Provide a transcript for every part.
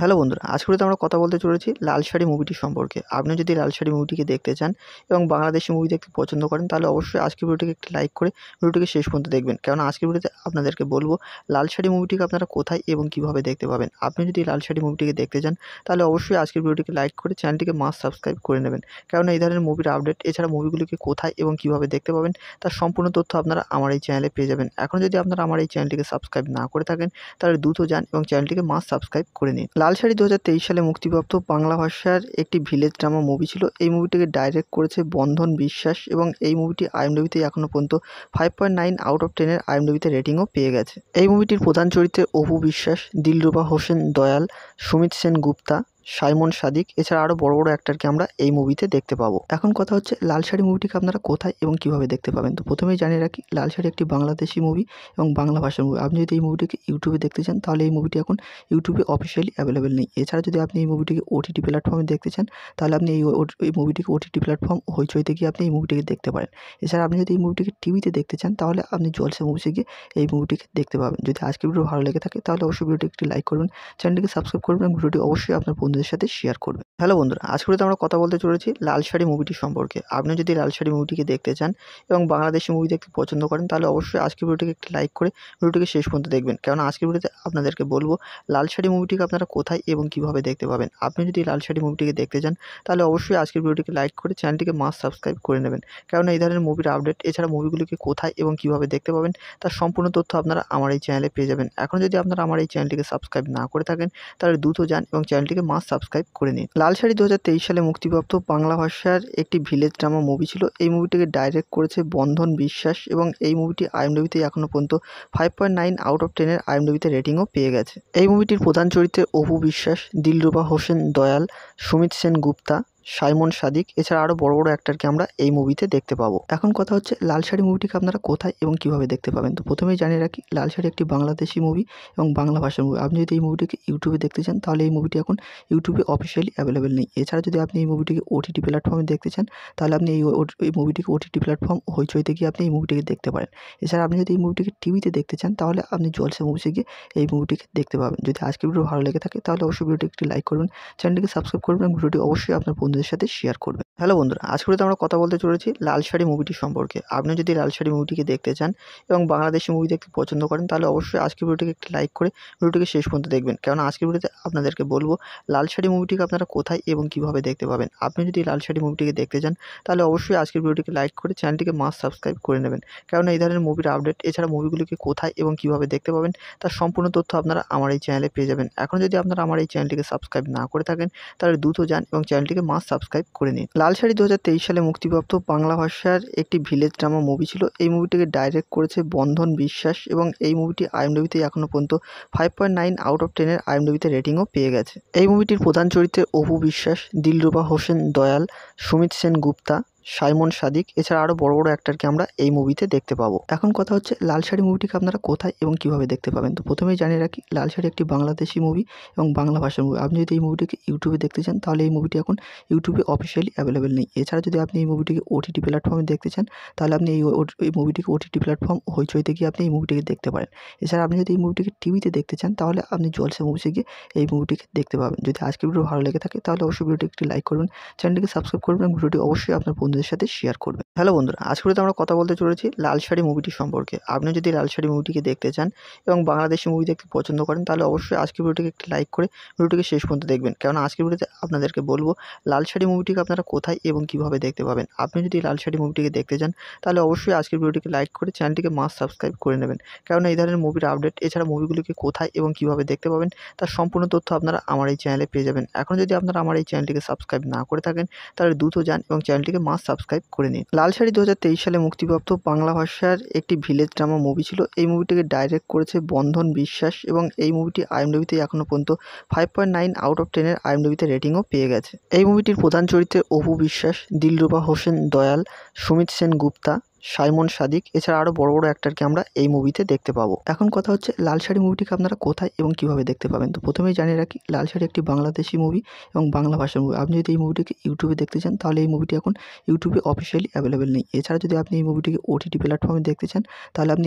hello বন্ধুরা আজ করে আমরা কথা বলতে চলেছি লাল শাড়ি মুভিটি সম্পর্কে আপনি যদি লাল শাড়ি মুভিটিকে দেখতে চান এবং বাংলাদেশি মুভি দেখতে পছন্দ করেন তাহলে অবশ্যই আজকের ভিডিওটিকে একটি লাইক করে ভিডিওটিকে শেষ পর্যন্ত দেখবেন কেননা আজকের ভিডিওতে আপনাদেরকে বলবো লাল শাড়ি মুভিটিকে আপনারা কোথায় এবং কিভাবে দেখতে পাবেন আপনি যদি লাল শাড়ি মুভিটিকে দেখতে চান তাহলে অবশ্যই আজকের ভিডিওটিকে লাইক করে চ্যানেলটিকে মাস সাবস্ক্রাইব করে নেবেন কেননা এই ধরনের মুভির আপডেট এছাড়া মুভিগুলিকে কোথায় এবং কিভাবে দেখতে পাবেন তার সম্পূর্ণ তথ্য আপনারা আমার এই চ্যানেলে পেয়ে যাবেন এখন যদি আপনারা আমার এই চ্যানেলটিকে সাবস্ক্রাইব না করে থাকেন তাহলে দ্রুত যান এবং চ্যানেলটিকে মাস সাবস্ক্রাইব করে নিন লালসারি দু সালে মুক্তিপ্রাপ্ত বাংলা ভাষার একটি ভিলেজ ড্রামা মুভি ছিল এই মুভিটিকে ডাইরেক্ট করেছে বন্ধন বিশ্বাস এবং এই মুভিটি আইএমডিবিতে এখনও পর্যন্ত five point nine out of টেনের আইএমডিবিতে রেটিংও পেয়ে গেছে এই মুভিটির প্রধান চরিত্রে অপু বিশ্বাস দিলরুবা হোসেন দয়াল সুমিত সেন গুপ্তা সাইমন সাদিক এছাড়া আরও বড় বড় অ্যাক্টারকে আমরা এই মুভিতে দেখতে পাবো এখন কথা হচ্ছে লাল শাড়ি মুভিটিকে আপনারা কোথায় এবং কিভাবে দেখতে পাবেন তো প্রথমেই জানিয়ে রাখি লাল শাড়ি একটি বাংলাদেশি মুভি এবং বাংলা ভাষার মুভি আপনি যদি এই মুভিটিকে ইউটিউবে দেখতে চান তাহলে এই মুভিটি এখন ইউটিউবে অফিসিয়ালি অ্যাভেলেবেল নেই এছাড়া যদি আপনি এই মুভিটিকে ওটিটি প্ল্যাটফর্মে দেখতে চান তাহলে আপনি এই এই মুভিটিকে ওটিটি প্ল্যাটফর্ম হইচইতে গিয়ে আপনি এই মুভিটিকে দেখতে পারেন এছাড়া আপনি যদি এই মুভিটিকে টিভিতে দেখতে চান তাহলে আপনি জলসা মুভিসে গিয়ে এই মুভিটিকে দেখতে পাবেন যদি আজকের ভিডিও ভালো লেগে থাকে তাহলে অবশ্যই ভিডিওটি একটি লাইক করবেন চ্যানেলটিকে সাবস্ক্রাইব করবেন এবং ভিডিওটি অবশ্যই আপনার বন্ধু বন্ধুদের সাথে শেয়ার করবে হ্যালো বন্ধুরা আজ করে আমরা কথা বলতে চলেছি লাল শাড়ি মুভিটি সম্পর্কে আপনি যদি লাল শাড়ি মুভিটিকে দেখতে চান এবং বাংলাদেশি মুভি দেখতে পছন্দ করেন তাহলে অবশ্যই আজকের ভিডিওটিকে একটি লাইক করে ভিডিওটিকে শেষ পর্যন্ত দেখবেন কেননা আজকের ভিডিওতে আপনাদেরকে বলবো লাল শাড়ি মুভিটিকে আপনারা কোথায় এবং কিভাবে দেখতে পাবেন আপনি যদি লাল শাড়ি মুভিটিকে দেখতে চান তাহলে অবশ্যই আজকের ভিডিওটিকে লাইক করে চ্যানেলটিকে মাস সাবস্ক্রাইব করে নেবেন কেননা এই ধরনের মুভির আপডেট এছাড়া মুভিগুলিকে কোথায় এবং কিভাবে দেখতে পাবেন তার সম্পূর্ণ তথ্য আপনারা আমার এই চ্যানেলে পেয়ে যাবেন এখন যদি আপনারা আমার এই চ্যানেলটিকে সাবস্ক্রাইব না করে থাকেন তাহলে দ্রুত যান এবং চ্যানেলটিকে মাস সাবস্ক্রাইব করে নিন লাল শাড়ি দু সালে মুক্তিপ্রাপ্ত বাংলা ভাষার একটি ভিলেজ ড্রামা মুভি ছিল এই মুভিটিকে ডাইরেক্ট করেছে বন্ধন বিশ্বাস এবং এই মুভিটি আইএমডিবিতে এখনও পর্যন্ত five point nine out of টেনের আইএমডিবিতে রেটিংও পেয়ে গেছে এই মুভিটির প্রধান চরিত্রে অপু বিশ্বাস দিলরুবা হোসেন দয়াল সুমিত সেন গুপ্তা সাইমন সাদিক এছাড়া আরও বড় বড় অ্যাক্টারকে আমরা এই মুভিতে দেখতে পাবো এখন কথা হচ্ছে লাল শাড়ি মুভিটিকে আপনারা কোথায় এবং কিভাবে দেখতে পাবেন তো প্রথমেই জানিয়ে রাখি লাল শাড়ি একটি বাংলাদেশি মুভি এবং বাংলা ভাষার মুভি আপনি যদি এই মুভিটিকে ইউটিউবে দেখতে চান তাহলে এই মুভিটি এখন ইউটিউবে অফিসিয়ালি অ্যাভেলেবেল নেই এছাড়া যদি আপনি এই মুভিটিকে ওটিটি প্ল্যাটফর্মে দেখতে চান তাহলে আপনি এই এই মুভিটিকে ওটিটি প্ল্যাটফর্ম হইচইতে গিয়ে আপনি এই মুভিটিকে দেখতে পারেন এছাড়া আপনি যদি এই মুভিটিকে টিভিতে দেখতে চান তাহলে আপনি জলসা মুভিসে গিয়ে এই মুভিটিকে দেখতে পাবেন যদি আজকের ভিডিও ভালো লেগে থাকে তাহলে অবশ্যই ভিডিওটি একটি লাইক করবেন চ্যানেলটিকে সাবস্ক্রাইব করবেন ভিডিওটি অবশ্যই আপনার বন্ধু বন্ধুদের সাথে শেয়ার করবে হ্যালো বন্ধুরা আজ করে আমরা কথা বলতে চলেছি লাল শাড়ি মুভিটি সম্পর্কে আপনি যদি লাল শাড়ি মুভিটিকে দেখতে চান এবং বাংলাদেশি মুভি দেখতে পছন্দ করেন তাহলে অবশ্যই আজকের ভিডিওটিকে একটি লাইক করে ভিডিওটিকে শেষ পর্যন্ত দেখবেন কেননা আজকের ভিডিওতে আপনাদেরকে বলবো লাল শাড়ি মুভিটিকে আপনারা কোথায় এবং কিভাবে দেখতে পাবেন আপনি যদি লাল শাড়ি মুভিটিকে দেখতে চান তাহলে অবশ্যই আজকের ভিডিওটিকে লাইক করে চ্যানেলটিকে মাস সাবস্ক্রাইব করে নেবেন কেননা এই ধরনের মুভির আপডেট এছাড়া মুভিগুলিকে কোথায় এবং কিভাবে দেখতে পাবেন তার সম্পূর্ণ তথ্য আপনারা আমার এই চ্যানেলে পেয়ে যাবেন এখন যদি আপনারা আমার এই চ্যানেলটিকে সাবস্ক্রাইব না করে থাকেন তাহলে দ্রুত যান এবং চ্যানেলটিকে মাস সাবস্ক্রাইব করে নিন লাল শাড়ি দু সালে মুক্তিপ্রাপ্ত বাংলা ভাষার একটি ভিলেজ ড্রামা মুভি ছিল এই মুভিটিকে ডাইরেক্ট করেছে বন্ধন বিশ্বাস এবং এই মুভিটি আইএমডিবিতে এখনও পর্যন্ত five point nine out of টেনের আইএমডিবিতে রেটিংও পেয়ে গেছে এই মুভিটির প্রধান চরিত্রে অপু বিশ্বাস দিলরুবা হোসেন দয়াল সুমিত সেন গুপ্তা সাইমন সাদিক এছাড়া আরও বড় বড় অ্যাক্টারকে আমরা এই মুভিতে দেখতে পাবো এখন কথা হচ্ছে লাল শাড়ি মুভিটিকে আপনারা কোথায় এবং কিভাবে দেখতে পাবেন তো প্রথমেই জানিয়ে রাখি লাল শাড়ি একটি বাংলাদেশি মুভি এবং বাংলা ভাষার মুভি আপনি যদি এই মুভিটিকে ইউটিউবে দেখতে চান তাহলে এই মুভিটি এখন ইউটিউবে অফিসিয়ালি অ্যাভেলেবেল নেই এছাড়া যদি আপনি এই মুভিটিকে ওটিটি প্ল্যাটফর্মে দেখতে চান তাহলে আপনি এই এই মুভিটিকে ওটিটি প্ল্যাটফর্ম হইচইতে গিয়ে আপনি এই মুভিটিকে দেখতে পারেন এছাড়া আপনি যদি এই মুভিটিকে টিভিতে দেখতে চান তাহলে আপনি জলসা মুভিসে গিয়ে এই মুভিটিকে দেখতে পাবেন যদি আজকের ভিডিও ভালো লেগে থাকে তাহলে অবশ্যই ভিডিওটি একটি লাইক করবেন চ্যানেলটিকে সাবস্ক্রাইব করবেন ভিডিওটি অবশ্যই আপনার বন্ধুদের সাথে শেয়ার করবেন হ্যালো বন্ধুরা তো আমরা কথা বলতে চলেছি লাল শাড়ি মুভিটি সম্পর্কে আপনি যদি লাল শাড়ি মুভিটিকে দেখতে চান এবং বাংলাদেশি মুভি দেখতে পছন্দ করেন তাহলে অবশ্যই আজকের ভিডিওটিকে একটি লাইক করে ভিডিওটিকে শেষ পর্যন্ত দেখবেন কারণ আজকের ভিডিওতে আপনাদেরকে বলবো লাল শাড়ি মুভিটিকে আপনারা কোথায় এবং কিভাবে দেখতে পাবেন আপনি যদি লাল শাড়ি মুভিটিকে দেখতে চান তাহলে অবশ্যই আজকের ভিডিওটিকে লাইক করে চ্যানেলটিকে মাস সাবস্ক্রাইব করে নেবেন কারণ এই ধরনের মুভির আপডেট এছাড়া মুভিগুলিকে কোথায় এবং কিভাবে দেখতে পাবেন তার সম্পূর্ণ তথ্য আপনারা আমার এই চ্যানেলে পেয়ে যাবেন এখন যদি আপনারা আমার এই চ্যানেলটিকে সাবস্ক্রাইব না করে থাকেন তাহলে দ্রুত যান এবং চ্যানেলটিকে মাস সাবস্ক্রাইব করে নিন লাল শাড়ি দু সালে মুক্তিপ্রাপ্ত বাংলা ভাষার একটি ভিলেজ ড্রামা মুভি ছিল এই মুভিটিকে ডাইরেক্ট করেছে বন্ধন বিশ্বাস এবং এই মুভিটি আইএমডিবিতে এখনও পর্যন্ত five point nine out of টেনের আইএমডিবিতে রেটিংও পেয়ে গেছে এই মুভিটির প্রধান চরিত্রে অপু বিশ্বাস দিলরুবা হোসেন দয়াল সুমিত সেন গুপ্তা সাইমন সাদিক এছাড়া আরও বড় বড় অ্যাক্টারকে আমরা এই মুভিতে দেখতে পাবো এখন কথা হচ্ছে লাল শাড়ি মুভিটিকে আপনারা কোথায় এবং কিভাবে দেখতে পাবেন তো প্রথমেই জানিয়ে রাখি লাল শাড়ি একটি বাংলাদেশি মুভি এবং বাংলা ভাষার মুভি আপনি যদি এই মুভিটিকে ইউটিউবে দেখতে চান তাহলে এই মুভিটি এখন ইউটিউবে অফিসিয়ালি অ্যাভেলেবেল নেই এছাড়া যদি আপনি এই মুভিটিকে ওটিটি প্ল্যাটফর্মে দেখতে চান তাহলে আপনি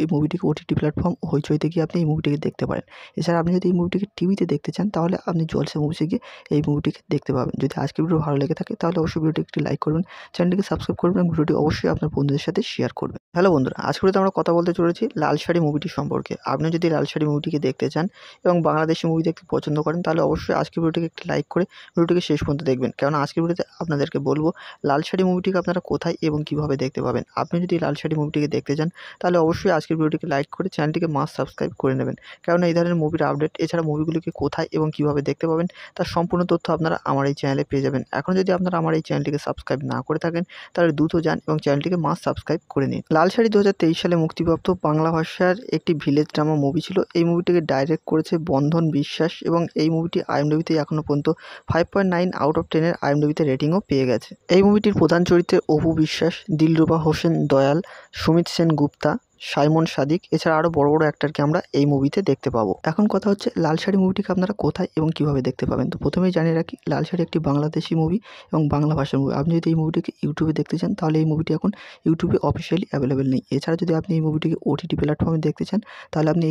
এই মুভিটিকে ওটিটি প্ল্যাটফর্ম হইচইতে গিয়ে আপনি এই মুভিটিকে দেখতে পারেন এছাড়া আপনি যদি এই মুভিটিকে টিভিতে দেখতে চান তাহলে আপনি জলসে মুভিসে গিয়ে এই মুভিটিকে দেখতে পাবেন যদি আজকে ভিডিও ভালো লেগে থাকে তাহলে অবশ্যই ভিডিওটি একটি লাইক করবেন চ্যানেলটিকে সাবস্ক্রাইব করবেন এবং ভিডিওটি অবশ্যই আপনার বন্ধু বন্ধুদের সাথে শেয়ার করবেন হ্যালো বন্ধুরা তো আমরা কথা বলতে চলেছি লাল শাড়ি মুভিটি সম্পর্কে আপনি যদি লাল শাড়ি মুভিটিকে দেখতে চান এবং বাংলাদেশি মুভি দেখতে পছন্দ করেন তাহলে অবশ্যই আজকের ভিডিওটিকে একটি লাইক করে ভিডিওটিকে শেষ পর্যন্ত দেখবেন কারণ আজকের ভিডিওতে আপনাদেরকে বলবো লাল শাড়ি মুভিটিকে আপনারা কোথায় এবং কিভাবে দেখতে পাবেন আপনি যদি লাল শাড়ি মুভিটিকে দেখতে চান তাহলে অবশ্যই আজকের ভিডিওটিকে লাইক করে চ্যানেলটিকে মাস সাবস্ক্রাইব করে নেবেন কারণ এই ধরনের মুভির আপডেট এছাড়া মুভিগুলিকে কোথায় এবং কিভাবে দেখতে পাবেন তার সম্পূর্ণ তথ্য আপনারা আমার এই চ্যানেলে পেয়ে যাবেন এখন যদি আপনারা আমার এই চ্যানেলটিকে সাবস্ক্রাইব না করে থাকেন তাহলে দ্রুত যান এবং চ্যানেলটিকে মাস সাবস্ক্রাইব করে নিন লাল শাড়ি দু সালে মুক্তিপ্রাপ্ত বাংলা ভাষার একটি ভিলেজ ড্রামা মুভি ছিল এই মুভিটিকে ডাইরেক্ট করেছে বন্ধন বিশ্বাস এবং এই মুভিটি আইএমডিবিতে এখনও পর্যন্ত five point nine out of টেনের আইএমডিবিতে রেটিংও পেয়ে গেছে এই মুভিটির প্রধান চরিত্রে অপু বিশ্বাস দিলরুবা হোসেন দয়াল সুমিত সেন গুপ্তা সাইমন সাদিক এছাড়া আরও বড় বড় অ্যাক্টারকে আমরা এই মুভিতে দেখতে পাবো এখন কথা হচ্ছে লাল শাড়ি মুভিটিকে আপনারা কোথায় এবং কিভাবে দেখতে পাবেন তো প্রথমেই জানিয়ে রাখি লাল শাড়ি একটি বাংলাদেশি মুভি এবং বাংলা ভাষার মুভি আপনি যদি এই মুভিটিকে ইউটিউবে দেখতে চান তাহলে এই মুভিটি এখন ইউটিউবে অফিসিয়ালি অ্যাভেলেবেল নেই এছাড়া যদি আপনি এই মুভিটিকে ওটিটি প্ল্যাটফর্মে দেখতে চান তাহলে আপনি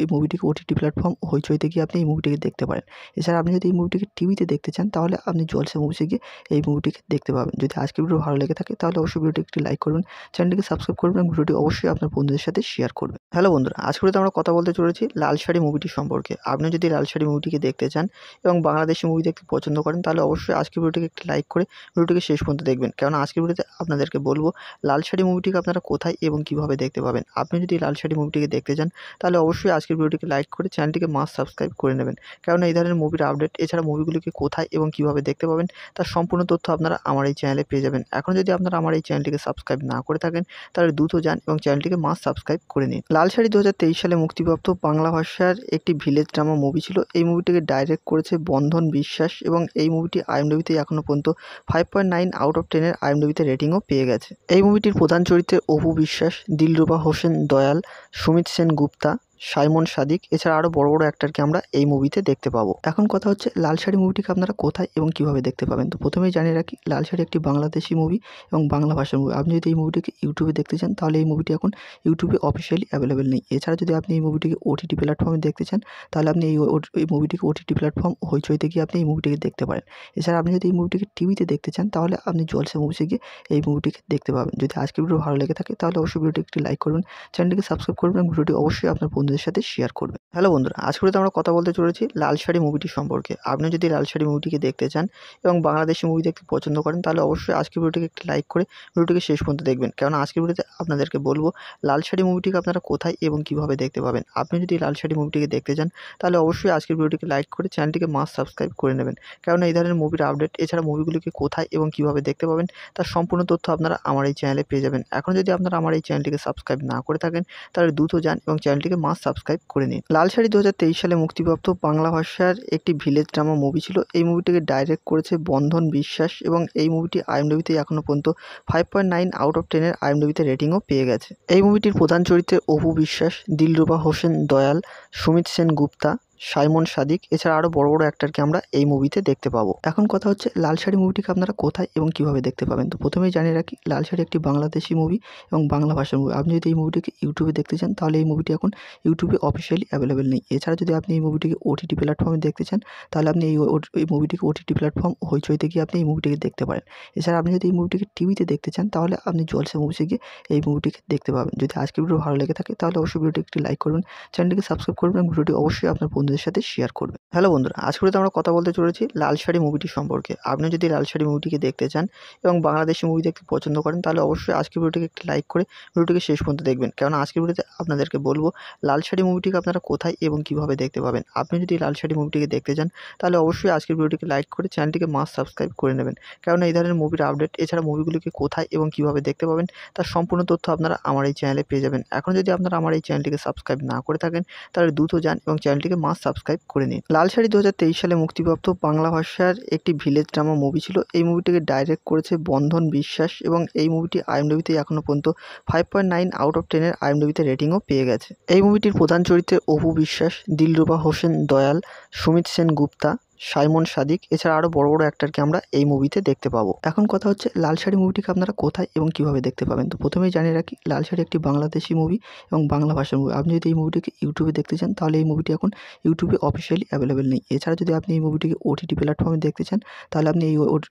এই মুভিটিকে ওটিটি প্ল্যাটফর্ম হইচইতে গিয়ে আপনি এই মুভিটিকে দেখতে পারেন এছাড়া আপনি যদি এই মুভিটিকে টিভিতে দেখতে চান তাহলে আপনি জলসে মুভিসে গিয়ে এই মুভিটিকে দেখতে পাবেন যদি আজকের ভিডিও ভালো লেগে থাকে তাহলে অবশ্যই ভিডিওটি একটি লাইক করবেন চ্যানেলটিকে সাবস্ক্রাইব করবেন এবং ভিডিওটি অবশ্যই আপনার বন্ধু বন্ধুদের সাথে শেয়ার করবেন হ্যালো বন্ধুরা তো আমরা কথা বলতে চলেছি লাল শাড়ি মুভিটি সম্পর্কে আপনি যদি লাল শাড়ি মুভিটিকে দেখতে চান এবং বাংলাদেশি মুভি দেখতে পছন্দ করেন তাহলে অবশ্যই আজকের ভিডিওটিকে একটি লাইক করে ভিডিওটিকে শেষ পর্যন্ত দেখবেন কারণ আজকের ভিডিওতে আপনাদেরকে বলবো লাল শাড়ি মুভিটিকে আপনারা কোথায় এবং কিভাবে দেখতে পাবেন আপনি যদি লাল শাড়ি মুভিটিকে দেখতে চান তাহলে অবশ্যই আজকের ভিডিওটিকে লাইক করে চ্যানেলটিকে মাস সাবস্ক্রাইব করে নেবেন কারণ এই ধরনের মুভির আপডেট এছাড়া মুভিগুলিকে কোথায় এবং কিভাবে দেখতে পাবেন তার সম্পূর্ণ তথ্য আপনারা আমার এই চ্যানেলে পেয়ে যাবেন এখন যদি আপনারা আমার এই চ্যানেলটিকে সাবস্ক্রাইব না করে থাকেন তাহলে দ্রুত যান এবং চ্যানেলটিকে মাস সাবস্ক্রাইব করে নিন লাল শাড়ি দু সালে মুক্তিপ্রাপ্ত বাংলা ভাষার একটি ভিলেজ ড্রামা মুভি ছিল এই মুভিটিকে ডাইরেক্ট করেছে বন্ধন বিশ্বাস এবং এই মুভিটি আইএমডিবিতে এখনও পর্যন্ত five point nine out of টেনের আইএমডিবিতে রেটিংও পেয়ে গেছে এই মুভিটির প্রধান চরিত্রে অপু বিশ্বাস দিলরুবা হোসেন দয়াল সুমিত সেন গুপ্তা সাইমন সাদিক এছাড়া আরও বড় বড় অ্যাক্টারকে আমরা এই মুভিতে দেখতে পাবো এখন কথা হচ্ছে লাল শাড়ি মুভিটিকে আপনারা কোথায় এবং কিভাবে দেখতে পাবেন তো প্রথমেই জানিয়ে রাখি লাল শাড়ি একটি বাংলাদেশি মুভি এবং বাংলা ভাষার মুভি আপনি যদি এই মুভিটিকে ইউটিউবে দেখতে চান তাহলে এই মুভিটি এখন ইউটিউবে অফিসিয়ালি অ্যাভেলেবেল নেই এছাড়া যদি আপনি এই মুভিটিকে ওটিটি প্ল্যাটফর্মে দেখতে চান তাহলে আপনি এই এই মুভিটিকে ওটিটি প্ল্যাটফর্ম হইচইতে গিয়ে আপনি এই মুভিটিকে দেখতে পারেন এছাড়া আপনি যদি এই মুভিটিকে টিভিতে দেখতে চান তাহলে আপনি জলসা মুভিসে গিয়ে এই মুভিটিকে দেখতে পাবেন যদি আজকের ভিডিও ভালো লেগে থাকে তাহলে অবশ্যই ভিডিওটি একটি লাইক করবেন চ্যানেলটিকে সাবস্ক্রাইব করবেন এবং ভিডিওটি অবশ্যই আপনার বন্ধু বন্ধুদের সাথে শেয়ার করবেন হ্যালো বন্ধুরা তো আমরা কথা বলতে চলেছি লাল শাড়ি মুভিটি সম্পর্কে আপনি যদি লাল শাড়ি মুভিটিকে দেখতে চান এবং বাংলাদেশি মুভি দেখতে পছন্দ করেন তাহলে অবশ্যই আজকের ভিডিওটিকে একটি লাইক করে ভিডিওটিকে শেষ পর্যন্ত দেখবেন কারণ আজকের ভিডিওতে আপনাদেরকে বলবো লাল শাড়ি মুভিটিকে আপনারা কোথায় এবং কিভাবে দেখতে পাবেন আপনি যদি লাল শাড়ি মুভিটিকে দেখতে চান তাহলে অবশ্যই আজকের ভিডিওটিকে লাইক করে চ্যানেলটিকে মাস সাবস্ক্রাইব করে নেবেন কারণ এই ধরনের মুভির আপডেট এছাড়া মুভিগুলিকে কোথায় এবং কিভাবে দেখতে পাবেন তার সম্পূর্ণ তথ্য আপনারা আমার এই চ্যানেলে পেয়ে যাবেন এখন যদি আপনারা আমার এই চ্যানেলটিকে সাবস্ক্রাইব না করে থাকেন তাহলে দ্রুত যান এবং চ্যানেলটিকে মাস সাবস্ক্রাইব করে নিন লাল শাড়ি দু সালে মুক্তিপ্রাপ্ত বাংলা ভাষার একটি ভিলেজ ড্রামা মুভি ছিল এই মুভিটিকে ডাইরেক্ট করেছে বন্ধন বিশ্বাস এবং এই মুভিটি আইএমডিবিতে এখনও পর্যন্ত five point nine out of টেনের আইএমডিবিতে রেটিংও পেয়ে গেছে এই মুভিটির প্রধান চরিত্রে অপু বিশ্বাস দিলরুবা হোসেন দয়াল সুমিত সেন গুপ্তা সাইমন সাদিক এছাড়া আরও বড় বড় অ্যাক্টারকে আমরা এই মুভিতে দেখতে পাবো এখন কথা হচ্ছে লাল শাড়ি মুভিটিকে আপনারা কোথায় এবং কিভাবে দেখতে পাবেন তো প্রথমেই জানিয়ে রাখি লাল শাড়ি একটি বাংলাদেশি মুভি এবং বাংলা ভাষার মুভি আপনি যদি এই মুভিটিকে ইউটিউবে দেখতে চান তাহলে এই মুভিটি এখন ইউটিউবে অফিসিয়ালি অ্যাভেলেবেল নেই এছাড়া যদি আপনি এই মুভিটিকে ওটিটি প্ল্যাটফর্মে দেখতে চান তাহলে আপনি এই এই মুভিটিকে ওটিটি প্ল্যাটফর্ম হইচইতে গিয়ে আপনি এই মুভিটিকে দেখতে পারেন এছাড়া আপনি যদি এই মুভিটিকে টিভিতে দেখতে চান তাহলে আপনি জলসে মুভিসে গিয়ে এই মুভিটিকে দেখতে পাবেন যদি আজকের ভিডিও ভালো লেগে থাকে তাহলে অবশ্যই ভিডিওটি একটি লাইক করবেন চ্যানেলটিকে সাবস্ক্রাইব করবেন এবং ভিডিওটি অবশ্যই আপনার বন্ধু বন্ধুদের সাথে শেয়ার করবেন হ্যালো বন্ধুরা আজকে আমরা কথা বলতে চলেছি লাল শাড়ি মুভিটি সম্পর্কে আপনি যদি লাল শাড়ি মুভিটিকে দেখতে চান এবং বাংলাদেশি মুভি দেখতে পছন্দ করেন তাহলে অবশ্যই আজকের ভিডিওটিকে একটি লাইক করে ভিডিওটিকে শেষ পর্যন্ত দেখবেন কেন আজকের ভিডিওতে আপনাদেরকে বলবো লাল শাড়ি মুভিটিকে আপনারা কোথায় এবং কিভাবে দেখতে পাবেন আপনি যদি লাল শাড়ি মুভিটিকে দেখতে চান তাহলে অবশ্যই আজকের ভিডিওটিকে লাইক করে চ্যানেলটিকে মাস সাবস্ক্রাইব করে নেবেন কেন এই ধরনের মুভির আপডেট এছাড়া মুভিগুলিকে কোথায় এবং কিভাবে দেখতে পাবেন তার সম্পূর্ণ তথ্য আপনারা আমার এই চ্যানেলে পেয়ে যাবেন এখন যদি আপনারা আমার এই চ্যানেলটিকে সাবস্ক্রাইব না করে থাকেন তাহলে দ্রুত যান এবং চ্যানেলটিকে মাস সাবস্ক্রাইব করে নিন লাল শাড়ি দু সালে মুক্তিপ্রাপ্ত বাংলা ভাষার একটি ভিলেজ ড্রামা মুভি ছিল এই মুভিটিকে ডাইরেক্ট করেছে বন্ধন বিশ্বাস এবং এই মুভিটি আইএমডিবিতে এখনও পর্যন্ত five point nine out of টেনের আইএমডিবিতে রেটিংও পেয়ে গেছে এই মুভিটির প্রধান চরিত্রে অপু বিশ্বাস দিলরুবা হোসেন দয়াল সুমিত সেন গুপ্তা সাইমন সাদিক এছাড়া আরও বড় বড় অ্যাক্টারকে আমরা এই মুভিতে দেখতে পাবো এখন কথা হচ্ছে লাল শাড়ি মুভিটিকে আপনারা কোথায় এবং কিভাবে দেখতে পাবেন তো প্রথমেই জানিয়ে রাখি লাল শাড়ি একটি বাংলাদেশি মুভি এবং বাংলা ভাষার মুভি আপনি যদি এই মুভিটিকে ইউটিউবে দেখতে চান তাহলে এই মুভিটি এখন ইউটিউবে অফিসিয়ালি অ্যাভেলেবেল নেই এছাড়া যদি আপনি এই মুভিটিকে ওটিটি প্ল্যাটফর্মে দেখতে চান তাহলে আপনি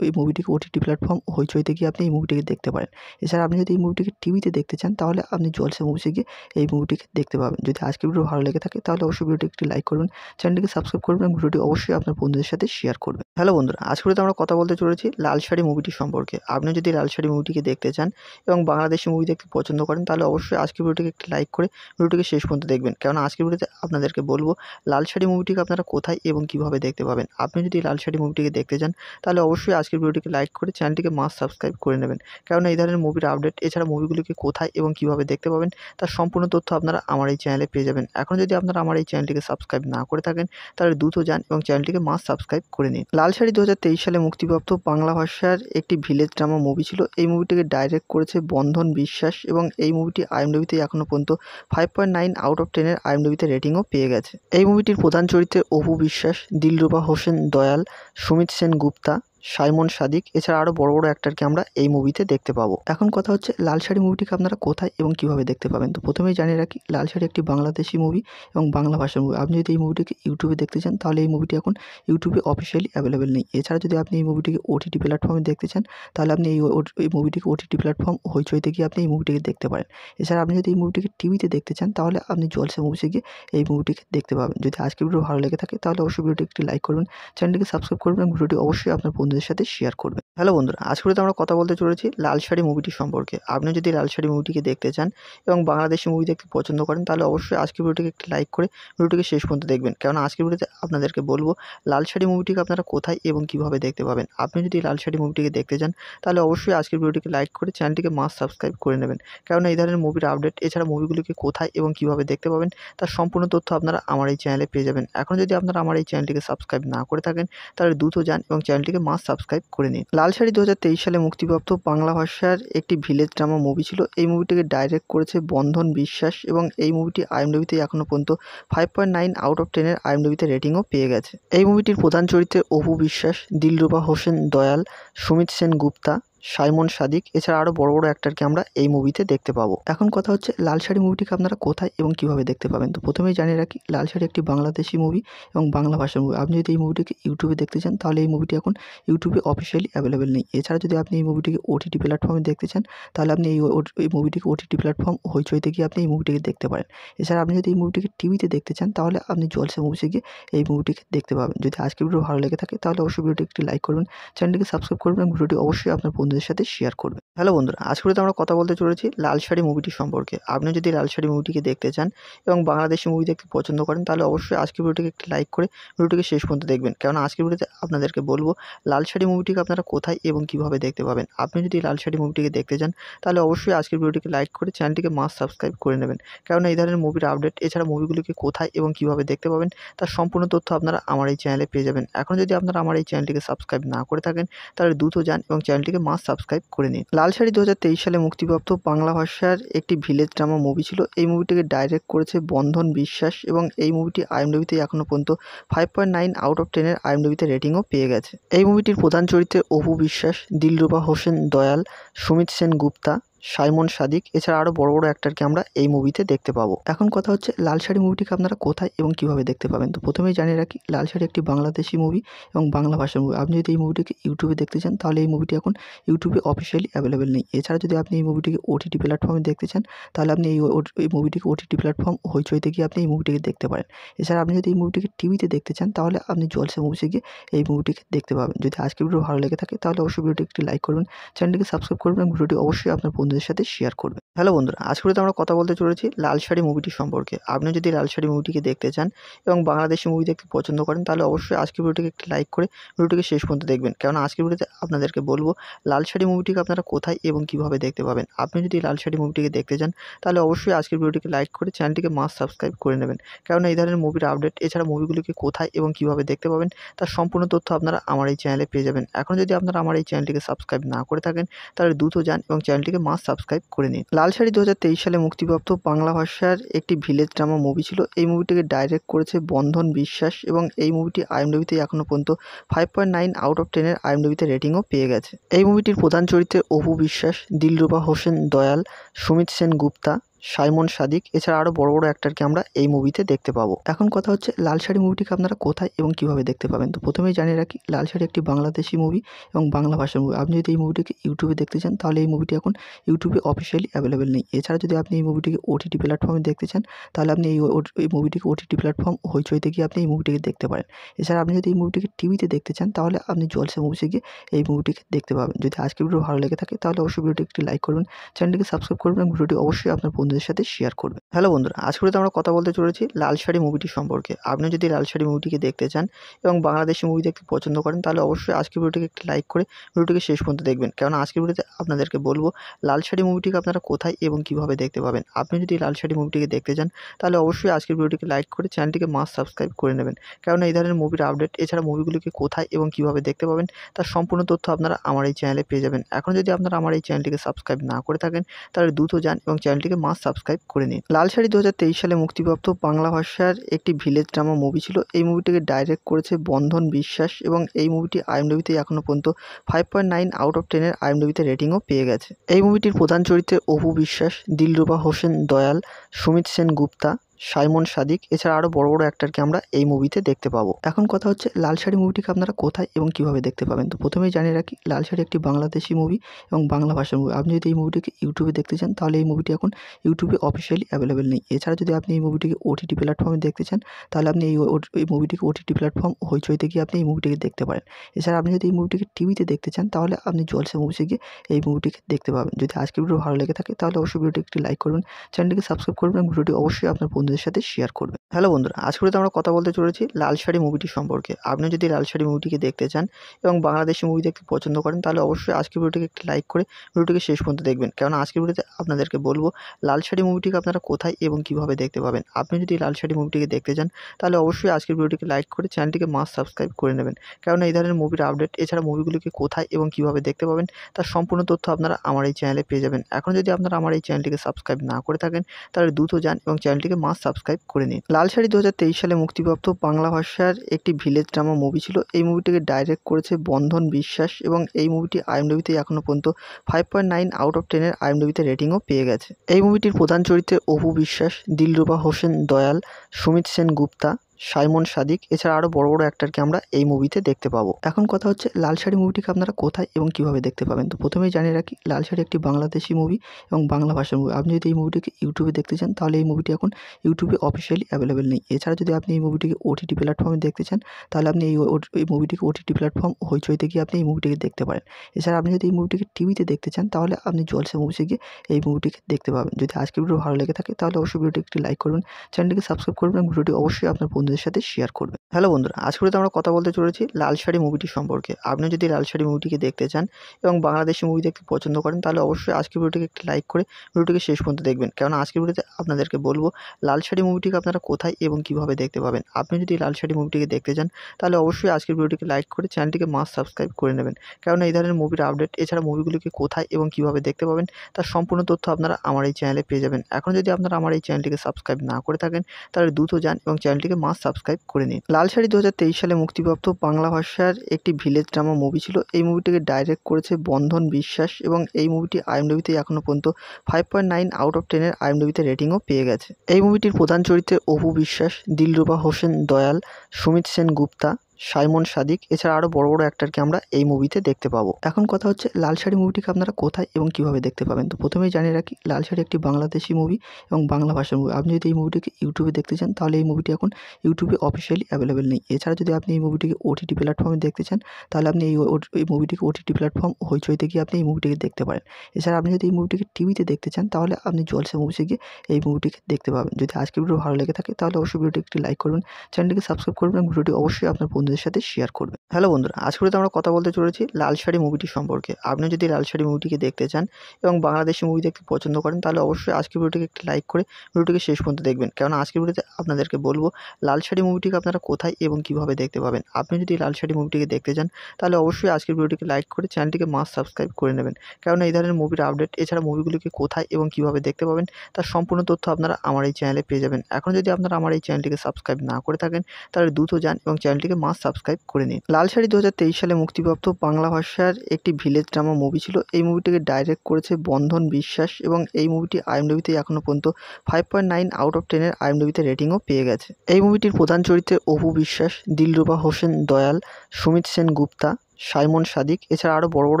এই মুভিটিকে ওটিটি প্ল্যাটফর্ম হইচইতে গিয়ে আপনি এই মুভিটিকে দেখতে পারেন এছাড়া আপনি যদি এই মুভিটিকে টিভিতে দেখতে চান তাহলে আপনি জলসা মুভিসে গিয়ে এই মুভিটিকে দেখতে পাবেন যদি আজকের ভিডিও ভালো লেগে থাকে তাহলে অবশ্যই ভিডিওটি একটি লাইক করবেন চ্যানেলটিকে সাবস্ক্রাইব করবেন এবং ভিডিওটি অবশ্যই আপনার বন্ধু বন্ধুদের সাথে শেয়ার করবেন হ্যালো বন্ধুরা আজকে আমরা কথা বলতে চলেছি লাল শাড়ি মুভিটি সম্পর্কে আপনি যদি লাল শাড়ি মুভিটিকে দেখতে চান এবং বাংলাদেশি মুভি দেখতে পছন্দ করেন তাহলে অবশ্যই আজকের ভিডিওটিকে একটি লাইক করে ভিডিওটিকে শেষ পর্যন্ত দেখবেন কারণ আজকের ভিডিওতে আপনাদেরকে বলবো লাল শাড়ি মুভিটিকে আপনারা কোথায় এবং কিভাবে দেখতে পাবেন আপনি যদি লাল শাড়ি মুভিটিকে দেখতে চান তাহলে অবশ্যই আজকের ভিডিওটিকে লাইক করে চ্যানেলটিকে মাস সাবস্ক্রাইব করে নেবেন কেননা এই ধরনের মুভির আপডেট এছাড়া মুভিগুলিকে কোথায় এবং কিভাবে দেখতে পাবেন তার সম্পূর্ণ তথ্য আপনারা আমার এই চ্যানেলে পেয়ে যাবেন এখন যদি আপনারা আমার এই চ্যানেলটিকে সাবস্ক্রাইব না করে থাকেন তাহলে দ্রুত যান এবং চ্যানেলটিকে মাস সাবস্ক্রাইব করে নিন লাল শাড়ি দু সালে মুক্তিপ্রাপ্ত বাংলা ভাষার একটি ভিলেজ ড্রামা মুভি ছিল এই মুভিটিকে ডাইরেক্ট করেছে বন্ধন বিশ্বাস এবং এই মুভিটি আইএমডিবিতে এখনও পর্যন্ত five point nine out of টেনের আইএমডিবিতে রেটিংও পেয়ে গেছে এই মুভিটির প্রধান চরিত্রে অপু বিশ্বাস দিলরুবা হোসেন দয়াল সুমিত সেন গুপ্তা সাইমন সাদিক এছাড়া আরও বড় বড় অ্যাক্টারকে আমরা এই মুভিতে দেখতে পাবো এখন কথা হচ্ছে লাল শাড়ি মুভিটিকে আপনারা কোথায় এবং কিভাবে দেখতে পাবেন তো প্রথমেই জানিয়ে রাখি লাল শাড়ি একটি বাংলাদেশি মুভি এবং বাংলা ভাষার মুভি আপনি যদি এই মুভিটিকে ইউটিউবে দেখতে চান তাহলে এই মুভিটি এখন ইউটিউবে অফিসিয়ালি অ্যাভেলেবেল নেই এছাড়া যদি আপনি এই মুভিটিকে ওটিটি প্ল্যাটফর্মে দেখতে চান তাহলে আপনি এই এই মুভিটিকে ওটিটি প্ল্যাটফর্ম হইচইতে গিয়ে আপনি এই মুভিটিকে দেখতে পারেন এছাড়া আপনি যদি এই মুভিটিকে টিভিতে দেখতে চান তাহলে আপনি জলসা মুভিসে গিয়ে এই মুভিটিকে দেখতে পাবেন যদি আজকের ভিডিও ভালো লেগে থাকে তাহলে অবশ্যই ভিডিওটি একটি লাইক করবেন চ্যানেলটিকে সাবস্ক্রাইব করবেন এবং ভিডিওটি অবশ্যই আপনার বন্ধু বন্ধুদের সাথে শেয়ার করবে হ্যালো বন্ধুরা আজকে আমরা কথা বলতে চলেছি লাল শাড়ি মুভিটি সম্পর্কে আপনি যদি লাল শাড়ি মুভিটিকে দেখতে চান এবং বাংলাদেশি মুভি দেখতে পছন্দ করেন তাহলে অবশ্যই আজকের ভিডিওটিকে একটি লাইক করে ভিডিওটিকে শেষ পর্যন্ত দেখবেন কেন আজকের ভিডিওতে আপনাদেরকে বলবো লাল শাড়ি মুভিটিকে আপনারা কোথায় এবং কিভাবে দেখতে পাবেন আপনি যদি লাল শাড়ি মুভিটিকে দেখতে চান তাহলে অবশ্যই আজকের ভিডিওটিকে লাইক করে চ্যানেলটিকে মাস সাবস্ক্রাইব করে নেবেন কেননা এই ধরনের মুভির আপডেট এছাড়া মুভিগুলিকে কোথায় এবং কিভাবে দেখতে পাবেন তার সম্পূর্ণ তথ্য আপনারা আমার এই চ্যানেলে পেয়ে যাবেন এখন যদি আপনারা আমার এই চ্যানেলটিকে সাবস্ক্রাইব না করে থাকেন তাহলে দ্রুত যান এবং চ্যানেলটিকে মাস সাবস্ক্রাইব করে নিন লাল শাড়ি দু সালে মুক্তিপ্রাপ্ত বাংলা ভাষার একটি ভিলেজ ড্রামা মুভি ছিল এই মুভিটিকে ডাইরেক্ট করেছে বন্ধন বিশ্বাস এবং এই মুভিটি আইএমডিবিতে এখনও পর্যন্ত five point nine out of টেনের আইএমডিবিতে রেটিংও পেয়ে গেছে এই মুভিটির প্রধান চরিত্রে অপু বিশ্বাস দিলরুবা হোসেন দয়াল সুমিত সেন গুপ্তা সাইমন সাদিক এছাড়া আরও বড় বড় অ্যাক্টারকে আমরা এই মুভিতে দেখতে পাবো এখন কথা হচ্ছে লাল শাড়ি মুভিটিকে আপনারা কোথায় এবং কিভাবে দেখতে পাবেন তো প্রথমেই জানিয়ে রাখি লাল শাড়ি একটি বাংলাদেশি মুভি এবং বাংলা ভাষার মুভি আপনি যদি এই মুভিটিকে ইউটিউবে দেখতে চান তাহলে এই মুভিটি এখন ইউটিউবে অফিসিয়ালি অ্যাভেলেবেল নেই এছাড়া যদি আপনি এই মুভিটিকে ওটিটি প্ল্যাটফর্মে দেখতে চান তাহলে আপনি এই এই মুভিটিকে ওটিটি প্ল্যাটফর্ম হইচইতে গিয়ে আপনি এই মুভিটিকে দেখতে পারেন এছাড়া আপনি যদি এই মুভিটিকে টিভিতে দেখতে চান তাহলে আপনি জলসা মুভিসে গিয়ে এই মুভিটিকে দেখতে পাবেন যদি আজকের ভিডিও ভালো লেগে থাকে তাহলে অবশ্যই ভিডিওটি একটি লাইক করবেন চ্যানেলটিকে সাবস্ক্রাইব করবেন এবং ভিডিওটি অবশ্যই আপনার বন্ধু বন্ধুদের সাথে শেয়ার করবে হ্যালো বন্ধুরা আজকে আমরা কথা বলতে চলেছি লাল শাড়ি মুভিটি সম্পর্কে আপনি যদি লাল শাড়ি মুভিটিকে দেখতে চান এবং বাংলাদেশি মুভি দেখতে পছন্দ করেন তাহলে অবশ্যই আজকের ভিডিওটিকে একটি লাইক করে ভিডিওটিকে শেষ পর্যন্ত দেখবেন কেন আজকের ভিডিওতে আপনাদেরকে বলবো লাল শাড়ি মুভিটিকে আপনারা কোথায় এবং কিভাবে দেখতে পাবেন আপনি যদি লাল শাড়ি মুভিটিকে দেখতে চান তাহলে অবশ্যই আজকের ভিডিওটিকে লাইক করে চ্যানেলটিকে মাস সাবস্ক্রাইব করে নেবেন কেননা এই ধরনের মুভির আপডেট এছাড়া মুভিগুলিকে কোথায় এবং কিভাবে দেখতে পাবেন তার সম্পূর্ণ তথ্য আপনারা আমার এই চ্যানেলে পেয়ে যাবেন এখন যদি আপনারা আমার এই চ্যানেলটিকে সাবস্ক্রাইব না করে থাকেন তাহলে দ্রুত যান এবং চ্যানেলটিকে মাস সাবস্ক্রাইব করে নিন লাল শাড়ি দু সালে মুক্তিপ্রাপ্ত বাংলা ভাষার একটি ভিলেজ ড্রামা মুভি ছিল এই মুভিটিকে ডাইরেক্ট করেছে বন্ধন বিশ্বাস এবং এই মুভিটি আইএমডিবিতে এখনও পর্যন্ত five point nine out of টেনের আইএমডিবিতে রেটিংও পেয়ে গেছে এই মুভিটির প্রধান চরিত্রে অপু বিশ্বাস দিলরুবা হোসেন দয়াল সুমিত সেন গুপ্তা সাইমন সাদিক এছাড়া আরও বড় বড় অ্যাক্টারকে আমরা এই মুভিতে দেখতে পাবো এখন কথা হচ্ছে লাল শাড়ি মুভিটিকে আপনারা কোথায় এবং কিভাবে দেখতে পাবেন তো প্রথমেই জানিয়ে রাখি লাল শাড়ি একটি বাংলাদেশি মুভি এবং বাংলা ভাষার মুভি আপনি যদি এই মুভিটিকে ইউটিউবে দেখতে চান তাহলে এই মুভিটি এখন ইউটিউবে অফিসিয়ালি অ্যাভেলেবেল নেই এছাড়া যদি আপনি এই মুভিটিকে ওটিটি প্ল্যাটফর্মে দেখতে চান তাহলে আপনি এই এই মুভিটিকে ওটিটি প্ল্যাটফর্ম হইচইতে গিয়ে আপনি এই মুভিটিকে দেখতে পারেন এছাড়া আপনি যদি এই মুভিটিকে টিভিতে দেখতে চান তাহলে আপনি জলসা মুভিসে গিয়ে এই মুভিটিকে দেখতে পাবেন যদি আজকের ভিডিও ভালো লেগে থাকে তাহলে অবশ্যই ভিডিওটি একটি লাইক করবেন চ্যানেলটিকে সাবস্ক্রাইব করবেন এবং ভিডিওটি অবশ্যই আপনার বন্ধু বন্ধুদের সাথে শেয়ার করবে হ্যালো বন্ধুরা আজকে আমরা কথা বলতে চলেছি লাল শাড়ি মুভিটি সম্পর্কে আপনি যদি লাল শাড়ি মুভিটিকে দেখতে চান এবং বাংলাদেশি মুভি দেখতে পছন্দ করেন তাহলে অবশ্যই আজকের ভিডিওটিকে একটি লাইক করে ভিডিওটিকে শেষ পর্যন্ত দেখবেন কেন আজকের ভিডিওতে আপনাদেরকে বলবো লাল শাড়ি মুভিটিকে আপনারা কোথায় এবং কিভাবে দেখতে পাবেন আপনি যদি লাল শাড়ি মুভিটিকে দেখতে চান তাহলে অবশ্যই আজকের ভিডিওটিকে লাইক করে চ্যানেলটিকে মাস সাবস্ক্রাইব করে নেবেন কেননা এই ধরনের মুভির আপডেট এছাড়া মুভিগুলিকে কোথায় এবং কিভাবে দেখতে পাবেন তার সম্পূর্ণ তথ্য আপনারা আমার এই চ্যানেলে পেয়ে যাবেন এখন যদি আপনারা আমার এই চ্যানেলটিকে সাবস্ক্রাইব না করে থাকেন তাহলে দ্রুত যান এবং চ্যানেলটিকে মাস সাবস্ক্রাইব করে নিন লাল শাড়ি দু সালে মুক্তিপ্রাপ্ত বাংলা ভাষার একটি ভিলেজ ড্রামা মুভি ছিল এই মুভিটিকে ডাইরেক্ট করেছে বন্ধন বিশ্বাস এবং এই মুভিটি আইএমডিবিতে এখনও পর্যন্ত five point nine out of টেনের আইএমডিবিতে রেটিংও পেয়ে গেছে এই মুভিটির প্রধান চরিত্রে অপু বিশ্বাস দিলরুবা হোসেন দয়াল সুমিত সেন গুপ্তা সাইমন সাদিক এছাড়া আরও বড় বড় অ্যাক্টারকে আমরা এই মুভিতে দেখতে পাবো এখন কথা হচ্ছে লাল শাড়ি মুভিটিকে আপনারা কোথায় এবং কিভাবে দেখতে পাবেন তো প্রথমেই জানিয়ে রাখি লাল শাড়ি একটি বাংলাদেশি মুভি এবং বাংলা ভাষার মুভি আপনি যদি এই মুভিটিকে ইউটিউবে দেখতে চান তাহলে এই মুভিটি এখন ইউটিউবে অফিসিয়ালি অ্যাভেলেবেল নেই এছাড়া যদি আপনি এই মুভিটিকে ওটিটি প্ল্যাটফর্মে দেখতে চান তাহলে আপনি এই এই মুভিটিকে ওটিটি প্ল্যাটফর্ম হইচইতে গিয়ে আপনি এই মুভিটিকে দেখতে পারেন এছাড়া আপনি যদি এই মুভিটিকে টিভিতে দেখতে চান তাহলে আপনি জলসা মুভিসে গিয়ে এই মুভিটিকে দেখতে পাবেন যদি আজকের ভিডিও ভালো লেগে থাকে তাহলে অবশ্যই ভিডিওটি একটি লাইক করবেন চ্যানেলটিকে সাবস্ক্রাইব করবেন এবং ভিডিওটি অবশ্যই আপনার বন্ধু বন্ধুদের সাথে শেয়ার করবে হ্যালো বন্ধুরা আজ করে আমরা কথা বলতে চলেছি লাল শাড়ি মুভিটি সম্পর্কে আপনি যদি লাল শাড়ি মুভিটিকে দেখতে চান এবং বাংলাদেশি মুভি দেখতে পছন্দ করেন তাহলে অবশ্যই আজকের ভিডিওটিকে একটি লাইক করে ভিডিওটিকে শেষ পর্যন্ত দেখবেন কেননা আজকের ভিডিওতে আপনাদেরকে বলবো লাল শাড়ি মুভিটিকে আপনারা কোথায় এবং কিভাবে দেখতে পাবেন আপনি যদি লাল শাড়ি মুভিটিকে দেখতে চান তাহলে অবশ্যই আজকের ভিডিওটিকে লাইক করে চ্যানেলটিকে মাস সাবস্ক্রাইব করে নেবেন কেননা এই ধরনের মুভির আপডেট এছাড়া মুভিগুলিকে কোথায় এবং কিভাবে দেখতে পাবেন তার সম্পূর্ণ তথ্য আপনারা আমার এই চ্যানেলে পেয়ে যাবেন এখন যদি আপনারা আমার এই চ্যানেলটিকে সাবস্ক্রাইব না করে থাকেন তাহলে দ্রুত যান এবং চ্যানেলটিকে মাস সাবস্ক্রাইব করে নিন লাল শাড়ি দু সালে মুক্তিপ্রাপ্ত বাংলা ভাষার একটি ভিলেজ ড্রামা মুভি ছিল এই মুভিটিকে ডাইরেক্ট করেছে বন্ধন বিশ্বাস এবং এই মুভিটি আইএমডিবিতে এখনও পর্যন্ত five point nine out of টেনের আইএমডিবিতে রেটিংও পেয়ে গেছে এই মুভিটির প্রধান চরিত্রে অপু বিশ্বাস দিলরুবা হোসেন দয়াল সুমিত সেন গুপ্তা সাইমন সাদিক এছাড়া আরও বড় বড় অ্যাক্টারকে আমরা এই মুভিতে দেখতে পাবো এখন কথা হচ্ছে লাল শাড়ি মুভিটিকে আপনারা কোথায় এবং কিভাবে দেখতে পাবেন তো প্রথমেই জানিয়ে রাখি লাল শাড়ি একটি বাংলাদেশি মুভি এবং বাংলা ভাষার মুভি আপনি যদি এই মুভিটিকে ইউটিউবে দেখতে চান তাহলে এই মুভিটি এখন ইউটিউবে অফিসিয়ালি অ্যাভেলেবেল নেই এছাড়া যদি আপনি এই মুভিটিকে ওটিটি প্ল্যাটফর্মে দেখতে চান তাহলে আপনি এই এই মুভিটিকে ওটিটি প্ল্যাটফর্ম হইচইতে গিয়ে আপনি এই মুভিটিকে দেখতে পারেন এছাড়া আপনি যদি এই মুভিটিকে টিভিতে দেখতে চান তাহলে আপনি জলসা মুভিসে গিয়ে এই মুভিটিকে দেখতে পাবেন যদি আজকের ভিডিও ভালো লেগে থাকে তাহলে অবশ্যই ভিডিওটি একটি লাইক করবেন চ্যানেলটিকে সাবস্ক্রাইব করবেন ভিডিওটি অবশ্যই আপনার বন্ধু বন্ধুদের সাথে শেয়ার করবে হ্যালো বন্ধুরা আজকে তো আমরা কথা বলতে চলেছি লাল শাড়ি মুভিটি সম্পর্কে আপনি যদি লাল শাড়ি মুভিটিকে দেখতে চান এবং বাংলাদেশি মুভি দেখতে পছন্দ করেন তাহলে অবশ্যই আজকের ভিডিওটিকে একটি লাইক করে ভিডিওটিকে শেষ পর্যন্ত দেখবেন কেননা আজকের ভিডিওতে আপনাদেরকে বলবো লাল শাড়ি মুভিটিকে আপনারা কোথায় এবং কিভাবে দেখতে পাবেন আপনি যদি লাল শাড়ি মুভিটিকে দেখতে চান তাহলে অবশ্যই আজকের ভিডিওটিকে লাইক করে চ্যানেলটিকে মাস সাবস্ক্রাইব করে নেবেন কেননা এই ধরনের মুভির আপডেট এছাড়া মুভিগুলিকে কোথায় এবং কিভাবে দেখতে পাবেন তার সম্পূর্ণ তথ্য আপনারা আমার এই চ্যানেলে পেয়ে যাবেন এখন যদি আপনারা আমার এই চ্যানেলটিকে সাবস্ক্রাইব না করে থাকেন তাহলে দ্রুত যান এবং চ্যানেলটিকে মাস সাবস্ক্রাইব করে নিন লাল শাড়ি দু সালে মুক্তিপ্রাপ্ত বাংলা ভাষার একটি ভিলেজ ড্রামা মুভি ছিল এই মুভিটিকে ডাইরেক্ট করেছে বন্ধন বিশ্বাস এবং এই মুভিটি আইএমডিবিতে এখনও পর্যন্ত five point nine out of টেনের আইএমডিবিতে রেটিংও পেয়ে গেছে এই মুভিটির প্রধান চরিত্রে অপু বিশ্বাস দিলরুবা হোসেন দয়াল সুমিত সেন গুপ্তা সাইমন সাদিক এছাড়া আরও বড় বড় অ্যাক্টারকে আমরা এই মুভিতে দেখতে পাবো এখন কথা হচ্ছে লাল শাড়ি মুভিটিকে আপনারা কোথায় এবং কিভাবে দেখতে পাবেন তো প্রথমেই জানিয়ে রাখি লাল শাড়ি একটি বাংলাদেশি মুভি এবং বাংলা ভাষার মুভি আপনি যদি এই মুভিটিকে ইউটিউবে দেখতে চান তাহলে এই মুভিটি এখন ইউটিউবে অফিসিয়ালি অ্যাভেলেবেল নেই এছাড়া যদি আপনি এই মুভিটিকে ওটিটি প্ল্যাটফর্মে দেখতে চান তাহলে আপনি এই এই মুভিটিকে ওটিটি প্ল্যাটফর্ম হইচইতে গিয়ে আপনি এই মুভিটিকে দেখতে পারেন এছাড়া আপনি যদি এই মুভিটিকে টিভিতে দেখতে চান তাহলে আপনি জলসা মুভিসে গিয়ে এই মুভিটিকে দেখতে পাবেন যদি আজকের ভিডিও ভালো লেগে থাকে তাহলে অবশ্যই ভিডিওটি একটি লাইক করবেন চ্যানেলটিকে সাবস্ক্রাইব করবেন ভিডিওটি অবশ্যই আপনার বন্ধু বন্ধুদের সাথে শেয়ার করবে হ্যালো বন্ধুরা আজ করে আমরা কথা বলতে চলেছি লাল শাড়ি মুভিটি সম্পর্কে আপনি যদি লাল শাড়ি মুভিটিকে দেখতে চান এবং বাংলাদেশি মুভি দেখতে পছন্দ করেন তাহলে অবশ্যই আজকের ভিডিওটিকে একটি লাইক করে ভিডিওটিকে শেষ পর্যন্ত দেখবেন কেননা আজকের ভিডিওতে আপনাদেরকে বলবো লাল শাড়ি মুভিটিকে আপনারা কোথায় এবং কিভাবে দেখতে পাবেন আপনি যদি লাল শাড়ি মুভিটিকে দেখতে চান তাহলে অবশ্যই আজকের ভিডিওটিকে লাইক করে চ্যানেলটিকে মাস সাবস্ক্রাইব করে নেবেন কেননা এই ধরনের মুভির আপডেট এছাড়া মুভিগুলিকে কোথায় এবং কিভাবে দেখতে পাবেন তার সম্পূর্ণ তথ্য আপনারা আমার এই চ্যানেলে পেয়ে যাবেন এখন যদি আপনারা আমার এই চ্যানেলটিকে সাবস্ক্রাইব না করে থাকেন তাহলে দ্রুত যান এবং চ্যানেলটিকে মাস সাবস্ক্রাইব করে নিন লাল শাড়ি দু সালে মুক্তিপ্রাপ্ত বাংলা ভাষার একটি ভিলেজ ড্রামা মুভি ছিল এই মুভিটিকে ডাইরেক্ট করেছে বন্ধন বিশ্বাস এবং এই মুভিটি আইএমডিবিতে এখনও পর্যন্ত five point nine out of টেনের আইএমডিবিতে রেটিংও পেয়ে গেছে এই মুভিটির প্রধান চরিত্রে অপু বিশ্বাস দিলরুবা হোসেন দয়াল সুমিত সেন গুপ্তা সাইমন সাদিক এছাড়া আরও বড় বড় অ্যাক্টারকে আমরা এই মুভিতে দেখতে পাবো এখন কথা হচ্ছে লাল শাড়ি মুভিটিকে আপনারা কোথায় এবং কিভাবে দেখতে পাবেন তো প্রথমেই জানিয়ে রাখি লাল শাড়ি একটি বাংলাদেশি মুভি এবং বাংলা ভাষার মুভি আপনি যদি এই মুভিটিকে ইউটিউবে দেখতে চান তাহলে এই মুভিটি এখন ইউটিউবে অফিসিয়ালি অ্যাভেলেবেল নেই এছাড়া যদি আপনি এই মুভিটিকে ওটিটি প্ল্যাটফর্মে দেখতে চান তাহলে আপনি এই এই মুভিটিকে ওটিটি প্ল্যাটফর্ম হইচইতে গিয়ে আপনি এই মুভিটিকে দেখতে পারেন এছাড়া আপনি যদি এই মুভিটিকে টিভিতে দেখতে চান তাহলে আপনি জলসা মুভিসে গিয়ে এই মুভিটিকে দেখতে পাবেন যদি আজকের ভিডিও ভালো লেগে থাকে তাহলে অবশ্যই ভিডিওটি একটি লাইক করবেন চ্যানেলটিকে সাবস্ক্রাইব করবেন ভিডিওটি অবশ্যই আপনার বন্ধুদের সাথে শেয়ার করবেন হ্যালো বন্ধুরা আজ করে আমরা কথা বলতে চলেছি লাল শাড়ি মুভিটি সম্পর্কে আপনি যদি লাল শাড়ি মুভিটিকে দেখতে চান এবং বাংলাদেশি মুভি দেখতে পছন্দ করেন তাহলে অবশ্যই আজকের ভিডিওটিকে একটি লাইক করে ভিডিওটিকে শেষ পর্যন্ত দেখবেন কেননা আজকের ভিডিওতে আপনাদেরকে বলবো লাল শাড়ি মুভিটিকে আপনারা কোথায় এবং কিভাবে দেখতে পাবেন আপনি যদি লাল শাড়ি মুভিটিকে দেখতে চান তাহলে অবশ্যই আজকের ভিডিওটিকে লাইক করে চ্যানেলটিকে মাস সাবস্ক্রাইব করে নেবেন কেননা এই ধরনের মুভির আপডেট এছাড়া মুভিগুলিকে কোথায় এবং কিভাবে দেখতে পাবেন তার সম্পূর্ণ তথ্য আপনারা আমার এই চ্যানেলে পেয়ে যাবেন এখন যদি আপনারা আমার এই চ্যানেলটিকে সাবস্ক্রাইব না করে থাকেন তাহলে দ্রুত যান এবং চ্যানেলটিকে মাস সাবস্ক্রাইব করে নিন লাল শাড়ি দু সালে মুক্তিপ্রাপ্ত বাংলা ভাষার একটি ভিলেজ ড্রামা মুভি ছিল এই মুভিটিকে ডাইরেক্ট করেছে বন্ধন বিশ্বাস এবং এই মুভিটি আইএমডিবিতে এখনও পর্যন্ত five point nine out of টেনের আইএমডিবিতে রেটিংও পেয়ে গেছে এই মুভিটির প্রধান চরিত্রে অপু বিশ্বাস দিলরুবা হোসেন দয়াল সুমিত সেন গুপ্তা সাইমন সাদিক এছাড়া আরও বড় বড়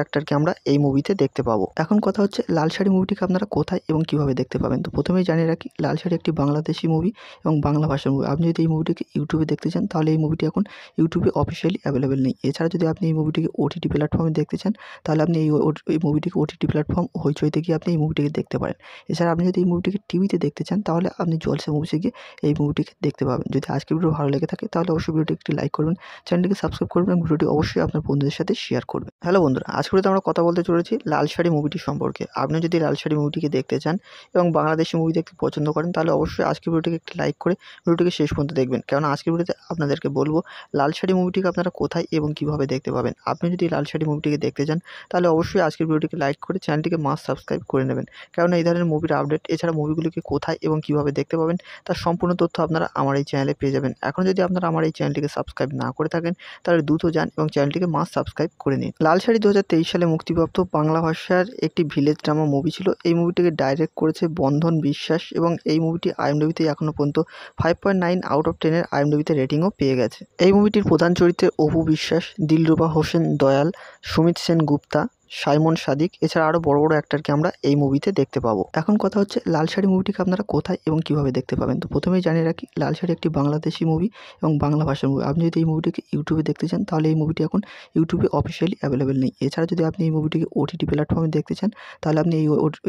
অ্যাক্টারকে আমরা এই মুভিতে দেখতে পাবো এখন কথা হচ্ছে লাল শাড়ি মুভিটিকে আপনারা কোথায় এবং কিভাবে দেখতে পাবেন তো প্রথমেই জানিয়ে রাখি লাল শাড়ি একটি বাংলাদেশি মুভি এবং বাংলা ভাষার মুভি আপনি যদি এই মুভিটিকে ইউটিউবে দেখতে চান তাহলে এই মুভিটি এখন ইউটিউবে অফিসিয়ালি অ্যাভেলেবেল নেই এছাড়া যদি আপনি এই মুভিটিকে ওটিটি প্ল্যাটফর্মে দেখতে চান তাহলে আপনি এই এই মুভিটিকে ওটিটি প্ল্যাটফর্ম হইচইতে গিয়ে আপনি এই মুভিটিকে দেখতে পারেন এছাড়া আপনি যদি এই মুভিটিকে টিভিতে দেখতে চান তাহলে আপনি জলসা মুভিসে গিয়ে এই মুভিটিকে দেখতে পাবেন যদি আজকের ভিডিও ভালো লেগে থাকে তাহলে অবশ্যই ভিডিওটি একটি লাইক করবেন চ্যানেলটিকে সাবস্ক্রাইব করবেন ভিডিওটি অবশ্যই আপনার বন্ধুদের সাথে শেয়ার করবে হ্যালো বন্ধুরা তো আমরা কথা বলতে চলেছি লাল শাড়ি মুভিটি সম্পর্কে আপনি যদি লাল শাড়ি মুভিটিকে দেখতে চান এবং বাংলাদেশি মুভি দেখতে পছন্দ করেন তাহলে অবশ্যই আজকের ভিডিওটিকে একটি লাইক করে ভিডিওটিকে শেষ পর্যন্ত দেখবেন কারণ আজকের ভিডিওতে আপনাদেরকে বলবো লাল শাড়ি মুভিটিকে আপনারা কোথায় এবং কিভাবে দেখতে পাবেন আপনি যদি লাল শাড়ি মুভিটিকে দেখতে চান তাহলে অবশ্যই আজকের ভিডিওটিকে লাইক করে চ্যানেলটিকে মাস সাবস্ক্রাইব করে নেবেন কারণ এই ধরনের মুভির আপডেট এছাড়া মুভিগুলিকে কোথায় এবং কিভাবে দেখতে পাবেন তার সম্পূর্ণ তথ্য আপনারা আমার এই চ্যানেলে পেয়ে যাবেন এখন যদি আপনারা আমার এই চ্যানেলটিকে সাবস্ক্রাইব না করে থাকেন তাহলে দ্রুত যান এবং চ্যানেলটিকে মাস সাবস্ক্রাইব করে নিন লাল শাড়ি দু সালে মুক্তিপ্রাপ্ত বাংলা ভাষার একটি ভিলেজ ড্রামা মুভি ছিল এই মুভিটিকে ডাইরেক্ট করেছে বন্ধন বিশ্বাস এবং এই মুভিটি আইএমডিবিতে এখনও পর্যন্ত five point nine out of টেনের আইএমডিবিতে রেটিংও পেয়ে গেছে এই মুভিটির প্রধান চরিত্রে অপু বিশ্বাস দিলরুবা হোসেন দয়াল সুমিত সেন গুপ্তা সাইমন সাদিক এছাড়া আরও বড় বড় অ্যাক্টারকে আমরা এই মুভিতে দেখতে পাবো এখন কথা হচ্ছে লাল শাড়ি মুভিটিকে আপনারা কোথায় এবং কিভাবে দেখতে পাবেন তো প্রথমেই জানিয়ে রাখি লাল শাড়ি একটি বাংলাদেশি মুভি এবং বাংলা ভাষার মুভি আপনি যদি এই মুভিটিকে ইউটিউবে দেখতে চান তাহলে এই মুভিটি এখন ইউটিউবে অফিসিয়ালি অ্যাভেলেবেল নেই এছাড়া যদি আপনি এই মুভিটিকে ওটিটি প্ল্যাটফর্মে দেখতে চান তাহলে আপনি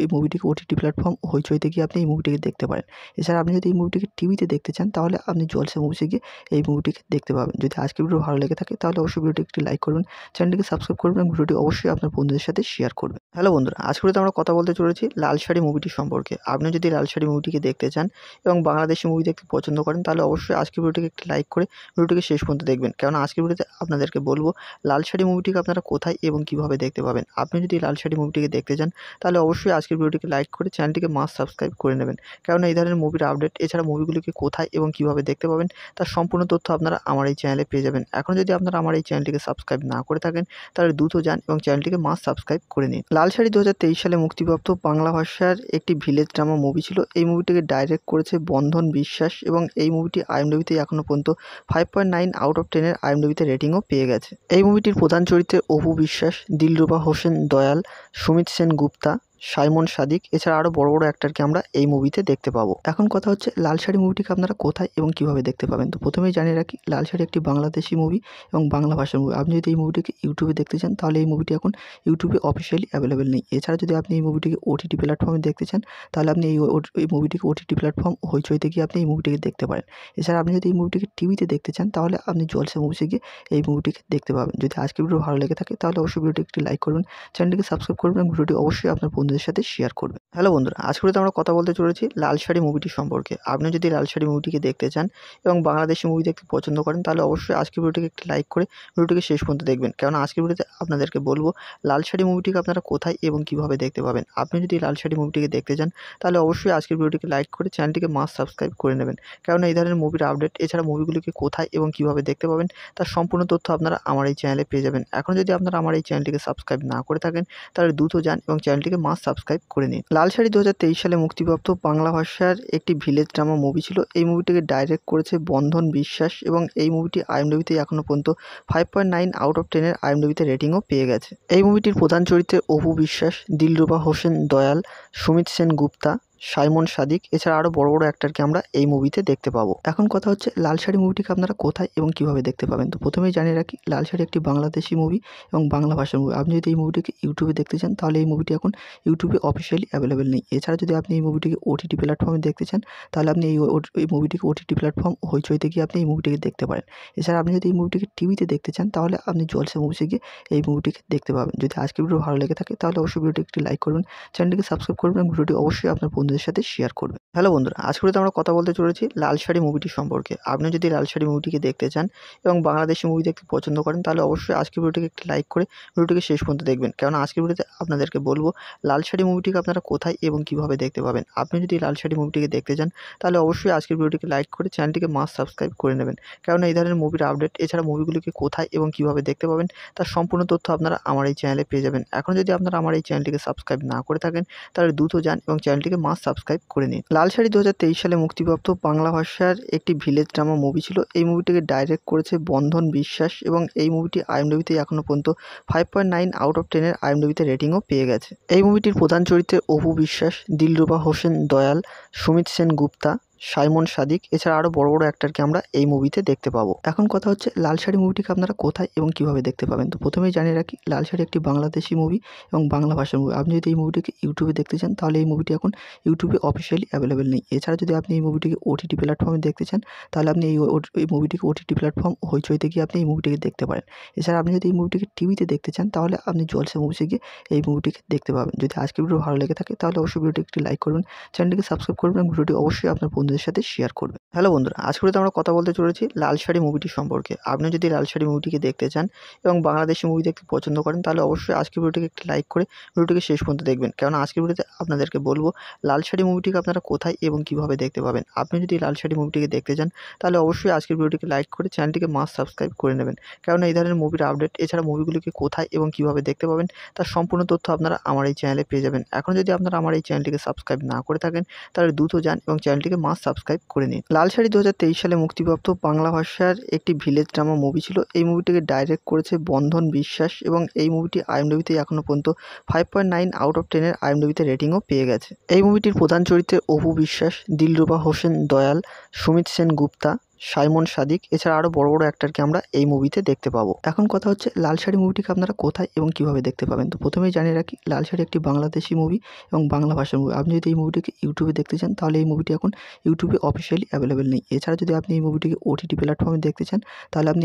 এই মুভিটিকে ওটিটি প্ল্যাটফর্ম হইচইতে গিয়ে আপনি এই মুভিটিকে দেখতে পারেন এছাড়া আপনি যদি এই মুভিটিকে টিভিতে দেখতে চান তাহলে আপনি জলসা মুভিসে গিয়ে এই মুভিটিকে দেখতে পাবেন যদি আজকের ভিডিও ভালো লেগে থাকে তাহলে অবশ্যই ভিডিওটি একটি লাইক করবেন চ্যানেলটিকে সাবস্ক্রাইব করবেন এবং ভিডিওটি অবশ্যই আপনার বন্ধু বন্ধুদের সাথে শেয়ার করবেন হ্যালো বন্ধুরা তো আমরা কথা বলতে চলেছি লাল শাড়ি মুভিটি সম্পর্কে আপনি যদি লাল শাড়ি মুভিটিকে দেখতে চান এবং বাংলাদেশি মুভি দেখতে পছন্দ করেন তাহলে অবশ্যই আজকের ভিডিওটিকে একটি লাইক করে ভিডিওটিকে শেষ পর্যন্ত দেখবেন কারণ আজকের ভিডিওতে আপনাদেরকে বলবো লাল শাড়ি মুভিটিকে আপনারা কোথায় এবং কিভাবে দেখতে পাবেন আপনি যদি লাল শাড়ি মুভিটিকে দেখতে চান তাহলে অবশ্যই আজকের ভিডিওটিকে লাইক করে চ্যানেলটিকে মাস সাবস্ক্রাইব করে নেবেন কারণ এই ধরনের মুভির আপডেট এছাড়া মুভিগুলিকে কোথায় এবং কিভাবে দেখতে পাবেন তার সম্পূর্ণ তথ্য আপনারা আমার এই চ্যানেলে পেয়ে যাবেন এখন যদি আপনারা আমার এই চ্যানেলটিকে সাবস্ক্রাইব না করে থাকেন তাহলে দ্রুত যান এবং চ্যানেলটিকে মাস সাবস্ক্রাইব করে নিন লাল শাড়ি দু সালে মুক্তিপ্রাপ্ত বাংলা ভাষার একটি ভিলেজ ড্রামা মুভি ছিল এই মুভিটিকে ডাইরেক্ট করেছে বন্ধন বিশ্বাস এবং এই মুভিটি আইএমডিবিতে এখনও পর্যন্ত five point nine out of টেনের আইএমডিবিতে রেটিংও পেয়ে গেছে এই মুভিটির প্রধান চরিত্রে অপু বিশ্বাস দিলরুবা হোসেন দয়াল সুমিত সেন গুপ্তা সাইমন সাদিক এছাড়া আরও বড় বড় অ্যাক্টারকে আমরা এই মুভিতে দেখতে পাবো এখন কথা হচ্ছে লাল শাড়ি মুভিটিকে আপনারা কোথায় এবং কিভাবে দেখতে পাবেন তো প্রথমেই জানিয়ে রাখি লাল শাড়ি একটি বাংলাদেশি মুভি এবং বাংলা ভাষার মুভি আপনি যদি এই মুভিটিকে ইউটিউবে দেখতে চান তাহলে এই মুভিটি এখন ইউটিউবে অফিসিয়ালি অ্যাভেলেবেল নেই এছাড়া যদি আপনি এই মুভিটিকে ওটিটি প্ল্যাটফর্মে দেখতে চান তাহলে আপনি এই এই মুভিটিকে ওটিটি প্ল্যাটফর্ম হইচইতে গিয়ে আপনি এই মুভিটিকে দেখতে পারেন এছাড়া আপনি যদি এই মুভিটিকে টিভিতে দেখতে চান তাহলে আপনি জলসা মুভিসে গিয়ে এই মুভিটিকে দেখতে পাবেন যদি আজকের ভিডিও ভালো লেগে থাকে তাহলে অবশ্যই ভিডিওটি একটি লাইক করবেন চ্যানেলটিকে সাবস্ক্রাইব করবেন এবং ভিডিওটি অবশ্যই আপনার বন্ধু বন্ধুদের সাথে শেয়ার করবেন হ্যালো বন্ধুরা তো আমরা কথা বলতে চলেছি লাল শাড়ি মুভিটি সম্পর্কে আপনি যদি লাল শাড়ি মুভিটিকে দেখতে চান এবং বাংলাদেশি মুভি দেখতে পছন্দ করেন তাহলে অবশ্যই আজকের ভিডিওটিকে একটি লাইক করে ভিডিওটিকে শেষ পর্যন্ত দেখবেন কেন আজকের ভিডিওতে আপনাদেরকে বলবো লাল শাড়ি মুভিটিকে আপনারা কোথায় এবং কিভাবে দেখতে পাবেন আপনি যদি লাল শাড়ি মুভিটিকে দেখতে চান তাহলে অবশ্যই আজকের ভিডিওটিকে লাইক করে চ্যানেলটিকে মাস সাবস্ক্রাইব করে নেবেন কেন এই ধরনের মুভির আপডেট এছাড়া মুভিগুলিকে কোথায় এবং কিভাবে দেখতে পাবেন তার সম্পূর্ণ তথ্য আপনারা আমার এই চ্যানেলে পেয়ে যাবেন এখন যদি আপনারা আমার এই চ্যানেলটিকে সাবস্ক্রাইব না করে থাকেন তাহলে দ্রুত যান এবং চ্যানেলটিকে মাস সাবস্ক্রাইব করে নিন লাল শাড়ি দু সালে মুক্তিপ্রাপ্ত বাংলা ভাষার একটি ভিলেজ ড্রামা মুভি ছিল এই মুভিটিকে ডাইরেক্ট করেছে বন্ধন বিশ্বাস এবং এই মুভিটি আইএমডিবিতে এখনও পর্যন্ত five point nine out of টেনের আইএমডিবিতে রেটিংও পেয়ে গেছে এই মুভিটির প্রধান চরিত্রে অপু বিশ্বাস দিলরুবা হোসেন দয়াল সুমিত সেন গুপ্তা সাইমন সাদিক এছাড়া আরও বড় বড় অ্যাক্টারকে আমরা এই মুভিতে দেখতে পাবো এখন কথা হচ্ছে লাল শাড়ি মুভিটিকে আপনারা কোথায় এবং কিভাবে দেখতে পাবেন তো প্রথমেই জানিয়ে রাখি লাল শাড়ি একটি বাংলাদেশি মুভি এবং বাংলা ভাষার মুভি আপনি যদি এই মুভিটিকে ইউটিউবে দেখতে চান তাহলে এই মুভিটি এখন ইউটিউবে অফিসিয়ালি অ্যাভেলেবেল নেই এছাড়া যদি আপনি এই মুভিটিকে ওটিটি প্ল্যাটফর্মে দেখতে চান তাহলে আপনি এই এই মুভিটিকে ওটিটি প্ল্যাটফর্ম হইচইতে গিয়ে আপনি এই মুভিটিকে দেখতে পারেন এছাড়া আপনি যদি এই মুভিটিকে টিভিতে দেখতে চান তাহলে আপনি জলসে মুভিসে গিয়ে এই মুভিটিকে দেখতে পাবেন যদি আজকের ভিডিও ভালো লেগে থাকে তাহলে অবশ্যই ভিডিওটি একটি লাইক করবেন চ্যানেলটিকে সাবস্ক্রাইব করবেন এবং ভিডিওটি অবশ্যই আপনার বন্ধু বন্ধুদের সাথে শেয়ার করবেন হ্যালো বন্ধুরা আজকে আমরা কথা বলতে চলেছি লাল শাড়ি মুভিটি সম্পর্কে আপনি যদি লাল শাড়ি মুভিটিকে দেখতে চান এবং বাংলাদেশি মুভি দেখতে পছন্দ করেন তাহলে অবশ্যই আজকের ভিডিওটিকে একটি লাইক করে ভিডিওটিকে শেষ পর্যন্ত দেখবেন কেন আজকের ভিডিওতে আপনাদেরকে বলবো লাল শাড়ি মুভিটিকে আপনারা কোথায় এবং কিভাবে দেখতে পাবেন আপনি যদি লাল শাড়ি মুভিটিকে দেখতে চান তাহলে অবশ্যই আজকের ভিডিওটিকে লাইক করে চ্যানেলটিকে মাস সাবস্ক্রাইব করে নেবেন কেন এই ধরনের মুভির আপডেট এছাড়া মুভিগুলিকে কোথায় এবং কিভাবে দেখতে পাবেন তার সম্পূর্ণ তথ্য আপনারা আমার এই চ্যানেলে পেয়ে যাবেন এখন যদি আপনারা আমার এই চ্যানেলটিকে সাবস্ক্রাইব না করে থাকেন তাহলে দ্রুত যান এবং চ্যানেলটিকে মাস সাবস্ক্রাইব করে নিন লাল শাড়ি দু সালে মুক্তিপ্রাপ্ত বাংলা ভাষার একটি ভিলেজ ড্রামা মুভি ছিল এই মুভিটিকে ডাইরেক্ট করেছে বন্ধন বিশ্বাস এবং এই মুভিটি আইএমডিবিতে এখনও পর্যন্ত five point nine out of টেনের আইএমডিবিতে রেটিংও পেয়ে গেছে এই মুভিটির প্রধান চরিত্রে অপু বিশ্বাস দিলরুবা হোসেন দয়াল সুমিত সেন গুপ্তা সাইমন সাদিক এছাড়া আরও বড় বড় অ্যাক্টারকে আমরা এই মুভিতে দেখতে পাবো এখন কথা হচ্ছে লাল শাড়ি মুভিটিকে আপনারা কোথায় এবং কিভাবে দেখতে পাবেন তো প্রথমেই জানিয়ে রাখি লাল শাড়ি একটি বাংলাদেশি মুভি এবং বাংলা ভাষার মুভি আপনি যদি এই মুভিটিকে ইউটিউবে দেখতে চান তাহলে এই মুভিটি এখন ইউটিউবে অফিসিয়ালি অ্যাভেলেবেল নেই এছাড়া যদি আপনি এই মুভিটিকে ওটিটি প্ল্যাটফর্মে দেখতে চান তাহলে আপনি এই মুভিটিকে ওটিটি প্ল্যাটফর্ম হইচইতে গিয়ে আপনি এই মুভিটিকে দেখতে পারেন এছাড়া আপনি যদি এই মুভিটিকে টিভিতে দেখতে চান তাহলে আপনি জলসে মুভিসে গিয়ে এই মুভিটিকে দেখতে পাবেন যদি আজকের ভিডিও ভালো লেগে থাকে তাহলে অবশ্যই ভিডিওটি একটি লাইক করবেন চ্যানেলটিকে সাবস্ক্রাইব করবেন এবং ভিডিওটি অবশ্যই আপনার বন্ধু বন্ধুদের সাথে শেয়ার করবে হ্যালো বন্ধুরা আজকে আমরা কথা বলতে চলেছি লাল শাড়ি মুভিটি সম্পর্কে আপনি যদি লাল শাড়ি মুভিটিকে দেখতে চান এবং বাংলাদেশি মুভি দেখতে পছন্দ করেন তাহলে অবশ্যই আজকের ভিডিওটিকে একটি লাইক করে ভিডিওটিকে শেষ পর্যন্ত দেখবেন কেন আজকের ভিডিওতে আপনাদেরকে বলবো লাল শাড়ি মুভিটিকে আপনারা কোথায় এবং কিভাবে দেখতে পাবেন আপনি যদি লাল শাড়ি মুভিটিকে দেখতে চান তাহলে অবশ্যই আজকের ভিডিওটিকে লাইক করে চ্যানেলটিকে মাস সাবস্ক্রাইব করে নেবেন কেন এই ধরনের মুভির আপডেট এছাড়া মুভিগুলিকে কোথায় এবং কিভাবে দেখতে পাবেন তার সম্পূর্ণ তথ্য আপনারা আমার এই চ্যানেলে পেয়ে যাবেন এখন যদি আপনারা আমার এই চ্যানেলটিকে সাবস্ক্রাইব না করে থাকেন তাহলে দ্রুত যান এবং চ্যানেলটিকে মাস সাবস্ক্রাইব করে নিন লাল শাড়ি দু সালে মুক্তিপ্রাপ্ত বাংলা ভাষার একটি ভিলেজ ড্রামা মুভি ছিল এই মুভিটিকে ডাইরেক্ট করেছে বন্ধন বিশ্বাস এবং এই মুভিটি আইএমডিবিতে এখনও পর্যন্ত five point nine out of টেনের আইএমডিবিতে রেটিংও পেয়ে গেছে এই মুভিটির প্রধান চরিত্রে অপু বিশ্বাস দিলরুবা হোসেন দয়াল সুমিত সেন গুপ্তা সাইমন সাদিক এছাড়া আরও বড় বড় অ্যাক্টারকে আমরা এই মুভিতে দেখতে পাবো এখন কথা হচ্ছে লাল শাড়ি মুভিটিকে আপনারা কোথায় এবং কিভাবে দেখতে পাবেন তো প্রথমেই জানিয়ে রাখি লাল শাড়ি একটি বাংলাদেশি মুভি এবং বাংলা ভাষার মুভি আপনি যদি এই মুভিটিকে ইউটিউবে দেখতে চান তাহলে এই মুভিটি এখন ইউটিউবে অফিসিয়ালি অ্যাভেলেবেল নেই এছাড়া যদি আপনি এই মুভিটিকে ওটিটি প্ল্যাটফর্মে দেখতে চান তাহলে আপনি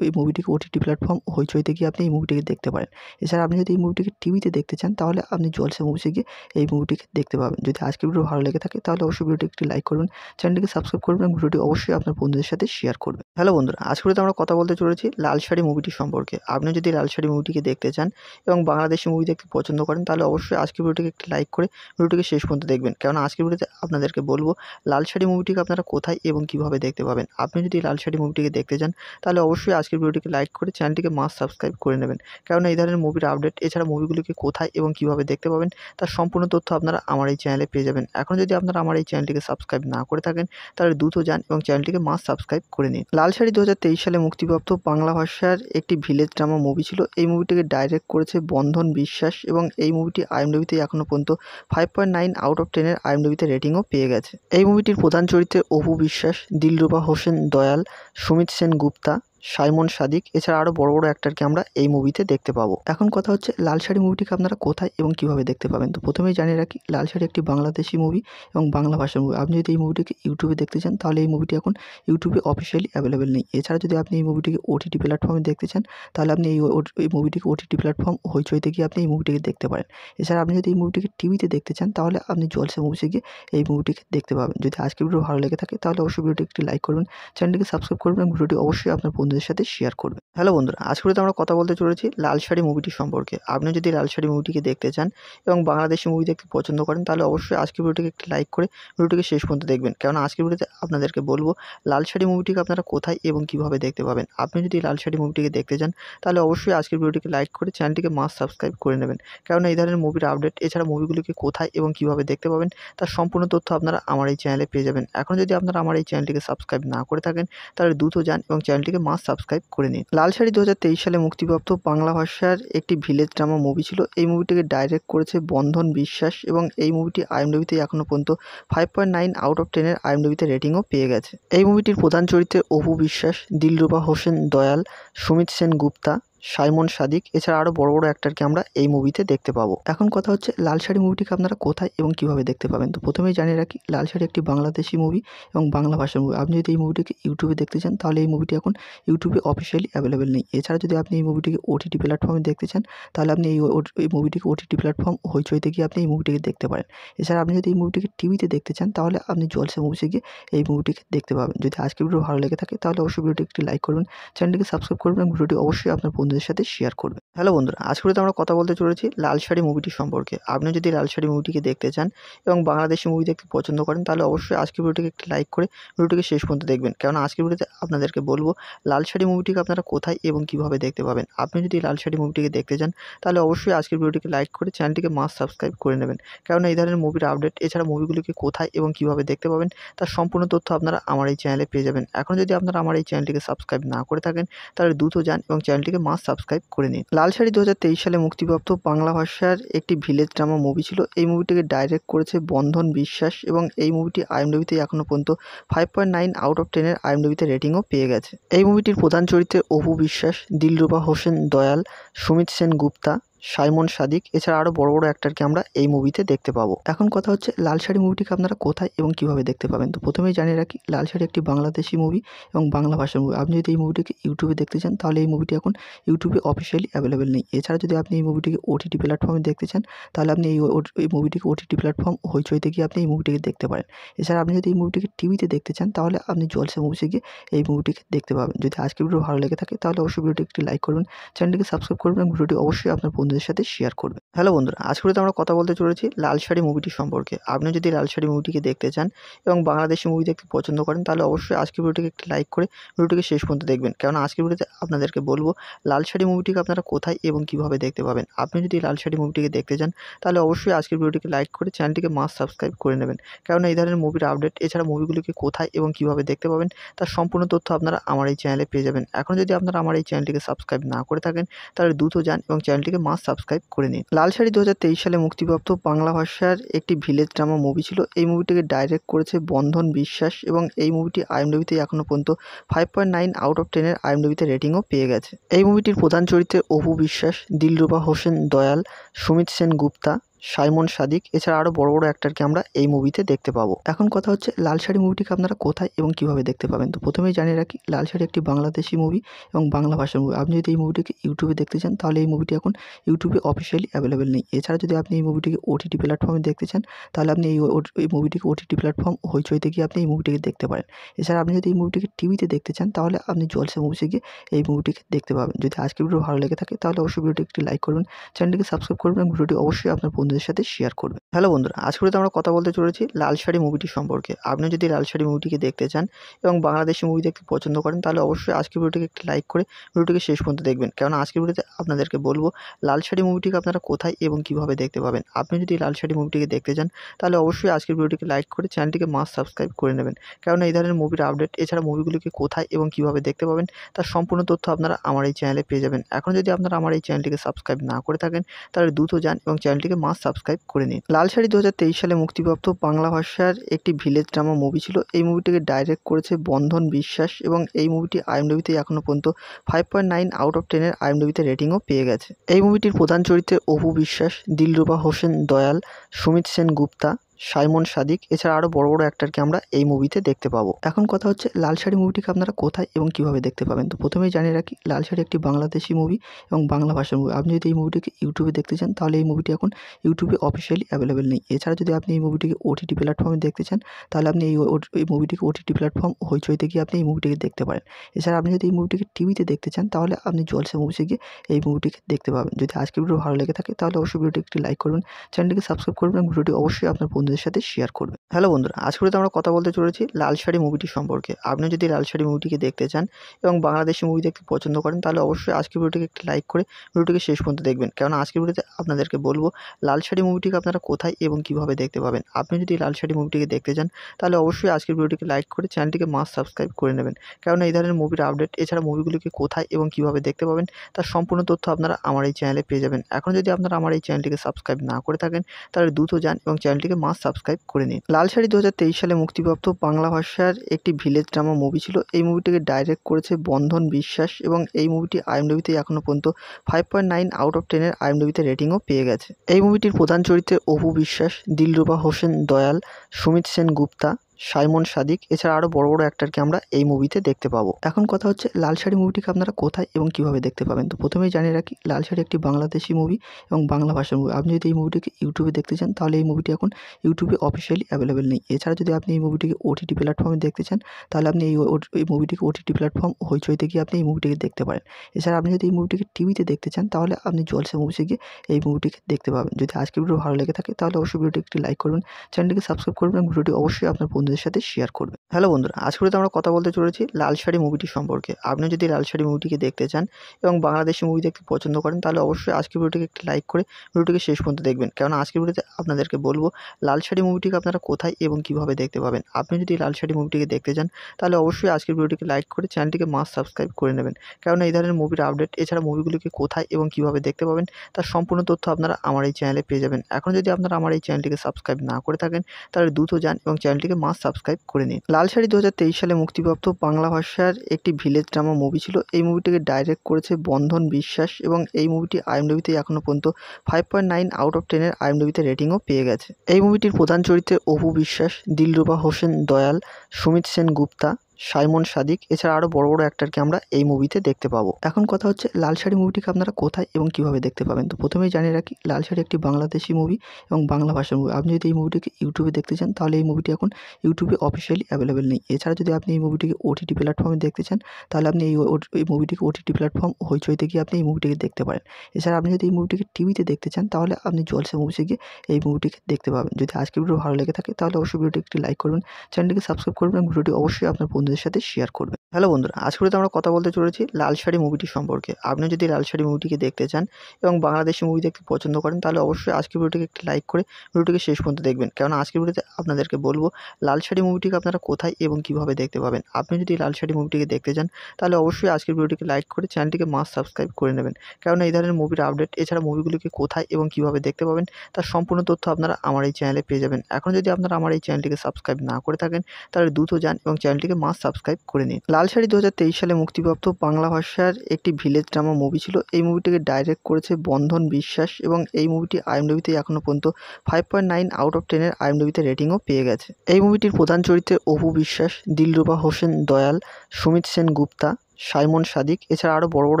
এই মুভিটিকে ওটিটি প্ল্যাটফর্ম হইচইতে গিয়ে আপনি এই মুভিটিকে দেখতে পারেন এছাড়া আপনি যদি এই মুভিটিকে টিভিতে দেখতে চান তাহলে আপনি জলসে মুভিসে গিয়ে এই মুভিটিকে দেখতে পাবেন যদি আজকের ভিডিও ভালো লেগে থাকে তাহলে অবশ্যই ভিডিওটি একটি লাইক করবেন চ্যানেলটিকে সাবস্ক্রাইব করবেন এবং ভিডিওটি অবশ্যই আপনার বন্ধু বন্ধুদের সাথে শেয়ার করবে হ্যালো বন্ধুরা আজকে আমরা কথা বলতে চলেছি লাল শাড়ি মুভিটি সম্পর্কে আপনি যদি লাল শাড়ি মুভিটিকে দেখতে চান এবং বাংলাদেশি মুভি দেখতে পছন্দ করেন তাহলে অবশ্যই আজকের ভিডিওটিকে একটি লাইক করে ভিডিওটিকে শেষ পর্যন্ত দেখবেন কেন আজকের ভিডিওতে আপনাদেরকে বলবো লাল শাড়ি মুভিটিকে আপনারা কোথায় এবং কিভাবে দেখতে পাবেন আপনি যদি লাল শাড়ি মুভিটিকে দেখতে চান তাহলে অবশ্যই আজকের ভিডিওটিকে লাইক করে চ্যানেলটিকে মাস সাবস্ক্রাইব করে নেবেন কেননা এই ধরনের মুভির আপডেট এছাড়া মুভিগুলিকে কোথায় এবং কিভাবে দেখতে পাবেন তার সম্পূর্ণ তথ্য আপনারা আমার এই চ্যানেলে পেয়ে যাবেন এখন যদি আপনারা আমার এই চ্যানেলটিকে সাবস্ক্রাইব না করে থাকেন তাহলে দ্রুত যান এবং চ্যানেলটিকে মাস সাবস্ক্রাইব করে নিন লাল শাড়ি দু সালে মুক্তিপ্রাপ্ত বাংলা ভাষার একটি ভিলেজ ড্রামা মুভি ছিল এই মুভিটিকে ডাইরেক্ট করেছে বন্ধন বিশ্বাস এবং এই মুভিটি আইএমডিবিতে এখনও পর্যন্ত five point nine out of টেনের আইএমডিবিতে রেটিংও পেয়ে গেছে এই মুভিটির প্রধান চরিত্রে অপু বিশ্বাস দিলরুবা হোসেন দয়াল সুমিত সেন গুপ্তা সাইমন সাদিক এছাড়া আরও বড় বড় অ্যাক্টারকে আমরা এই মুভিতে দেখতে পাবো এখন কথা হচ্ছে লাল শাড়ি মুভিটিকে আপনারা কোথায় এবং কিভাবে দেখতে পাবেন তো প্রথমেই জানিয়ে রাখি লাল শাড়ি একটি বাংলাদেশি মুভি এবং বাংলা ভাষার মুভি আপনি যদি এই মুভিটিকে ইউটিউবে দেখতে চান তাহলে এই মুভিটি এখন ইউটিউবে অফিসিয়ালি অ্যাভেলেবেল নেই এছাড়া যদি আপনি এই মুভিটিকে ওটিটি প্ল্যাটফর্মে দেখতে চান তাহলে আপনি এই এই মুভিটিকে ওটিটি প্ল্যাটফর্ম হইচইতে গিয়ে আপনি এই মুভিটিকে দেখতে পারেন এছাড়া আপনি যদি এই মুভিটিকে টিভিতে দেখতে চান তাহলে আপনি জলসা মুভিসে গিয়ে এই মুভিটিকে দেখতে পাবেন যদি আজকের ভিডিও ভালো লেগে থাকে তাহলে অবশ্যই ভিডিওটি একটি লাইক করবেন চ্যানেলটিকে সাবস্ক্রাইব করবেন এবং ভিডিওটি অবশ্যই আপনার বন্ধু বন্ধুদের সাথে শেয়ার করবে হ্যালো বন্ধুরা আজকে আমরা কথা বলতে চলেছি লাল শাড়ি মুভিটি সম্পর্কে আপনি যদি লাল শাড়ি মুভিটিকে দেখতে চান এবং বাংলাদেশি মুভি দেখতে পছন্দ করেন তাহলে অবশ্যই আজকের ভিডিওটিকে একটি লাইক করে ভিডিওটিকে শেষ পর্যন্ত দেখবেন কেন আজকের ভিডিওতে আপনাদেরকে বলবো লাল শাড়ি মুভিটিকে আপনারা কোথায় এবং কিভাবে দেখতে পাবেন আপনি যদি লাল শাড়ি মুভিটিকে দেখতে চান তাহলে অবশ্যই আজকের ভিডিওটিকে লাইক করে চ্যানেলটিকে মাস সাবস্ক্রাইব করে নেবেন কেননা এই ধরনের মুভির আপডেট এছাড়া মুভিগুলিকে কোথায় এবং কিভাবে দেখতে পাবেন তার সম্পূর্ণ তথ্য আপনারা আমার এই চ্যানেলে পেয়ে যাবেন এখন যদি আপনারা আমার এই চ্যানেলটিকে সাবস্ক্রাইব না করে থাকেন তাহলে দ্রুত যান এবং চ্যানেলটিকে মাস সাবস্ক্রাইব করে নিন লাল শাড়ি দু সালে মুক্তিপ্রাপ্ত বাংলা ভাষার একটি ভিলেজ ড্রামা মুভি ছিল এই মুভিটিকে ডাইরেক্ট করেছে বন্ধন বিশ্বাস এবং এই মুভিটি আইএমডিবিতে এখনও পর্যন্ত five point nine out of টেনের আইএমডিবিতে রেটিংও পেয়ে গেছে এই মুভিটির প্রধান চরিত্রে অপু বিশ্বাস দিলরুবা হোসেন দয়াল সুমিত সেন গুপ্তা সাইমন সাদিক এছাড়া আরও বড় বড় অ্যাক্টারকে আমরা এই মুভিতে দেখতে পাবো এখন কথা হচ্ছে লাল শাড়ি মুভিটিকে আপনারা কোথায় এবং কিভাবে দেখতে পাবেন তো প্রথমেই জানিয়ে রাখি লাল শাড়ি একটি বাংলাদেশি মুভি এবং বাংলা ভাষার মুভি আপনি যদি এই মুভিটিকে ইউটিউবে দেখতে চান তাহলে এই মুভিটি এখন ইউটিউবে অফিসিয়ালি অ্যাভেলেবেল নেই এছাড়া যদি আপনি এই মুভিটিকে ওটিটি প্ল্যাটফর্মে দেখতে চান তাহলে আপনি এই এই মুভিটিকে ওটিটি প্ল্যাটফর্ম হইচইতে গিয়ে আপনি এই মুভিটিকে দেখতে পারেন এছাড়া আপনি যদি এই মুভিটিকে টিভিতে দেখতে চান তাহলে আপনি জলসা মুভিসে গিয়ে এই মুভিটিকে দেখতে পাবেন যদি আজকের ভিডিও ভালো লেগে থাকে তাহলে অবশ্যই ভিডিওটি একটি লাইক করবেন চ্যানেলটিকে সাবস্ক্রাইব করবেন এবং ভিডিওটি অবশ্যই আপনার বন্ধু বন্ধুদের সাথে শেয়ার করবে হ্যালো বন্ধুরা আজকে আমরা কথা বলতে চলেছি লাল শাড়ি মুভিটি সম্পর্কে আপনি যদি লাল শাড়ি মুভিটিকে দেখতে চান এবং বাংলাদেশি মুভি দেখতে পছন্দ করেন তাহলে অবশ্যই আজকের ভিডিওটিকে একটি লাইক করে ভিডিওটিকে শেষ পর্যন্ত দেখবেন কেন আজকের ভিডিওতে আপনাদেরকে বলবো লাল শাড়ি মুভিটিকে আপনারা কোথায় এবং কিভাবে দেখতে পাবেন আপনি যদি লাল শাড়ি মুভিটিকে দেখতে চান তাহলে অবশ্যই আজকের ভিডিওটিকে লাইক করে চ্যানেলটিকে মাস সাবস্ক্রাইব করে নেবেন কেন এই ধরনের মুভির আপডেট এছাড়া মুভিগুলিকে কোথায় এবং কিভাবে দেখতে পাবেন তার সম্পূর্ণ তথ্য আপনারা আমার এই চ্যানেলে পেয়ে যাবেন এখন যদি আপনারা আমার এই চ্যানেলটিকে সাবস্ক্রাইব না করে থাকেন তাহলে দ্রুত যান এবং চ্যানেলটিকে মাস সাবস্ক্রাইব করে নিন লাল শাড়ি দু সালে মুক্তিপ্রাপ্ত বাংলা ভাষার একটি ভিলেজ ড্রামা মুভি ছিল এই মুভিটিকে ডাইরেক্ট করেছে বন্ধন বিশ্বাস এবং এই মুভিটি আইএমডিবিতে এখনও পর্যন্ত five point nine out of টেনের আইএমডিবিতে রেটিংও পেয়ে গেছে এই মুভিটির প্রধান চরিত্রে অপু বিশ্বাস দিলরুবা হোসেন দয়াল সুমিত সেন গুপ্তা সাইমন সাদিক এছাড়া আরও বড় বড় অ্যাক্টারকে আমরা এই মুভিতে দেখতে পাবো এখন কথা হচ্ছে লাল শাড়ি মুভিটিকে আপনারা কোথায় এবং কিভাবে দেখতে পাবেন তো প্রথমেই জানিয়ে রাখি লাল শাড়ি একটি বাংলাদেশি মুভি এবং বাংলা ভাষার মুভি আপনি যদি এই মুভিটিকে ইউটিউবে দেখতে চান তাহলে এই মুভিটি এখন ইউটিউবে অফিসিয়ালি অ্যাভেলেবেল নেই এছাড়া যদি আপনি এই মুভিটিকে ওটিটি প্ল্যাটফর্মে দেখতে চান তাহলে আপনি এই এই মুভিটিকে ওটিটি প্ল্যাটফর্ম হইচইতে গিয়ে আপনি এই মুভিটিকে দেখতে পারেন এছাড়া আপনি যদি এই মুভিটিকে টিভিতে দেখতে চান তাহলে আপনি জলসা মুভিসে গিয়ে এই মুভিটিকে দেখতে পাবেন যদি আজকের ভিডিও ভালো লেগে থাকে তাহলে অবশ্যই ভিডিওটি একটি লাইক করবেন চ্যানেলটিকে সাবস্ক্রাইব করবেন এবং ভিডিওটি অবশ্যই আপনার বন্ধু বন্ধুদের সাথে শেয়ার করবে হ্যালো বন্ধুরা আজকে আমরা কথা বলতে চলেছি লাল শাড়ি মুভিটি সম্পর্কে আপনি যদি লাল শাড়ি মুভিটিকে দেখতে চান এবং বাংলাদেশি মুভি দেখতে পছন্দ করেন তাহলে অবশ্যই আজকের ভিডিওটিকে একটি লাইক করে ভিডিওটিকে শেষ পর্যন্ত দেখবেন কেন আজকের ভিডিওতে আপনাদেরকে বলবো লাল শাড়ি মুভিটিকে আপনারা কোথায় এবং কিভাবে দেখতে পাবেন আপনি যদি লাল শাড়ি মুভিটিকে দেখতে চান তাহলে অবশ্যই আজকের ভিডিওটিকে লাইক করে চ্যানেলটিকে মাস সাবস্ক্রাইব করে নেবেন কেন এই ধরনের মুভির আপডেট এছাড়া মুভিগুলিকে কোথায় এবং কিভাবে দেখতে পাবেন তার সম্পূর্ণ তথ্য আপনারা আমার এই চ্যানেলে পেয়ে যাবেন এখন যদি আপনারা আমার এই চ্যানেলটিকে সাবস্ক্রাইব না করে থাকেন তাহলে দ্রুত যান এবং চ্যানেলটিকে মাস সাবস্ক্রাইব করে নিন লাল শাড়ি দু সালে মুক্তিপ্রাপ্ত বাংলা ভাষার একটি ভিলেজ ড্রামা মুভি ছিল এই মুভিটিকে ডাইরেক্ট করেছে বন্ধন বিশ্বাস এবং এই মুভিটি আইএমডিবিতে এখনও পর্যন্ত five point nine out of টেনের আইএমডিবিতে রেটিংও পেয়ে গেছে এই মুভিটির প্রধান চরিত্রে অপু বিশ্বাস দিলরুবা হোসেন দয়াল সুমিত সেন গুপ্তা সাইমন সাদিক এছাড়া আরও বড় বড় অ্যাক্টারকে আমরা এই মুভিতে দেখতে পাবো এখন কথা হচ্ছে লাল শাড়ি মুভিটিকে আপনারা কোথায় এবং কিভাবে দেখতে পাবেন তো প্রথমেই জানিয়ে রাখি লাল শাড়ি একটি বাংলাদেশি মুভি এবং বাংলা ভাষার মুভি আপনি যদি এই মুভিটিকে ইউটিউবে দেখতে চান তাহলে এই মুভিটি এখন ইউটিউবে অফিসিয়ালি অ্যাভেলেবেল নেই এছাড়া যদি আপনি এই মুভিটিকে ওটিটি প্ল্যাটফর্মে দেখতে চান তাহলে আপনি এই এই মুভিটিকে ওটিটি প্ল্যাটফর্ম হইচইতে গিয়ে আপনি এই মুভিটিকে দেখতে পারেন এছাড়া আপনি যদি এই মুভিটিকে টিভিতে দেখতে চান তাহলে আপনি জলসা মুভিসে গিয়ে এই মুভিটিকে দেখতে পাবেন যদি আজকের ভিডিও ভালো লেগে থাকে তাহলে অবশ্যই ভিডিওটি একটি লাইক করবেন চ্যানেলটিকে সাবস্ক্রাইব করবেন এবং ভিডিওটি অবশ্যই আপনার বন্ধু বন্ধুদের সাথে শেয়ার করবে হ্যালো বন্ধুরা আজ করে আমরা কথা বলতে চলেছি লাল শাড়ি মুভিটি সম্পর্কে আপনি যদি লাল শাড়ি মুভিটিকে দেখতে চান এবং বাংলাদেশি মুভি দেখতে পছন্দ করেন তাহলে অবশ্যই আজকের ভিডিওটিকে একটি লাইক করে ভিডিওটিকে শেষ পর্যন্ত দেখবেন কেননা আজকের ভিডিওতে আপনাদেরকে বলবো লাল শাড়ি মুভিটিকে আপনারা কোথায় এবং কিভাবে দেখতে পাবেন আপনি যদি লাল শাড়ি মুভিটিকে দেখতে চান তাহলে অবশ্যই আজকের ভিডিওটিকে লাইক করে চ্যানেলটিকে মাস সাবস্ক্রাইব করে নেবেন কেননা এই ধরনের মুভির আপডেট এছাড়া মুভিগুলিকে কোথায় এবং কিভাবে দেখতে পাবেন তার সম্পূর্ণ তথ্য আপনারা আমার এই চ্যানেলে পেয়ে যাবেন এখন যদি আপনারা আমার এই চ্যানেলটিকে সাবস্ক্রাইব না করে থাকেন তাহলে দ্রুত যান এবং চ্যানেলটিকে মাস সাবস্ক্রাইব করে নিন লাল শাড়ি দু সালে মুক্তিপ্রাপ্ত বাংলা ভাষার একটি ভিলেজ ড্রামা মুভি ছিল এই মুভিটিকে ডাইরেক্ট করেছে বন্ধন বিশ্বাস এবং এই মুভিটি আইএমডিবিতে এখনও পর্যন্ত five point nine out of টেনের আইএমডিবিতে রেটিংও পেয়ে গেছে এই মুভিটির প্রধান চরিত্রে অপু বিশ্বাস দিলরুবা হোসেন দয়াল সুমিত সেন গুপ্তা সাইমন সাদিক এছাড়া আরও বড় বড় অ্যাক্টারকে আমরা এই মুভিতে দেখতে পাবো এখন কথা হচ্ছে লাল শাড়ি মুভিটিকে আপনারা কোথায় এবং কিভাবে দেখতে পাবেন তো প্রথমেই জানিয়ে রাখি লাল শাড়ি একটি বাংলাদেশি মুভি এবং বাংলা ভাষার মুভি আপনি যদি এই মুভিটিকে ইউটিউবে দেখতে চান তাহলে এই মুভিটি এখন ইউটিউবে অফিসিয়ালি অ্যাভেলেবেল নেই এছাড়া যদি আপনি এই মুভিটিকে ওটিটি প্ল্যাটফর্মে দেখতে চান তাহলে আপনি এই এই মুভিটিকে ওটিটি প্ল্যাটফর্ম হইচইতে গিয়ে আপনি এই মুভিটিকে দেখতে পারেন এছাড়া আপনি যদি এই মুভিটিকে টিভিতে দেখতে চান তাহলে আপনি জলসা মুভিসে গিয়ে এই মুভিটিকে দেখতে পাবেন যদি আজকের ভিডিও ভালো লেগে থাকে তাহলে অবশ্যই ভিডিওটি একটি লাইক করবেন চ্যানেলটিকে সাবস্ক্রাইব করবেন ভিডিওটি অবশ্যই আপনার বন্ধু বন্ধুদের সাথে শেয়ার করবে হ্যালো বন্ধুরা আজ করে আমরা কথা বলতে চলেছি লাল শাড়ি মুভিটি সম্পর্কে আপনি যদি লাল শাড়ি মুভিটিকে দেখতে চান এবং বাংলাদেশি মুভি দেখতে পছন্দ করেন তাহলে অবশ্যই আজকের ভিডিওটিকে একটি লাইক করে ভিডিওটিকে শেষ পর্যন্ত দেখবেন কেননা আজকের ভিডিওতে আপনাদেরকে বলবো লাল শাড়ি মুভিটিকে আপনারা কোথায় এবং কিভাবে দেখতে পাবেন আপনি যদি লাল শাড়ি মুভিটিকে দেখতে চান তাহলে অবশ্যই আজকের ভিডিওটিকে লাইক করে চ্যানেলটিকে মাস সাবস্ক্রাইব করে নেবেন কেননা এই ধরনের মুভির আপডেট এছাড়া মুভিগুলিকে কোথায় এবং কিভাবে দেখতে পাবেন তার সম্পূর্ণ তথ্য আপনারা আমার এই চ্যানেলে পেয়ে যাবেন এখন যদি আপনারা আমার এই চ্যানেলটিকে সাবস্ক্রাইব না করে থাকেন তাহলে দ্রুত যান এবং চ্যানেলটিকে মাস সাবস্ক্রাইব করে নিন লাল শাড়ি দু সালে মুক্তিপ্রাপ্ত বাংলা ভাষার একটি ভিলেজ ড্রামা মুভি ছিল এই মুভিটিকে ডাইরেক্ট করেছে বন্ধন বিশ্বাস এবং এই মুভিটি আইএমডিবিতে এখনও পর্যন্ত five point nine out of টেনের আইএমডিবিতে রেটিংও পেয়ে গেছে এই মুভিটির প্রধান চরিত্রে অপু বিশ্বাস দিলরুবা হোসেন দয়াল সুমিত সেন গুপ্তা সাইমন সাদিক এছাড়া আরও বড় বড় অ্যাক্টারকে আমরা এই মুভিতে দেখতে পাবো এখন কথা হচ্ছে লাল শাড়ি মুভিটিকে আপনারা কোথায় এবং কিভাবে দেখতে পাবেন তো প্রথমেই জানিয়ে রাখি লাল শাড়ি একটি বাংলাদেশি মুভি এবং বাংলা ভাষার মুভি আপনি যদি এই মুভিটিকে ইউটিউবে দেখতে চান তাহলে এই মুভিটি এখন ইউটিউবে অফিসিয়ালি অ্যাভেলেবেল নেই এছাড়া যদি আপনি এই মুভিটিকে ওটিটি প্ল্যাটফর্মে দেখতে চান তাহলে আপনি এই এই মুভিটিকে ওটিটি প্ল্যাটফর্ম হইচইতে গিয়ে আপনি এই মুভিটিকে দেখতে পারেন এছাড়া আপনি যদি এই মুভিটিকে টিভিতে দেখতে চান তাহলে আপনি জলসা মুভিসে গিয়ে এই মুভিটিকে দেখতে পাবেন যদি আজকের ভিডিও ভালো লেগে থাকে তাহলে অবশ্যই ভিডিওটি একটি লাইক করবেন চ্যানেলটিকে সাবস্ক্রাইব করবেন ভিডিওটি অবশ্যই আপনার বন্ধু বন্ধুদের সাথে শেয়ার করবে হ্যালো বন্ধুরা আজ করে আমরা কথা বলতে চলেছি লাল শাড়ি মুভিটি সম্পর্কে আপনি যদি লাল শাড়ি মুভিটিকে দেখতে চান এবং বাংলাদেশি মুভি দেখতে পছন্দ করেন তাহলে অবশ্যই আজকের ভিডিওটিকে একটি লাইক করে ভিডিওটিকে শেষ পর্যন্ত দেখবেন কেননা আজকের ভিডিওতে আপনাদেরকে বলবো লাল শাড়ি মুভিটিকে আপনারা কোথায় এবং কিভাবে দেখতে পাবেন আপনি যদি লাল শাড়ি মুভিটিকে দেখতে চান তাহলে অবশ্যই আজকের ভিডিওটিকে লাইক করে চ্যানেলটিকে মাস সাবস্ক্রাইব করে নেবেন কেননা এই ধরনের মুভির আপডেট এছাড়া মুভিগুলিকে কোথায় এবং কিভাবে দেখতে পাবেন তার সম্পূর্ণ তথ্য আপনারা আমার এই চ্যানেলে পেয়ে যাবেন এখন যদি আপনারা আমার এই চ্যানেলটিকে সাবস্ক্রাইব না করে থাকেন তাহলে দ্রুত যান এবং চ্যানেলটিকে মাস সাবস্ক্রাইব করে নিন লাল শাড়ি দু সালে মুক্তিপ্রাপ্ত বাংলা ভাষার একটি ভিলেজ ড্রামা মুভি ছিল এই মুভিটিকে ডাইরেক্ট করেছে বন্ধন বিশ্বাস এবং এই মুভিটি আইএমডিবিতে এখনও পর্যন্ত five point nine out of টেনের আইএমডিবিতে রেটিংও পেয়ে গেছে এই মুভিটির প্রধান চরিত্রে অপু বিশ্বাস দিলরুবা হোসেন দয়াল সুমিত সেন গুপ্তা সাইমন সাদিক এছাড়া আরও বড় বড় অ্যাক্টারকে আমরা এই মুভিতে দেখতে পাবো এখন কথা হচ্ছে লাল শাড়ি মুভিটিকে আপনারা কোথায় এবং কিভাবে দেখতে পাবেন তো প্রথমেই জানিয়ে রাখি লাল শাড়ি একটি বাংলাদেশি মুভি এবং বাংলা ভাষার মুভি আপনি যদি এই মুভিটিকে ইউটিউবে দেখতে চান তাহলে এই মুভিটি এখন ইউটিউবে অফিসিয়ালি অ্যাভেলেবেল নেই এছাড়া যদি আপনি এই মুভিটিকে ওটিটি প্ল্যাটফর্মে দেখতে চান তাহলে আপনি এই এই মুভিটিকে ওটিটি প্ল্যাটফর্ম হইচইতে গিয়ে আপনি এই মুভিটিকে দেখতে পারেন এছাড়া আপনি যদি এই মুভিটিকে টিভিতে দেখতে চান তাহলে আপনি জলসা মুভিসে গিয়ে এই মুভিটিকে দেখতে পাবেন যদি আজকের ভিডিও ভালো লেগে থাকে তাহলে অবশ্যই ভিডিওটি একটি লাইক করবেন চ্যানেলটিকে সাবস্ক্রাইব করবেন ভিডিওটি অবশ্যই আপনার বন্ধুদের সাথে শেয়ার করবেন হ্যালো বন্ধুরা আজ করে আমরা কথা বলতে চলেছি লাল শাড়ি মুভিটি সম্পর্কে আপনি যদি লাল শাড়ি মুভিটিকে দেখতে চান এবং বাংলাদেশি মুভি দেখতে পছন্দ করেন তাহলে অবশ্যই আজকের ভিডিওটিকে একটি লাইক করে ভিডিওটিকে শেষ পর্যন্ত দেখবেন কেননা আজকের ভিডিওতে আপনাদেরকে বলবো লাল শাড়ি মুভিটিকে আপনারা কোথায় এবং কিভাবে দেখতে পাবেন আপনি যদি লাল শাড়ি মুভিটিকে দেখতে চান তাহলে অবশ্যই আজকের ভিডিওটিকে লাইক করে চ্যানেলটিকে মাস সাবস্ক্রাইব করে নেবেন কেননা এই ধরনের মুভির আপডেট এছাড়া মুভিগুলিকে কোথায় এবং কিভাবে দেখতে পাবেন তার সম্পূর্ণ তথ্য আপনারা আমার এই চ্যানেলে পেয়ে যাবেন এখন যদি আপনারা আমার এই চ্যানেলটিকে সাবস্ক্রাইব না করে থাকেন তাহলে দ্রুত যান এবং চ্যানেলটিকে মাস সাবস্ক্রাইব করে নিন লাল শাড়ি দু সালে মুক্তিপ্রাপ্ত বাংলা ভাষার একটি ভিলেজ ড্রামা মুভি ছিল এই মুভিটিকে ডাইরেক্ট করেছে বন্ধন বিশ্বাস এবং এই মুভিটি আইএমডিবিতে এখনও পর্যন্ত five point nine out of টেনের আইএমডিবিতে রেটিংও পেয়ে গেছে এই মুভিটির প্রধান চরিত্রে অপু বিশ্বাস দিলরুবা হোসেন দয়াল সুমিত সেন গুপ্তা সাইমন সাদিক এছাড়া আরও বড় বড়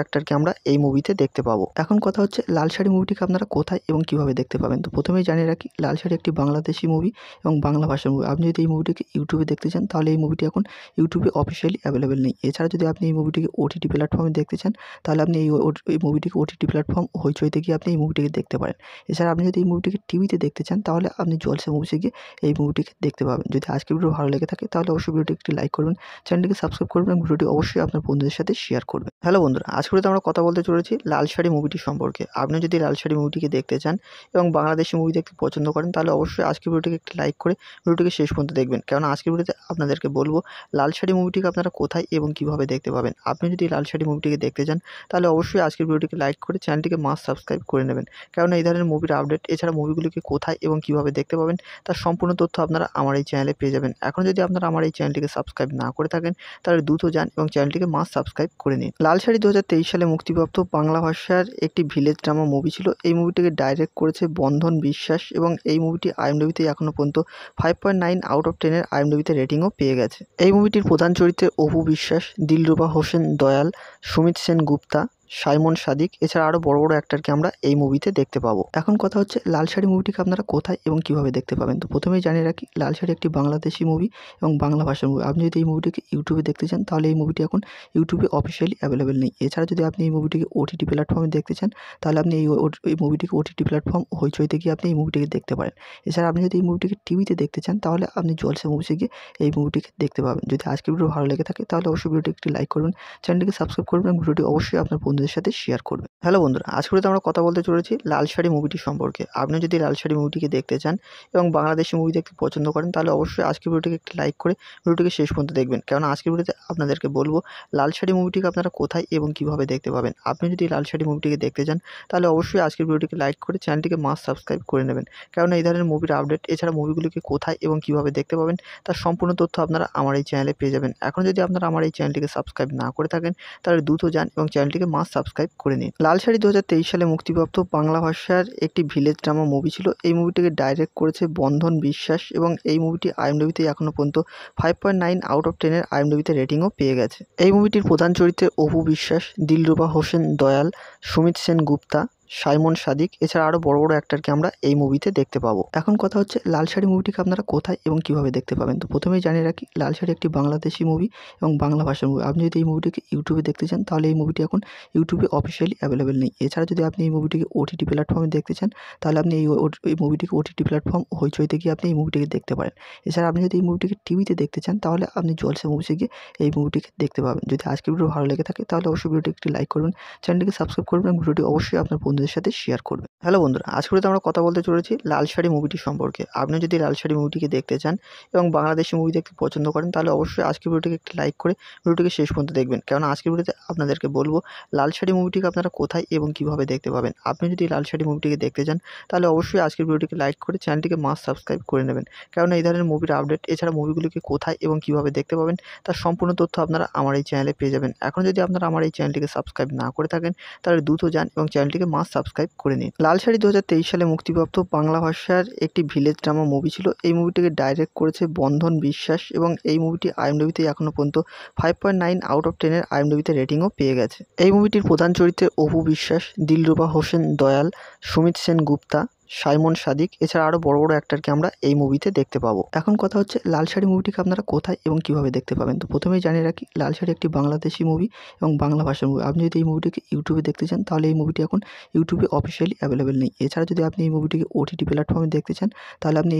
অ্যাক্টারকে আমরা এই মুভিতে দেখতে পাবো এখন কথা হচ্ছে লাল শাড়ি মুভিটিকে আপনারা কোথায় এবং কিভাবে দেখতে পাবেন তো প্রথমেই জানিয়ে রাখি লাল শাড়ি একটি বাংলাদেশি মুভি এবং বাংলা ভাষার মুভি আপনি যদি এই মুভিটিকে ইউটিউবে দেখতে চান তাহলে এই মুভিটি এখন ইউটিউবে অফিসিয়ালি অ্যাভেলেবেল নেই এছাড়া যদি আপনি এই মুভিটিকে ওটিটি প্ল্যাটফর্মে দেখতে চান তাহলে আপনি এই এই মুভিটিকে ওটিটি প্ল্যাটফর্ম হইচইতে গিয়ে আপনি এই মুভিটিকে দেখতে পারেন এছাড়া আপনি যদি এই মুভিটিকে টিভিতে দেখতে চান তাহলে আপনি জলসা মুভিসে গিয়ে এই মুভিটিকে দেখতে পাবেন যদি আজকের ভিডিও ভালো লেগে থাকে তাহলে অবশ্যই ভিডিওটি একটি লাইক করবেন চ্যানেলটিকে সাবস্ক্রাইব করবেন ভিডিওটি অবশ্যই আপনার বন্ধুদের সাথে শেয়ার করবে হ্যালো বন্ধুরা আজকে আমরা কথা বলতে চলেছি লাল শাড়ি মুভিটি সম্পর্কে আপনি যদি লাল শাড়ি মুভিটিকে দেখতে চান এবং বাংলাদেশি মুভি দেখতে পছন্দ করেন তাহলে অবশ্যই আজকের ভিডিওটিকে একটি লাইক করে ভিডিওটিকে শেষ পর্যন্ত দেখবেন কারণ আজকের ভিডিওতে আপনাদেরকে বলবো লাল শাড়ি মুভিটিকে আপনারা কোথায় এবং কিভাবে দেখতে পাবেন আপনি যদি লাল শাড়ি মুভিটিকে দেখতে চান তাহলে অবশ্যই আজকের ভিডিওটিকে লাইক করে চ্যানেলটিকে মাস সাবস্ক্রাইব করে নেবেন কারণ এই ধরনের মুভির আপডেট এছাড়া মুভিগুলিকে কোথায় এবং কিভাবে দেখতে পাবেন তার সম্পূর্ণ তথ্য আপনারা আমার এই চ্যানেলে পেয়ে যাবেন এখন যদি আপনারা আমার এই চ্যানেলটিকে সাবস্ক্রাইব না করে থাকেন তাহলে দ্রুত যান এবং চ্যানেলটিকে মাস সাবস্ক্রাইব করে নিন লাল শাড়ি দু সালে মুক্তিপ্রাপ্ত বাংলা ভাষার একটি ভিলেজ ড্রামা মুভি ছিল এই মুভিটিকে ডাইরেক্ট করেছে বন্ধন বিশ্বাস এবং এই মুভিটি আইএমডিবিতে এখনও পর্যন্ত five point nine out of টেনের আইএমডিবিতে রেটিংও পেয়ে গেছে এই মুভিটির প্রধান চরিত্রে অপু বিশ্বাস দিলরুবা হোসেন দয়াল সুমিত সেন গুপ্তা সাইমন সাদিক এছাড়া আরও বড় বড় অ্যাক্টারকে আমরা এই মুভিতে দেখতে পাবো এখন কথা হচ্ছে লাল শাড়ি মুভিটিকে আপনারা কোথায় এবং কিভাবে দেখতে পাবেন তো প্রথমেই জানিয়ে রাখি লাল শাড়ি একটি বাংলাদেশি মুভি এবং বাংলা ভাষার মুভি আপনি যদি এই মুভিটিকে ইউটিউবে দেখতে চান তাহলে এই মুভিটি এখন ইউটিউবে অফিসিয়ালি অ্যাভেলেবেল নেই এছাড়া যদি আপনি এই মুভিটিকে ওটিটি প্ল্যাটফর্মে দেখতে চান তাহলে আপনি এই এই মুভিটিকে ওটিটি প্ল্যাটফর্ম হইচইতে গিয়ে আপনি এই মুভিটিকে দেখতে পারেন এছাড়া আপনি যদি এই মুভিটিকে টিভিতে দেখতে চান তাহলে আপনি জলসা মুভিসে গিয়ে এই মুভিটিকে দেখতে পাবেন যদি আজকের ভিডিও ভালো লেগে থাকে তাহলে অবশ্যই ভিডিওটি একটি লাইক করবেন চ্যানেলটিকে সাবস্ক্রাইব করবেন এবং ভিডিওটি অবশ্যই আপনার বন্ধু বন্ধুদের সাথে শেয়ার করবেন হ্যালো বন্ধুরা আজকে আমরা কথা বলতে চলেছি লাল শাড়ি মুভিটি সম্পর্কে আপনি যদি লাল শাড়ি মুভিটিকে দেখতে চান এবং বাংলাদেশি মুভি দেখতে পছন্দ করেন তাহলে অবশ্যই আজকের ভিডিওটিকে একটি লাইক করে ভিডিওটিকে শেষ পর্যন্ত দেখবেন কেন আজকের ভিডিওতে আপনাদেরকে বলবো লাল শাড়ি মুভিটিকে আপনারা কোথায় এবং কিভাবে দেখতে পাবেন আপনি যদি লাল শাড়ি মুভিটিকে দেখতে চান তাহলে অবশ্যই আজকের ভিডিওটিকে লাইক করে চ্যানেলটিকে মাস সাবস্ক্রাইব করে নেবেন কেন এই ধরনের মুভির আপডেট এছাড়া মুভিগুলিকে কোথায় এবং কিভাবে দেখতে পাবেন তার সম্পূর্ণ তথ্য আপনারা আমার এই চ্যানেলে পেয়ে যাবেন এখন যদি আপনারা আমার এই চ্যানেলটিকে সাবস্ক্রাইব না করে থাকেন তাহলে দ্রুত যান এবং চ্যানেলটিকে মাস সাবস্ক্রাইব করে নিন লাল শাড়ি দু সালে মুক্তিপ্রাপ্ত বাংলা ভাষার একটি ভিলেজ ড্রামা মুভি ছিল এই মুভিটিকে ডাইরেক্ট করেছে বন্ধন বিশ্বাস এবং এই মুভিটি আইএমডিবিতে এখনও পর্যন্ত five point nine out of টেনের আইএমডিবিতে রেটিংও পেয়ে গেছে এই মুভিটির প্রধান চরিত্রে অপু বিশ্বাস দিলরুবা হোসেন দয়াল সুমিত সেন গুপ্তা সাইমন সাদিক এছাড়া আরও বড় বড় অ্যাক্টারকে আমরা এই মুভিতে দেখতে পাবো এখন কথা হচ্ছে লাল শাড়ি মুভিটিকে আপনারা কোথায় এবং কিভাবে দেখতে পাবেন তো প্রথমেই জানিয়ে রাখি লাল শাড়ি একটি বাংলাদেশি মুভি এবং বাংলা ভাষার মুভি আপনি যদি এই মুভিটিকে ইউটিউবে দেখতে চান তাহলে এই মুভিটি এখন ইউটিউবে অফিসিয়ালি অ্যাভেলেবেল নেই এছাড়া যদি আপনি এই মুভিটিকে ওটিটি প্ল্যাটফর্মে দেখতে চান তাহলে আপনি এই এই মুভিটিকে ওটিটি প্ল্যাটফর্ম হইচইতে গিয়ে আপনি এই মুভিটিকে দেখতে পারেন এছাড়া আপনি যদি এই মুভিটিকে টিভিতে দেখতে চান তাহলে আপনি জলসে মুভিসে গিয়ে এই মুভিটিকে দেখতে পাবেন যদি আজকের ভিডিও ভালো লেগে থাকে তাহলে অবশ্যই ভিডিওটি একটি লাইক করবেন চ্যানেলটিকে সাবস্ক্রাইব করবেন এবং ভিডিওটি অবশ্যই আপনার বন্ধু বন্ধুদের সাথে শেয়ার করবেন হ্যালো বন্ধুরা আজকে আমরা কথা বলতে চলেছি লাল শাড়ি মুভিটি সম্পর্কে আপনি যদি লাল শাড়ি মুভিটিকে দেখতে চান এবং বাংলাদেশি মুভি দেখতে পছন্দ করেন তাহলে অবশ্যই আজকের ভিডিওটিকে একটি লাইক করে ভিডিওটিকে শেষ পর্যন্ত দেখবেন কেন আজকের ভিডিওতে আপনাদেরকে বলবো লাল শাড়ি মুভিটিকে আপনারা কোথায় এবং কিভাবে দেখতে পাবেন আপনি যদি লাল শাড়ি মুভিটিকে দেখতে চান তাহলে অবশ্যই আজকের ভিডিওটিকে লাইক করে চ্যানেলটিকে মাস সাবস্ক্রাইব করে নেবেন কেন এই ধরনের মুভির আপডেট এছাড়া মুভিগুলিকে কোথায় এবং কিভাবে দেখতে পাবেন তার সম্পূর্ণ তথ্য আপনারা আমার এই চ্যানেলে পেয়ে যাবেন এখন যদি আপনারা আমার এই চ্যানেলটিকে সাবস্ক্রাইব না করে থাকেন তাহলে দ্রুত যান এবং চ্যানেলটিকে মাস সাবস্ক্রাইব করে নিন লাল শাড়ি দু সালে মুক্তিপ্রাপ্ত বাংলা ভাষার একটি ভিলেজ ড্রামা মুভি ছিল এই মুভিটিকে ডাইরেক্ট করেছে বন্ধন বিশ্বাস এবং এই মুভিটি আইএমডিবিতে এখনও পর্যন্ত five point nine out of টেনের আইএমডিবিতে রেটিংও পেয়ে গেছে এই মুভিটির প্রধান চরিত্রে অপু বিশ্বাস দিলরুবা হোসেন দয়াল সুমিত সেন গুপ্তা সাইমন সাদিক এছাড়া আরও বড় বড় অ্যাক্টারকে আমরা এই মুভিতে দেখতে পাবো এখন কথা হচ্ছে লাল শাড়ি মুভিটিকে আপনারা কোথায় এবং কিভাবে দেখতে পাবেন তো প্রথমেই জানিয়ে রাখি লাল শাড়ি একটি বাংলাদেশি মুভি এবং বাংলা ভাষার মুভি আপনি যদি এই মুভিটিকে ইউটিউবে দেখতে চান তাহলে এই মুভিটি এখন ইউটিউবে অফিসিয়ালি অ্যাভেলেবেল নেই এছাড়া যদি আপনি এই মুভিটিকে ওটিটি প্ল্যাটফর্মে দেখতে চান তাহলে আপনি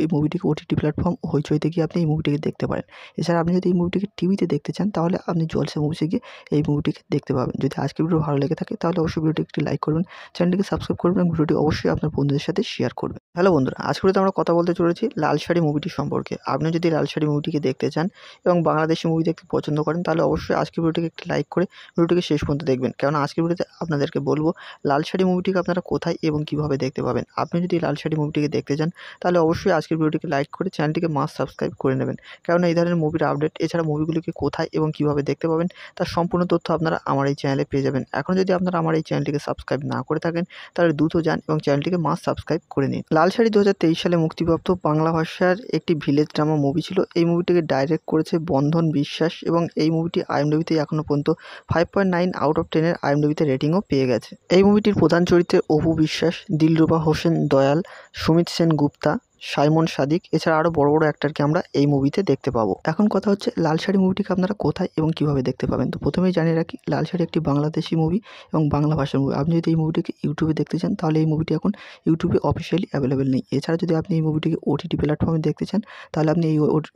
এই মুভিটিকে ওটিটি প্ল্যাটফর্ম হইচইতে গিয়ে আপনি এই মুভিটিকে দেখতে পারেন এছাড়া আপনি যদি এই মুভিটিকে টিভিতে দেখতে চান তাহলে আপনি জলসে মুভিসে গিয়ে এই মুভিটিকে দেখতে পাবেন যদি আজকের ভিডিও ভালো লেগে থাকে তাহলে অবশ্যই ভিডিওটি একটি লাইক করবেন চ্যানেলটিকে সাবস্ক্রাইব করবেন এবং ভিডিওটি অবশ্যই আপনার বন্ধু বন্ধুদের সাথে শেয়ার করবে হ্যালো বন্ধুরা আজকে আমরা কথা বলতে চলেছি লাল শাড়ি মুভিটি সম্পর্কে আপনি যদি লাল শাড়ি মুভিটিকে দেখতে চান এবং বাংলাদেশি মুভি দেখতে পছন্দ করেন তাহলে অবশ্যই আজকের ভিডিওটিকে একটি লাইক করে ভিডিওটিকে শেষ পর্যন্ত দেখবেন কেন আজকের ভিডিওতে আপনাদেরকে বলবো লাল শাড়ি মুভিটিকে আপনারা কোথায় এবং কিভাবে দেখতে পাবেন আপনি যদি লাল শাড়ি মুভিটিকে দেখতে চান তাহলে অবশ্যই আজকের ভিডিওটিকে লাইক করে চ্যানেলটিকে মাস সাবস্ক্রাইব করে নেবেন কেন এই ধরনের মুভির আপডেট এছাড়া মুভিগুলিকে কোথায় এবং কিভাবে দেখতে পাবেন তার সম্পূর্ণ তথ্য আপনারা আমার এই চ্যানেলে পেয়ে যাবেন এখন যদি আপনারা আমার এই চ্যানেলটিকে সাবস্ক্রাইব না করে থাকেন তাহলে দ্রুত যান এবং চ্যানেলটিকে মাস সাবস্ক্রাইব করে নিন লাল শাড়ি দু সালে মুক্তিপ্রাপ্ত বাংলা ভাষার একটি ভিলেজ ড্রামা মুভি ছিল এই মুভিটিকে ডাইরেক্ট করেছে বন্ধন বিশ্বাস এবং এই মুভিটি আইএমডিবিতে এখনও পর্যন্ত five point nine out of টেনের আইএমডিবিতে রেটিংও পেয়ে গেছে এই মুভিটির প্রধান চরিত্রে অপু বিশ্বাস দিলরুবা হোসেন দয়াল সুমিত সেন গুপ্তা সাইমন সাদিক এছাড়া আরও বড় বড় অ্যাক্টারকে আমরা এই মুভিতে দেখতে পাবো এখন কথা হচ্ছে লাল শাড়ি মুভিটিকে আপনারা কোথায় এবং কিভাবে দেখতে পাবেন তো প্রথমেই জানিয়ে রাখি লাল শাড়ি একটি বাংলাদেশি মুভি এবং বাংলা ভাষার মুভি আপনি যদি এই মুভিটিকে ইউটিউবে দেখতে চান তাহলে এই মুভিটি এখন ইউটিউবে অফিসিয়ালি অ্যাভেলেবেল নেই এছাড়া যদি আপনি এই মুভিটিকে ওটিটি প্ল্যাটফর্মে দেখতে চান তাহলে আপনি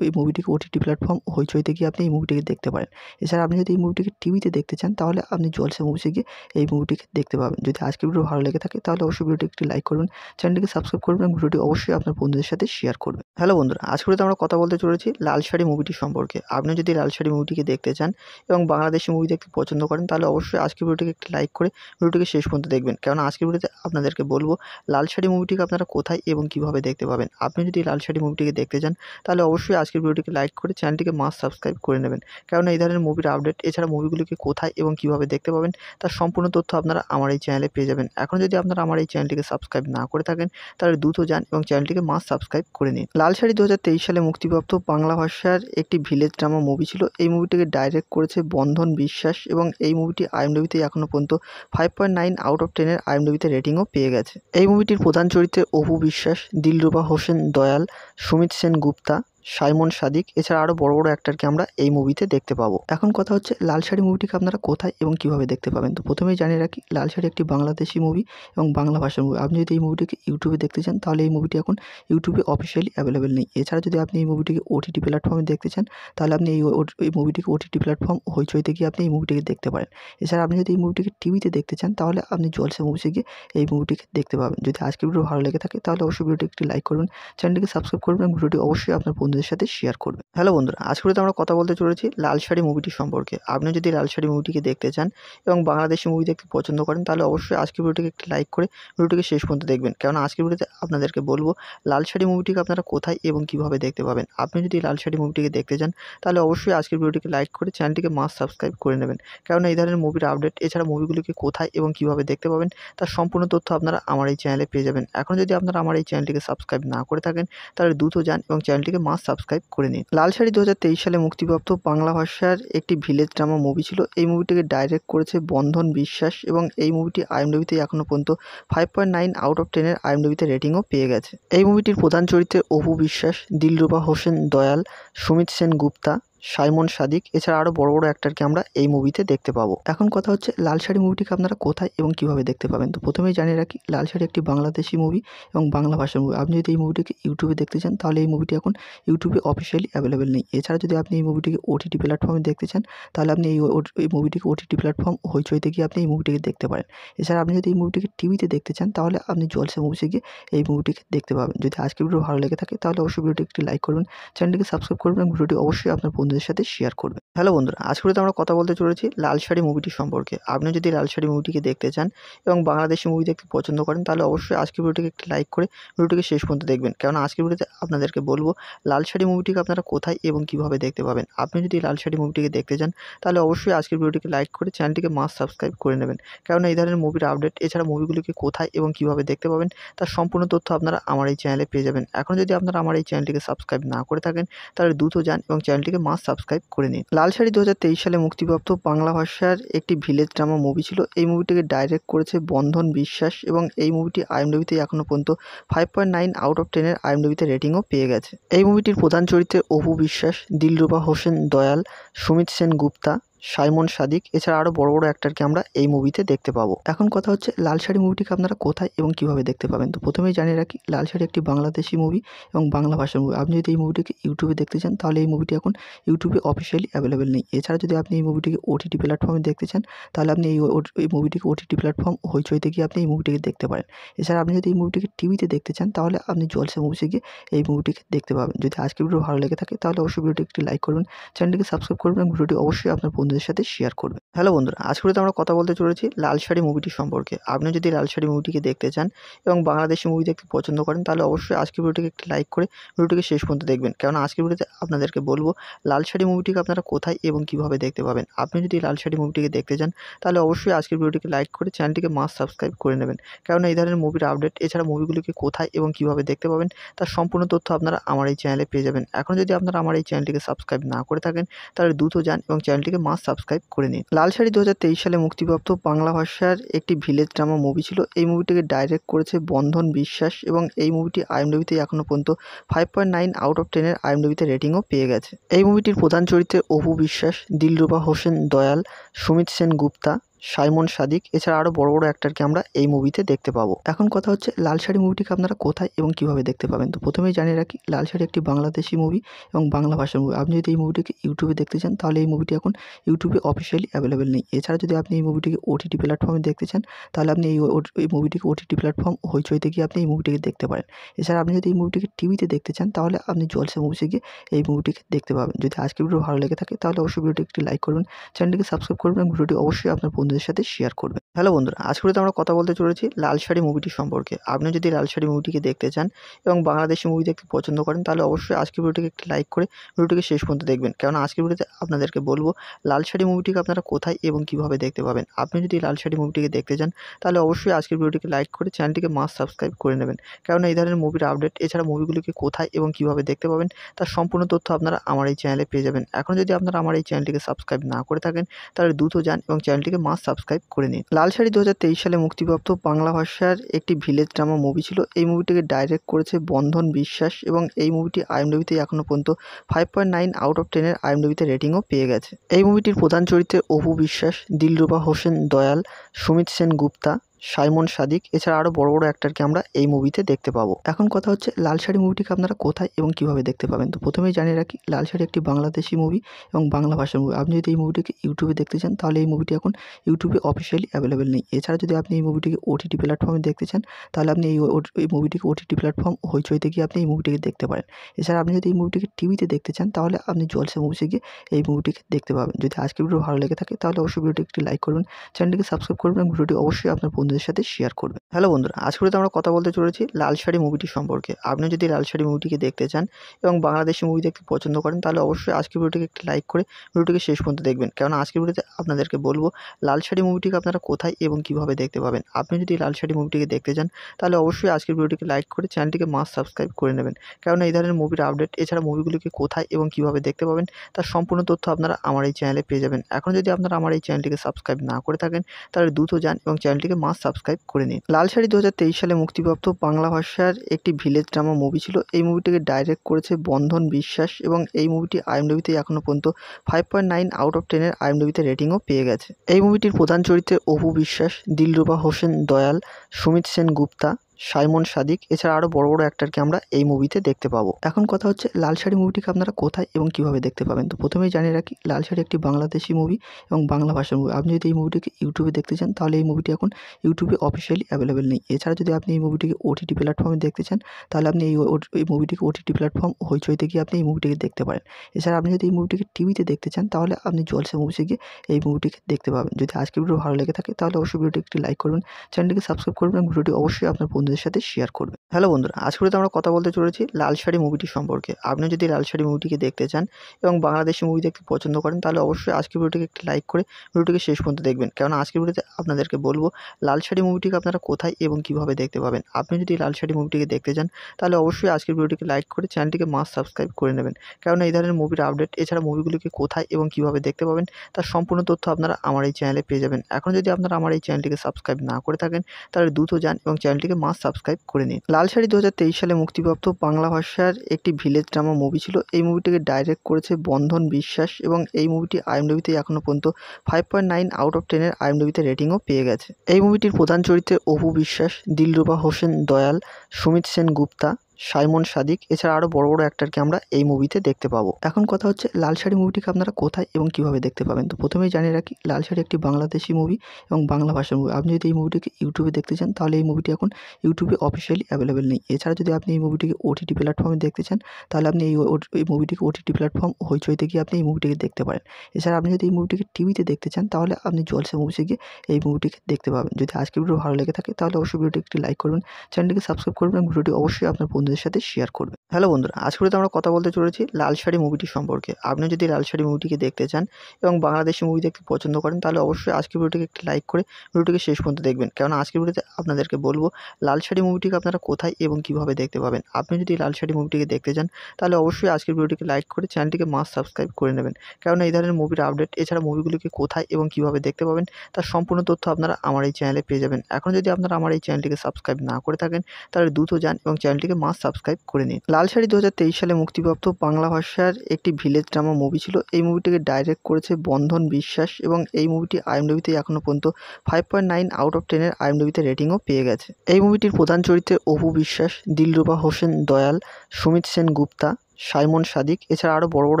এই মুভিটিকে ওটিটি প্ল্যাটফর্ম হইচইতে গিয়ে আপনি এই মুভিটিকে দেখতে পারেন এছাড়া আপনি যদি এই মুভিটিকে টিভিতে দেখতে চান তাহলে আপনি জলসা মুভিসে গিয়ে এই মুভিটিকে দেখতে পাবেন যদি আজকের ভিডিও ভালো লেগে থাকে তাহলে অবশ্যই ভিডিওটি একটি লাইক করবেন চ্যানেলটিকে সাবস্ক্রাইব করবেন এবং ভিডিওটি অবশ্যই আপনার বন্ধু বন্ধুদের সাথে শেয়ার করবে হ্যালো বন্ধুরা করে আমরা কথা বলতে চলেছি লাল শাড়ি মুভিটি সম্পর্কে আপনি যদি লাল শাড়ি মুভিটিকে দেখতে চান এবং বাংলাদেশি মুভি দেখতে পছন্দ করেন তাহলে অবশ্যই আজকের ভিডিওটিকে একটি লাইক করে ভিডিওটিকে শেষ পর্যন্ত দেখবেন কেন আজকের ভিডিওতে আপনাদেরকে বলবো লাল শাড়ি মুভিটিকে আপনারা কোথায় এবং কিভাবে দেখতে পাবেন আপনি যদি লাল শাড়ি মুভিটিকে দেখতে চান তাহলে অবশ্যই আজকের ভিডিওটিকে লাইক করে চ্যানেলটিকে মাস সাবস্ক্রাইব করে নেবেন কেন এই ধরনের মুভির আপডেট এছাড়া মুভিগুলিকে কোথায় এবং কিভাবে দেখতে পাবেন তার সম্পূর্ণ তথ্য আপনারা আমার এই চ্যানেলে পেয়ে যাবেন এখন যদি আপনারা আমার এই চ্যানেলটিকে সাবস্ক্রাইব না করে থাকেন তাহলে দ্রুত যান এবং চ্যানেলটিকে মাস সাবস্ক্রাইব করে নিন লাল শাড়ি দু সালে মুক্তিপ্রাপ্ত বাংলা ভাষার একটি ভিলেজ ড্রামা মুভি ছিল এই মুভিটিকে ডাইরেক্ট করেছে বন্ধন বিশ্বাস এবং এই মুভিটি আইএমডিবিতে এখনও পর্যন্ত five point nine out of টেনের আইএমডিবিতে রেটিংও পেয়ে গেছে এই মুভিটির প্রধান চরিত্রে অপু বিশ্বাস দিলরুবা হোসেন দয়াল সুমিত সেন গুপ্তা সাইমন সাদিক এছাড়া আরও বড় বড় অ্যাক্টারকে আমরা এই মুভিতে দেখতে পাবো এখন কথা হচ্ছে লাল শাড়ি মুভিটিকে আপনারা কোথায় এবং কিভাবে দেখতে পাবেন তো প্রথমেই জানিয়ে রাখি লাল শাড়ি একটি বাংলাদেশি মুভি এবং বাংলা ভাষার মুভি আপনি যদি এই মুভিটিকে ইউটিউবে দেখতে চান তাহলে এই মুভিটি এখন ইউটিউবে অফিসিয়ালি অ্যাভেলেবেল নেই এছাড়া যদি আপনি এই মুভিটিকে ওটিটি প্ল্যাটফর্মে দেখতে চান তাহলে আপনি এই এই মুভিটিকে ওটিটি প্ল্যাটফর্ম হইচইতে গিয়ে আপনি এই মুভিটিকে দেখতে পারেন এছাড়া আপনি যদি এই মুভিটিকে টিভিতে দেখতে চান তাহলে আপনি জলসা মুভিসে গিয়ে এই মুভিটিকে দেখতে পাবেন যদি আজকের ভিডিও ভালো লেগে থাকে তাহলে অবশ্যই ভিডিওটি একটি লাইক করবেন চ্যানেলটিকে সাবস্ক্রাইব করবেন এবং ভিডিওটি অবশ্যই আপনার বন্ধু বন্ধুদের সাথে শেয়ার করবে হ্যালো বন্ধুরা আজকে আমরা কথা বলতে চলেছি লাল শাড়ি মুভিটি সম্পর্কে আপনি যদি লাল শাড়ি মুভিটিকে দেখতে চান এবং বাংলাদেশি মুভি দেখতে পছন্দ করেন তাহলে অবশ্যই আজকের ভিডিওটিকে একটি লাইক করে ভিডিওটিকে শেষ পর্যন্ত দেখবেন কেন আজকের ভিডিওতে আপনাদেরকে বলবো লাল শাড়ি মুভিটিকে আপনারা কোথায় এবং কিভাবে দেখতে পাবেন আপনি যদি লাল শাড়ি মুভিটিকে দেখতে চান তাহলে অবশ্যই আজকের ভিডিওটিকে লাইক করে চ্যানেলটিকে মাস সাবস্ক্রাইব করে নেবেন কেননা এই ধরনের মুভির আপডেট এছাড়া মুভিগুলিকে কোথায় এবং কিভাবে দেখতে পাবেন তার সম্পূর্ণ তথ্য আপনারা আমার এই চ্যানেলে পেয়ে যাবেন এখন যদি আপনারা আমার এই চ্যানেলটিকে সাবস্ক্রাইব না করে থাকেন তাহলে দ্রুত যান এবং চ্যানেলটিকে মাস সাবস্ক্রাইব করে নিন লাল শাড়ি দু সালে মুক্তিপ্রাপ্ত বাংলা ভাষার একটি ভিলেজ ড্রামা মুভি ছিল এই মুভিটিকে ডাইরেক্ট করেছে বন্ধন বিশ্বাস এবং এই মুভিটি আইএমডিবিতে এখনও পর্যন্ত five point nine out of টেনের আইএমডিবিতে রেটিংও পেয়ে গেছে এই মুভিটির প্রধান চরিত্রে অপু বিশ্বাস দিলরুবা হোসেন দয়াল সুমিত সেন গুপ্তা সাইমন সাদিক এছাড়া আরও বড় বড় অ্যাক্টারকে আমরা এই মুভিতে দেখতে পাবো এখন কথা হচ্ছে লাল শাড়ি মুভিটিকে আপনারা কোথায় এবং কিভাবে দেখতে পাবেন তো প্রথমেই জানিয়ে রাখি লাল শাড়ি একটি বাংলাদেশি মুভি এবং বাংলা ভাষার মুভি আপনি যদি এই মুভিটিকে ইউটিউবে দেখতে চান তাহলে এই মুভিটি এখন ইউটিউবে অফিসিয়ালি অ্যাভেলেবেল নেই এছাড়া যদি আপনি এই মুভিটিকে ওটিটি প্ল্যাটফর্মে দেখতে চান তাহলে আপনি এই এই মুভিটিকে ওটিটি প্ল্যাটফর্ম হইচইতে গিয়ে আপনি এই মুভিটিকে দেখতে পারেন এছাড়া আপনি যদি এই মুভিটিকে টিভিতে দেখতে চান তাহলে আপনি জলসা মুভিসে গিয়ে এই মুভিটিকে দেখতে পাবেন যদি আজকের ভিডিও ভালো লেগে থাকে তাহলে অবশ্যই ভিডিওটি একটি লাইক করবেন চ্যানেলটিকে সাবস্ক্রাইব করবেন এবং ভিডিওটি অবশ্যই আপনার বন্ধু বন্ধুদের সাথে শেয়ার করবে হ্যালো বন্ধুরা আজকে আমরা কথা বলতে চলেছি লাল শাড়ি মুভিটি সম্পর্কে আপনি যদি লাল শাড়ি মুভিটিকে দেখতে চান এবং বাংলাদেশি মুভি দেখতে পছন্দ করেন তাহলে অবশ্যই আজকের ভিডিওটিকে একটি লাইক করে ভিডিওটিকে শেষ পর্যন্ত দেখবেন কেন আজকের ভিডিওতে আপনাদেরকে বলবো লাল শাড়ি মুভিটিকে আপনারা কোথায় এবং কিভাবে দেখতে পাবেন আপনি যদি লাল শাড়ি মুভিটিকে দেখতে চান তাহলে অবশ্যই আজকের ভিডিওটিকে লাইক করে চ্যানেলটিকে মাস সাবস্ক্রাইব করে নেবেন কেন এই ধরনের মুভির আপডেট এছাড়া মুভিগুলিকে কোথায় এবং কিভাবে দেখতে পাবেন তার সম্পূর্ণ তথ্য আপনারা আমার এই চ্যানেলে পেয়ে যাবেন এখন যদি আপনারা আমার এই চ্যানেলটিকে সাবস্ক্রাইব না করে থাকেন তাহলে দ্রুত যান এবং চ্যানেলটিকে মাস সাবস্ক্রাইব করে নিন লাল শাড়ি দু সালে মুক্তিপ্রাপ্ত বাংলা ভাষার একটি ভিলেজ ড্রামা মুভি ছিল এই মুভিটিকে ডাইরেক্ট করেছে বন্ধন বিশ্বাস এবং এই মুভিটি আইএমডিবিতে এখনও পর্যন্ত five point nine out of টেনের আইএমডিবিতে রেটিংও পেয়ে গেছে এই মুভিটির প্রধান চরিত্রে অপু বিশ্বাস দিলরুবা হোসেন দয়াল সুমিত সেন গুপ্তা সাইমন সাদিক এছাড়া আরও বড় বড় অ্যাক্টারকে আমরা এই মুভিতে দেখতে পাবো এখন কথা হচ্ছে লাল শাড়ি মুভিটিকে আপনারা কোথায় এবং কিভাবে দেখতে পাবেন তো প্রথমেই জানিয়ে রাখি লাল শাড়ি একটি বাংলাদেশি মুভি এবং বাংলা ভাষার মুভি আপনি যদি এই মুভিটিকে ইউটিউবে দেখতে চান তাহলে এই মুভিটি এখন ইউটিউবে অফিসিয়ালি অ্যাভেলেবেল নেই এছাড়া যদি আপনি এই মুভিটিকে ওটিটি প্ল্যাটফর্মে দেখতে চান তাহলে আপনি এই এই মুভিটিকে ওটিটি প্ল্যাটফর্ম হইচইতে গিয়ে আপনি এই মুভিটিকে দেখতে পারেন এছাড়া আপনি যদি এই মুভিটিকে টিভিতে দেখতে চান তাহলে আপনি জলসা মুভিসে গিয়ে এই মুভিটিকে দেখতে পাবেন যদি আজকের ভিডিও ভালো লেগে থাকে তাহলে অবশ্যই ভিডিওটি একটি লাইক করবেন চ্যানেলটিকে সাবস্ক্রাইব করবেন এবং ভিডিওটি অবশ্যই আপনার বন্ধু বন্ধুদের সাথে শেয়ার করবে হ্যালো বন্ধুরা তো আমরা কথা বলতে চলেছি লাল শাড়ি মুভিটি সম্পর্কে আপনি যদি লাল শাড়ি মুভিটিকে দেখতে চান এবং বাংলাদেশি মুভি দেখতে পছন্দ করেন তাহলে অবশ্যই আজকের ভিডিওটিকে একটি লাইক করে ভিডিওটিকে শেষ পর্যন্ত দেখবেন কেন আজকের ভিডিওতে আপনাদেরকে বলবো লাল শাড়ি মুভিটিকে আপনারা কোথায় এবং কিভাবে দেখতে পাবেন আপনি যদি লাল শাড়ি মুভিটিকে দেখতে চান তাহলে অবশ্যই আজকের ভিডিওটিকে লাইক করে চ্যানেলটিকে মাস সাবস্ক্রাইব করে নেবেন কেননা এই ধরনের মুভির আপডেট এছাড়া মুভিগুলিকে কোথায় এবং কিভাবে দেখতে পাবেন তার সম্পূর্ণ তথ্য আপনারা আমার এই চ্যানেলে পেয়ে যাবেন এখন যদি আপনারা আমার এই চ্যানেলটিকে সাবস্ক্রাইব না করে থাকেন তাহলে দ্রুত যান এবং চ্যানেলটিকে মাস সাবস্ক্রাইব করে নিন লাল শাড়ি দু সালে মুক্তিপ্রাপ্ত বাংলা ভাষার একটি ভিলেজ ড্রামা মুভি ছিল এই মুভিটিকে ডাইরেক্ট করেছে বন্ধন বিশ্বাস এবং এই মুভিটি আইএমডবিতে এখনও পর্যন্ত five point nine out of টেনের আইএমডবিতে রেটিংও পেয়ে গেছে এই মুভিটির প্রধান চরিত্রে অপু বিশ্বাস দিলরুবা হোসেন দয়াল সুমিত সেন গুপ্তা সাইমন সাদিক এছাড়া আরও বড় বড় অ্যাক্টারকে আমরা এই মুভিতে দেখতে পাবো এখন কথা হচ্ছে লাল শাড়ি মুভিটিকে আপনারা কোথায় এবং কিভাবে দেখতে পাবেন তো প্রথমেই জানিয়ে রাখি লাল শাড়ি একটি বাংলাদেশি মুভি এবং বাংলা ভাষার মুভি আপনি যদি এই মুভিটিকে ইউটিউবে দেখতে চান তাহলে এই মুভিটি এখন ইউটিউবে অফিসিয়ালি অ্যাভেলেবেল নেই এছাড়া যদি আপনি এই মুভিটিকে ওটিটি প্ল্যাটফর্মে দেখতে চান তাহলে আপনি এই এই মুভিটিকে ওটিটি প্ল্যাটফর্ম হইচইতে গিয়ে আপনি এই মুভিটিকে দেখতে পারেন এছাড়া আপনি যদি এই মুভিটিকে টিভিতে দেখতে চান তাহলে আপনি জলসা মুভিসে গিয়ে এই মুভিটিকে দেখতে পাবেন যদি আজকের ভিডিও ভালো লেগে থাকে তাহলে অবশ্যই ভিডিওটি একটি লাইক করবেন চ্যানেলটিকে সাবস্ক্রাইব করবেন ভিডিওটি অবশ্যই আপনার বন্ধু বন্ধুদের সাথে শেয়ার করবে হ্যালো বন্ধুরা তো আমরা কথা বলতে চলেছি লাল শাড়ি মুভিটি সম্পর্কে আপনি যদি লাল শাড়ি মুভিটিকে দেখতে চান এবং বাংলাদেশি মুভি দেখতে পছন্দ করেন তাহলে অবশ্যই আজকের ভিডিওটিকে একটি লাইক করে ভিডিওটিকে শেষ পর্যন্ত দেখবেন কেন আজকের ভিডিওতে আপনাদেরকে বলবো লাল শাড়ি মুভিটিকে আপনারা কোথায় এবং কিভাবে দেখতে পাবেন আপনি যদি লাল শাড়ি মুভিটিকে দেখতে চান তাহলে অবশ্যই আজকের ভিডিওটিকে লাইক করে চ্যানেলটিকে মাস সাবস্ক্রাইব করে নেবেন কেননা এই ধরনের মুভির আপডেট এছাড়া মুভিগুলিকে কোথায় এবং কিভাবে দেখতে পাবেন তার সম্পূর্ণ তথ্য আপনারা আমার এই চ্যানেলে পেয়ে যাবেন এখন যদি আপনারা আমার এই চ্যানেলটিকে সাবস্ক্রাইব না করে থাকেন তাহলে দ্রুত যান এবং চ্যানেলটিকে মাস সাবস্ক্রাইব করে নিন লাল শাড়ি দু সালে মুক্তিপ্রাপ্ত বাংলা ভাষার একটি ভিলেজ ড্রামা মুভি ছিল এই মুভিটিকে ডাইরেক্ট করেছে বন্ধন বিশ্বাস এবং এই মুভিটি আইএমডবিতে এখনও পর্যন্ত five point nine out of টেনের আইএমডবিতে রেটিংও পেয়ে গেছে এই মুভিটির প্রধান চরিত্রে অপু বিশ্বাস দিলরুবা হোসেন দয়াল সুমিত সেন গুপ্তা সাইমন সাদিক এছাড়া আরও বড় বড় অ্যাক্টারকে আমরা এই মুভিতে দেখতে পাবো এখন কথা হচ্ছে লাল শাড়ি মুভিটিকে আপনারা কোথায় এবং কিভাবে দেখতে পাবেন তো প্রথমেই জানিয়ে রাখি লাল শাড়ি একটি বাংলাদেশি মুভি এবং বাংলা ভাষার মুভি আপনি যদি এই মুভিটিকে ইউটিউবে দেখতে চান তাহলে এই মুভিটি এখন ইউটিউবে অফিসিয়ালি অ্যাভেলেবেল নেই এছাড়া যদি আপনি এই মুভিটিকে ওটিটি প্ল্যাটফর্মে দেখতে চান তাহলে আপনি এই এই মুভিটিকে ওটিটি প্ল্যাটফর্ম হইচইতে গিয়ে আপনি এই মুভিটিকে দেখতে পারেন এছাড়া আপনি যদি এই মুভিটিকে টিভিতে দেখতে চান তাহলে আপনি জলসা মুভিসে গিয়ে এই মুভিটিকে দেখতে পাবেন যদি আজকের ভিডিও ভালো লেগে থাকে তাহলে অবশ্যই ভিডিওটি একটি লাইক করবেন চ্যানেলটিকে সাবস্ক্রাইব করবেন এবং ভিডিওটি অবশ্যই আপনার বন্ধু বন্ধুদের সাথে শেয়ার করবে হ্যালো বন্ধুরা আজ করে আমরা কথা বলতে চলেছি লাল শাড়ি মুভিটি সম্পর্কে আপনি যদি লাল শাড়ি মুভিটিকে দেখতে চান এবং বাংলাদেশি মুভি দেখতে পছন্দ করেন তাহলে অবশ্যই আজকের ভিডিওটিকে একটি লাইক করে ভিডিওটিকে শেষ পর্যন্ত দেখবেন কেননা আজকের ভিডিওতে আপনাদেরকে বলবো লাল শাড়ি মুভিটিকে আপনারা কোথায় এবং কিভাবে দেখতে পাবেন আপনি যদি লাল শাড়ি মুভিটিকে দেখতে চান তাহলে অবশ্যই আজকের ভিডিওটিকে লাইক করে চ্যানেলটিকে মাস সাবস্ক্রাইব করে নেবেন কেননা এই ধরনের মুভির আপডেট এছাড়া মুভিগুলিকে কোথায় এবং কিভাবে দেখতে পাবেন তার সম্পূর্ণ তথ্য আপনারা আমার এই চ্যানেলে পেয়ে যাবেন এখন যদি আপনারা আমার এই চ্যানেলটিকে সাবস্ক্রাইব না করে থাকেন তাহলে দ্রুত যান এবং চ্যানেলটিকে মাস সাবস্ক্রাইব করে নিন লাল শাড়ি দু সালে মুক্তিপ্রাপ্ত বাংলা ভাষার একটি ভিলেজ ড্রামা মুভি ছিল এই মুভিটিকে ডাইরেক্ট করেছে বন্ধন বিশ্বাস এবং এই মুভিটি আইএমডিবিতে এখনও পর্যন্ত five point nine out of টেনের আইএমডিবিতে রেটিংও পেয়ে গেছে এই মুভিটির প্রধান চরিত্রে অপু বিশ্বাস দিলরুবা হোসেন দয়াল সুমিত সেন গুপ্তা সাইমন সাদিক এছাড়া আরও বড় বড় অ্যাক্টারকে আমরা এই মুভিতে দেখতে পাবো এখন কথা হচ্ছে লাল শাড়ি মুভিটিকে আপনারা কোথায় এবং কিভাবে দেখতে পাবেন তো প্রথমেই জানিয়ে রাখি লাল শাড়ি একটি বাংলাদেশি মুভি এবং বাংলা ভাষার মুভি আপনি যদি এই মুভিটিকে ইউটিউবে দেখতে চান তাহলে এই মুভিটি এখন ইউটিউবে অফিসিয়ালি অ্যাভেলেবেল নেই এছাড়া যদি আপনি এই মুভিটিকে ওটিটি প্ল্যাটফর্মে দেখতে চান তাহলে আপনি এই এই মুভিটিকে ওটিটি প্ল্যাটফর্ম হইচইতে গিয়ে আপনি এই মুভিটিকে দেখতে পারেন এছাড়া আপনি যদি এই মুভিটিকে টিভিতে দেখতে চান তাহলে আপনি জলসা মুভিসে গিয়ে এই মুভিটিকে দেখতে পাবেন যদি আজকের ভিডিও ভালো লেগে থাকে তাহলে অবশ্যই ভিডিওটি একটি লাইক করবেন চ্যানেলটিকে সাবস্ক্রাইব করবেন ভিডিওটি অবশ্যই আপনার বন্ধু বন্ধুদের সাথে শেয়ার করবে হ্যালো বন্ধুরা আজ করে আমরা কথা বলতে চলেছি লাল শাড়ি মুভিটি সম্পর্কে আপনি যদি লাল শাড়ি মুভিটিকে দেখতে চান এবং বাংলাদেশি মুভি দেখতে পছন্দ করেন তাহলে অবশ্যই আজকের ভিডিওটিকে একটি লাইক করে ভিডিওটিকে শেষ পর্যন্ত দেখবেন কেননা আজকের ভিডিওতে আপনাদেরকে বলবো লাল শাড়ি মুভিটিকে আপনারা কোথায় এবং কিভাবে দেখতে পাবেন আপনি যদি লাল শাড়ি মুভিটিকে দেখতে চান তাহলে অবশ্যই আজকের ভিডিওটিকে লাইক করে চ্যানেলটিকে মাস সাবস্ক্রাইব করে নেবেন কেননা এই ধরনের মুভির আপডেট এছাড়া মুভিগুলিকে কোথায় এবং কিভাবে দেখতে পাবেন তার সম্পূর্ণ তথ্য আপনারা আমার এই চ্যানেলে পেয়ে যাবেন এখন যদি আপনারা আমার এই চ্যানেলটিকে সাবস্ক্রাইব না করে থাকেন তাহলে দ্রুত যান এবং চ্যানেলটিকে মাস সাবস্ক্রাইব করে নিন লাল শাড়ি দু সালে মুক্তিপ্রাপ্ত বাংলা ভাষার একটি ভিলেজ ড্রামা মুভি ছিল এই মুভিটিকে ডাইরেক্ট করেছে বন্ধন বিশ্বাস এবং এই মুভিটি আইএমডিবিতে এখনও পর্যন্ত five point nine out of টেনের আইএমডিবিতে রেটিংও পেয়ে গেছে এই মুভিটির প্রধান চরিত্রে অপু বিশ্বাস দিলরুবা হোসেন দয়াল সুমিত সেন গুপ্তা সাইমন সাদিক এছাড়া আরও বড় বড় অ্যাক্টারকে আমরা এই মুভিতে দেখতে পাবো এখন কথা হচ্ছে লাল শাড়ি মুভিটিকে আপনারা কোথায় এবং কিভাবে দেখতে পাবেন তো প্রথমেই জানিয়ে রাখি লাল শাড়ি একটি বাংলাদেশি মুভি এবং বাংলা ভাষার মুভি আপনি যদি এই মুভিটিকে ইউটিউবে দেখতে চান তাহলে এই মুভিটি এখন ইউটিউবে অফিসিয়ালি অ্যাভেলেবেল নেই এছাড়া যদি আপনি এই মুভিটিকে ওটিটি প্ল্যাটফর্মে দেখতে চান তাহলে আপনি এই এই মুভিটিকে ওটিটি প্ল্যাটফর্ম হইচইতে গিয়ে আপনি এই মুভিটিকে দেখতে পারেন এছাড়া আপনি যদি এই মুভিটিকে টিভিতে দেখতে চান তাহলে আপনি জলসা মুভিসে গিয়ে এই মুভিটিকে দেখতে পাবেন যদি আজকের ভিডিও ভালো লেগে থাকে তাহলে অবশ্যই ভিডিওটি একটি লাইক করবেন চ্যানেলটিকে সাবস্ক্রাইব করবেন ভিডিওটি অবশ্যই আপনার বন্ধুদের সাথে শেয়ার করবে হ্যালো বন্ধুরা আজকে আমরা কথা বলতে চলেছি লাল শাড়ি মুভিটি সম্পর্কে আপনি যদি লাল শাড়ি মুভিটিকে দেখতে চান এবং বাংলাদেশি মুভি দেখতে পছন্দ করেন তাহলে অবশ্যই আজকের ভিডিওটিকে একটি লাইক করে ভিডিওটিকে শেষ পর্যন্ত দেখবেন কেননা আজকের ভিডিওতে আপনাদেরকে বলবো লাল শাড়ি মুভিটিকে আপনারা কোথায় এবং কিভাবে দেখতে পাবেন আপনি যদি লাল শাড়ি মুভিটিকে দেখতে চান তাহলে অবশ্যই আজকের ভিডিওটিকে লাইক করে চ্যানেলটিকে মাস সাবস্ক্রাইব করে নেবেন কেননা এই ধরনের মুভির আপডেট এছাড়া মুভিগুলিকে কোথায় এবং কিভাবে দেখতে পাবেন তার সম্পূর্ণ তথ্য আপনারা আমার এই চ্যানেলে পেয়ে যাবেন এখন যদি আপনারা আমার এই চ্যানেলটিকে সাবস্ক্রাইব না করে থাকেন তাহলে দ্রুত যান এবং চ্যানেলটিকে মাস সাবস্ক্রাইব করে নিন লাল শাড়ি দু সালে মুক্তিপ্রাপ্ত বাংলা ভাষার একটি ভিলেজ ড্রামা মুভি ছিল এই মুভিটিকে ডাইরেক্ট করেছে বন্ধন বিশ্বাস এবং এই মুভিটি আইএমডিবিতে এখনও পর্যন্ত five point nine out of টেনের আইএমডিবিতে রেটিংও পেয়ে গেছে এই মুভিটির প্রধান চরিত্রে অপু বিশ্বাস দিলরুবা হোসেন দয়াল সুমিত সেন গুপ্তা সাইমন সাদিক এছাড়া আরও বড় বড়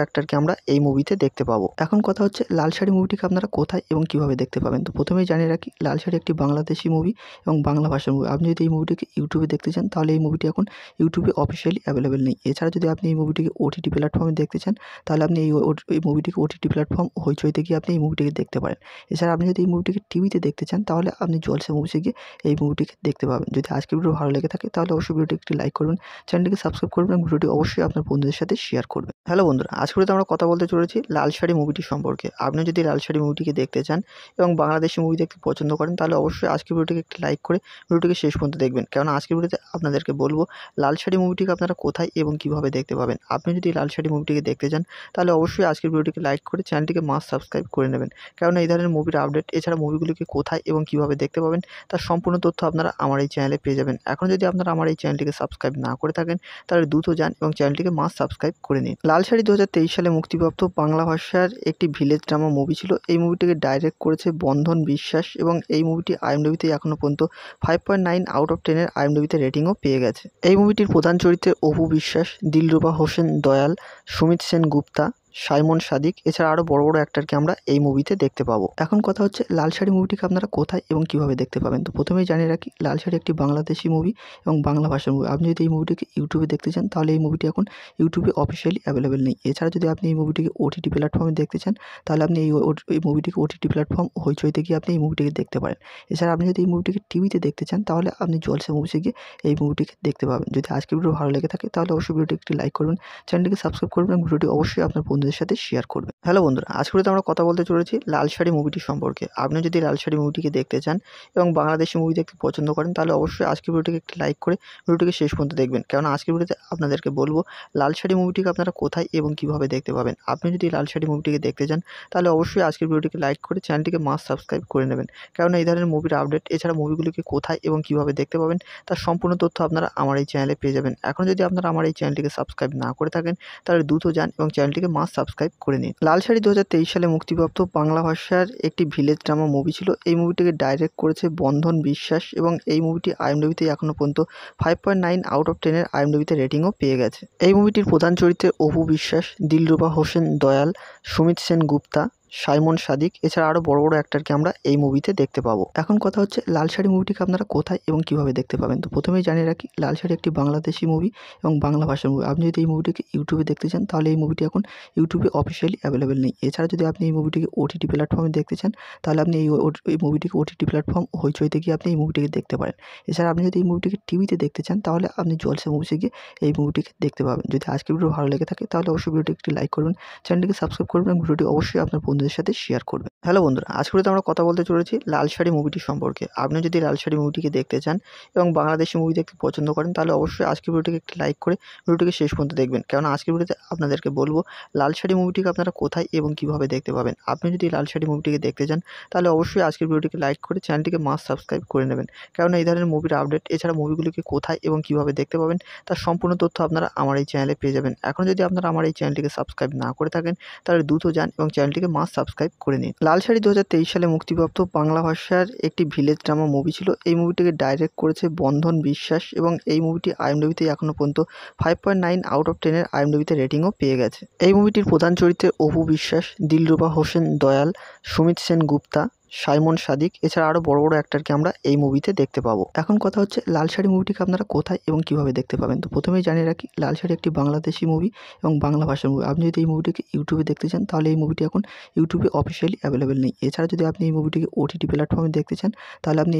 অ্যাক্টারকে আমরা এই মুভিতে দেখতে পাবো এখন কথা হচ্ছে লাল শাড়ি মুভিটিকে আপনারা কোথায় এবং কিভাবে দেখতে পাবেন তো প্রথমেই জানিয়ে রাখি লাল শাড়ি একটি বাংলাদেশি মুভি এবং বাংলা ভাষার মুভি আপনি যদি এই মুভিটিকে ইউটিউবে দেখতে চান তাহলে এই মুভিটি এখন ইউটিউবে অফিসিয়ালি অ্যাভেলেবেল নেই এছাড়া যদি আপনি এই মুভিটিকে ওটিটি প্ল্যাটফর্মে দেখতে চান তাহলে আপনি এই এই মুভিটিকে ওটিটি প্ল্যাটফর্ম হইচইতে গিয়ে আপনি এই মুভিটিকে দেখতে পারেন এছাড়া আপনি যদি এই মুভিটিকে টিভিতে দেখতে চান তাহলে আপনি জলসা মুভিসে গিয়ে এই মুভিটিকে দেখতে পাবেন যদি আজকের ভিডিও ভালো লেগে থাকে তাহলে অবশ্যই ভিডিওটি একটি লাইক করবেন চ্যানেলটিকে সাবস্ক্রাইব করবেন ভিডিওটি অবশ্যই আপনার বন্ধুদের সাথে শেয়ার করবে হ্যালো বন্ধুরা আজকে আমরা কথা বলতে চলেছি লাল শাড়ি মুভিটি সম্পর্কে আপনি যদি লাল শাড়ি মুভিটিকে দেখতে চান এবং বাংলাদেশি মুভি দেখতে পছন্দ করেন তাহলে অবশ্যই আজকের ভিডিওটিকে একটি লাইক করে ভিডিওটিকে শেষ পর্যন্ত দেখবেন কেননা আজকের ভিডিওতে আপনাদেরকে বলবো লাল শাড়ি মুভিটিকে আপনারা কোথায় এবং কিভাবে দেখতে পাবেন আপনি যদি লাল শাড়ি মুভিটিকে দেখতে চান তাহলে অবশ্যই আজকের ভিডিওটিকে লাইক করে চ্যানেলটিকে মাস সাবস্ক্রাইব করে নেবেন কেননা এই ধরনের মুভির আপডেট এছাড়া মুভিগুলিকে কোথায় এবং কিভাবে দেখতে পাবেন তার সম্পূর্ণ তথ্য আপনারা আমার এই চ্যানেলে পেয়ে যাবেন এখন যদি আপনারা আমার এই চ্যানেলটিকে সাবস্ক্রাইব না করে থাকেন তাহলে দ্রুত যান এবং চ্যানেলটিকে মাস সাবস্ক্রাইব করে নিন লাল শাড়ি দু সালে মুক্তিপ্রাপ্ত বাংলা ভাষার একটি ভিলেজ ড্রামা মুভি ছিল এই মুভিটিকে ডাইরেক্ট করেছে বন্ধন বিশ্বাস এবং এই মুভিটি আইএমডিবিতে এখনও পর্যন্ত five point nine out of টেনের আইএমডিবিতে রেটিংও পেয়ে গেছে এই মুভিটির প্রধান চরিত্রে অপু বিশ্বাস দিলরুবা হোসেন দয়াল সুমিত সেন গুপ্তা সাইমন সাদিক এছাড়া আরও বড় বড় অ্যাক্টারকে আমরা এই মুভিতে দেখতে পাবো এখন কথা হচ্ছে লাল শাড়ি মুভিটিকে আপনারা কোথায় এবং কিভাবে দেখতে পাবেন তো প্রথমেই জানিয়ে রাখি লাল শাড়ি একটি বাংলাদেশি মুভি এবং বাংলা ভাষার মুভি আপনি যদি এই মুভিটিকে ইউটিউবে দেখতে চান তাহলে এই মুভিটি এখন ইউটিউবে অফিসিয়ালি অ্যাভেলেবেল নেই এছাড়া যদি আপনি এই মুভিটিকে ওটিটি প্ল্যাটফর্মে দেখতে চান তাহলে আপনি এই এই মুভিটিকে ওটিটি প্ল্যাটফর্ম হইচইতে গিয়ে আপনি এই মুভিটিকে দেখতে পারেন এছাড়া আপনি যদি এই মুভিটিকে টিভিতে দেখতে চান তাহলে আপনি জলসা মুভিসে গিয়ে এই মুভিটিকে দেখতে পাবেন যদি আজকের ভিডিও ভালো লেগে থাকে তাহলে অবশ্যই ভিডিওটি একটি লাইক করবেন চ্যানেলটিকে সাবস্ক্রাইব করবেন ভিডিওটি অবশ্যই আপনার বন্ধুদের সাথে শেয়ার করবেন হ্যালো বন্ধুরা আজকে আমরা কথা বলতে চলেছি লাল শাড়ি মুভিটি সম্পর্কে আপনি যদি লাল শাড়ি মুভিটিকে দেখতে চান এবং বাংলাদেশি মুভি দেখতে পছন্দ করেন তাহলে অবশ্যই আজকের ভিডিওটিকে একটি লাইক করে ভিডিওটিকে শেষ পর্যন্ত দেখবেন কেন আজকের ভিডিওতে আপনাদেরকে বলবো লাল শাড়ি মুভিটিকে আপনারা কোথায় এবং কিভাবে দেখতে পাবেন আপনি যদি লাল শাড়ি মুভিটিকে দেখতে চান তাহলে অবশ্যই আজকের ভিডিওটিকে লাইক করে চ্যানেলটিকে মাস সাবস্ক্রাইব করে নেবেন কেন এই ধরনের মুভির আপডেট এছাড়া মুভিগুলিকে কোথায় এবং কিভাবে দেখতে পাবেন তার সম্পূর্ণ তথ্য আপনারা আমার এই চ্যানেলে পেয়ে যাবেন এখন যদি আপনারা আমার এই চ্যানেলটিকে সাবস্ক্রাইব না করে থাকেন তাহলে দ্রুত যান এবং চ্যানেলটিকে মাস সাবস্ক্রাইব করে নিন লাল শাড়ি দু সালে মুক্তিপ্রাপ্ত বাংলা ভাষার একটি ভিলেজ ড্রামা মুভি ছিল এই মুভিটিকে ডাইরেক্ট করেছে বন্ধন বিশ্বাস এবং এই মুভিটি আইএমডিবিতে এখনও পর্যন্ত five point nine out of টেনের আইএমডিবিতে রেটিংও পেয়ে গেছে এই মুভিটির প্রধান চরিত্রে অপু বিশ্বাস দিলরুবা হোসেন দয়াল সুমিত সেন গুপ্তা সাইমন সাদিক এছাড়া আরও বড় বড় অ্যাক্টারকে আমরা এই মুভিতে দেখতে পাবো এখন কথা হচ্ছে লাল শাড়ি মুভিটিকে আপনারা কোথায় এবং কিভাবে দেখতে পাবেন তো প্রথমেই জানিয়ে রাখি লাল শাড়ি একটি বাংলাদেশি মুভি এবং বাংলা ভাষার মুভি আপনি যদি এই মুভিটিকে ইউটিউবে দেখতে চান তাহলে এই মুভিটি এখন ইউটিউবে অফিসিয়ালি অ্যাভেলেবেল নেই এছাড়া যদি আপনি এই মুভিটিকে ওটিটি প্ল্যাটফর্মে দেখতে চান তাহলে আপনি এই মুভিটিকে ওটিটি প্ল্যাটফর্ম হইচইতে গিয়ে আপনি এই মুভিটিকে দেখতে পারেন এছাড়া আপনি যদি এই মুভিটিকে টিভিতে দেখতে চান তাহলে আপনি জলসে মুভিসে গিয়ে এই মুভিটিকে দেখতে পাবেন যদি আজকের ভিডিও ভালো লেগে থাকে তাহলে অবশ্যই ভিডিওটি একটি লাইক করবেন চ্যানেলটিকে সাবস্ক্রাইব করবেন এবং ভিডিওটি অবশ্যই আপনার বন্ধু বন্ধুদের সাথে শেয়ার করবে হ্যালো বন্ধুরা তো আমরা কথা বলতে চলেছি লাল শাড়ি মুভিটি সম্পর্কে আপনি যদি লাল শাড়ি মুভিটিকে দেখতে চান এবং বাংলাদেশি মুভি দেখতে পছন্দ করেন তাহলে অবশ্যই আজকের ভিডিওটিকে একটি লাইক করে ভিডিওটিকে শেষ পর্যন্ত দেখবেন কেন আজকের ভিডিওতে আপনাদেরকে বলবো লাল শাড়ি মুভিটিকে আপনারা কোথায় এবং কিভাবে দেখতে পাবেন আপনি যদি লাল শাড়ি মুভিটিকে দেখতে চান তাহলে অবশ্যই আজকের ভিডিওটিকে লাইক করে চ্যানেলটিকে মাস সাবস্ক্রাইব করে নেবেন কেন এই ধরনের মুভির আপডেট এছাড়া মুভিগুলিকে কোথায় এবং কিভাবে দেখতে পাবেন তার সম্পূর্ণ তথ্য আপনারা আমার এই চ্যানেলে পেয়ে যাবেন এখন যদি আপনারা আমার এই চ্যানেলটিকে সাবস্ক্রাইব না করে থাকেন তাহলে দ্রুত যান এবং চ্যানেলটিকে মাস সাবস্ক্রাইব করে নিন লাল শাড়ি দু সালে মুক্তিপ্রাপ্ত বাংলা ভাষার একটি ভিলেজ ড্রামা মুভি ছিল এই মুভিটিকে ডাইরেক্ট করেছে বন্ধন বিশ্বাস এবং এই মুভিটি আইএমডিবিতে এখনও পর্যন্ত five point nine out of টেনের আইএমডিবিতে রেটিংও পেয়ে গেছে এই মুভিটির প্রধান চরিত্রে অপু বিশ্বাস দিলরুবা হোসেন দয়াল সুমিত সেন গুপ্তা সাইমন সাদিক এছাড়া আরও বড় বড় অ্যাক্টারকে আমরা এই মুভিতে দেখতে পাবো এখন কথা হচ্ছে লাল শাড়ি মুভিটিকে আপনারা কোথায় এবং কিভাবে দেখতে পাবেন তো প্রথমেই জানিয়ে রাখি লাল শাড়ি একটি বাংলাদেশি মুভি এবং বাংলা ভাষার মুভি আপনি যদি এই মুভিটিকে ইউটিউবে দেখতে চান তাহলে এই মুভিটি এখন ইউটিউবে অফিসিয়ালি অ্যাভেলেবেল নেই এছাড়া যদি আপনি এই মুভিটিকে ওটিটি প্ল্যাটফর্মে দেখতে চান তাহলে আপনি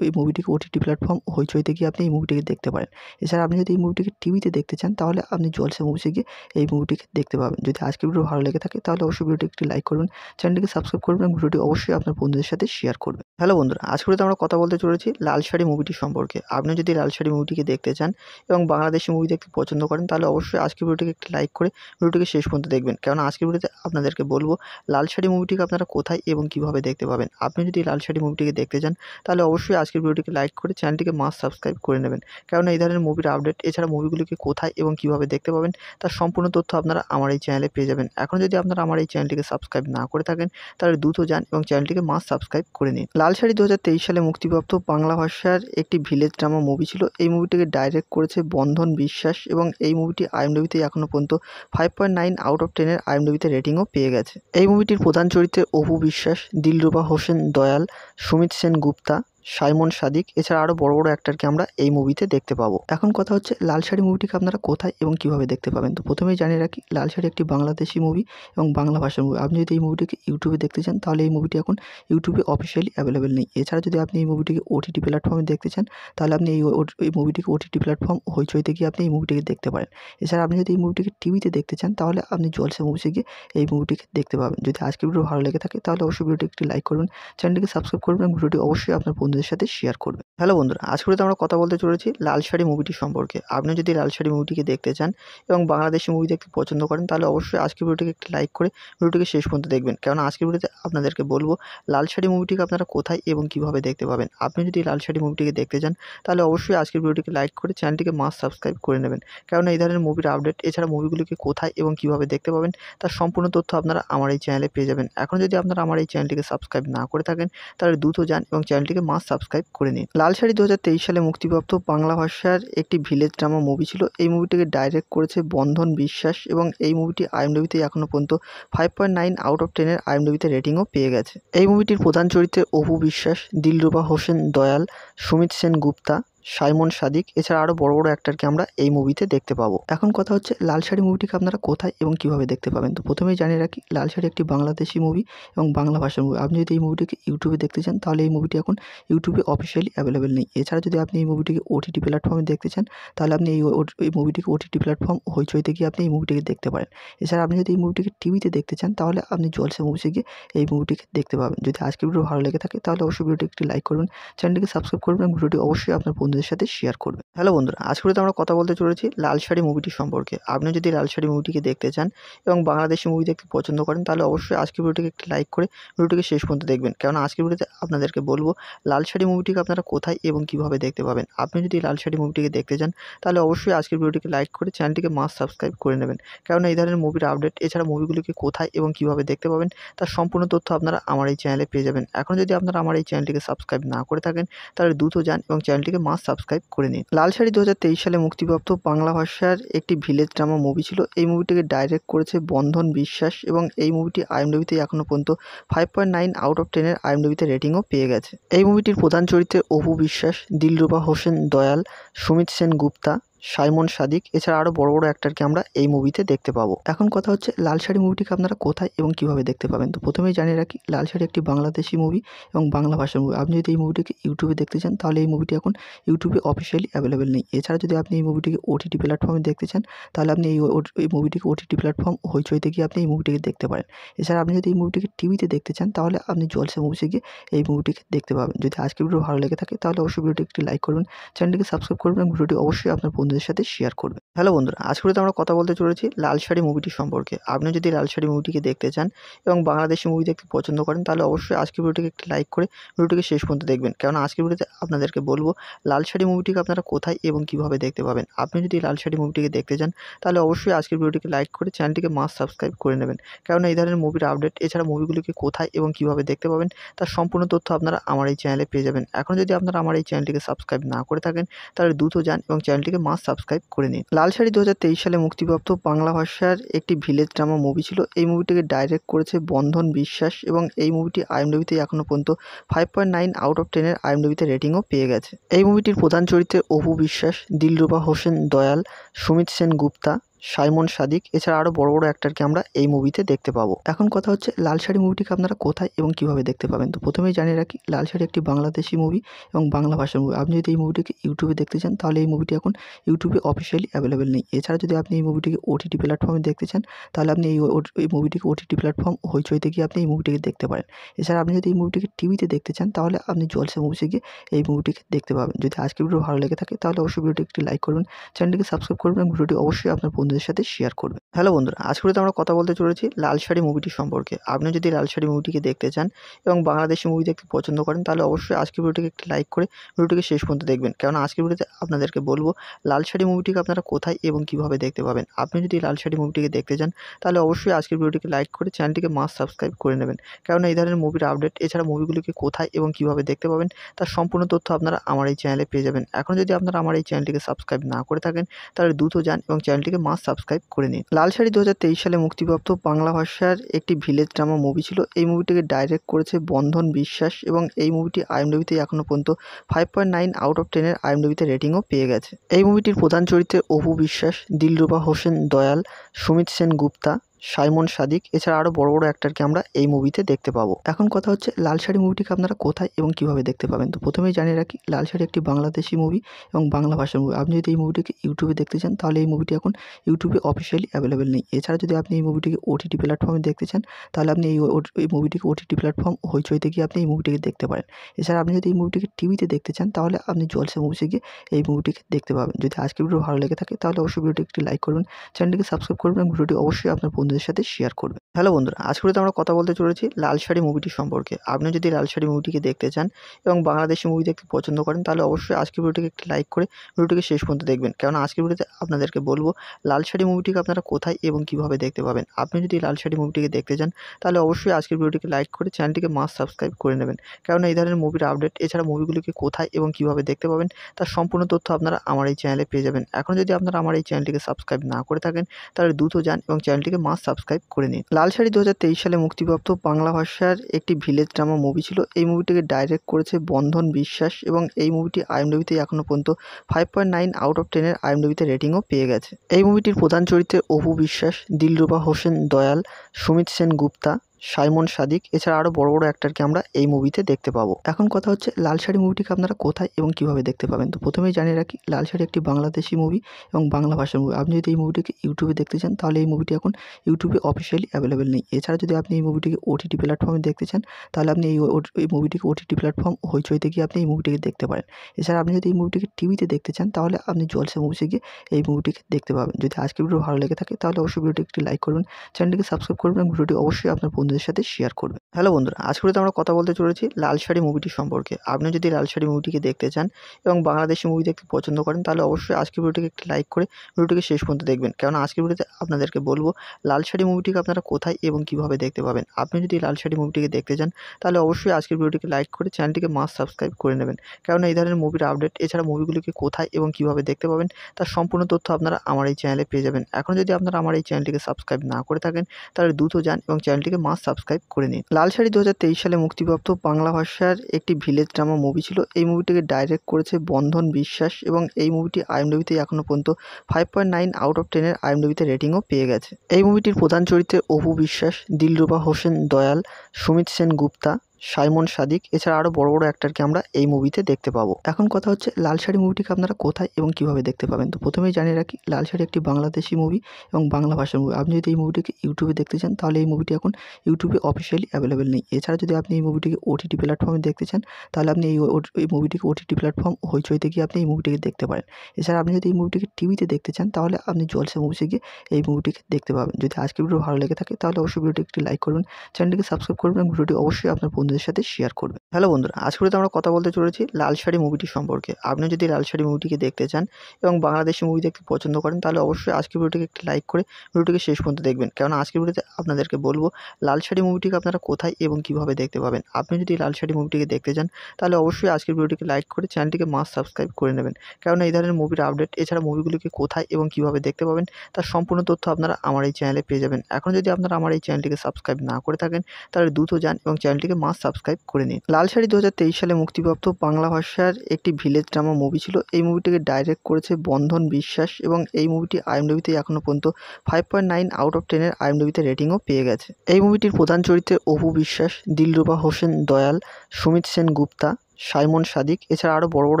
এই মুভিটিকে ওটিটি প্ল্যাটফর্ম হইচইতে গিয়ে আপনি এই মুভিটিকে দেখতে পারেন এছাড়া আপনি যদি এই মুভিটিকে টিভিতে দেখতে চান তাহলে আপনি জলসে মুভিসে গিয়ে এই মুভিটিকে দেখতে পাবেন যদি আজকের ভিডিও ভালো লেগে থাকে তাহলে অবশ্যই ভিডিওটি একটি লাইক করবেন চ্যানেলটিকে সাবস্ক্রাইব করবেন এবং ভিডিওটি অবশ্যই আপনার বন্ধু বন্ধুদের সাথে শেয়ার করবে হ্যালো বন্ধুরা আজকে আমরা কথা বলতে চলেছি লাল শাড়ি মুভিটি সম্পর্কে আপনি যদি লাল শাড়ি মুভিটিকে দেখতে চান এবং বাংলাদেশি মুভি দেখতে পছন্দ করেন তাহলে অবশ্যই আজকের ভিডিওটিকে একটি লাইক করে ভিডিওটিকে শেষ পর্যন্ত দেখবেন কেন আজকের ভিডিওতে আপনাদেরকে বলবো লাল শাড়ি মুভিটিকে আপনারা কোথায় এবং কিভাবে দেখতে পাবেন আপনি যদি লাল শাড়ি মুভিটিকে দেখতে চান তাহলে অবশ্যই আজকের ভিডিওটিকে লাইক করে চ্যানেলটিকে মাস সাবস্ক্রাইব করে নেবেন কেন এই ধরনের মুভির আপডেট এছাড়া মুভিগুলিকে কোথায় এবং কিভাবে দেখতে পাবেন তার সম্পূর্ণ তথ্য আপনারা আমার এই চ্যানেলে পেয়ে যাবেন এখন যদি আপনারা আমার এই চ্যানেলটিকে সাবস্ক্রাইব না করে থাকেন তাহলে দ্রুত যান এবং চ্যানেলটিকে মাস সাবস্ক্রাইব করে নিন লাল শাড়ি দু সালে মুক্তিপ্রাপ্ত বাংলা ভাষার একটি ভিলেজ ড্রামা মুভি ছিল এই মুভিটিকে ডাইরেক্ট করেছে বন্ধন বিশ্বাস এবং এই মুভিটি আইএমডিবিতে এখনও পর্যন্ত five point nine out of টেনের আইএমডিবিতে রেটিংও পেয়ে গেছে এই মুভিটির প্রধান চরিত্রে অপু বিশ্বাস দিলরুবা হোসেন দয়াল সুমিত সেন গুপ্তা সাইমন সাদিক এছাড়া আরও বড় বড় অ্যাক্টারকে আমরা এই মুভিতে দেখতে পাবো এখন কথা হচ্ছে লাল শাড়ি মুভিটিকে আপনারা কোথায় এবং কিভাবে দেখতে পাবেন তো প্রথমেই জানিয়ে রাখি লাল শাড়ি একটি বাংলাদেশি মুভি এবং বাংলা ভাষার মুভি আপনি যদি এই মুভিটিকে ইউটিউবে দেখতে চান তাহলে এই মুভিটি এখন ইউটিউবে অফিসিয়ালি অ্যাভেলেবেল নেই এছাড়া যদি আপনি এই মুভিটিকে ওটিটি প্ল্যাটফর্মে দেখতে চান তাহলে আপনি এই এই মুভিটিকে ওটিটি প্ল্যাটফর্ম হইচইতে গিয়ে আপনি এই মুভিটিকে দেখতে পারেন এছাড়া আপনি যদি এই মুভিটিকে টিভিতে দেখতে চান তাহলে আপনি জলসা মুভিসে গিয়ে এই মুভিটিকে দেখতে পাবেন যদি আজকের ভিডিও ভালো লেগে থাকে তাহলে অবশ্যই ভিডিওটি একটি লাইক করবেন চ্যানেলটিকে সাবস্ক্রাইব করবেন এবং ভিডিওটি অবশ্যই আপনার বন্ধু বন্ধুদের সাথে শেয়ার করবে হ্যালো বন্ধুরা তো আমরা কথা বলতে চলেছি লাল শাড়ি মুভিটি সম্পর্কে আপনি যদি লাল শাড়ি মুভিটিকে দেখতে চান এবং বাংলাদেশি মুভি দেখতে পছন্দ করেন তাহলে অবশ্যই আজকের ভিডিওটিকে একটি লাইক করে ভিডিওটিকে শেষ পর্যন্ত দেখবেন কেন আজকের ভিডিওতে আপনাদেরকে বলবো লাল শাড়ি মুভিটিকে আপনারা কোথায় এবং কিভাবে দেখতে পাবেন আপনি যদি লাল শাড়ি মুভিটিকে দেখতে চান তাহলে অবশ্যই আজকের ভিডিওটিকে লাইক করে চ্যানেলটিকে মাস সাবস্ক্রাইব করে নেবেন কেন এই ধরনের মুভির আপডেট এছাড়া মুভিগুলিকে কোথায় এবং কিভাবে দেখতে পাবেন তার সম্পূর্ণ তথ্য আপনারা আমার এই চ্যানেলে পেয়ে যাবেন এখন যদি আপনারা আমার এই চ্যানেলটিকে সাবস্ক্রাইব না করে থাকেন তাহলে দ্রুত যান এবং চ্যানেলটিকে মাস সাবস্ক্রাইব করে নিন লাল শাড়ি দু সালে মুক্তিপ্রাপ্ত বাংলা ভাষার একটি ভিলেজ ড্রামা মুভি ছিল এই মুভিটিকে ডাইরেক্ট করেছে বন্ধন বিশ্বাস এবং এই মুভিটি আইএমডিবিতে এখনও পর্যন্ত five point nine out of টেনের আইএমডিবিতে রেটিংও পেয়ে গেছে এই মুভিটির প্রধান চরিত্রে অপু বিশ্বাস দিলরুবা হোসেন দয়াল সুমিত সেন গুপ্তা সাইমন সাদিক এছাড়া আরও বড় বড় অ্যাক্টারকে আমরা এই মুভিতে দেখতে পাবো এখন কথা হচ্ছে লাল শাড়ি মুভিটিকে আপনারা কোথায় এবং কিভাবে দেখতে পাবেন তো প্রথমেই জানিয়ে রাখি লাল শাড়ি একটি বাংলাদেশি মুভি এবং বাংলা ভাষার মুভি আপনি যদি এই মুভিটিকে ইউটিউবে দেখতে চান তাহলে এই মুভিটি এখন ইউটিউবে অফিসিয়ালি অ্যাভেলেবেল নেই এছাড়া যদি আপনি এই মুভিটিকে ওটিটি প্ল্যাটফর্মে দেখতে চান তাহলে আপনি এই এই মুভিটিকে ওটিটি প্ল্যাটফর্ম হইচইতে গিয়ে আপনি এই মুভিটিকে দেখতে পারেন এছাড়া আপনি যদি এই মুভিটিকে টিভিতে দেখতে চান তাহলে আপনি জলসা মুভিসে গিয়ে এই মুভিটিকে দেখতে পাবেন যদি আজকের ভিডিও ভালো লেগে থাকে তাহলে অবশ্যই ভিডিওটি একটি লাইক করবেন চ্যানেলটিকে সাবস্ক্রাইব করবেন এবং ভিডিওটি অবশ্যই আপনার বন্ধু বন্ধুদের সাথে শেয়ার করবে হ্যালো বন্ধুরা আজকে আমরা কথা বলতে চলেছি লাল শাড়ি মুভিটি সম্পর্কে আপনি যদি লাল শাড়ি মুভিটিকে দেখতে চান এবং বাংলাদেশি মুভি দেখতে পছন্দ করেন তাহলে অবশ্যই আজকের ভিডিওটিকে একটি লাইক করে ভিডিওটিকে শেষ পর্যন্ত দেখবেন কেন আজকের ভিডিওতে আপনাদেরকে বলবো লাল শাড়ি মুভিটিকে আপনারা কোথায় এবং কিভাবে দেখতে পাবেন আপনি যদি লাল শাড়ি মুভিটিকে দেখতে চান তাহলে অবশ্যই আজকের ভিডিওটিকে লাইক করে চ্যানেলটিকে মাস সাবস্ক্রাইব করে নেবেন কেননা এই ধরনের মুভির আপডেট এছাড়া মুভিগুলিকে কোথায় এবং কিভাবে দেখতে পাবেন তার সম্পূর্ণ তথ্য আপনারা আমার এই চ্যানেলে পেয়ে যাবেন এখন যদি আপনারা আমার এই চ্যানেলটিকে সাবস্ক্রাইব না করে থাকেন তাহলে দ্রুত যান এবং চ্যানেলটিকে মাস সাবস্ক্রাইব করে নিন লাল শাড়ি দু সালে মুক্তিপ্রাপ্ত বাংলা ভাষার একটি ভিলেজ ড্রামা মুভি ছিল এই মুভিটিকে ডাইরেক্ট করেছে বন্ধন বিশ্বাস এবং এই মুভিটি আইএমডিবিতে এখনও পর্যন্ত five point nine out of টেনের আইএমডিবিতে রেটিংও পেয়ে গেছে এই মুভিটির প্রধান চরিত্রে অপু বিশ্বাস দিলরুবা হোসেন দয়াল সুমিত সেন গুপ্তা সাইমন সাদিক এছাড়া আরও বড় বড় অ্যাক্টারকে আমরা এই মুভিতে দেখতে পাবো এখন কথা হচ্ছে লাল শাড়ি মুভিটিকে আপনারা কোথায় এবং কিভাবে দেখতে পাবেন তো প্রথমেই জানিয়ে রাখি লাল শাড়ি একটি বাংলাদেশি মুভি এবং বাংলা ভাষার মুভি আপনি যদি এই মুভিটিকে ইউটিউবে দেখতে চান তাহলে এই মুভিটি এখন ইউটিউবে অফিসিয়ালি অ্যাভেলেবেল নেই এছাড়া যদি আপনি এই মুভিটিকে ওটিটি প্ল্যাটফর্মে দেখতে চান তাহলে আপনি এই এই মুভিটিকে ওটিটি প্ল্যাটফর্ম হইচইতে গিয়ে আপনি এই মুভিটিকে দেখতে পারেন এছাড়া আপনি যদি এই মুভিটিকে টিভিতে দেখতে চান তাহলে আপনি জলসা মুভিসে গিয়ে এই মুভিটিকে দেখতে পাবেন যদি আজকের ভিডিও ভালো লেগে থাকে তাহলে অবশ্যই ভিডিওটি একটি লাইক করবেন চ্যানেলটিকে সাবস্ক্রাইব করবেন ভিডিওটি অবশ্যই আপনার বন্ধুদের সাথে শেয়ার করবেন হ্যালো বন্ধুরা আজকে তো আমরা কথা বলতে চলেছি লাল শাড়ি মুভিটি সম্পর্কে আপনি যদি লাল শাড়ি মুভিটিকে দেখতে চান এবং বাংলাদেশি মুভি দেখতে পছন্দ করেন তাহলে অবশ্যই আজকের ভিডিওটিকে একটি লাইক করে ভিডিওটিকে শেষ পর্যন্ত দেখবেন কেন আজকের ভিডিওতে আপনাদেরকে বলবো লাল শাড়ি মুভিটিকে আপনারা কোথায় এবং কিভাবে দেখতে পাবেন আপনি যদি লাল শাড়ি মুভিটিকে দেখতে চান তাহলে অবশ্যই আজকের ভিডিওটিকে লাইক করে চ্যানেলটিকে মাস সাবস্ক্রাইব করে নেবেন কেননা এই ধরনের মুভির আপডেট এছাড়া মুভিগুলিকে কোথায় এবং কিভাবে দেখতে পাবেন তার সম্পূর্ণ তথ্য আপনারা আমার এই চ্যানেলে পেয়ে যাবেন এখন যদি আপনারা আমার এই চ্যানেলটিকে সাবস্ক্রাইব না করে থাকেন তাহলে দ্রুত যান এবং চ্যানেলটিকে মাস সাবস্ক্রাইব করে নিন লাল শাড়ি দু সালে মুক্তিপ্রাপ্ত বাংলা ভাষার একটি ভিলেজ ড্রামা মুভি ছিল এই মুভিটিকে ডাইরেক্ট করেছে বন্ধন বিশ্বাস এবং এই মুভিটি আইএমডিবিতে এখনও পর্যন্ত five point nine out of টেনের আইএমডিবিতে রেটিংও পেয়ে গেছে এই মুভিটির প্রধান চরিত্রে অপু বিশ্বাস দিলরুবা হোসেন দয়াল সুমিত সেন গুপ্তা সাইমন সাদিক এছাড়া আরও বড় বড় অ্যাক্টারকে আমরা এই মুভিতে দেখতে পাবো এখন কথা হচ্ছে লাল শাড়ি মুভিটিকে আপনারা কোথায় এবং কিভাবে দেখতে পাবেন তো প্রথমেই জানিয়ে রাখি লাল শাড়ি একটি বাংলাদেশি মুভি এবং বাংলা ভাষার মুভি আপনি যদি এই মুভিটিকে ইউটিউবে দেখতে চান তাহলে এই মুভিটি এখন ইউটিউবে অফিসিয়ালি অ্যাভেলেবেল নেই এছাড়া যদি আপনি এই মুভিটিকে ওটিটি প্ল্যাটফর্মে দেখতে চান তাহলে আপনি এই এই মুভিটিকে ওটিটি প্ল্যাটফর্ম হইচইতে গিয়ে আপনি এই মুভিটিকে দেখতে পারেন এছাড়া আপনি যদি এই মুভিটিকে টিভিতে দেখতে চান তাহলে আপনি জলসা মুভিসে গিয়ে এই মুভিটিকে দেখতে পাবেন যদি আজকের ভিডিও ভালো লেগে থাকে তাহলে অবশ্যই ভিডিওটি একটি লাইক করবেন চ্যানেলটিকে সাবস্ক্রাইব করবেন ভিডিওটি অবশ্যই আপনার বন্ধু বন্ধুদের সাথে শেয়ার করবে হ্যালো বন্ধুরা তো আমরা কথা বলতে চলেছি লাল শাড়ি মুভিটি সম্পর্কে আপনি যদি লাল শাড়ি মুভিটিকে দেখতে চান এবং বাংলাদেশি মুভি দেখতে পছন্দ করেন তাহলে অবশ্যই আজকের ভিডিওটিকে একটি লাইক করে ভিডিওটিকে শেষ পর্যন্ত দেখবেন কেন আজকের ভিডিওতে আপনাদেরকে বলবো লাল শাড়ি মুভিটিকে আপনারা কোথায় এবং কিভাবে দেখতে পাবেন আপনি যদি লাল শাড়ি মুভিটিকে দেখতে চান তাহলে অবশ্যই আজকের ভিডিওটিকে লাইক করে চ্যানেলটিকে মাস সাবস্ক্রাইব করে নেবেন কেননা এই ধরনের মুভির আপডেট এছাড়া মুভিগুলিকে কোথায় এবং কিভাবে দেখতে পাবেন তার সম্পূর্ণ তথ্য আপনারা আমার এই চ্যানেলে পেয়ে যাবেন এখন যদি আপনারা আমার এই চ্যানেলটিকে সাবস্ক্রাইব না করে থাকেন তাহলে দ্রুত যান এবং চ্যানেলটিকে মাস সাবস্ক্রাইব করে নিন লাল শাড়ি দু সালে মুক্তিপ্রাপ্ত বাংলা ভাষার একটি ভিলেজ ড্রামা মুভি ছিল এই মুভিটিকে ডাইরেক্ট করেছে বন্ধন বিশ্বাস এবং এই মুভিটি আইএমডবিতে এখনও পর্যন্ত five point nine out of টেনের আইএমডবিতে রেটিংও পেয়ে গেছে এই মুভিটির প্রধান চরিত্রে অপু বিশ্বাস দিলরুবা হোসেন দয়াল সুমিত সেন গুপ্তা সাইমন সাদিক এছাড়া আরও বড় বড় অ্যাক্টারকে আমরা এই মুভিতে দেখতে পাবো এখন কথা হচ্ছে লাল শাড়ি মুভিটিকে আপনারা কোথায় এবং কিভাবে দেখতে পাবেন তো প্রথমেই জানিয়ে রাখি লাল শাড়ি একটি বাংলাদেশি মুভি এবং বাংলা ভাষার মুভি আপনি যদি এই মুভিটিকে ইউটিউবে দেখতে চান তাহলে এই মুভিটি এখন ইউটিউবে অফিসিয়ালি অ্যাভেলেবেল নেই এছাড়া যদি আপনি এই মুভিটিকে ওটিটি প্ল্যাটফর্মে দেখতে চান তাহলে আপনি এই এই মুভিটিকে ওটিটি প্ল্যাটফর্ম হইচইতে গিয়ে আপনি এই মুভিটিকে দেখতে পারেন এছাড়া আপনি যদি এই মুভিটিকে টিভিতে দেখতে চান তাহলে আপনি জলসা মুভিসে গিয়ে এই মুভিটিকে দেখতে পাবেন যদি আজকের ভিডিও ভালো লেগে থাকে তাহলে অবশ্যই ভিডিওটি একটি লাইক করবেন চ্যানেলটিকে সাবস্ক্রাইব করবেন ভিডিওটি অবশ্যই আপনার বন্ধু বন্ধুদের সাথে শেয়ার করবে হ্যালো বন্ধুরা তো আমরা কথা বলতে চলেছি লাল শাড়ি মুভিটি সম্পর্কে আপনি যদি লাল শাড়ি মুভিটিকে দেখতে চান এবং বাংলাদেশি মুভি দেখতে পছন্দ করেন তাহলে অবশ্যই আজকের ভিডিওটিকে একটি লাইক করে ভিডিওটিকে শেষ পর্যন্ত দেখবেন কেন আজকের ভিডিওতে আপনাদেরকে বলবো লাল শাড়ি মুভিটিকে আপনারা কোথায় এবং কিভাবে দেখতে পাবেন আপনি যদি লাল শাড়ি মুভিটিকে দেখতে চান তাহলে অবশ্যই আজকের ভিডিওটিকে লাইক করে চ্যানেলটিকে মাস সাবস্ক্রাইব করে নেবেন কেননা এই ধরনের মুভির আপডেট এছাড়া মুভিগুলিকে কোথায় এবং কিভাবে দেখতে পাবেন তার সম্পূর্ণ তথ্য আপনারা আমার এই চ্যানেলে পেয়ে যাবেন এখন যদি আপনারা আমার এই চ্যানেলটিকে সাবস্ক্রাইব না করে থাকেন তাহলে দ্রুত যান এবং চ্যানেলটিকে মাস সাবস্ক্রাইব করে নিন লাল শাড়ি দু সালে মুক্তিপ্রাপ্ত বাংলা ভাষার একটি ভিলেজ ড্রামা মুভি ছিল এই মুভিটিকে ডাইরেক্ট করেছে বন্ধন বিশ্বাস এবং এই মুভিটি আইএমডবিতে এখনও পর্যন্ত five point nine out of টেনের আইএমডবিতে রেটিংও পেয়ে গেছে এই মুভিটির প্রধান চরিত্রে অপু বিশ্বাস দিলরুবা হোসেন দয়াল সুমিত সেন গুপ্তা সাইমন সাদিক এছাড়া আরও বড় বড় অ্যাক্টারকে আমরা এই মুভিতে দেখতে পাবো এখন কথা হচ্ছে লাল শাড়ি মুভিটিকে আপনারা কোথায় এবং কিভাবে দেখতে পাবেন তো প্রথমেই জানিয়ে রাখি লাল শাড়ি একটি বাংলাদেশি মুভি এবং বাংলা ভাষার মুভি আপনি যদি এই মুভিটিকে ইউটিউবে দেখতে চান তাহলে এই মুভিটি এখন ইউটিউবে অফিসিয়ালি অ্যাভেলেবেল নেই এছাড়া যদি আপনি এই মুভিটিকে ওটিটি প্ল্যাটফর্মে দেখতে চান তাহলে আপনি এই এই মুভিটিকে ওটিটি প্ল্যাটফর্ম হইচইতে গিয়ে আপনি এই মুভিটিকে দেখতে পারেন এছাড়া আপনি যদি এই মুভিটিকে টিভিতে দেখতে চান তাহলে আপনি জলসা মুভিসে গিয়ে এই মুভিটিকে দেখতে পাবেন যদি আজকের ভিডিও ভালো লেগে থাকে তাহলে অবশ্যই ভিডিওটি একটি লাইক করবেন চ্যানেলটিকে সাবস্ক্রাইব করবেন ভিডিওটি অবশ্যই আপনার বন্ধু বন্ধুদের সাথে শেয়ার করবে হ্যালো বন্ধুরা তো আমরা কথা বলতে চলেছি লাল শাড়ি মুভিটি সম্পর্কে আপনি যদি লাল শাড়ি মুভিটিকে দেখতে চান এবং বাংলাদেশি মুভি দেখতে পছন্দ করেন তাহলে অবশ্যই আজকের ভিডিওটিকে একটি লাইক করে ভিডিওটিকে শেষ পর্যন্ত দেখবেন কেন আজকের ভিডিওতে আপনাদেরকে বলবো লাল শাড়ি মুভিটিকে আপনারা কোথায় এবং কিভাবে দেখতে পাবেন আপনি যদি লাল শাড়ি মুভিটিকে দেখতে চান তাহলে অবশ্যই আজকের ভিডিওটিকে লাইক করে চ্যানেলটিকে মাস সাবস্ক্রাইব করে নেবেন কেননা এই ধরনের মুভির আপডেট এছাড়া মুভিগুলিকে কোথায় এবং কিভাবে দেখতে পাবেন তার সম্পূর্ণ তথ্য আপনারা আমার এই চ্যানেলে পেয়ে যাবেন এখন যদি আপনারা আমার এই চ্যানেলটিকে সাবস্ক্রাইব না করে থাকেন তাহলে দ্রুত যান এবং চ্যানেলটিকে মাস সাবস্ক্রাইব করে নিন লাল শাড়ি দু সালে মুক্তিপ্রাপ্ত বাংলা ভাষার একটি ভিলেজ ড্রামা মুভি ছিল এই মুভিটিকে ডাইরেক্ট করেছে বন্ধন বিশ্বাস এবং এই মুভিটি আইএমডবিতে এখনও পর্যন্ত five point nine out of টেনের আইএমডবিতে রেটিংও পেয়ে গেছে এই মুভিটির প্রধান চরিত্রে অপু বিশ্বাস দিলরুবা হোসেন দয়াল সুমিত সেন গুপ্তা সাইমন সাদিক এছাড়া আরও বড় বড় অ্যাক্টারকে আমরা এই মুভিতে দেখতে পাবো এখন কথা হচ্ছে লাল শাড়ি মুভিটিকে আপনারা কোথায় এবং কিভাবে দেখতে পাবেন তো প্রথমেই জানিয়ে রাখি লাল শাড়ি একটি বাংলাদেশি মুভি এবং বাংলা ভাষার মুভি আপনি যদি এই মুভিটিকে ইউটিউবে দেখতে চান তাহলে এই মুভিটি এখন ইউটিউবে অফিসিয়ালি অ্যাভেলেবেল নেই এছাড়া যদি আপনি এই মুভিটিকে ওটিটি প্ল্যাটফর্মে দেখতে চান তাহলে আপনি এই এই মুভিটিকে ওটিটি প্ল্যাটফর্ম হইচইতে গিয়ে আপনি এই মুভিটিকে দেখতে পারেন এছাড়া আপনি যদি এই মুভিটিকে টিভিতে দেখতে চান তাহলে আপনি জলসা মুভিসে গিয়ে এই মুভিটিকে দেখতে পাবেন যদি আজকের ভিডিও ভালো লেগে থাকে তাহলে অবশ্যই ভিডিওটি একটি লাইক করবেন চ্যানেলটিকে সাবস্ক্রাইব করবেন ভিডিওটি অবশ্যই আপনার বন্ধু বন্ধুদের সাথে শেয়ার করবে হ্যালো বন্ধুরা তো আমরা কথা বলতে চলেছি লাল শাড়ি মুভিটি সম্পর্কে আপনি যদি লাল শাড়ি মুভিটিকে দেখতে চান এবং বাংলাদেশি মুভি দেখতে পছন্দ করেন তাহলে অবশ্যই আজকের ভিডিওটিকে একটি লাইক করে ভিডিওটিকে শেষ পর্যন্ত দেখবেন কেননা আজকের ভিডিওতে আপনাদেরকে বলবো লাল শাড়ি মুভিটিকে আপনারা কোথায় এবং কিভাবে দেখতে পাবেন আপনি যদি লাল শাড়ি মুভিটিকে দেখতে চান তাহলে অবশ্যই আজকের ভিডিওটিকে লাইক করে চ্যানেলটিকে মাস সাবস্ক্রাইব করে নেবেন কেননা এই ধরনের মুভির আপডেট এছাড়া মুভিগুলিকে কোথায় এবং কিভাবে দেখতে পাবেন তার সম্পূর্ণ তথ্য আপনারা আমার এই চ্যানেলে পেয়ে যাবেন এখন যদি আপনারা আমার এই চ্যানেলটিকে সাবস্ক্রাইব না করে থাকেন তাহলে দ্রুত যান এবং চ্যানেলটিকে মাস সাবস্ক্রাইব করে নিন লাল শাড়ি দু সালে মুক্তিপ্রাপ্ত বাংলা ভাষার একটি ভিলেজ ড্রামা মুভি ছিল এই মুভিটিকে ডাইরেক্ট করেছে বন্ধন বিশ্বাস এবং এই মুভিটি আইএমডিবিতে এখনও পর্যন্ত five point nine out of টেনের আইএমডিবিতে রেটিংও পেয়ে গেছে এই মুভিটির প্রধান চরিত্রে অপু বিশ্বাস দিলরুবা হোসেন দয়াল সুমিত সেন গুপ্তা সাইমন সাদিক এছাড়া আরও বড় বড়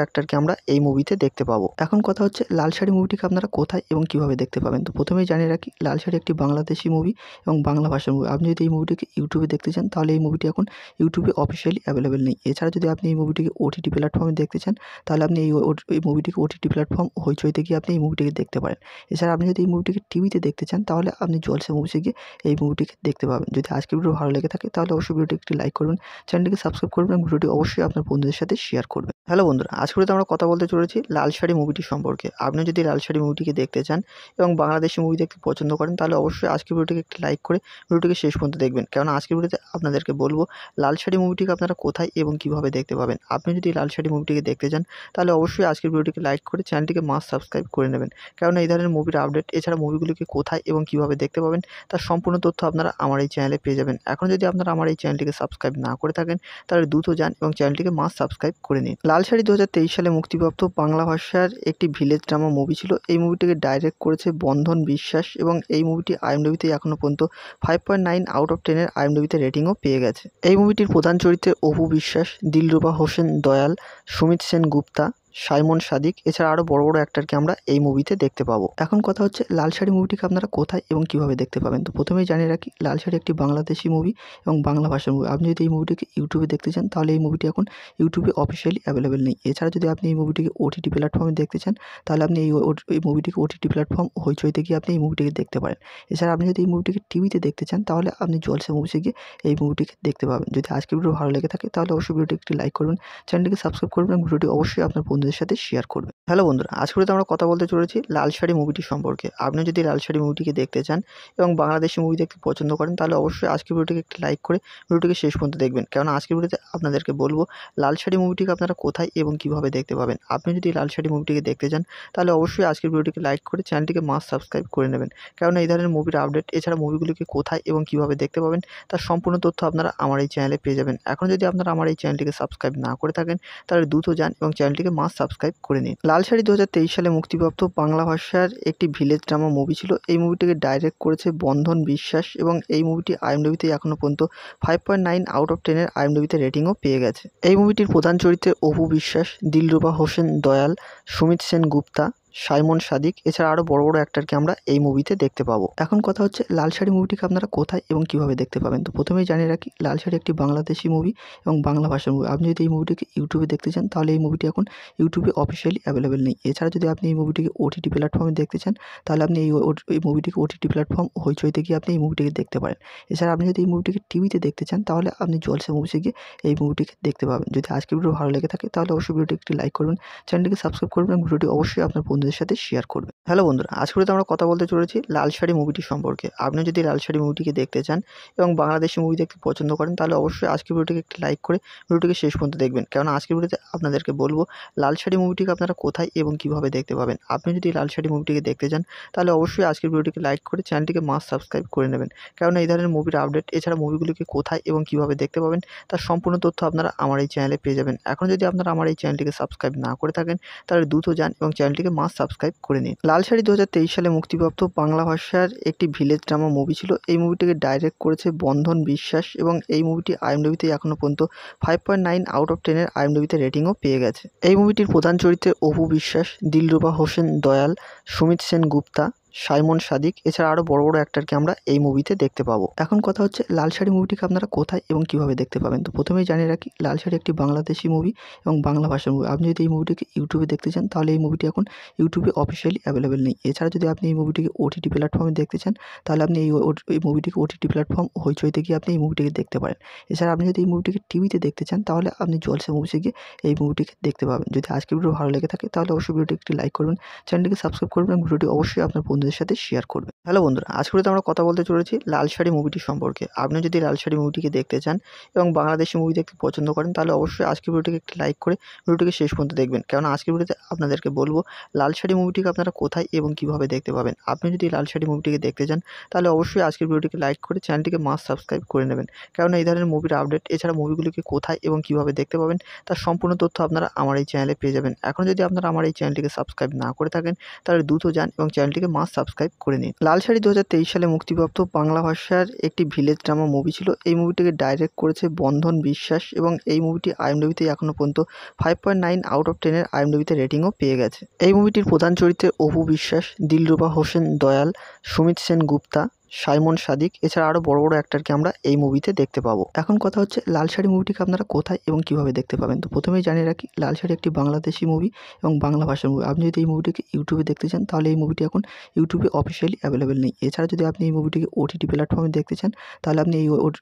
অ্যাক্টারকে আমরা এই মুভিতে দেখতে পাবো এখন কথা হচ্ছে লাল শাড়ি মুভিটিকে আপনারা কোথায় এবং কিভাবে দেখতে পাবেন তো প্রথমেই জানিয়ে রাখি লাল শাড়ি একটি বাংলাদেশি মুভি এবং বাংলা ভাষার মুভি আপনি যদি এই মুভিটিকে ইউটিউবে দেখতে চান তাহলে এই মুভিটি এখন ইউটিউবে অফিসিয়ালি অ্যাভেলেবেল নেই এছাড়া যদি আপনি এই মুভিটিকে ওটিটি প্ল্যাটফর্মে দেখতে চান তাহলে আপনি এই এই মুভিটিকে ওটিটি প্ল্যাটফর্ম হইচইতে গিয়ে আপনি এই মুভিটিকে দেখতে পারেন এছাড়া আপনি যদি এই মুভিটিকে টিভিতে দেখতে চান তাহলে আপনি জলসা মুভিসে গিয়ে এই মুভিটিকে দেখতে পাবেন যদি আজকের ভিডিও ভালো লেগে থাকে তাহলে অবশ্যই ভিডিওটি একটি লাইক করবেন চ্যানেলটিকে সাবস্ক্রাইব করবেন ভিডিওটি অবশ্যই আপনার বন্ধু বন্ধুদের সাথে শেয়ার করবে হ্যালো বন্ধুরা আজকে আমরা কথা বলতে চলেছি লাল শাড়ি মুভিটি সম্পর্কে আপনি যদি লাল শাড়ি মুভিটিকে দেখতে চান এবং বাংলাদেশি মুভি দেখতে পছন্দ করেন তাহলে অবশ্যই আজকের ভিডিওটিকে একটি লাইক করে ভিডিওটিকে শেষ পর্যন্ত দেখবেন কেননা আজকের ভিডিওতে আপনাদেরকে বলবো লাল শাড়ি মুভিটিকে আপনারা কোথায় এবং কিভাবে দেখতে পাবেন আপনি যদি লাল শাড়ি মুভিটিকে দেখতে চান তাহলে অবশ্যই আজকের ভিডিওটিকে লাইক করে চ্যানেলটিকে মাস সাবস্ক্রাইব করে নেবেন কেননা এই ধরনের মুভির আপডেট এছাড়া মুভিগুলিকে কোথায় এবং কিভাবে দেখতে পাবেন তার সম্পূর্ণ তথ্য আপনারা আমার এই চ্যানেলে পেয়ে যাবেন এখন যদি আপনারা আমার এই চ্যানেলটিকে সাবস্ক্রাইব না করে থাকেন তাহলে দ্রুত যান এবং চ্যানেলটিকে মাস সাবস্ক্রাইব করে নিন লাল শাড়ি দু সালে মুক্তিপ্রাপ্ত বাংলা ভাষার একটি ভিলেজ ড্রামা মুভি ছিল এই মুভিটিকে ডাইরেক্ট করেছে বন্ধন বিশ্বাস এবং এই মুভিটি আইএমডিবিতে এখনও পর্যন্ত five point nine out of টেনের আইএমডিবিতে রেটিংও পেয়ে গেছে এই মুভিটির প্রধান চরিত্রে অপু বিশ্বাস দিলরুবা হোসেন দয়াল সুমিত সেন গুপ্তা সাইমন সাদিক এছাড়া আরও বড় বড় অ্যাক্টারকে আমরা এই মুভিতে দেখতে পাবো এখন কথা হচ্ছে লাল শাড়ি মুভিটিকে আপনারা কোথায় এবং কিভাবে দেখতে পাবেন তো প্রথমেই জানিয়ে রাখি লাল শাড়ি একটি বাংলাদেশি মুভি এবং বাংলা ভাষার মুভি আপনি যদি এই মুভিটিকে ইউটিউবে দেখতে চান তাহলে এই মুভিটি এখন ইউটিউবে অফিসিয়ালি অ্যাভেলেবেল নেই এছাড়া যদি আপনি এই মুভিটিকে ওটিটি প্ল্যাটফর্মে দেখতে চান তাহলে আপনি এই এই মুভিটিকে ওটিটি প্ল্যাটফর্ম হইচইতে গিয়ে আপনি এই মুভিটিকে দেখতে পারেন এছাড়া আপনি যদি এই মুভিটিকে টিভিতে দেখতে চান তাহলে আপনি জলসা মুভিসে গিয়ে এই মুভিটিকে দেখতে পাবেন যদি আজকের ভিডিও ভালো লেগে থাকে তাহলে অবশ্যই ভিডিওটি একটি লাইক করবেন চ্যানেলটিকে সাবস্ক্রাইব করবেন ভিডিওটি অবশ্যই আপনার বন্ধুদের সাথে শেয়ার করবে হ্যালো বন্ধুরা আজকে আমরা কথা বলতে চলেছি লাল শাড়ি মুভিটি সম্পর্কে আপনি যদি লাল শাড়ি মুভিটিকে দেখতে চান এবং বাংলাদেশি মুভি দেখতে পছন্দ করেন তাহলে অবশ্যই আজকের ভিডিওটিকে একটি লাইক করে ভিডিওটিকে শেষ পর্যন্ত দেখবেন কেন আজকের ভিডিওতে আপনাদেরকে বলবো লাল শাড়ি মুভিটিকে আপনারা কোথায় এবং কিভাবে দেখতে পাবেন আপনি যদি লাল শাড়ি মুভিটিকে দেখতে চান তাহলে অবশ্যই আজকের ভিডিওটিকে লাইক করে চ্যানেলটিকে মাস সাবস্ক্রাইব করে নেবেন কেন এই ধরনের মুভির আপডেট এছাড়া মুভিগুলিকে কোথায় এবং কিভাবে দেখতে পাবেন তার সম্পূর্ণ তথ্য আপনারা আমার এই চ্যানেলে পেয়ে যাবেন এখন যদি আপনারা আমার এই চ্যানেলটিকে সাবস্ক্রাইব না করে থাকেন তাহলে দ্রুত যান এবং চ্যানেলটিকে মাস সাবস্ক্রাইব করে নিন লাল শাড়ি দু সালে মুক্তিপ্রাপ্ত বাংলা ভাষার একটি ভিলেজ ড্রামা মুভি ছিল এই মুভিটিকে ডাইরেক্ট করেছে বন্ধন বিশ্বাস এবং এই মুভিটি আইএমডিবিতে এখনও পর্যন্ত five point nine out of টেনের আইএমডিবিতে রেটিংও পেয়ে গেছে এই মুভিটির প্রধান চরিত্রে অপু বিশ্বাস দিলরুবা হোসেন দয়াল সুমিত সেন গুপ্তা সাইমন সাদিক এছাড়া আরও বড় বড় অ্যাক্টারকে আমরা এই মুভিতে দেখতে পাবো এখন কথা হচ্ছে লাল শাড়ি মুভিটিকে আপনারা কোথায় এবং কিভাবে দেখতে পাবেন তো প্রথমেই জানিয়ে রাখি লাল শাড়ি একটি বাংলাদেশি মুভি এবং বাংলা ভাষার মুভি আপনি যদি এই মুভিটিকে ইউটিউবে দেখতে চান তাহলে এই মুভিটি এখন ইউটিউবে অফিসিয়ালি অ্যাভেলেবেল নেই এছাড়া যদি আপনি এই মুভিটিকে ওটিটি প্ল্যাটফর্মে দেখতে চান তাহলে আপনি এই এই মুভিটিকে ওটিটি প্ল্যাটফর্ম হইচইতে গিয়ে আপনি এই মুভিটিকে দেখতে পারেন এছাড়া আপনি যদি এই মুভিটিকে টিভিতে দেখতে চান তাহলে আপনি জলসা মুভিসে গিয়ে এই মুভিটিকে দেখতে পাবেন যদি আজকের ভিডিও ভালো লেগে থাকে তাহলে অবশ্যই ভিডিওটি একটি লাইক করবেন চ্যানেলটিকে সাবস্ক্রাইব করবেন ভিডিওটি অবশ্যই আপনার বন্ধুদের সাথে শেয়ার করবে হ্যালো বন্ধুরা আজকে আমরা কথা বলতে চলেছি লাল শাড়ি মুভিটি সম্পর্কে আপনি যদি লাল শাড়ি মুভিটিকে দেখতে চান এবং বাংলাদেশি মুভি দেখতে পছন্দ করেন তাহলে অবশ্যই আজকের ভিডিওটিকে একটি লাইক করে ভিডিওটিকে শেষ পর্যন্ত দেখবেন কেন আজকের ভিডিওতে আপনাদেরকে বলবো লাল শাড়ি মুভিটিকে আপনারা কোথায় এবং কিভাবে দেখতে পাবেন আপনি যদি লাল শাড়ি মুভিটিকে দেখতে চান তাহলে অবশ্যই আজকের ভিডিওটিকে লাইক করে চ্যানেলটিকে মাস সাবস্ক্রাইব করে নেবেন কেন এই ধরনের মুভির আপডেট এছাড়া মুভিগুলিকে কোথায় এবং কিভাবে দেখতে পাবেন তার সম্পূর্ণ তথ্য আপনারা আমার এই চ্যানেলে পেয়ে যাবেন এখন যদি আপনারা আমার এই চ্যানেলটিকে সাবস্ক্রাইব না করে থাকেন তাহলে দ্রুত যান এবং চ্যানেলটিকে মাস সাবস্ক্রাইব করে নিন লাল শাড়ি দু সালে মুক্তিপ্রাপ্ত বাংলা ভাষার একটি ভিলেজ ড্রামা মুভি ছিল এই মুভিটিকে ডাইরেক্ট করেছে বন্ধন বিশ্বাস এবং এই মুভিটি আইএমডিবিতে এখনও পর্যন্ত five point nine out of টেনের আইএমডিবিতে রেটিংও পেয়ে গেছে এই মুভিটির প্রধান চরিত্রে অপু বিশ্বাস দিলরুবা হোসেন দয়াল সুমিত সেন গুপ্তা সাইমন সাদিক এছাড়া আরও বড় বড় অ্যাক্টারকে আমরা এই মুভিতে দেখতে পাবো এখন কথা হচ্ছে লাল শাড়ি মুভিটিকে আপনারা কোথায় এবং কিভাবে দেখতে পাবেন তো প্রথমেই জানিয়ে রাখি লাল শাড়ি একটি বাংলাদেশি মুভি এবং বাংলা ভাষার মুভি আপনি যদি এই মুভিটিকে ইউটিউবে দেখতে চান তাহলে এই মুভিটি এখন ইউটিউবে অফিসিয়ালি অ্যাভেলেবেল নেই এছাড়া যদি আপনি এই মুভিটিকে ওটিটি প্ল্যাটফর্মে দেখতে চান তাহলে আপনি এই এই মুভিটিকে ওটিটি প্ল্যাটফর্ম হইচইতে গিয়ে আপনি এই মুভিটিকে দেখতে পারেন এছাড়া আপনি যদি এই মুভিটিকে টিভিতে দেখতে চান তাহলে আপনি জলসা মুভিসে গিয়ে এই মুভিটিকে দেখতে পাবেন যদি আজকের ভিডিও ভালো লেগে থাকে তাহলে অবশ্যই ভিডিওটি একটি লাইক করবেন চ্যানেলটিকে সাবস্ক্রাইব করবেন ভিডিওটি অবশ্যই আপনার বন্ধুদের সাথে শেয়ার করবে হ্যালো বন্ধুরা আজকে আমরা কথা বলতে চলেছি লাল শাড়ি মুভিটি সম্পর্কে আপনি যদি লাল শাড়ি মুভিটিকে দেখতে চান এবং বাংলাদেশি মুভি দেখতে পছন্দ করেন তাহলে অবশ্যই আজকের ভিডিওটিকে একটি লাইক করে ভিডিওটিকে শেষ পর্যন্ত দেখবেন কেন আজকের ভিডিওতে আপনাদেরকে বলবো লাল শাড়ি মুভিটিকে আপনারা কোথায় এবং কিভাবে দেখতে পাবেন আপনি যদি লাল শাড়ি মুভিটিকে দেখতে চান তাহলে অবশ্যই আজকের ভিডিওটিকে লাইক করে চ্যানেলটিকে মাস সাবস্ক্রাইব করে নেবেন কেন এই ধরনের মুভির আপডেট এছাড়া মুভিগুলিকে কোথায় এবং কিভাবে দেখতে পাবেন তার সম্পূর্ণ তথ্য আপনারা আমার এই চ্যানেলে পেয়ে যাবেন এখন যদি আপনারা আমার এই চ্যানেলটিকে সাবস্ক্রাইব না করে থাকেন তাহলে দ্রুত যান এবং চ্যানেলটিকে মাস সাবস্ক্রাইব করে নিন লাল শাড়ি দু সালে মুক্তিপ্রাপ্ত বাংলা ভাষার একটি ভিলেজ ড্রামা মুভি ছিল এই মুভিটিকে ডাইরেক্ট করেছে বন্ধন বিশ্বাস এবং এই মুভিটি আইএমডিবিতে এখনও পর্যন্ত five point nine out of টেনের আইএমডিবিতে রেটিংও পেয়ে গেছে এই মুভিটির প্রধান চরিত্রে অপু বিশ্বাস দিলরুবা হোসেন দয়াল সুমিত সেন গুপ্তা সাইমন সাদিক এছাড়া আরও বড় বড় অ্যাক্টারকে আমরা এই মুভিতে দেখতে পাবো এখন কথা হচ্ছে লাল শাড়ি মুভিটিকে আপনারা কোথায় এবং কিভাবে দেখতে পাবেন তো প্রথমেই জানিয়ে রাখি লাল শাড়ি একটি বাংলাদেশি মুভি এবং বাংলা ভাষার মুভি আপনি যদি এই মুভিটিকে ইউটিউবে দেখতে চান তাহলে এই মুভিটি এখন ইউটিউবে অফিসিয়ালি অ্যাভেলেবেল নেই এছাড়া যদি আপনি এই মুভিটিকে ওটিটি প্ল্যাটফর্মে দেখতে চান তাহলে আপনি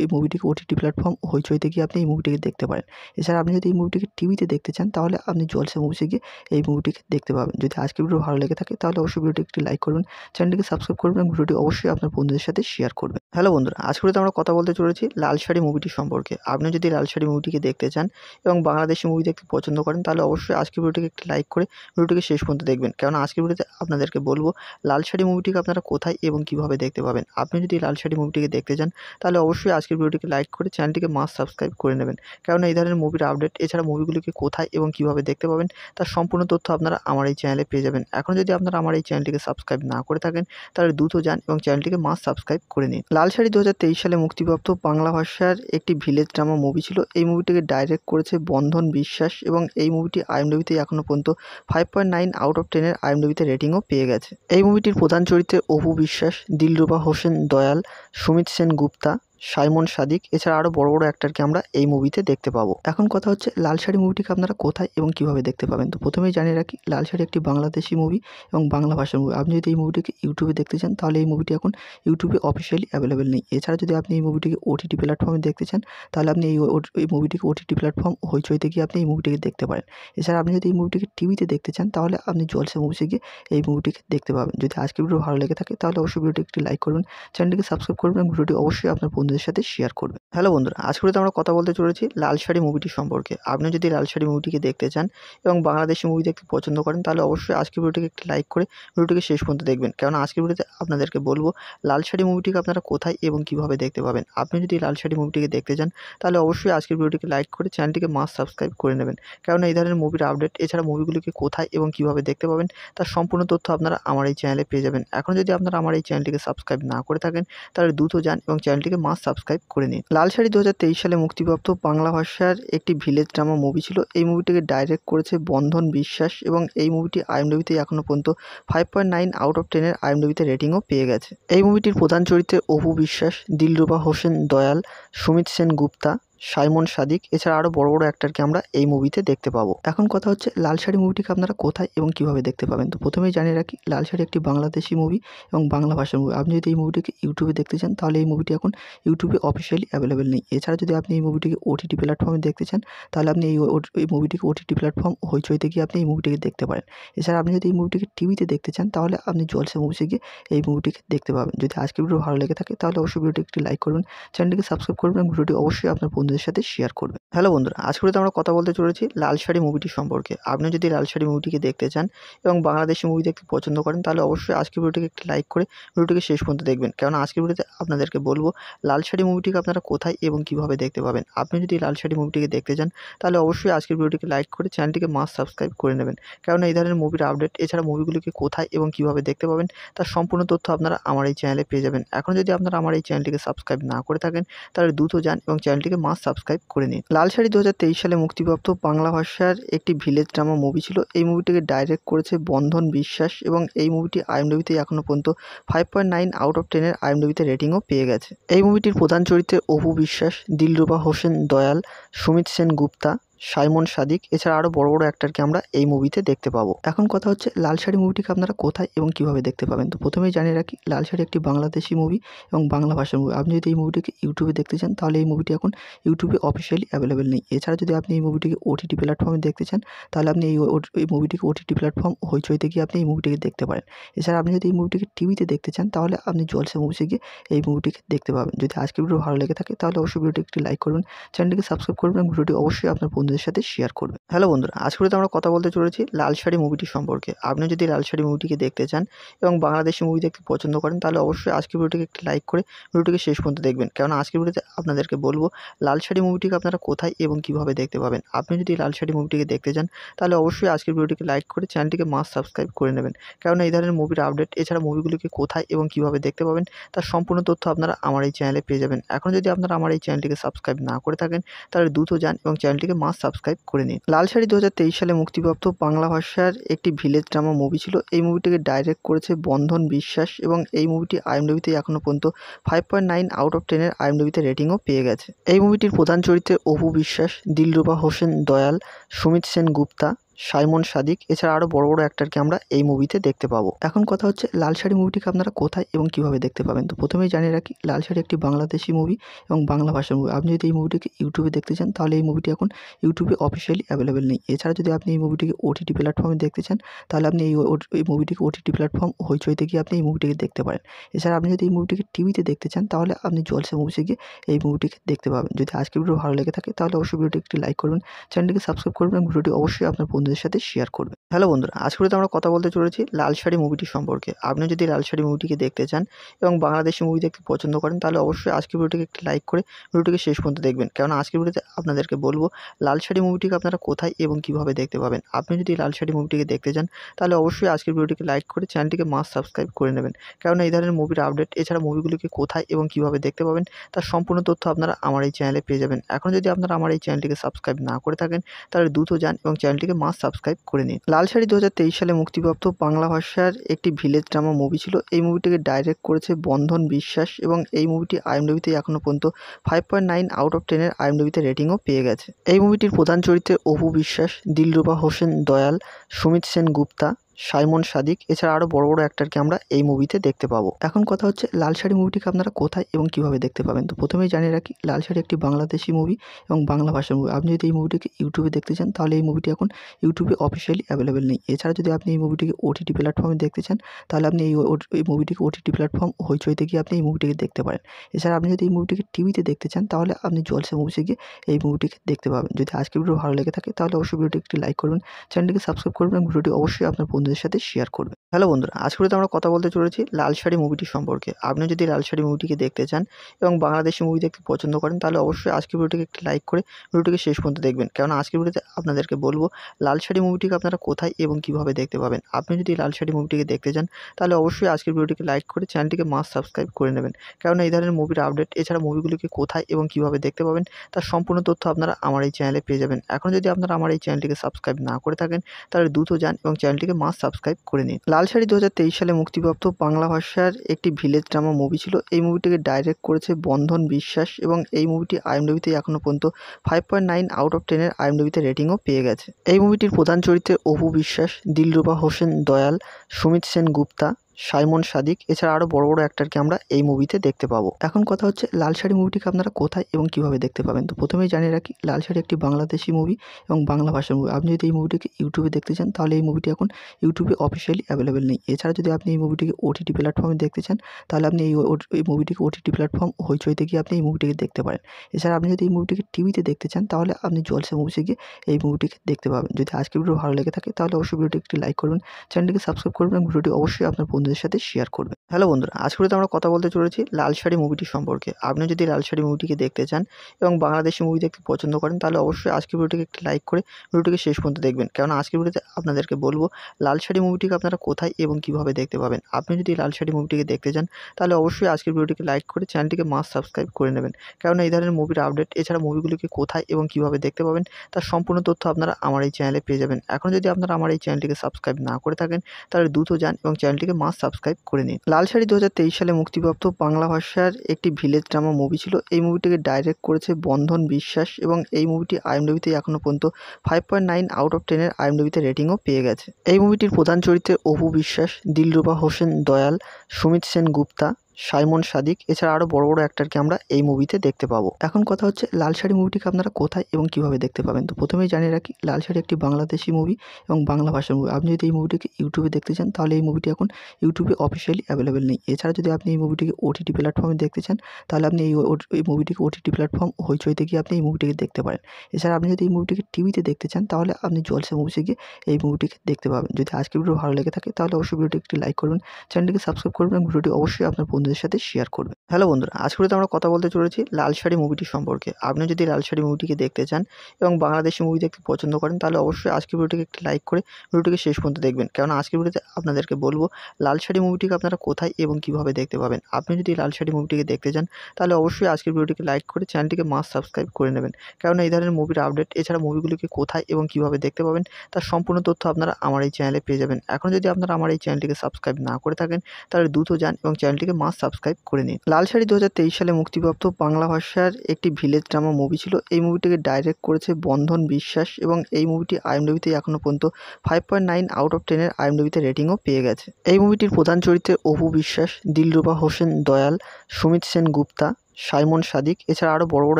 এই মুভিটিকে ওটিটি প্ল্যাটফর্ম হইচইতে গিয়ে আপনি এই মুভিটিকে দেখতে পারেন এছাড়া আপনি যদি এই মুভিটিকে টিভিতে দেখতে চান তাহলে আপনি জলসা মুভিসে গিয়ে এই মুভিটিকে দেখতে পাবেন যদি আজকের ভিডিও ভালো লেগে থাকে তাহলে অবশ্যই ভিডিওটি একটি লাইক করবেন চ্যানেলটিকে সাবস্ক্রাইব করবেন এবং ভিডিওটি অবশ্যই আপনার বন্ধু বন্ধুদের সাথে শেয়ার করবেন হ্যালো বন্ধুরা আজকে আমরা কথা বলতে চলেছি লাল শাড়ি মুভিটি সম্পর্কে আপনি যদি লাল শাড়ি মুভিটিকে দেখতে চান এবং বাংলাদেশি মুভি দেখতে পছন্দ করেন তাহলে অবশ্যই আজকের ভিডিওটিকে একটি লাইক করে ভিডিওটিকে শেষ পর্যন্ত দেখবেন কেন আজকের ভিডিওতে আপনাদেরকে বলবো লাল শাড়ি মুভিটিকে আপনারা কোথায় এবং কিভাবে দেখতে পাবেন আপনি যদি লাল শাড়ি মুভিটিকে দেখতে চান তাহলে অবশ্যই আজকের ভিডিওটিকে লাইক করে চ্যানেলটিকে মাস সাবস্ক্রাইব করে নেবেন কেন এই ধরনের মুভির আপডেট এছাড়া মুভিগুলিকে কোথায় এবং কিভাবে দেখতে পাবেন তার সম্পূর্ণ তথ্য আপনারা আমার এই চ্যানেলে পেয়ে যাবেন এখন যদি আপনারা আমার এই চ্যানেলটিকে সাবস্ক্রাইব না করে থাকেন তাহলে দ্রুত যান এবং চ্যানেলটিকে মাস সাবস্ক্রাইব করে নিন লাল শাড়ি দু সালে মুক্তিপ্রাপ্ত বাংলা ভাষার একটি ভিলেজ ড্রামা মুভি ছিল এই মুভিটিকে ডাইরেক্ট করেছে বন্ধন বিশ্বাস এবং এই মুভিটি আইএমডিবিতে এখনও পর্যন্ত five point nine out of টেনের আইএমডিবিতে রেটিংও পেয়ে গেছে এই মুভিটির প্রধান চরিত্রে অপু বিশ্বাস দিলরুবা হোসেন দয়াল সুমিত সেন গুপ্তা সাইমন সাদিক এছাড়া আরও বড় বড় অ্যাক্টারকে আমরা এই মুভিতে দেখতে পাবো এখন কথা হচ্ছে লাল শাড়ি মুভিটিকে আপনারা কোথায় এবং কিভাবে দেখতে পাবেন তো প্রথমেই জানিয়ে রাখি লাল শাড়ি একটি বাংলাদেশি মুভি এবং বাংলা ভাষার মুভি আপনি যদি এই মুভিটিকে ইউটিউবে দেখতে চান তাহলে এই মুভিটি এখন ইউটিউবে অফিসিয়ালি অ্যাভেলেবেল নেই এছাড়া যদি আপনি এই মুভিটিকে ওটিটি প্ল্যাটফর্মে দেখতে চান তাহলে আপনি এই এই মুভিটিকে ওটিটি প্ল্যাটফর্ম হইচইতে গিয়ে আপনি এই মুভিটিকে দেখতে পারেন এছাড়া আপনি যদি এই মুভিটিকে টিভিতে দেখতে চান তাহলে আপনি জলসা মুভিসে গিয়ে এই মুভিটিকে দেখতে পাবেন যদি আজকের ভিডিও ভালো লেগে থাকে তাহলে অবশ্যই ভিডিওটি একটি লাইক করবেন চ্যানেলটিকে সাবস্ক্রাইব করবেন এবং ভিডিওটি অবশ্যই আপনার বন্ধু বন্ধুদের সাথে শেয়ার করবে হ্যালো বন্ধুরা আজকে আমরা কথা বলতে চলেছি লাল শাড়ি মুভিটি সম্পর্কে আপনি যদি লাল শাড়ি মুভিটিকে দেখতে চান এবং বাংলাদেশি মুভি দেখতে পছন্দ করেন তাহলে অবশ্যই আজকের ভিডিওটিকে একটি লাইক করে ভিডিওটিকে শেষ পর্যন্ত দেখবেন কেন আজকের ভিডিওতে আপনাদেরকে বলবো লাল শাড়ি মুভিটিকে আপনারা কোথায় এবং কিভাবে দেখতে পাবেন আপনি যদি লাল শাড়ি মুভিটিকে দেখতে চান তাহলে অবশ্যই আজকের ভিডিওটিকে লাইক করে চ্যানেলটিকে মাস্ট সাবস্ক্রাইব করে নেবেন কেন এই ধরনের মুভির আপডেট এছাড়া মুভিগুলিকে কোথায় এবং কিভাবে দেখতে পাবেন তার সম্পূর্ণ তথ্য আপনারা আমার এই চ্যানেলে পেয়ে যাবেন এখন যদি আপনারা আমার এই চ্যানেলটিকে সাবস্ক্রাইব না করে থাকেন তাহলে দ্রুত যান এবং চ্যানেলটিকে মাস সাবস্ক্রাইব করে নিন লাল শাড়ি দু সালে মুক্তিপ্রাপ্ত বাংলা ভাষার একটি ভিলেজ ড্রামা মুভি ছিল এই মুভিটিকে ডাইরেক্ট করেছে বন্ধন বিশ্বাস এবং এই মুভিটি আইএমডিবিতে এখনও পর্যন্ত five point nine out of টেনের আইএমডিবিতে রেটিংও পেয়ে গেছে এই মুভিটির প্রধান চরিত্রে অপু বিশ্বাস দিলরুবা হোসেন দয়াল সুমিত সেন গুপ্তা সাইমন সাদিক এছাড়া আরও বড় বড় অ্যাক্টারকে আমরা এই মুভিতে দেখতে পাবো এখন কথা হচ্ছে লাল শাড়ি মুভিটিকে আপনারা কোথায় এবং কিভাবে দেখতে পাবেন তো প্রথমেই জানিয়ে রাখি লাল শাড়ি একটি বাংলাদেশি মুভি এবং বাংলা ভাষার মুভি আপনি যদি এই মুভিটিকে ইউটিউবে দেখতে চান তাহলে এই মুভিটি এখন ইউটিউবে অফিসিয়ালি অ্যাভেলেবেল নেই এছাড়া যদি আপনি এই মুভিটিকে ওটিটি প্ল্যাটফর্মে দেখতে চান তাহলে আপনি এই এই মুভিটিকে ওটিটি প্ল্যাটফর্ম হইচইতে গিয়ে আপনি এই মুভিটিকে দেখতে পারেন এছাড়া আপনি যদি এই মুভিটিকে টিভিতে দেখতে চান তাহলে আপনি জলসা মুভিসে গিয়ে এই মুভিটিকে দেখতে পাবেন যদি আজকের ভিডিও ভালো লেগে থাকে তাহলে অবশ্যই ভিডিওটি একটি লাইক করবেন চ্যানেলটিকে সাবস্ক্রাইব করবেন এবং ভিডিওটি অবশ্যই আপনার বন্ধু বন্ধুদের সাথে শেয়ার করবে হ্যালো বন্ধুরা আজকে আমরা কথা বলতে চলেছি লাল শাড়ি মুভিটি সম্পর্কে আপনি যদি লাল শাড়ি মুভিটিকে দেখতে চান এবং বাংলাদেশি মুভি দেখতে পছন্দ করেন তাহলে অবশ্যই আজকের ভিডিওটিকে একটি লাইক করে ভিডিওটিকে শেষ পর্যন্ত দেখবেন কেন আজকের ভিডিওতে আপনাদেরকে বলবো লাল শাড়ি মুভিটিকে আপনারা কোথায় এবং কিভাবে দেখতে পাবেন আপনি যদি লাল শাড়ি মুভিটিকে দেখতে চান তাহলে অবশ্যই আজকের ভিডিওটিকে লাইক করে চ্যানেলটিকে মাস সাবস্ক্রাইব করে নেবেন কেন এই ধরনের মুভির আপডেট এছাড়া মুভিগুলিকে কোথায় এবং কিভাবে দেখতে পাবেন তার সম্পূর্ণ তথ্য আপনারা আমার এই চ্যানেলে পেয়ে যাবেন এখন যদি আপনারা আমার এই চ্যানেলটিকে সাবস্ক্রাইব না করে থাকেন তাহলে দ্রুত যান এবং চ্যানেলটিকে মাস সাবস্ক্রাইব করে নিন লাল শাড়ি দু সালে মুক্তিপ্রাপ্ত বাংলা ভাষার একটি ভিলেজ ড্রামা মুভি ছিল এই মুভিটিকে ডাইরেক্ট করেছে বন্ধন বিশ্বাস এবং এই মুভিটি আইএমডিবিতে এখনও পর্যন্ত five point nine out of টেনের আইএমডিবিতে রেটিংও পেয়ে গেছে এই মুভিটির প্রধান চরিত্রে অপু বিশ্বাস দিলরুবা হোসেন দয়াল সুমিত সেন গুপ্তা সাইমন সাদিক এছাড়া আরও বড় বড় অ্যাক্টারকে আমরা এই মুভিতে দেখতে পাবো এখন কথা হচ্ছে লাল শাড়ি মুভিটিকে আপনারা কোথায় এবং কিভাবে দেখতে পাবেন তো প্রথমেই জানিয়ে রাখি লাল শাড়ি একটি বাংলাদেশি মুভি এবং বাংলা ভাষার মুভি আপনি যদি এই মুভিটিকে ইউটিউবে দেখতে চান তাহলে এই মুভিটি এখন ইউটিউবে অফিসিয়ালি অ্যাভেলেবেল নেই এছাড়া যদি আপনি এই মুভিটিকে ওটিটি প্ল্যাটফর্মে দেখতে চান তাহলে আপনি এই এই মুভিটিকে ওটিটি প্ল্যাটফর্ম হইচইতে গিয়ে আপনি এই মুভিটিকে দেখতে পারেন এছাড়া আপনি যদি এই মুভিটিকে টিভিতে দেখতে চান তাহলে আপনি জলসা মুভিসে গিয়ে এই মুভিটিকে দেখতে পাবেন যদি আজকের ভিডিও ভালো লেগে থাকে তাহলে অবশ্যই ভিডিওটি একটি লাইক করবেন চ্যানেলটিকে সাবস্ক্রাইব করবেন এবং ভিডিওটি অবশ্যই আপনার বন্ধু বন্ধুদের সাথে শেয়ার করবে হ্যালো বন্ধুরা আজকে তো আমরা কথা বলতে চলেছি লাল শাড়ি মুভিটি সম্পর্কে আপনি যদি লাল শাড়ি মুভিটিকে দেখতে চান এবং বাংলাদেশি মুভি দেখতে পছন্দ করেন তাহলে অবশ্যই আজকের ভিডিওটিকে একটি লাইক করে ভিডিওটিকে শেষ পর্যন্ত দেখবেন কেন আজকের ভিডিওতে আপনাদেরকে বলবো লাল শাড়ি মুভিটিকে আপনারা কোথায় এবং কিভাবে দেখতে পাবেন আপনি যদি লাল শাড়ি মুভিটিকে দেখতে চান তাহলে অবশ্যই আজকের ভিডিওটিকে লাইক করে চ্যানেলটিকে মাস সাবস্ক্রাইব করে নেবেন কেননা এই ধরনের মুভির আপডেট এছাড়া মুভিগুলিকে কোথায় এবং কিভাবে দেখতে পাবেন তার সম্পূর্ণ তথ্য আপনারা আমার এই চ্যানেলে পেয়ে যাবেন এখন যদি আপনারা আমার এই চ্যানেলটিকে সাবস্ক্রাইব না করে থাকেন তাহলে দ্রুত যান এবং চ্যানেলটিকে মাস সাবস্ক্রাইব করে নিন লাল শাড়ি দু সালে মুক্তিপ্রাপ্ত বাংলা ভাষার একটি ভিলেজ ড্রামা মুভি ছিল এই মুভিটিকে ডাইরেক্ট করেছে বন্ধন বিশ্বাস এবং এই মুভিটি আইএমডবিতে এখনও পর্যন্ত five point nine out of টেনের আইএমডবিতে রেটিংও পেয়ে গেছে এই মুভিটির প্রধান চরিত্রে অপু বিশ্বাস দিলরুবা হোসেন দয়াল সুমিত সেন গুপ্তা সাইমন সাদিক এছাড়া আরও বড় বড় অ্যাক্টারকে আমরা এই মুভিতে দেখতে পাবো এখন কথা হচ্ছে লাল শাড়ি মুভিটিকে আপনারা কোথায় এবং কিভাবে দেখতে পাবেন তো প্রথমেই জানিয়ে রাখি লাল শাড়ি একটি বাংলাদেশি মুভি এবং বাংলা ভাষার মুভি আপনি যদি এই মুভিটিকে ইউটিউবে দেখতে চান তাহলে এই মুভিটি এখন ইউটিউবে অফিসিয়ালি অ্যাভেলেবেল নেই এছাড়া যদি আপনি এই মুভিটিকে ওটিটি প্ল্যাটফর্মে দেখতে চান তাহলে আপনি এই এই মুভিটিকে ওটিটি প্ল্যাটফর্ম হইচইতে গিয়ে আপনি এই মুভিটিকে দেখতে পারেন এছাড়া আপনি যদি এই মুভিটিকে টিভিতে দেখতে চান তাহলে আপনি জলসা মুভিসে গিয়ে এই মুভিটিকে দেখতে পাবেন যদি আজকের ভিডিও ভালো লেগে থাকে তাহলে অবশ্যই ভিডিওটি একটি লাইক করবেন চ্যানেলটিকে সাবস্ক্রাইব করবেন ভিডিওটি অবশ্যই আপনার বন্ধুদের সাথে শেয়ার করবেন হ্যালো বন্ধুরা আজকে তো আমরা কথা বলতে চলেছি লাল শাড়ি মুভিটি সম্পর্কে আপনি যদি লাল শাড়ি মুভিটিকে দেখতে চান এবং বাংলাদেশি মুভি দেখতে পছন্দ করেন তাহলে অবশ্যই আজকের ভিডিওটিকে একটি লাইক করে ভিডিওটিকে শেষ পর্যন্ত দেখবেন কেন আজকের ভিডিওতে আপনাদেরকে বলবো লাল শাড়ি মুভিটিকে আপনারা কোথায় এবং কিভাবে দেখতে পাবেন আপনি যদি লাল শাড়ি মুভিটিকে দেখতে চান তাহলে অবশ্যই আজকের ভিডিওটিকে লাইক করে চ্যানেলটিকে মাস সাবস্ক্রাইব করে নেবেন কেননা এই ধরনের মুভির আপডেট এছাড়া মুভিগুলিকে কোথায় এবং কিভাবে দেখতে পাবেন তার সম্পূর্ণ তথ্য আপনারা আমার এই চ্যানেলে পেয়ে যাবেন এখন যদি আপনারা আমার এই চ্যানেলটিকে সাবস্ক্রাইব না করে থাকেন তাহলে দ্রুত যান এবং চ্যানেলটিকে মাস সাবস্ক্রাইব করে নিন লাল শাড়ি দু সালে মুক্তিপ্রাপ্ত বাংলা ভাষার একটি ভিলেজ ড্রামা মুভি ছিল এই মুভিটিকে ডাইরেক্ট করেছে বন্ধন বিশ্বাস এবং এই মুভিটি আইএমডবিতে এখনও পর্যন্ত five point nine out of টেনের আইএমডবিতে রেটিংও পেয়ে গেছে এই মুভিটির প্রধান চরিত্রে অপু বিশ্বাস দিলরুবা হোসেন দয়াল সুমিত সেন গুপ্তা সাইমন সাদিক এছাড়া আরও বড় বড় অ্যাক্টারকে আমরা এই মুভিতে দেখতে পাবো এখন কথা হচ্ছে লাল শাড়ি মুভিটিকে আপনারা কোথায় এবং কিভাবে দেখতে পাবেন তো প্রথমেই জানিয়ে রাখি লাল শাড়ি একটি বাংলাদেশি মুভি এবং বাংলা ভাষার মুভি আপনি যদি এই মুভিটিকে ইউটিউবে দেখতে চান তাহলে এই মুভিটি এখন ইউটিউবে অফিসিয়ালি অ্যাভেলেবেল নেই এছাড়া যদি আপনি এই মুভিটিকে ওটিটি প্ল্যাটফর্মে দেখতে চান তাহলে আপনি এই এই মুভিটিকে ওটিটি প্ল্যাটফর্ম হইচইতে গিয়ে আপনি এই মুভিটিকে দেখতে পারেন এছাড়া আপনি যদি এই মুভিটিকে টিভিতে দেখতে চান তাহলে আপনি জলসা মুভিসে গিয়ে এই মুভিটিকে দেখতে পাবেন যদি আজকের ভিডিও ভালো লেগে থাকে তাহলে অবশ্যই ভিডিওটি একটি লাইক করবেন চ্যানেলটিকে সাবস্ক্রাইব করবেন এবং ভিডিওটি অবশ্যই আপনার বন্ধু বন্ধুদের সাথে শেয়ার করবে হ্যালো বন্ধুরা তো আমরা কথা বলতে চলেছি লাল শাড়ি মুভিটি সম্পর্কে আপনি যদি লাল শাড়ি মুভিটিকে দেখতে চান এবং বাংলাদেশি মুভি দেখতে পছন্দ করেন তাহলে অবশ্যই আজকের ভিডিওটিকে একটি লাইক করে ভিডিওটিকে শেষ পর্যন্ত দেখবেন কেন আজকের ভিডিওতে আপনাদেরকে বলবো লাল শাড়ি মুভিটিকে আপনারা কোথায় এবং কিভাবে দেখতে পাবেন আপনি যদি লাল শাড়ি মুভিটিকে দেখতে চান তাহলে অবশ্যই আজকের ভিডিওটিকে লাইক করে চ্যানেলটিকে মাস সাবস্ক্রাইব করে নেবেন কেননা এই ধরনের মুভির আপডেট এছাড়া মুভিগুলিকে কোথায় এবং কিভাবে দেখতে পাবেন তার সম্পূর্ণ তথ্য আপনারা আমার এই চ্যানেলে পেয়ে যাবেন এখন যদি আপনারা আমার এই চ্যানেলটিকে সাবস্ক্রাইব না করে থাকেন তাহলে দ্রুত যান এবং চ্যানেলটিকে মাস সাবস্ক্রাইব করে নিন লাল শাড়ি দু সালে মুক্তিপ্রাপ্ত বাংলা ভাষার একটি ভিলেজ ড্রামা মুভি ছিল এই মুভিটিকে ডাইরেক্ট করেছে বন্ধন বিশ্বাস এবং এই মুভিটি আইএমডবিতে এখনও পর্যন্ত five point nine out of টেনের আইএমডবিতে রেটিংও পেয়ে গেছে এই মুভিটির প্রধান চরিত্রে অপু বিশ্বাস দিলরুবা হোসেন দয়াল সুমিত সেন গুপ্তা সাইমন সাদিক এছাড়া আরও বড় বড় অ্যাক্টারকে আমরা এই মুভিতে দেখতে পাবো এখন কথা হচ্ছে লাল শাড়ি মুভিটিকে আপনারা কোথায় এবং কিভাবে দেখতে পাবেন তো প্রথমেই জানিয়ে রাখি লাল শাড়ি একটি বাংলাদেশি মুভি এবং বাংলা ভাষার মুভি আপনি যদি এই মুভিটিকে ইউটিউবে দেখতে চান তাহলে এই মুভিটি এখন ইউটিউবে অফিসিয়ালি অ্যাভেলেবেল নেই এছাড়া যদি আপনি এই মুভিটিকে ওটিটি প্ল্যাটফর্মে দেখতে চান তাহলে আপনি এই এই মুভিটিকে ওটিটি প্ল্যাটফর্ম হইচইতে গিয়ে আপনি এই মুভিটিকে দেখতে পারেন এছাড়া আপনি যদি এই মুভিটিকে টিভিতে দেখতে চান তাহলে আপনি জলসা মুভিসে গিয়ে এই মুভিটিকে দেখতে পাবেন যদি আজকের ভিডিও ভালো লেগে থাকে তাহলে অবশ্যই ভিডিওটি একটি লাইক করবেন চ্যানেলটিকে সাবস্ক্রাইব করবেন ভিডিওটি অবশ্যই আপনার বন্ধু বন্ধুদের সাথে শেয়ার করবে হ্যালো বন্ধুরা তো আমরা কথা বলতে চলেছি লাল শাড়ি মুভিটি সম্পর্কে আপনি যদি লাল শাড়ি মুভিটিকে দেখতে চান এবং বাংলাদেশি মুভি দেখতে পছন্দ করেন তাহলে অবশ্যই আজকের ভিডিওটিকে একটি লাইক করে ভিডিওটিকে শেষ পর্যন্ত দেখবেন কেন আজকের ভিডিওতে আপনাদেরকে বলবো লাল শাড়ি মুভিটিকে আপনারা কোথায় এবং কিভাবে দেখতে পাবেন আপনি যদি লাল শাড়ি মুভিটিকে দেখতে চান তাহলে অবশ্যই আজকের ভিডিওটিকে লাইক করে চ্যানেলটিকে মাস সাবস্ক্রাইব করে নেবেন কেননা এই ধরনের মুভির আপডেট এছাড়া মুভিগুলিকে কোথায় এবং কিভাবে দেখতে পাবেন তার সম্পূর্ণ তথ্য আপনারা আমার এই চ্যানেলে পেয়ে যাবেন এখন যদি আপনারা আমার এই চ্যানেলটিকে সাবস্ক্রাইব না করে থাকেন তাহলে দ্রুত যান এবং চ্যানেলটিকে মাস সাবস্ক্রাইব করে নিন লাল শাড়ি দু সালে মুক্তিপ্রাপ্ত বাংলা ভাষার একটি ভিলেজ ড্রামা মুভি ছিল এই মুভিটিকে ডাইরেক্ট করেছে বন্ধন বিশ্বাস এবং এই মুভিটি আইএমডবিতে এখনও পর্যন্ত five point nine out of টেনের আইএমডবিতে রেটিংও পেয়ে গেছে এই মুভিটির প্রধান চরিত্রে অপু বিশ্বাস দিলরুবা হোসেন দয়াল সুমিত সেন গুপ্তা সাইমন সাদিক এছাড়া আরও বড় বড় অ্যাক্টারকে আমরা এই মুভিতে দেখতে পাবো এখন কথা হচ্ছে লাল শাড়ি মুভিটিকে আপনারা কোথায় এবং কিভাবে দেখতে পাবেন তো প্রথমেই জানিয়ে রাখি লাল শাড়ি একটি বাংলাদেশি মুভি এবং বাংলা ভাষার মুভি আপনি যদি এই মুভিটিকে ইউটিউবে দেখতে চান তাহলে এই মুভিটি এখন ইউটিউবে অফিসিয়ালি অ্যাভেলেবেল নেই এছাড়া যদি আপনি এই মুভিটিকে ওটিটি প্ল্যাটফর্মে দেখতে চান তাহলে আপনি এই এই মুভিটিকে ওটিটি প্ল্যাটফর্ম হইচইতে গিয়ে আপনি এই মুভিটিকে দেখতে পারেন এছাড়া আপনি যদি এই মুভিটিকে টিভিতে দেখতে চান তাহলে আপনি জলসা মুভিসে গিয়ে এই মুভিটিকে দেখতে পাবেন যদি আজকের ভিডিও ভালো লেগে থাকে তাহলে অবশ্যই ভিডিওটি একটি লাইক করবেন চ্যানেলটিকে সাবস্ক্রাইব করবেন ভিডিওটি অবশ্যই আপনার বন্ধু বন্ধুদের সাথে শেয়ার করবে হ্যালো বন্ধুরা তো আমরা কথা বলতে চলেছি লাল শাড়ি মুভিটি সম্পর্কে আপনি যদি লাল শাড়ি মুভিটিকে দেখতে চান এবং বাংলাদেশি মুভি দেখতে পছন্দ করেন তাহলে অবশ্যই আজকের ভিডিওটিকে একটি লাইক করে ভিডিওটিকে শেষ পর্যন্ত দেখবেন কেননা আজকের ভিডিওতে আপনাদেরকে বলবো লাল শাড়ি মুভিটিকে আপনারা কোথায় এবং কিভাবে দেখতে পাবেন আপনি যদি লাল শাড়ি মুভিটিকে দেখতে চান তাহলে অবশ্যই আজকের ভিডিওটিকে লাইক করে চ্যানেলটিকে মাস সাবস্ক্রাইব করে নেবেন কেননা এই ধরনের মুভির আপডেট এছাড়া মুভিগুলিকে কোথায় এবং কিভাবে দেখতে পাবেন তার সম্পূর্ণ তথ্য আপনারা আমার এই চ্যানেলে পেয়ে যাবেন এখন যদি আপনারা আমার এই চ্যানেলটিকে সাবস্ক্রাইব না করে থাকেন তাহলে দ্রুত যান এবং চ্যানেলটিকে মাস সাবস্ক্রাইব করে নিন লাল শাড়ি দু সালে মুক্তিপ্রাপ্ত বাংলা ভাষার একটি ভিলেজ ড্রামা মুভি ছিল এই মুভিটিকে ডাইরেক্ট করেছে বন্ধন বিশ্বাস এবং এই মুভিটি আইএমডবিতে এখনও পর্যন্ত five point nine out of টেনের আইএমডবিতে রেটিংও পেয়ে গেছে এই মুভিটির প্রধান চরিত্রে অপু বিশ্বাস দিলরুবা হোসেন দয়াল সুমিত সেন গুপ্তা সাইমন সাদিক এছাড়া আরও বড় বড়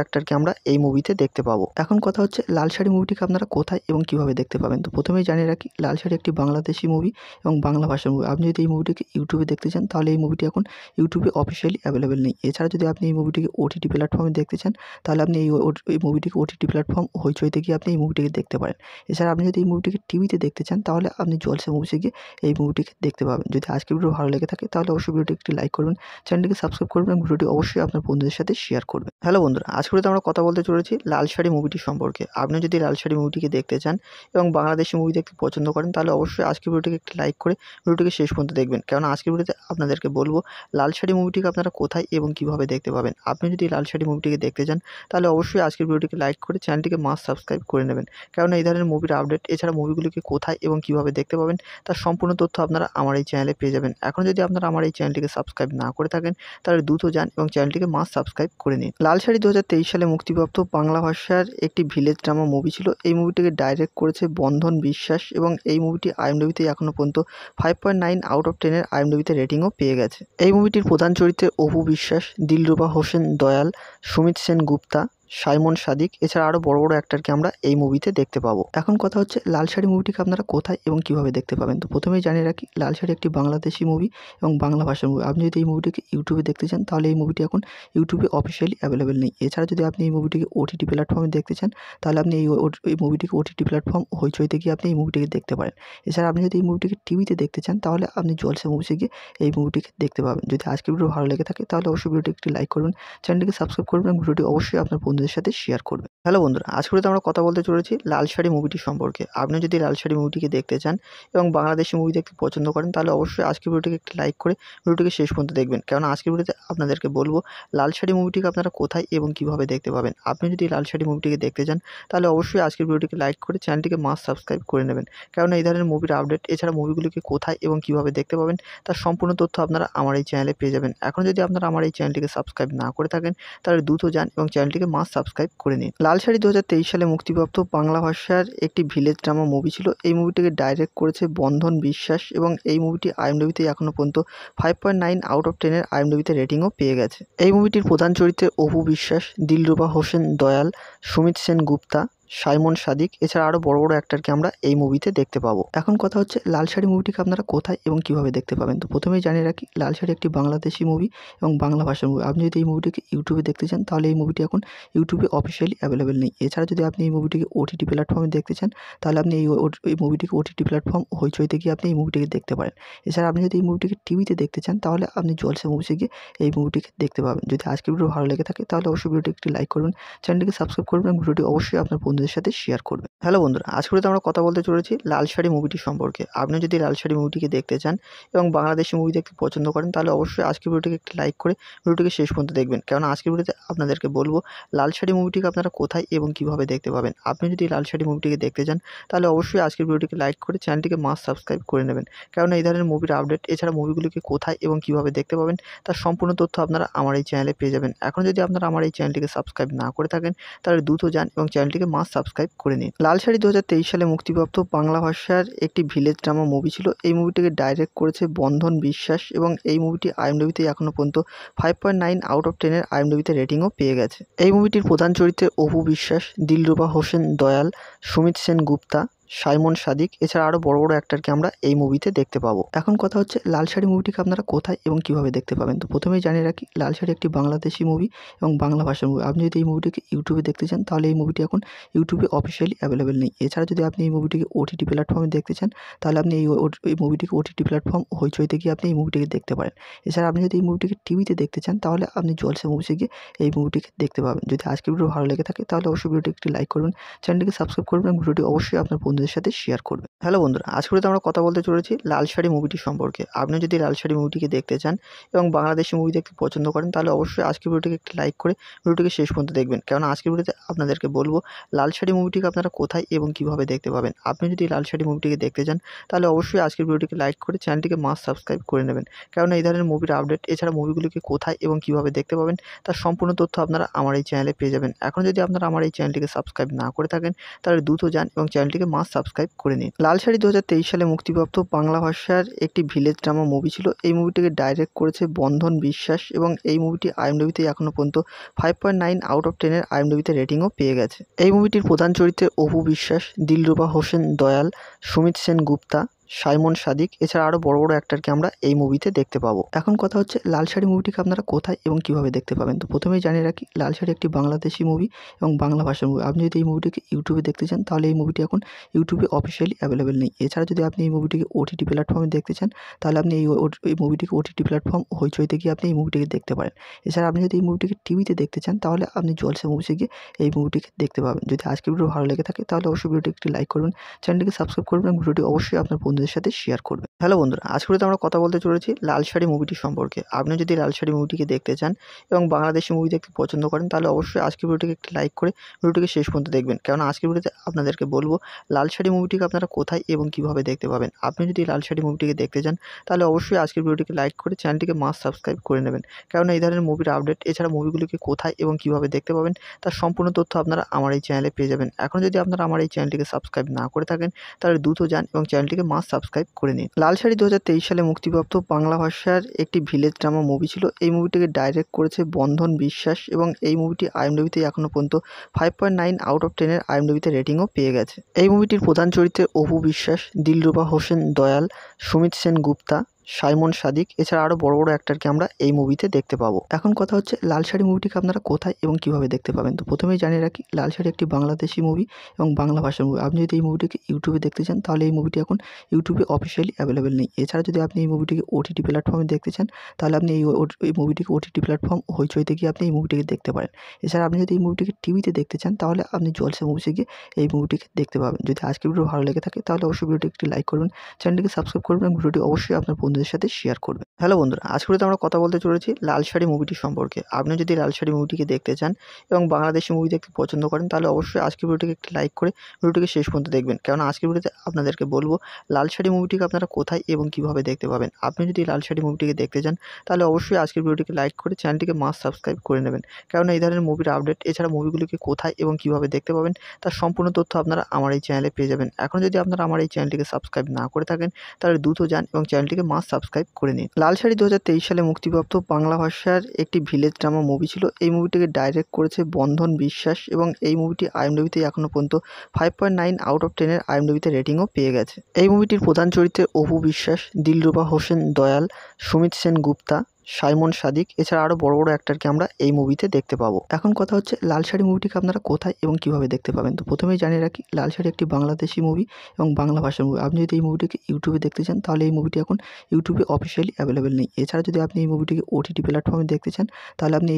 অ্যাক্টারকে আমরা এই মুভিতে দেখতে পাবো এখন কথা হচ্ছে লাল শাড়ি মুভিটিকে আপনারা কোথায় এবং কিভাবে দেখতে পাবেন তো প্রথমেই জানিয়ে রাখি লাল শাড়ি একটি বাংলাদেশি মুভি এবং বাংলা ভাষার মুভি আপনি যদি এই মুভিটিকে ইউটিউবে দেখতে চান তাহলে এই মুভিটি এখন ইউটিউবে অফিসিয়ালি অ্যাভেলেবেল নেই এছাড়া যদি আপনি এই মুভিটিকে ওটিটি প্ল্যাটফর্মে দেখতে চান তাহলে আপনি এই এই মুভিটিকে ওটিটি প্ল্যাটফর্ম হইচইতে গিয়ে আপনি এই মুভিটিকে দেখতে পারেন এছাড়া আপনি যদি এই মুভিটিকে টিভিতে দেখতে চান তাহলে আপনি জলসা মুভিসে গিয়ে এই মুভিটিকে দেখতে পাবেন যদি আজকের ভিডিও ভালো লেগে থাকে তাহলে অবশ্যই ভিডিওটি একটি লাইক করবেন চ্যানেলটিকে সাবস্ক্রাইব করবেন ভিডিওটি অবশ্যই আপনার বন্ধু বন্ধুদের সাথে শেয়ার করবেন হ্যালো বন্ধুরা তো আমরা কথা বলতে চলেছি লাল শাড়ি মুভিটি সম্পর্কে আপনি যদি লাল শাড়ি মুভিটিকে দেখতে চান এবং বাংলাদেশি মুভি দেখতে পছন্দ করেন তাহলে অবশ্যই আজকের ভিডিওটিকে একটি লাইক করে ভিডিওটিকে শেষ পর্যন্ত দেখবেন কেননা আজকের ভিডিওতে আপনাদেরকে বলবো লাল শাড়ি মুভিটিকে আপনারা কোথায় এবং কিভাবে দেখতে পাবেন আপনি যদি লাল শাড়ি মুভিটিকে দেখতে চান তাহলে অবশ্যই আজকের ভিডিওটিকে লাইক করে চ্যানেলটিকে মাস সাবস্ক্রাইব করে নেবেন কেননা এই ধরনের মুভির আপডেট এছাড়া মুভিগুলিকে কোথায় এবং কিভাবে দেখতে পাবেন তার সম্পূর্ণ তথ্য আপনারা আমার এই চ্যানেলে পেয়ে যাবেন এখন যদি আপনারা আমার এই চ্যানেলটিকে সাবস্ক্রাইব না করে থাকেন তাহলে দ্রুত যান এবং চ্যানেলটিকে মাস সাবস্ক্রাইব করে নিন লাল শাড়ি দু সালে মুক্তিপ্রাপ্ত বাংলা ভাষার একটি ভিলেজ ড্রামা মুভি ছিল এই মুভিটিকে ডাইরেক্ট করেছে বন্ধন বিশ্বাস এবং এই মুভিটি আইএমডিবিতে এখনও পর্যন্ত five point nine out of টেনের আইএমডিবিতে রেটিংও পেয়ে গেছে এই মুভিটির প্রধান চরিত্রে অপু বিশ্বাস দিলরুবা হোসেন দয়াল সুমিত সেন গুপ্তা সাইমন সাদিক এছাড়া আরও বড় বড় অ্যাক্টারকে আমরা এই মুভিতে দেখতে পাবো এখন কথা হচ্ছে লাল শাড়ি মুভিটিকে আপনারা কোথায় এবং কিভাবে দেখতে পাবেন তো প্রথমেই জানিয়ে রাখি লাল শাড়ি একটি বাংলাদেশি মুভি এবং বাংলা ভাষার মুভি আপনি যদি এই মুভিটিকে ইউটিউবে দেখতে চান তাহলে এই মুভিটি এখন ইউটিউবে অফিসিয়ালি অ্যাভেলেবেল নেই এছাড়া যদি আপনি এই মুভিটিকে ওটিটি প্ল্যাটফর্মে দেখতে চান তাহলে আপনি এই এই মুভিটিকে ওটিটি প্ল্যাটফর্ম হইচইতে গিয়ে আপনি এই মুভিটিকে দেখতে পারেন এছাড়া আপনি যদি এই মুভিটিকে টিভিতে দেখতে চান তাহলে আপনি জলসা মুভিসে গিয়ে এই মুভিটিকে দেখতে পাবেন যদি আজকের ভিডিও ভালো লেগে থাকে তাহলে অবশ্যই ভিডিওটি একটি লাইক করবেন চ্যানেলটিকে সাবস্ক্রাইব করবেন ভিডিওটি অবশ্যই আপনার বন্ধুদের সাথে শেয়ার করবে হ্যালো বন্ধুরা আজকে আমরা কথা বলতে চলেছি লাল শাড়ি মুভিটি সম্পর্কে আপনি যদি লাল শাড়ি মুভিটিকে দেখতে চান এবং বাংলাদেশি মুভি দেখতে পছন্দ করেন তাহলে অবশ্যই আজকের ভিডিওটিকে একটি লাইক করে ভিডিওটিকে শেষ পর্যন্ত দেখবেন কেন আজকের ভিডিওতে আপনাদেরকে বলবো লাল শাড়ি মুভিটিকে আপনারা কোথায় এবং কিভাবে দেখতে পাবেন আপনি যদি লাল শাড়ি মুভিটিকে দেখতে চান তাহলে অবশ্যই আজকের ভিডিওটিকে লাইক করে চ্যানেলটিকে মাস সাবস্ক্রাইব করে নেবেন কেন এই ধরনের মুভির আপডেট এছাড়া মুভিগুলিকে কোথায় এবং কিভাবে দেখতে পাবেন তার সম্পূর্ণ তথ্য আপনারা আমার এই চ্যানেলে পেয়ে যাবেন এখন যদি আপনারা আমার এই চ্যানেলটিকে সাবস্ক্রাইব না করে থাকেন তাহলে দ্রুত যান এবং চ্যানেলটিকে মাস সাবস্ক্রাইব করে নিন লাল শাড়ি দু সালে মুক্তিপ্রাপ্ত বাংলা ভাষার একটি ভিলেজ ড্রামা মুভি ছিল এই মুভিটিকে ডাইরেক্ট করেছে বন্ধন বিশ্বাস এবং এই মুভিটি আইএমডিবিতে এখনও পর্যন্ত five point nine out of টেনের আইএমডিবিতে রেটিংও পেয়ে গেছে এই মুভিটির প্রধান চরিত্রে অপু বিশ্বাস দিলরুবা হোসেন দয়াল সুমিত সেন গুপ্তা সাইমন সাদিক এছাড়া আরও বড় বড় অ্যাক্টারকে আমরা এই মুভিতে দেখতে পাবো এখন কথা হচ্ছে লাল শাড়ি মুভিটিকে আপনারা কোথায় এবং কিভাবে দেখতে পাবেন তো প্রথমেই জানিয়ে রাখি লাল শাড়ি একটি বাংলাদেশি মুভি এবং বাংলা ভাষার মুভি আপনি যদি এই মুভিটিকে ইউটিউবে দেখতে চান তাহলে এই মুভিটি এখন ইউটিউবে অফিসিয়ালি অ্যাভেলেবেল নেই এছাড়া যদি আপনি এই মুভিটিকে ওটিটি প্ল্যাটফর্মে দেখতে চান তাহলে আপনি এই এই মুভিটিকে ওটিটি প্ল্যাটফর্ম হইচইতে গিয়ে আপনি এই মুভিটিকে দেখতে পারেন এছাড়া আপনি যদি এই মুভিটিকে টিভিতে দেখতে চান তাহলে আপনি জলসা মুভিসে গিয়ে এই মুভিটিকে দেখতে পাবেন যদি আজকের ভিডিও ভালো লেগে থাকে তাহলে অবশ্যই ভিডিওটি একটি লাইক করবেন চ্যানেলটিকে সাবস্ক্রাইব করবেন ভিডিওটি অবশ্যই আপনার বন্ধুদের সাথে শেয়ার করবেন হ্যালো বন্ধুরা আজকে আমরা কথা বলতে চলেছি লাল শাড়ি মুভিটি সম্পর্কে আপনি যদি লাল শাড়ি মুভিটিকে দেখতে চান এবং বাংলাদেশি মুভি দেখতে পছন্দ করেন তাহলে অবশ্যই আজকের ভিডিওটিকে একটি লাইক করে ভিডিওটিকে শেষ পর্যন্ত দেখবেন কেন আজকের ভিডিওতে আপনাদেরকে বলবো লাল শাড়ি মুভিটিকে আপনারা কোথায় এবং কিভাবে দেখতে পাবেন আপনি যদি লাল শাড়ি মুভিটিকে দেখতে চান তাহলে অবশ্যই আজকের ভিডিওটিকে লাইক করে চ্যানেলটিকে মাস সাবস্ক্রাইব করে নেবেন কেন এই ধরনের মুভির আপডেট এছাড়া মুভিগুলিকে কোথায় এবং কিভাবে দেখতে পাবেন তার সম্পূর্ণ তথ্য আপনারা আমার এই চ্যানেলে পেয়ে যাবেন এখন যদি আপনারা আমার এই চ্যানেলটিকে সাবস্ক্রাইব না করে থাকেন তাহলে দ্রুত যান এবং চ্যানেলটিকে মাস সাবস্ক্রাইব করে নিন লাল শাড়ি দু সালে মুক্তিপ্রাপ্ত বাংলা ভাষার একটি ভিলেজ ড্রামা মুভি ছিল এই মুভিটিকে ডাইরেক্ট করেছে বন্ধন বিশ্বাস এবং এই মুভিটি আইএমডিবিতে এখনও পর্যন্ত five point nine out of টেনের আইএমডিবিতে রেটিংও পেয়ে গেছে এই মুভিটির প্রধান চরিত্রে অপু বিশ্বাস দিলরুবা হোসেন দয়াল সুমিত সেন গুপ্তা সাইমন সাদিক এছাড়া আরও বড় বড় অ্যাক্টারকে আমরা এই মুভিতে দেখতে পাবো এখন কথা হচ্ছে লাল শাড়ি মুভিটিকে আপনারা কোথায় এবং কিভাবে দেখতে পাবেন তো প্রথমেই জানিয়ে রাখি লাল শাড়ি একটি বাংলাদেশি মুভি এবং বাংলা ভাষার মুভি আপনি যদি এই মুভিটিকে ইউটিউবে দেখতে চান তাহলে এই মুভিটি এখন ইউটিউবে অফিসিয়ালি অ্যাভেলেবেল নেই এছাড়া যদি আপনি এই মুভিটিকে ওটিটি প্ল্যাটফর্মে দেখতে চান তাহলে আপনি এই এই মুভিটিকে ওটিটি প্ল্যাটফর্ম হইচইতে গিয়ে আপনি এই মুভিটিকে দেখতে পারেন এছাড়া আপনি যদি এই মুভিটিকে টিভিতে দেখতে চান তাহলে আপনি জলসা মুভিসে গিয়ে এই মুভিটিকে দেখতে পাবেন যদি আজকের ভিডিও ভালো লেগে থাকে তাহলে অবশ্যই ভিডিওটি একটি লাইক করবেন চ্যানেলটিকে সাবস্ক্রাইব করবেন ভিডিওটি অবশ্যই আপনার বন্ধুদের সাথে শেয়ার করবে হ্যালো বন্ধুরা আজকে আমরা কথা বলতে চলেছি লাল শাড়ি মুভিটি সম্পর্কে আপনি যদি লাল শাড়ি মুভিটিকে দেখতে চান এবং বাংলাদেশি মুভি দেখতে পছন্দ করেন তাহলে অবশ্যই আজকের ভিডিওটিকে একটি লাইক করে ভিডিওটিকে শেষ পর্যন্ত দেখবেন কেন আজকের ভিডিওতে আপনাদেরকে বলবো লাল শাড়ি মুভিটিকে আপনারা কোথায় এবং কিভাবে দেখতে পাবেন আপনি যদি লাল শাড়ি মুভিটিকে দেখতে চান তাহলে অবশ্যই আজকের ভিডিওটিকে লাইক করে চ্যানেলটিকে মাস সাবস্ক্রাইব করে নেবেন কেন এই ধরনের মুভির আপডেট এছাড়া মুভিগুলিকে কোথায় এবং কিভাবে দেখতে পাবেন তার সম্পূর্ণ তথ্য আপনারা আমার এই চ্যানেলে পেয়ে যাবেন এখন যদি আপনারা আমার এই চ্যানেলটিকে সাবস্ক্রাইব না করে থাকেন তাহলে দ্রুত যান এবং চ্যানেলটিকে মাস সাবস্ক্রাইব করে নিন লাল শাড়ি দু সালে মুক্তিপ্রাপ্ত বাংলা ভাষার একটি ভিলেজ ড্রামা মুভি ছিল এই মুভিটিকে ডাইরেক্ট করেছে বন্ধন বিশ্বাস এবং এই মুভিটি আইএমডিবিতে এখনও পর্যন্ত five point nine out of টেনের আইএমডিবিতে রেটিংও পেয়ে গেছে এই মুভিটির প্রধান চরিত্রে অপু বিশ্বাস দিলরুবা হোসেন দয়াল সুমিত সেন গুপ্তা সাইমন সাদিক এছাড়া আরও বড় বড় অ্যাক্টারকে আমরা এই মুভিতে দেখতে পাবো এখন কথা হচ্ছে লাল শাড়ি মুভিটিকে আপনারা কোথায় এবং কিভাবে দেখতে পাবেন তো প্রথমেই জানিয়ে রাখি লাল শাড়ি একটি বাংলাদেশি মুভি এবং বাংলা ভাষার মুভি আপনি যদি এই মুভিটিকে ইউটিউবে দেখতে চান তাহলে এই মুভিটি এখন ইউটিউবে অফিসিয়ালি অ্যাভেলেবেল নেই এছাড়া যদি আপনি এই মুভিটিকে ওটিটি প্ল্যাটফর্মে দেখতে চান তাহলে আপনি এই এই মুভিটিকে ওটিটি প্ল্যাটফর্ম হইচইতে গিয়ে আপনি এই মুভিটিকে দেখতে পারেন এছাড়া আপনি যদি এই মুভিটিকে টিভিতে দেখতে চান তাহলে আপনি জলসা মুভিসে গিয়ে এই মুভিটিকে দেখতে পাবেন যদি আজকের ভিডিও ভালো লেগে থাকে তাহলে অবশ্যই ভিডিওটি একটি লাইক করবেন চ্যানেলটিকে সাবস্ক্রাইব করবেন এবং ভিডিওটি অবশ্যই আপনার বন্ধু বন্ধুদের সাথে শেয়ার করবে হ্যালো বন্ধুরা আজকে আমরা কথা বলতে চলেছি লাল শাড়ি মুভিটি সম্পর্কে আপনি যদি লাল শাড়ি মুভিটিকে দেখতে চান এবং বাংলাদেশি মুভি দেখতে পছন্দ করেন তাহলে অবশ্যই আজকের ভিডিওটিকে একটি লাইক করে ভিডিওটিকে শেষ পর্যন্ত দেখবেন কেন আজকের ভিডিওতে আপনাদেরকে বলবো লাল শাড়ি মুভিটিকে আপনারা কোথায় এবং কিভাবে দেখতে পাবেন আপনি যদি লাল শাড়ি মুভিটিকে দেখতে চান তাহলে অবশ্যই আজকের ভিডিওটিকে লাইক করে চ্যানেলটিকে মাস সাবস্ক্রাইব করে নেবেন কেন এই ধরনের মুভির আপডেট এছাড়া মুভিগুলিকে কোথায় এবং কিভাবে দেখতে পাবেন তার সম্পূর্ণ তথ্য আপনারা আমার এই চ্যানেলে পেয়ে যাবেন এখন যদি আপনারা আমার এই চ্যানেলটিকে সাবস্ক্রাইব না করে থাকেন তাহলে দ্রুত যান এবং চ্যানেলটিকে মাস সাবস্ক্রাইব করে নিন লাল শাড়ি দু সালে মুক্তিপ্রাপ্ত বাংলা ভাষার একটি ভিলেজ ড্রামা মুভি ছিল এই মুভিটিকে ডাইরেক্ট করেছে বন্ধন বিশ্বাস এবং এই মুভিটি আইএমডিবিতে এখনও পর্যন্ত five point nine out of টেনের আইএমডিবিতে রেটিংও পেয়ে গেছে এই মুভিটির প্রধান চরিত্রে অপু বিশ্বাস দিলরুবা হোসেন দয়াল সুমিত সেন গুপ্তা সাইমন সাদিক এছাড়া আরও বড় বড় অ্যাক্টারকে আমরা এই মুভিতে দেখতে পাবো এখন কথা হচ্ছে লাল শাড়ি মুভিটিকে আপনারা কোথায় এবং কিভাবে দেখতে পাবেন তো প্রথমেই জানিয়ে রাখি লাল শাড়ি একটি বাংলাদেশি মুভি এবং বাংলা ভাষার মুভি আপনি যদি এই মুভিটিকে ইউটিউবে দেখতে চান তাহলে এই মুভিটি এখন ইউটিউবে অফিসিয়ালি অ্যাভেলেবেল নেই এছাড়া যদি আপনি এই মুভিটিকে ওটিটি প্ল্যাটফর্মে দেখতে চান তাহলে আপনি এই এই মুভিটিকে ওটিটি প্ল্যাটফর্ম হইচইতে গিয়ে আপনি এই মুভিটিকে দেখতে পারেন এছাড়া আপনি যদি এই মুভিটিকে টিভিতে দেখতে চান তাহলে আপনি জলসা মুভিসে গিয়ে এই মুভিটিকে দেখতে পাবেন যদি আজকের ভিডিও ভালো লেগে থাকে তাহলে অবশ্যই ভিডিওটি একটি লাইক করবেন চ্যানেলটিকে সাবস্ক্রাইব করবেন এবং ভিডিওটি অবশ্যই আপনার বন্ধু বন্ধুদের সাথে শেয়ার করবে হ্যালো বন্ধুরা তো আমরা কথা বলতে চলেছি লাল শাড়ি মুভিটি সম্পর্কে আপনি যদি লাল শাড়ি মুভিটিকে দেখতে চান এবং বাংলাদেশি মুভি দেখতে পছন্দ করেন তাহলে অবশ্যই আজকের ভিডিওটিকে একটি লাইক করে ভিডিওটিকে শেষ পর্যন্ত দেখবেন কেন আজকের ভিডিওতে আপনাদেরকে বলবো লাল শাড়ি মুভিটিকে আপনারা কোথায় এবং কিভাবে দেখতে পাবেন আপনি যদি লাল শাড়ি মুভিটিকে দেখতে চান তাহলে অবশ্যই আজকের ভিডিওটিকে লাইক করে চ্যানেলটিকে মাস্ট সাবস্ক্রাইব করে নেবেন কেন এই ধরনের মুভির আপডেট এছাড়া মুভিগুলিকে কোথায় এবং কিভাবে দেখতে পাবেন তার সম্পূর্ণ তথ্য আপনারা আমার এই চ্যানেলে পেয়ে যাবেন এখন যদি আপনারা আমার এই চ্যানেলটিকে সাবস্ক্রাইব না করে থাকেন তাহলে দ্রুত যান এবং চ্যানেলটিকে মাস সাবস্ক্রাইব করে নিন লাল শাড়ি দু সালে মুক্তিপ্রাপ্ত বাংলা ভাষার একটি ভিলেজ ড্রামা মুভি ছিল এই মুভিটিকে ডাইরেক্ট করেছে বন্ধন বিশ্বাস এবং এই মুভিটি আইএমডিবিতে এখনও পর্যন্ত five point nine out of টেনের আইএমডিবিতে রেটিংও পেয়ে গেছে এই মুভিটির প্রধান চরিত্রে অপু বিশ্বাস দিলরুবা হোসেন দয়াল সুমিত সেন গুপ্তা সাইমন সাদিক এছাড়া আরও বড় বড় অ্যাক্টারকে আমরা এই মুভিতে দেখতে পাবো এখন কথা হচ্ছে লাল শাড়ি মুভিটিকে আপনারা কোথায় এবং কিভাবে দেখতে পাবেন তো প্রথমেই জানিয়ে রাখি লাল শাড়ি একটি বাংলাদেশি মুভি এবং বাংলা ভাষার মুভি আপনি যদি এই মুভিটিকে ইউটিউবে দেখতে চান তাহলে এই মুভিটি এখন ইউটিউবে অফিসিয়ালি অ্যাভেলেবেল নেই এছাড়া যদি আপনি এই মুভিটিকে ওটিটি প্ল্যাটফর্মে দেখতে চান তাহলে আপনি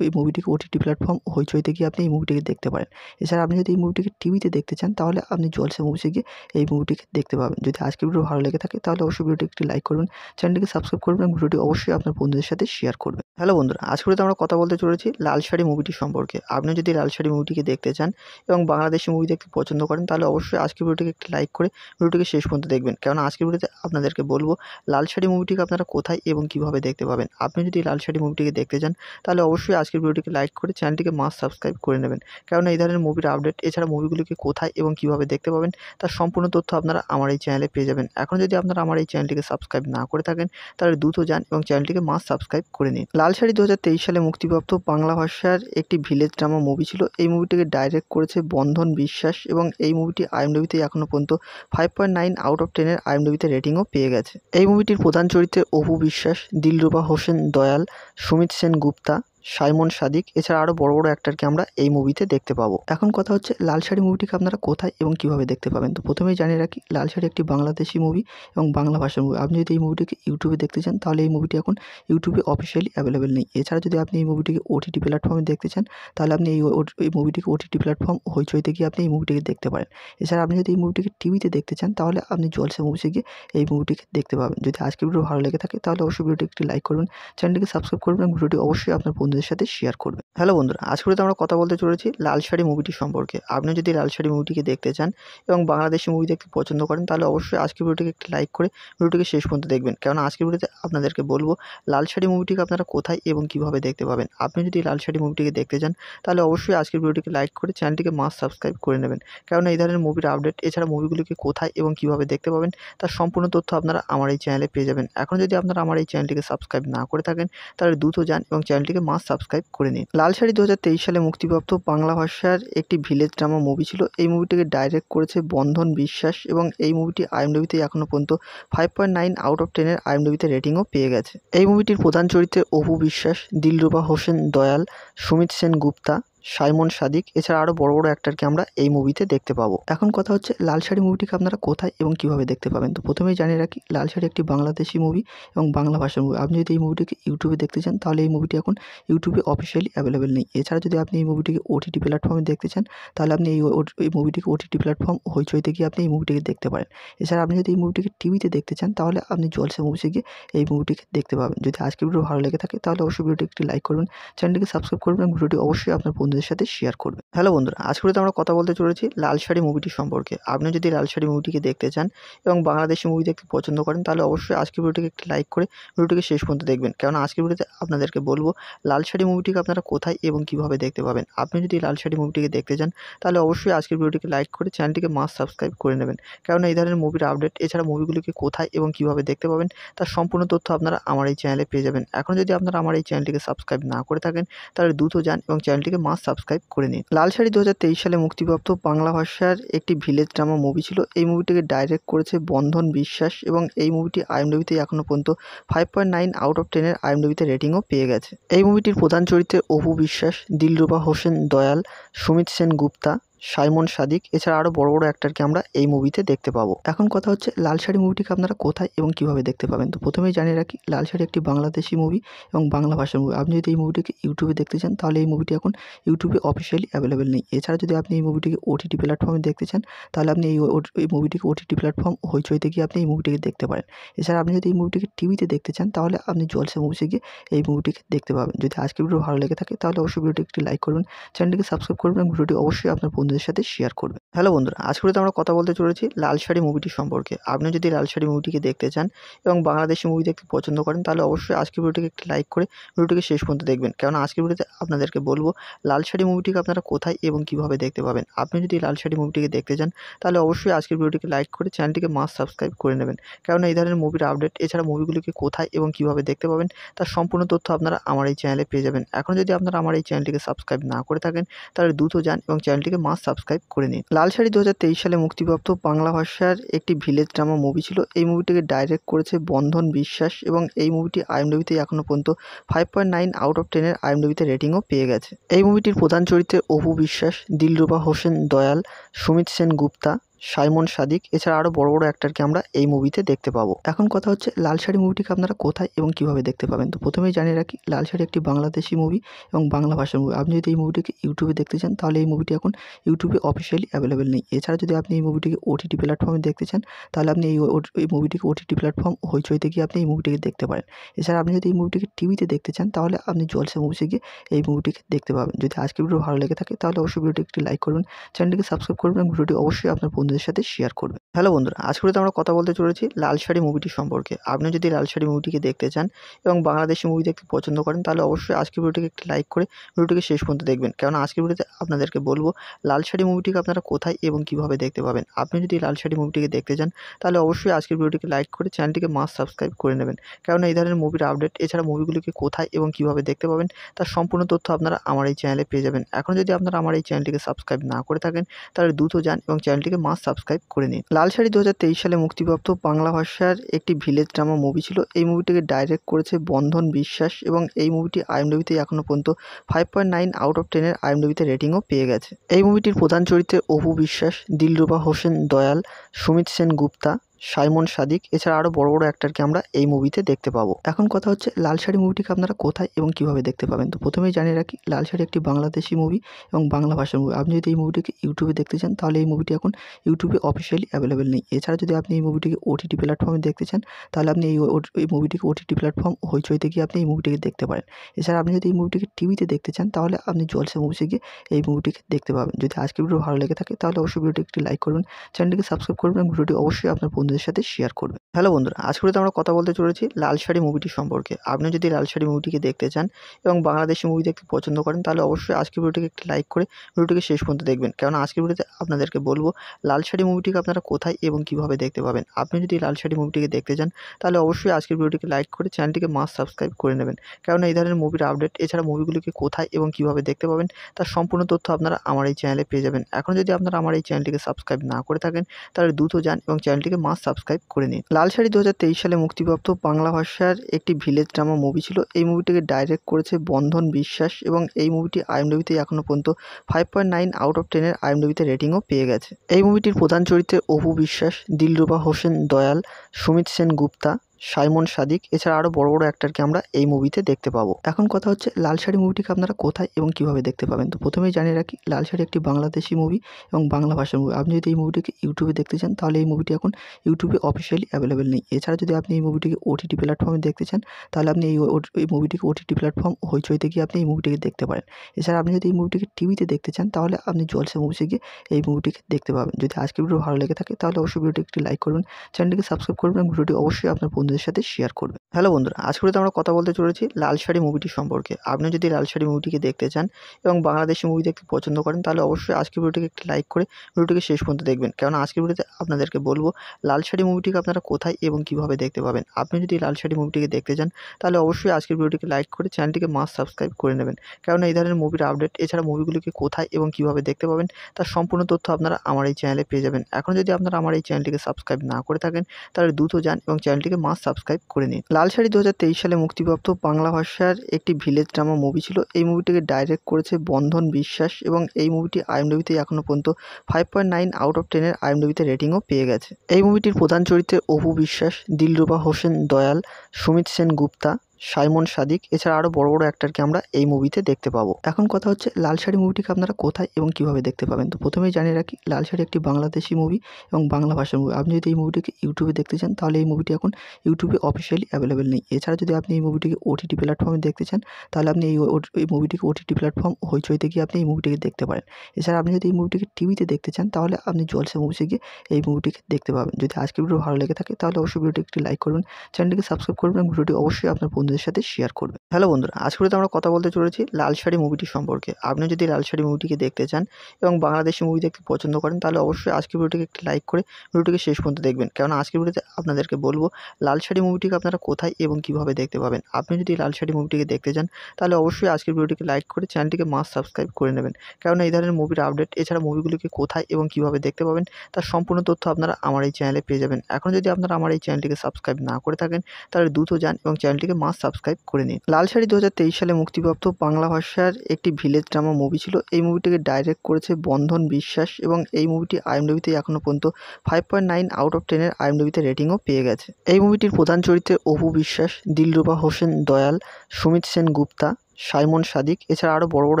এই মুভিটিকে ওটিটি প্ল্যাটফর্ম হইচইতে গিয়ে আপনি এই মুভিটিকে দেখতে পারেন এছাড়া আপনি যদি এই মুভিটিকে টিভিতে দেখতে চান তাহলে আপনি জলসা মুভিসে গিয়ে এই মুভিটিকে দেখতে পাবেন যদি আজকের ভিডিও ভালো লেগে থাকে তাহলে অবশ্যই ভিডিওটি একটি লাইক করবেন চ্যানেলটিকে সাবস্ক্রাইব করবেন এবং ভিডিওটি অবশ্যই আপনার বন্ধু বন্ধুদের সাথে শেয়ার করবে হ্যালো বন্ধুরা আজকে আমরা কথা বলতে চলেছি লাল শাড়ি মুভিটি সম্পর্কে আপনি যদি লাল শাড়ি মুভিটিকে দেখতে চান এবং বাংলাদেশি মুভি দেখতে পছন্দ করেন তাহলে অবশ্যই আজকের ভিডিওটিকে একটি লাইক করে ভিডিওটিকে শেষ পর্যন্ত দেখবেন কেন আজকের ভিডিওতে আপনাদেরকে বলবো লাল শাড়ি মুভিটিকে আপনারা কোথায় এবং কিভাবে দেখতে পাবেন আপনি যদি লাল শাড়ি মুভিটিকে দেখতে চান তাহলে অবশ্যই আজকের ভিডিওটিকে লাইক করে চ্যানেলটিকে মাস সাবস্ক্রাইব করে নেবেন কেন এই ধরনের মুভির আপডেট এছাড়া মুভিগুলিকে কোথায় এবং কিভাবে দেখতে পাবেন তার সম্পূর্ণ তথ্য আপনারা আমার এই চ্যানেলে পেয়ে যাবেন এখন যদি আপনারা আমার এই চ্যানেলটিকে সাবস্ক্রাইব না করে থাকেন তাহলে দ্রুত যান এবং চ্যানেলটিকে মাস সাবস্ক্রাইব করে নিন লাল শাড়ি দু সালে মুক্তিপ্রাপ্ত বাংলা ভাষার একটি ভিলেজ ড্রামা মুভি ছিল এই মুভিটিকে ডাইরেক্ট করেছে বন্ধন বিশ্বাস এবং এই মুভিটি আইএমডিবিতে এখনও পর্যন্ত five point nine out of টেনের আইএমডিবিতে রেটিংও পেয়ে গেছে এই মুভিটির প্রধান চরিত্রে অপু বিশ্বাস দিলরুবা হোসেন দয়াল সুমিত সেন গুপ্তা সাইমন সাদিক এছাড়া আরও বড় বড় অ্যাক্টারকে আমরা এই মুভিতে দেখতে পাবো এখন কথা হচ্ছে লাল শাড়ি মুভিটিকে আপনারা কোথায় এবং কিভাবে দেখতে পাবেন তো প্রথমেই জানিয়ে রাখি লাল শাড়ি একটি বাংলাদেশি মুভি এবং বাংলা ভাষার মুভি আপনি যদি এই মুভিটিকে ইউটিউবে দেখতে চান তাহলে এই মুভিটি এখন ইউটিউবে অফিসিয়ালি অ্যাভেলেবেল নেই এছাড়া যদি আপনি এই মুভিটিকে ওটিটি প্ল্যাটফর্মে দেখতে চান তাহলে আপনি এই এই মুভিটিকে ওটিটি প্ল্যাটফর্ম হইচইতে গিয়ে আপনি এই মুভিটিকে দেখতে পারেন এছাড়া আপনি যদি এই মুভিটিকে টিভিতে দেখতে চান তাহলে আপনি জলসা মুভিসে গিয়ে এই মুভিটিকে দেখতে পাবেন যদি আজকের ভিডিও ভালো লেগে থাকে তাহলে অবশ্যই ভিডিওটি একটি লাইক করবেন চ্যানেলটিকে সাবস্ক্রাইব করবেন এবং ভিডিওটি অবশ্যই আপনার বন্ধু বন্ধুদের সাথে শেয়ার করবে হ্যালো বন্ধুরা তো আমরা কথা বলতে চলেছি লাল শাড়ি মুভিটি সম্পর্কে আপনি যদি লাল শাড়ি মুভিটিকে দেখতে চান এবং বাংলাদেশি মুভি দেখতে পছন্দ করেন তাহলে অবশ্যই আজকের ভিডিওটিকে একটি লাইক করে ভিডিওটিকে শেষ পর্যন্ত দেখবেন কেন আজকের ভিডিওতে আপনাদেরকে বলবো লাল শাড়ি মুভিটিকে আপনারা কোথায় এবং কিভাবে দেখতে পাবেন আপনি যদি লাল শাড়ি মুভিটিকে দেখতে চান তাহলে অবশ্যই আজকের ভিডিওটিকে লাইক করে চ্যানেলটিকে মাস্ট সাবস্ক্রাইব করে নেবেন কেন এই ধরনের মুভির আপডেট এছাড়া মুভিগুলিকে কোথায় এবং কিভাবে দেখতে পাবেন তার সম্পূর্ণ তথ্য আপনারা আমার এই চ্যানেলে পেয়ে যাবেন এখন যদি আপনারা আমার এই চ্যানেলটিকে সাবস্ক্রাইব না করে থাকেন তাহলে দ্রুত যান এবং চ্যানেলটিকে মাস সাবস্ক্রাইব করে নিন লাল শাড়ি দু সালে মুক্তিপ্রাপ্ত বাংলা ভাষার একটি ভিলেজ ড্রামা মুভি ছিল এই মুভিটিকে ডাইরেক্ট করেছে বন্ধন বিশ্বাস এবং এই মুভিটি আইএমডিবিতে এখনও পর্যন্ত five point nine out of টেনের আইএমডিবিতে রেটিংও পেয়ে গেছে এই মুভিটির প্রধান চরিত্রে অপু বিশ্বাস দিলরুবা হোসেন দয়াল সুমিত সেন গুপ্তা সাইমন সাদিক এছাড়া আরও বড় বড় অ্যাক্টারকে আমরা এই মুভিতে দেখতে পাবো এখন কথা হচ্ছে লাল শাড়ি মুভিটিকে আপনারা কোথায় এবং কিভাবে দেখতে পাবেন তো প্রথমেই জানিয়ে রাখি লাল শাড়ি একটি বাংলাদেশি মুভি এবং বাংলা ভাষার মুভি আপনি যদি এই মুভিটিকে ইউটিউবে দেখতে চান তাহলে এই মুভিটি এখন ইউটিউবে অফিসিয়ালি অ্যাভেলেবেল নেই এছাড়া যদি আপনি এই মুভিটিকে ওটিটি প্ল্যাটফর্মে দেখতে চান তাহলে আপনি এই এই মুভিটিকে ওটিটি প্ল্যাটফর্ম হইচইতে গিয়ে আপনি এই মুভিটিকে দেখতে পারেন এছাড়া আপনি যদি এই মুভিটিকে টিভিতে দেখতে চান তাহলে আপনি জলসা মুভিসে গিয়ে এই মুভিটিকে দেখতে পাবেন যদি আজকের ভিডিও ভালো লেগে থাকে তাহলে অবশ্যই ভিডিওটি একটি লাইক করবেন চ্যানেলটিকে সাবস্ক্রাইব করবেন এবং ভিডিওটি অবশ্যই আপনার বন্ধু বন্ধুদের সাথে শেয়ার করবে হ্যালো বন্ধুরা আজকে তো আমরা কথা বলতে চলেছি লাল শাড়ি মুভিটি সম্পর্কে আপনি যদি লাল শাড়ি মুভিটিকে দেখতে চান এবং বাংলাদেশি মুভি দেখতে পছন্দ করেন তাহলে অবশ্যই আজকের ভিডিওটিকে একটি লাইক করে ভিডিওটিকে শেষ পর্যন্ত দেখবেন কেন আজকের ভিডিওতে আপনাদেরকে বলবো লাল শাড়ি মুভিটিকে আপনারা কোথায় এবং কিভাবে দেখতে পাবেন আপনি যদি লাল শাড়ি মুভিটিকে দেখতে চান তাহলে অবশ্যই আজকের ভিডিওটিকে লাইক করে চ্যানেলটিকে মাস সাবস্ক্রাইব করে নেবেন কেননা এই ধরনের মুভির আপডেট এছাড়া মুভিগুলিকে কোথায় এবং কিভাবে দেখতে পাবেন তার সম্পূর্ণ তথ্য আপনারা আমার এই চ্যানেলে পেয়ে যাবেন এখন যদি আপনারা আমার এই চ্যানেলটিকে সাবস্ক্রাইব না করে থাকেন তাহলে দ্রুত যান এবং চ্যানেলটিকে মাস সাবস্ক্রাইব করে নিন লাল শাড়ি দু সালে মুক্তিপ্রাপ্ত বাংলা ভাষার একটি ভিলেজ ড্রামা মুভি ছিল এই মুভিটিকে ডাইরেক্ট করেছে বন্ধন বিশ্বাস এবং এই মুভিটি আইএমডবিতে এখনও পর্যন্ত five point nine out of টেনের আইএমডবিতে রেটিংও পেয়ে গেছে এই মুভিটির প্রধান চরিত্রে অপু বিশ্বাস দিলরুবা হোসেন দয়াল সুমিত সেন গুপ্তা সাইমন সাদিক এছাড়া আরও বড় বড় অ্যাক্টারকে আমরা এই মুভিতে দেখতে পাবো এখন কথা হচ্ছে লাল শাড়ি মুভিটিকে আপনারা কোথায় এবং কিভাবে দেখতে পাবেন তো প্রথমেই জানিয়ে রাখি লাল শাড়ি একটি বাংলাদেশি মুভি এবং বাংলা ভাষার মুভি আপনি যদি এই মুভিটিকে ইউটিউবে দেখতে চান তাহলে এই মুভিটি এখন ইউটিউবে অফিসিয়ালি অ্যাভেলেবেল নেই এছাড়া যদি আপনি এই মুভিটিকে ওটিটি প্ল্যাটফর্মে দেখতে চান তাহলে আপনি এই এই মুভিটিকে ওটিটি প্ল্যাটফর্ম হইচইতে গিয়ে আপনি এই মুভিটিকে দেখতে পারেন এছাড়া আপনি যদি এই মুভিটিকে টিভিতে দেখতে চান তাহলে আপনি জলসা মুভিসে গিয়ে এই মুভিটিকে দেখতে পাবেন যদি আজকের ভিডিও ভালো লেগে থাকে তাহলে অবশ্যই ভিডিওটি একটি লাইক করবেন চ্যানেলটিকে সাবস্ক্রাইব করবেন এবং ভিডিওটি অবশ্যই আপনার বন্ধুদের সাথে শেয়ার করবেন হ্যালো বন্ধুরা আজকে তো আমরা কথা বলতে চলেছি লাল শাড়ি মুভিটি সম্পর্কে আপনি যদি লাল শাড়ি মুভিটিকে দেখতে চান এবং বাংলাদেশি মুভি দেখতে পছন্দ করেন তাহলে অবশ্যই আজকের ভিডিওটিকে একটি লাইক করে ভিডিওটিকে শেষ পর্যন্ত দেখবেন কারণ আজকের ভিডিওতে আপনাদেরকে বলবো লাল শাড়ি মুভিটিকে আপনারা কোথায় এবং কিভাবে দেখতে পাবেন আপনি যদি লাল শাড়ি মুভিটিকে দেখতে চান তাহলে অবশ্যই আজকের ভিডিওটিকে লাইক করে চ্যানেলটিকে মাস সাবস্ক্রাইব করে নেবেন কেননা এই ধরনের মুভির আপডেট এছাড়া মুভিগুলিকে কোথায় এবং কিভাবে দেখতে পাবেন তার সম্পূর্ণ তথ্য আপনারা আমার এই চ্যানেলে পেয়ে যাবেন এখন যদি আপনারা আমার এই চ্যানেলটিকে সাবস্ক্রাইব না করে থাকেন তাহলে দ্রুত যান এবং চ্যানেলটিকে মাস সাবস্ক্রাইব করে নিন লাল শাড়ি দু সালে মুক্তিপ্রাপ্ত বাংলা ভাষার একটি ভিলেজ ড্রামা মুভি ছিল এই মুভিটিকে ডাইরেক্ট করেছে বন্ধন বিশ্বাস এবং এই মুভিটি আইএমডবিতে এখনও পর্যন্ত five point nine out of টেনের আইএমডবিতে রেটিংও পেয়ে গেছে এই মুভিটির প্রধান চরিত্রে অপু বিশ্বাস দিলরুবা হোসেন দয়াল সুমিত সেন গুপ্তা সাইমন সাদিক এছাড়া আরও বড় বড় অ্যাক্টারকে আমরা এই মুভিতে দেখতে পাবো এখন কথা হচ্ছে লাল শাড়ি মুভিটিকে আপনারা কোথায় এবং কিভাবে দেখতে পাবেন তো প্রথমেই জানিয়ে রাখি লাল শাড়ি একটি বাংলাদেশি মুভি এবং বাংলা ভাষার মুভি আপনি যদি এই মুভিটিকে ইউটিউবে দেখতে চান তাহলে এই মুভিটি এখন ইউটিউবে অফিসিয়ালি অ্যাভেলেবেল নেই এছাড়া যদি আপনি এই মুভিটিকে ওটিটি প্ল্যাটফর্মে দেখতে চান তাহলে আপনি এই এই মুভিটিকে ওটিটি প্ল্যাটফর্ম হইচইতে গিয়ে আপনি এই মুভিটিকে দেখতে পারেন এছাড়া আপনি যদি এই মুভিটিকে টিভিতে দেখতে চান তাহলে আপনি জলসা মুভিসে গিয়ে এই মুভিটিকে দেখতে পাবেন যদি আজকের ভিডিও ভালো লেগে থাকে তাহলে অবশ্যই ভিডিওটি একটি লাইক করবেন চ্যানেলটিকে সাবস্ক্রাইব করবেন ভিডিওটি অবশ্যই আপনার বন্ধু বন্ধুদের সাথে শেয়ার করবে হ্যালো বন্ধুরা তো আমরা কথা বলতে চলেছি লাল শাড়ি মুভিটি সম্পর্কে আপনি যদি লাল শাড়ি মুভিটিকে দেখতে চান এবং বাংলাদেশি মুভি দেখতে পছন্দ করেন তাহলে অবশ্যই আজকের ভিডিওটিকে একটি লাইক করে ভিডিওটিকে শেষ পর্যন্ত দেখবেন কেননা আজকের ভিডিওতে আপনাদেরকে বলবো লাল শাড়ি মুভিটিকে আপনারা কোথায় এবং কিভাবে দেখতে পাবেন আপনি যদি লাল শাড়ি মুভিটিকে দেখতে চান তাহলে অবশ্যই আজকের ভিডিওটিকে লাইক করে চ্যানেলটিকে মাস সাবস্ক্রাইব করে নেবেন কেননা এই ধরনের মুভির আপডেট এছাড়া মুভিগুলিকে কোথায় এবং কিভাবে দেখতে পাবেন তার সম্পূর্ণ তথ্য আপনারা আমার এই চ্যানেলে পেয়ে যাবেন এখন যদি আপনারা আমার এই চ্যানেলটিকে সাবস্ক্রাইব না করে থাকেন তাহলে দ্রুত যান এবং চ্যানেলটিকে মাস সাবস্ক্রাইব করে নিন লাল শাড়ি দু সালে মুক্তিপ্রাপ্ত বাংলা ভাষার একটি ভিলেজ ড্রামা মুভি ছিল এই মুভিটিকে ডাইরেক্ট করেছে বন্ধন বিশ্বাস এবং এই মুভিটি আইএমডবিতে এখনও পর্যন্ত five point nine out of টেনের আইএমডবিতে রেটিংও পেয়ে গেছে এই মুভিটির প্রধান চরিত্রে অপু বিশ্বাস দিলরুবা হোসেন দয়াল সুমিত সেন গুপ্তা সাইমন সাদিক এছাড়া আরও বড় বড় অ্যাক্টারকে আমরা এই মুভিতে দেখতে পাবো এখন কথা হচ্ছে লাল শাড়ি মুভিটিকে আপনারা কোথায় এবং কিভাবে দেখতে পাবেন তো প্রথমেই জানিয়ে রাখি লাল শাড়ি একটি বাংলাদেশি মুভি এবং বাংলা ভাষার মুভি আপনি যদি এই মুভিটিকে ইউটিউবে দেখতে চান তাহলে এই মুভিটি এখন ইউটিউবে অফিসিয়ালি অ্যাভেলেবেল নেই এছাড়া যদি আপনি এই মুভিটিকে ওটিটি প্ল্যাটফর্মে দেখতে চান তাহলে আপনি এই এই মুভিটিকে ওটিটি প্ল্যাটফর্ম হইচইতে গিয়ে আপনি এই মুভিটিকে দেখতে পারেন এছাড়া আপনি যদি এই মুভিটিকে টিভিতে দেখতে চান তাহলে আপনি জলসা মুভিসে গিয়ে এই মুভিটিকে দেখতে পাবেন যদি আজকের ভিডিও ভালো লেগে থাকে তাহলে অবশ্যই ভিডিওটি একটি লাইক করবেন চ্যানেলটিকে সাবস্ক্রাইব করবেন ভিডিওটি অবশ্যই আপনার বন্ধু বন্ধুদের সাথে শেয়ার করবে হ্যালো বন্ধুরা তো আমরা কথা বলতে চলেছি লাল শাড়ি মুভিটি সম্পর্কে আপনি যদি লাল শাড়ি মুভিটিকে দেখতে চান এবং বাংলাদেশি মুভি দেখতে পছন্দ করেন তাহলে অবশ্যই আজকের ভিডিওটিকে একটি লাইক করে ভিডিওটিকে শেষ পর্যন্ত দেখবেন কেননা আজকের ভিডিওতে আপনাদেরকে বলবো লাল শাড়ি মুভিটিকে আপনারা কোথায় এবং কিভাবে দেখতে পাবেন আপনি যদি লাল শাড়ি মুভিটিকে দেখতে চান তাহলে অবশ্যই আজকের ভিডিওটিকে লাইক করে চ্যানেলটিকে মাস সাবস্ক্রাইব করে নেবেন কেননা এই ধরনের মুভির আপডেট এছাড়া মুভিগুলিকে কোথায় এবং কিভাবে দেখতে পাবেন তার সম্পূর্ণ তথ্য আপনারা আমার এই চ্যানেলে পেয়ে যাবেন এখন যদি আপনারা আমার এই চ্যানেলটিকে সাবস্ক্রাইব না করে থাকেন তাহলে দ্রুত যান এবং চ্যানেলটিকে মাস সাবস্ক্রাইব করে নিন লাল শাড়ি দু সালে মুক্তিপ্রাপ্ত বাংলা ভাষার একটি ভিলেজ ড্রামা মুভি ছিল এই মুভিটিকে ডাইরেক্ট করেছে বন্ধন বিশ্বাস এবং এই মুভিটি আইএমডবিতে এখনও পর্যন্ত five point nine out of টেনের আইএমডবিতে রেটিংও পেয়ে গেছে এই মুভিটির প্রধান চরিত্রে অপু বিশ্বাস দিলরুবা হোসেন দয়াল সুমিত সেন গুপ্তা সাইমন সাদিক এছাড়া আরও বড় বড় অ্যাক্টারকে আমরা এই মুভিতে দেখতে পাবো এখন কথা হচ্ছে লাল শাড়ি মুভিটিকে আপনারা কোথায় এবং কিভাবে দেখতে পাবেন তো প্রথমেই জানিয়ে রাখি লাল শাড়ি একটি বাংলাদেশি মুভি এবং বাংলা ভাষার মুভি আপনি যদি এই মুভিটিকে ইউটিউবে দেখতে চান তাহলে এই মুভিটি এখন ইউটিউবে অফিসিয়ালি অ্যাভেলেবেল নেই এছাড়া যদি আপনি এই মুভিটিকে ওটিটি প্ল্যাটফর্মে দেখতে চান তাহলে আপনি এই এই মুভিটিকে ওটিটি প্ল্যাটফর্ম হইচইতে গিয়ে আপনি এই মুভিটিকে দেখতে পারেন এছাড়া আপনি যদি এই মুভিটিকে টিভিতে দেখতে চান তাহলে আপনি জলসা মুভিসে গিয়ে এই মুভিটিকে দেখতে পাবেন যদি আজকের ভিডিও ভালো লেগে থাকে তাহলে অবশ্যই ভিডিওটি একটি লাইক করবেন চ্যানেলটিকে সাবস্ক্রাইব করবেন ভিডিওটি অবশ্যই আপনার বন্ধু বন্ধুদের সাথে শেয়ার করবে হ্যালো বন্ধুরা তো আমরা কথা বলতে চলেছি লাল শাড়ি মুভিটি সম্পর্কে আপনি যদি লাল শাড়ি মুভিটিকে দেখতে চান এবং বাংলাদেশি মুভি দেখতে পছন্দ করেন তাহলে অবশ্যই আজকের ভিডিওটিকে একটি লাইক করে ভিডিওটিকে শেষ পর্যন্ত দেখবেন কেননা আজকের ভিডিওতে আপনাদেরকে বলবো লাল শাড়ি মুভিটিকে আপনারা কোথায় এবং কিভাবে দেখতে পাবেন আপনি যদি লাল শাড়ি মুভিটিকে দেখতে চান তাহলে অবশ্যই আজকের ভিডিওটিকে লাইক করে চ্যানেলটিকে মাস সাবস্ক্রাইব করে নেবেন কেননা এই ধরনের মুভির আপডেট এছাড়া মুভিগুলিকে কোথায় এবং কিভাবে দেখতে পাবেন তার সম্পূর্ণ তথ্য আপনারা আমার এই চ্যানেলে পেয়ে যাবেন এখন যদি আপনারা আমার এই চ্যানেলটিকে সাবস্ক্রাইব না করে থাকেন তাহলে দ্রুত যান এবং চ্যানেলটিকে মাস চ্যানেল সাবস্ক্রাইব করে নিন লাল শাড়ি দু সালে মুক্তিপ্রাপ্ত বাংলা ভাষার একটি ভিলেজ ড্রামা মুভি ছিল এই মুভিটিকে ডাইরেক্ট করেছে বন্ধন বিশ্বাস এবং এই মুভিটি আইএমডবিতে এখনও পর্যন্ত five point nine out of টেনের আইএমডবিতে রেটিংও পেয়ে গেছে এই মুভিটির প্রধান চরিত্রে অপু বিশ্বাস দিলরুবা হোসেন দয়াল সুমিত সেন গুপ্তা সাইমন সাদিক এছাড়া আরও বড় বড় অ্যাক্টারকে আমরা এই মুভিতে দেখতে পাবো এখন কথা হচ্ছে লাল শাড়ি মুভিটিকে আপনারা কোথায় এবং কিভাবে দেখতে পাবেন তো প্রথমেই জানিয়ে রাখি লাল শাড়ি একটি বাংলাদেশি মুভি এবং বাংলা ভাষার মুভি আপনি যদি এই মুভিটিকে ইউটিউবে দেখতে চান তাহলে এই মুভিটি এখন ইউটিউবে অফিসিয়ালি অ্যাভেলেবেল নেই এছাড়া যদি আপনি এই মুভিটিকে ওটিটি প্ল্যাটফর্মে দেখতে চান তাহলে আপনি এই এই মুভিটিকে ওটিটি প্ল্যাটফর্ম হইচইতে গিয়ে আপনি এই মুভিটিকে দেখতে পারেন এছাড়া আপনি যদি এই মুভিটিকে টিভিতে দেখতে চান তাহলে আপনি জলসা মুভিসে গিয়ে এই মুভিটিকে দেখতে পাবেন যদি আজকের ভিডিও ভালো লেগে থাকে তাহলে অবশ্যই ভিডিওটি একটি লাইক করবেন চ্যানেলটিকে সাবস্ক্রাইব করবেন এবং ভিডিওটি অবশ্যই আপনার বন্ধু বন্ধুদের সাথে শেয়ার করবে হ্যালো বন্ধুরা তো আমরা কথা বলতে চলেছি লাল শাড়ি মুভিটি সম্পর্কে আপনি যদি লাল শাড়ি মুভিটিকে দেখতে চান এবং বাংলাদেশি মুভি দেখতে পছন্দ করেন তাহলে অবশ্যই আজকের ভিডিওটিকে একটি লাইক করে ভিডিওটিকে শেষ পর্যন্ত দেখবেন কেন আজকের ভিডিওতে আপনাদেরকে বলবো লাল শাড়ি মুভিটিকে আপনারা কোথায় এবং কিভাবে দেখতে পাবেন আপনি যদি লাল শাড়ি মুভিটিকে দেখতে চান তাহলে অবশ্যই আজকের ভিডিওটিকে লাইক করে চ্যানেলটিকে মাস সাবস্ক্রাইব করে নেবেন কেন এই ধরনের মুভির আপডেট এছাড়া মুভিগুলিকে কোথায় এবং কিভাবে দেখতে পাবেন তার সম্পূর্ণ তথ্য আপনারা আমার এই চ্যানেলে পেয়ে যাবেন এখন যদি আপনারা আমার এই চ্যানেলটিকে সাবস্ক্রাইব না করে থাকেন তাহলে দ্রুত যান এবং চ্যানেলটিকে মাস সাবস্ক্রাইব করে নিন লাল শাড়ি দু সালে মুক্তিপ্রাপ্ত বাংলা ভাষার একটি ভিলেজ ড্রামা মুভি ছিল এই মুভিটিকে ডাইরেক্ট করেছে বন্ধন বিশ্বাস এবং এই মুভিটি আইএমডিবিতে এখনও পর্যন্ত five point nine out of টেনের আইএমডিবিতে রেটিংও পেয়ে গেছে এই মুভিটির প্রধান চরিত্রে অপু বিশ্বাস দিলরুবা হোসেন দয়াল সুমিত সেন গুপ্তা সাইমন সাদিক এছাড়া আরও বড় বড়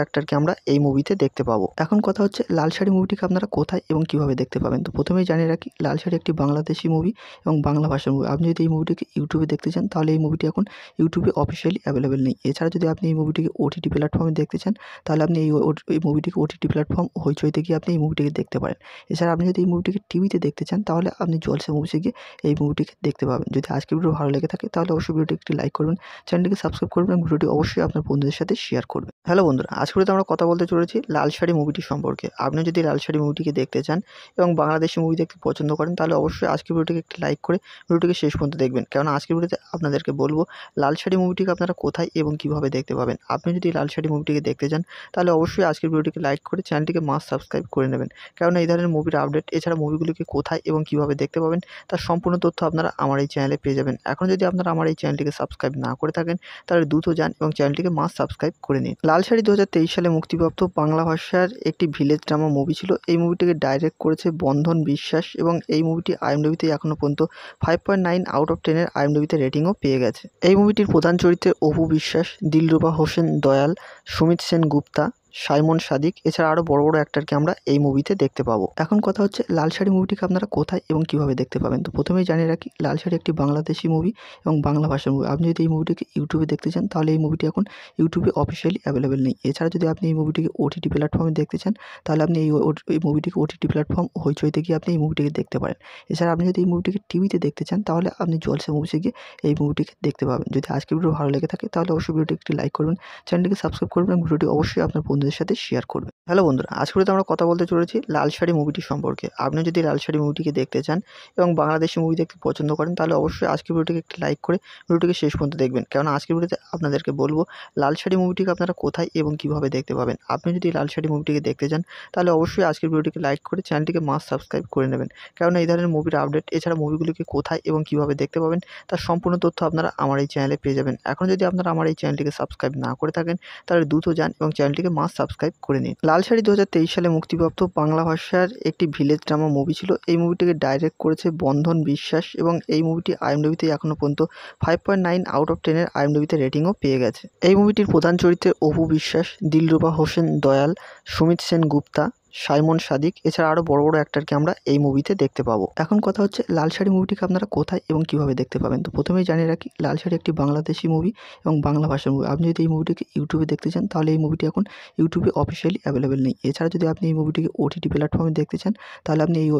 অ্যাক্টারকে আমরা এই মুভিতে দেখতে পাবো এখন কথা হচ্ছে লাল শাড়ি মুভিটিকে আপনারা কোথায় এবং কিভাবে দেখতে পাবেন তো প্রথমেই জানিয়ে রাখি লাল শাড়ি একটি বাংলাদেশি মুভি এবং বাংলা ভাষার মুভি আপনি যদি এই মুভিটিকে ইউটিউবে দেখতে চান তাহলে এই মুভিটি এখন ইউটিউবে অফিসিয়ালি অ্যাভেলেবেল নেই এছাড়া যদি আপনি এই মুভিটিকে ওটিটি প্ল্যাটফর্মে দেখতে চান তাহলে আপনি এই এই মুভিটিকে ওটিটি প্ল্যাটফর্ম হইচইতে গিয়ে আপনি এই মুভিটিকে দেখতে পারেন এছাড়া আপনি যদি এই মুভিটিকে টিভিতে দেখতে চান তাহলে আপনি জলসা মুভিসে গিয়ে এই মুভিটিকে দেখতে পাবেন যদি আজকের ভিডিও ভালো লেগে থাকে তাহলে অবশ্যই ভিডিওটি একটি লাইক করবেন চ্যানেলটিকে সাবস্ক্রাইব করবেন ভিডিওটি অবশ্যই আপনার বন্ধুদের সাথে শেয়ার করবে হ্যালো বন্ধুরা আজকে আমরা কথা বলতে চলেছি লাল শাড়ি মুভিটি সম্পর্কে আপনি যদি লাল শাড়ি মুভিটিকে দেখতে চান এবং বাংলাদেশি মুভি দেখতে পছন্দ করেন তাহলে অবশ্যই আজকের ভিডিওটিকে একটি লাইক করে ভিডিওটিকে শেষ পর্যন্ত দেখবেন কেন আজকের ভিডিওতে আপনাদেরকে বলবো লাল শাড়ি মুভিটিকে আপনারা কোথায় এবং কিভাবে দেখতে পাবেন আপনি যদি লাল শাড়ি মুভিটিকে দেখতে চান তাহলে অবশ্যই আজকের ভিডিওটিকে লাইক করে চ্যানেলটিকে মাস সাবস্ক্রাইব করে নেবেন কেন এই ধরনের মুভির আপডেট এছাড়া মুভিগুলিকে কোথায় এবং কিভাবে দেখতে পাবেন তার সম্পূর্ণ তথ্য আপনারা আমার এই চ্যানেলে পেয়ে যাবেন এখন যদি আপনারা আমার এই চ্যানেলটিকে সাবস্ক্রাইব না করে থাকেন তাহলে দ্রুত যান এবং চ্যানেলটিকে মাস সাবস্ক্রাইব করে নিন লাল শাড়ি দু সালে মুক্তিপ্রাপ্ত বাংলা ভাষার একটি ভিলেজ ড্রামা মুভি ছিল এই মুভিটিকে ডাইরেক্ট করেছে বন্ধন বিশ্বাস এবং এই মুভিটি আইএমডিবিতে এখনও পর্যন্ত five point nine out of টেনের আইএমডিবিতে রেটিংও পেয়ে গেছে এই মুভিটির প্রধান চরিত্রে অপু বিশ্বাস দিলরুবা হোসেন দয়াল সুমিত সেন গুপ্তা সাইমন সাদিক এছাড়া আরও বড় বড় অ্যাক্টারকে আমরা এই মুভিতে দেখতে পাবো এখন কথা হচ্ছে লাল শাড়ি মুভিটিকে আপনারা কোথায় এবং কিভাবে দেখতে পাবেন তো প্রথমেই জানিয়ে রাখি লাল শাড়ি একটি বাংলাদেশি মুভি এবং বাংলা ভাষার মুভি আপনি যদি এই মুভিটিকে ইউটিউবে দেখতে চান তাহলে এই মুভিটি এখন ইউটিউবে অফিসিয়ালি অ্যাভেলেবেল নেই এছাড়া যদি আপনি এই মুভিটিকে ওটিটি প্ল্যাটফর্মে দেখতে চান তাহলে আপনি এই এই মুভিটিকে ওটিটি প্ল্যাটফর্ম হইচইতে গিয়ে আপনি এই মুভিটিকে দেখতে পারেন এছাড়া আপনি যদি এই মুভিটিকে টিভিতে দেখতে চান তাহলে আপনি জলসে মুভিসে গিয়ে এই মুভিটিকে দেখতে পাবেন যদি আজকের ভিডিও ভালো লেগে থাকে তাহলে অবশ্যই ভিডিওটি একটি লাইক করবেন চ্যানেলটিকে সাবস্ক্রাইব করবেন এবং ভিডিওটি অবশ্যই আপনার বন্ধুদের সাথে শেয়ার করবে হ্যালো বন্ধুরা তো আমরা কথা বলতে চলেছি লাল শাড়ি মুভিটি সম্পর্কে আপনি যদি লাল শাড়ি মুভিটিকে দেখতে চান এবং বাংলাদেশি মুভি দেখতে পছন্দ করেন তাহলে অবশ্যই আজকের ভিডিওটিকে একটি লাইক করে ভিডিওটিকে শেষ পর্যন্ত দেখবেন কেন আজকের ভিডিওতে আপনাদেরকে বলবো লাল শাড়ি মুভিটিকে আপনারা কোথায় এবং কিভাবে দেখতে পাবেন আপনি যদি লাল শাড়ি মুভিটিকে দেখতে চান তাহলে অবশ্যই আজকের ভিডিওটিকে লাইক করে চ্যানেলটিকে মাস সাবস্ক্রাইব করে নেবেন কেন এই ধরনের মুভির আপডেট এছাড়া মুভিগুলিকে কোথায় এবং কিভাবে দেখতে পাবেন তার সম্পূর্ণ তথ্য আপনারা আমার এই চ্যানেলে পেয়ে যাবেন এখন যদি আপনারা আমার এই চ্যানেলটিকে সাবস্ক্রাইব না করে থাকেন তাহলে দ্রুত যান এবং চ্যানেলটিকে মাস সাবস্ক্রাইব করে নিন লাল শাড়ি দু সালে মুক্তিপ্রাপ্ত বাংলা ভাষার একটি ভিলেজ ড্রামা মুভি ছিল এই মুভিটিকে ডাইরেক্ট করেছে বন্ধন বিশ্বাস এবং এই মুভিটি আইএমডিবিতে এখনও পর্যন্ত five point nine out of টেনের আইএমডিবিতে রেটিংও পেয়ে গেছে এই মুভিটির প্রধান চরিত্রে অপু বিশ্বাস দিলরুবা হোসেন দয়াল সুমিত সেন গুপ্তা সাইমন সাদিক এছাড়া আরও বড় বড় অ্যাক্টারকে আমরা এই মুভিতে দেখতে পাবো এখন কথা হচ্ছে লাল শাড়ি মুভিটিকে আপনারা কোথায় এবং কিভাবে দেখতে পাবেন তো প্রথমেই জানিয়ে রাখি লাল শাড়ি একটি বাংলাদেশি মুভি এবং বাংলা ভাষার মুভি আপনি যদি এই মুভিটিকে ইউটিউবে দেখতে চান তাহলে এই মুভিটি এখন ইউটিউবে অফিসিয়ালি অ্যাভেলেবেল নেই এছাড়া যদি আপনি এই মুভিটিকে ওটিটি প্ল্যাটফর্মে দেখতে চান তাহলে আপনি এই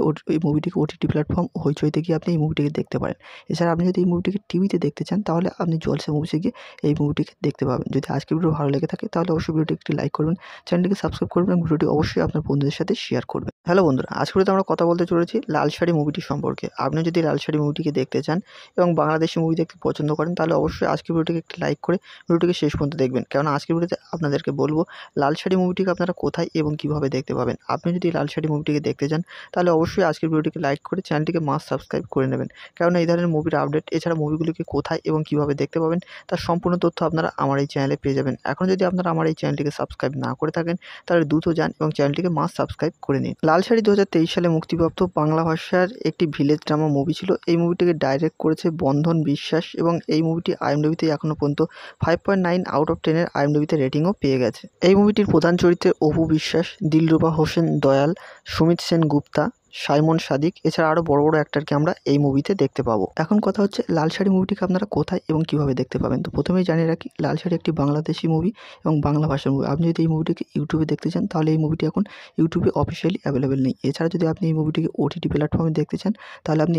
মুভিটিকে ওটিটি প্ল্যাটফর্ম হইচইতে গিয়ে আপনি এই মুভিটিকে দেখতে পারেন এছাড়া আপনি যদি এই মুভিটিকে টিভিতে দেখতে চান তাহলে আপনি জলসা মুভিসে গিয়ে এই মুভিটিকে দেখতে পাবেন যদি আজকের ভিডিও ভালো লেগে থাকে তাহলে অবশ্যই ভিডিওটি একটি লাইক করবেন চ্যানেলটিকে সাবস্ক্রাইব করবেন এবং ভিডিওটি অবশ্যই আপনার বন্ধু বন্ধুদের সাথে শেয়ার করবেন হ্যালো বন্ধুরা তো আমরা কথা বলতে চলেছি লাল শাড়ি মুভিটি সম্পর্কে আপনি যদি লাল শাড়ি মুভিটিকে দেখতে চান এবং বাংলাদেশি মুভি দেখতে পছন্দ করেন তাহলে অবশ্যই আজকের ভিডিওটিকে একটি লাইক করে ভিডিওটিকে শেষ পর্যন্ত দেখবেন কেন আজকের ভিডিওতে আপনাদেরকে বলবো লাল শাড়ি মুভিটিকে আপনারা কোথায় এবং কিভাবে দেখতে পাবেন আপনি যদি লাল শাড়ি মুভিটিকে দেখতে চান তাহলে অবশ্যই আজকের ভিডিওটিকে লাইক করে চ্যানেলটিকে মাস সাবস্ক্রাইব করে নেবেন কেন এই ধরনের মুভির আপডেট এছাড়া মুভিগুলিকে কোথায় এবং কিভাবে দেখতে পাবেন তার সম্পূর্ণ তথ্য আপনারা আমার এই চ্যানেলে পেয়ে যাবেন এখন যদি আপনারা আমার এই চ্যানেলটিকে সাবস্ক্রাইব না করে থাকেন তাহলে দ্রুত যান এবং চ্যানেলটিকে মাস সাবস্ক্রাইব করে নিন লাল শাড়ি দু সালে মুক্তিপ্রাপ্ত বাংলা ভাষার একটি ভিলেজ ড্রামা মুভি ছিল এই মুভিটিকে ডাইরেক্ট করেছে বন্ধন বিশ্বাস এবং এই মুভিটি আইএমডিবিতে এখনও পর্যন্ত five point nine out of টেনের আইএমডিবিতে রেটিংও পেয়ে গেছে এই মুভিটির প্রধান চরিত্রে অপু বিশ্বাস দিলরুবা হোসেন দয়াল সুমিত সেন গুপ্তা সাইমন সাদিক এছাড়া আরও বড় বড় অ্যাক্টারকে আমরা এই মুভিতে দেখতে পাবো এখন কথা হচ্ছে লাল শাড়ি মুভিটিকে আপনারা কোথায় এবং কিভাবে দেখতে পাবেন তো প্রথমেই জানিয়ে রাখি লাল শাড়ি একটি বাংলাদেশি মুভি এবং বাংলা ভাষার মুভি আপনি যদি এই মুভিটিকে ইউটিউবে দেখতে চান তাহলে এই মুভিটি এখন ইউটিউবে অফিসিয়ালি অ্যাভেলেবেল নেই এছাড়া যদি আপনি এই মুভিটিকে ওটিটি প্ল্যাটফর্মে দেখতে চান তাহলে আপনি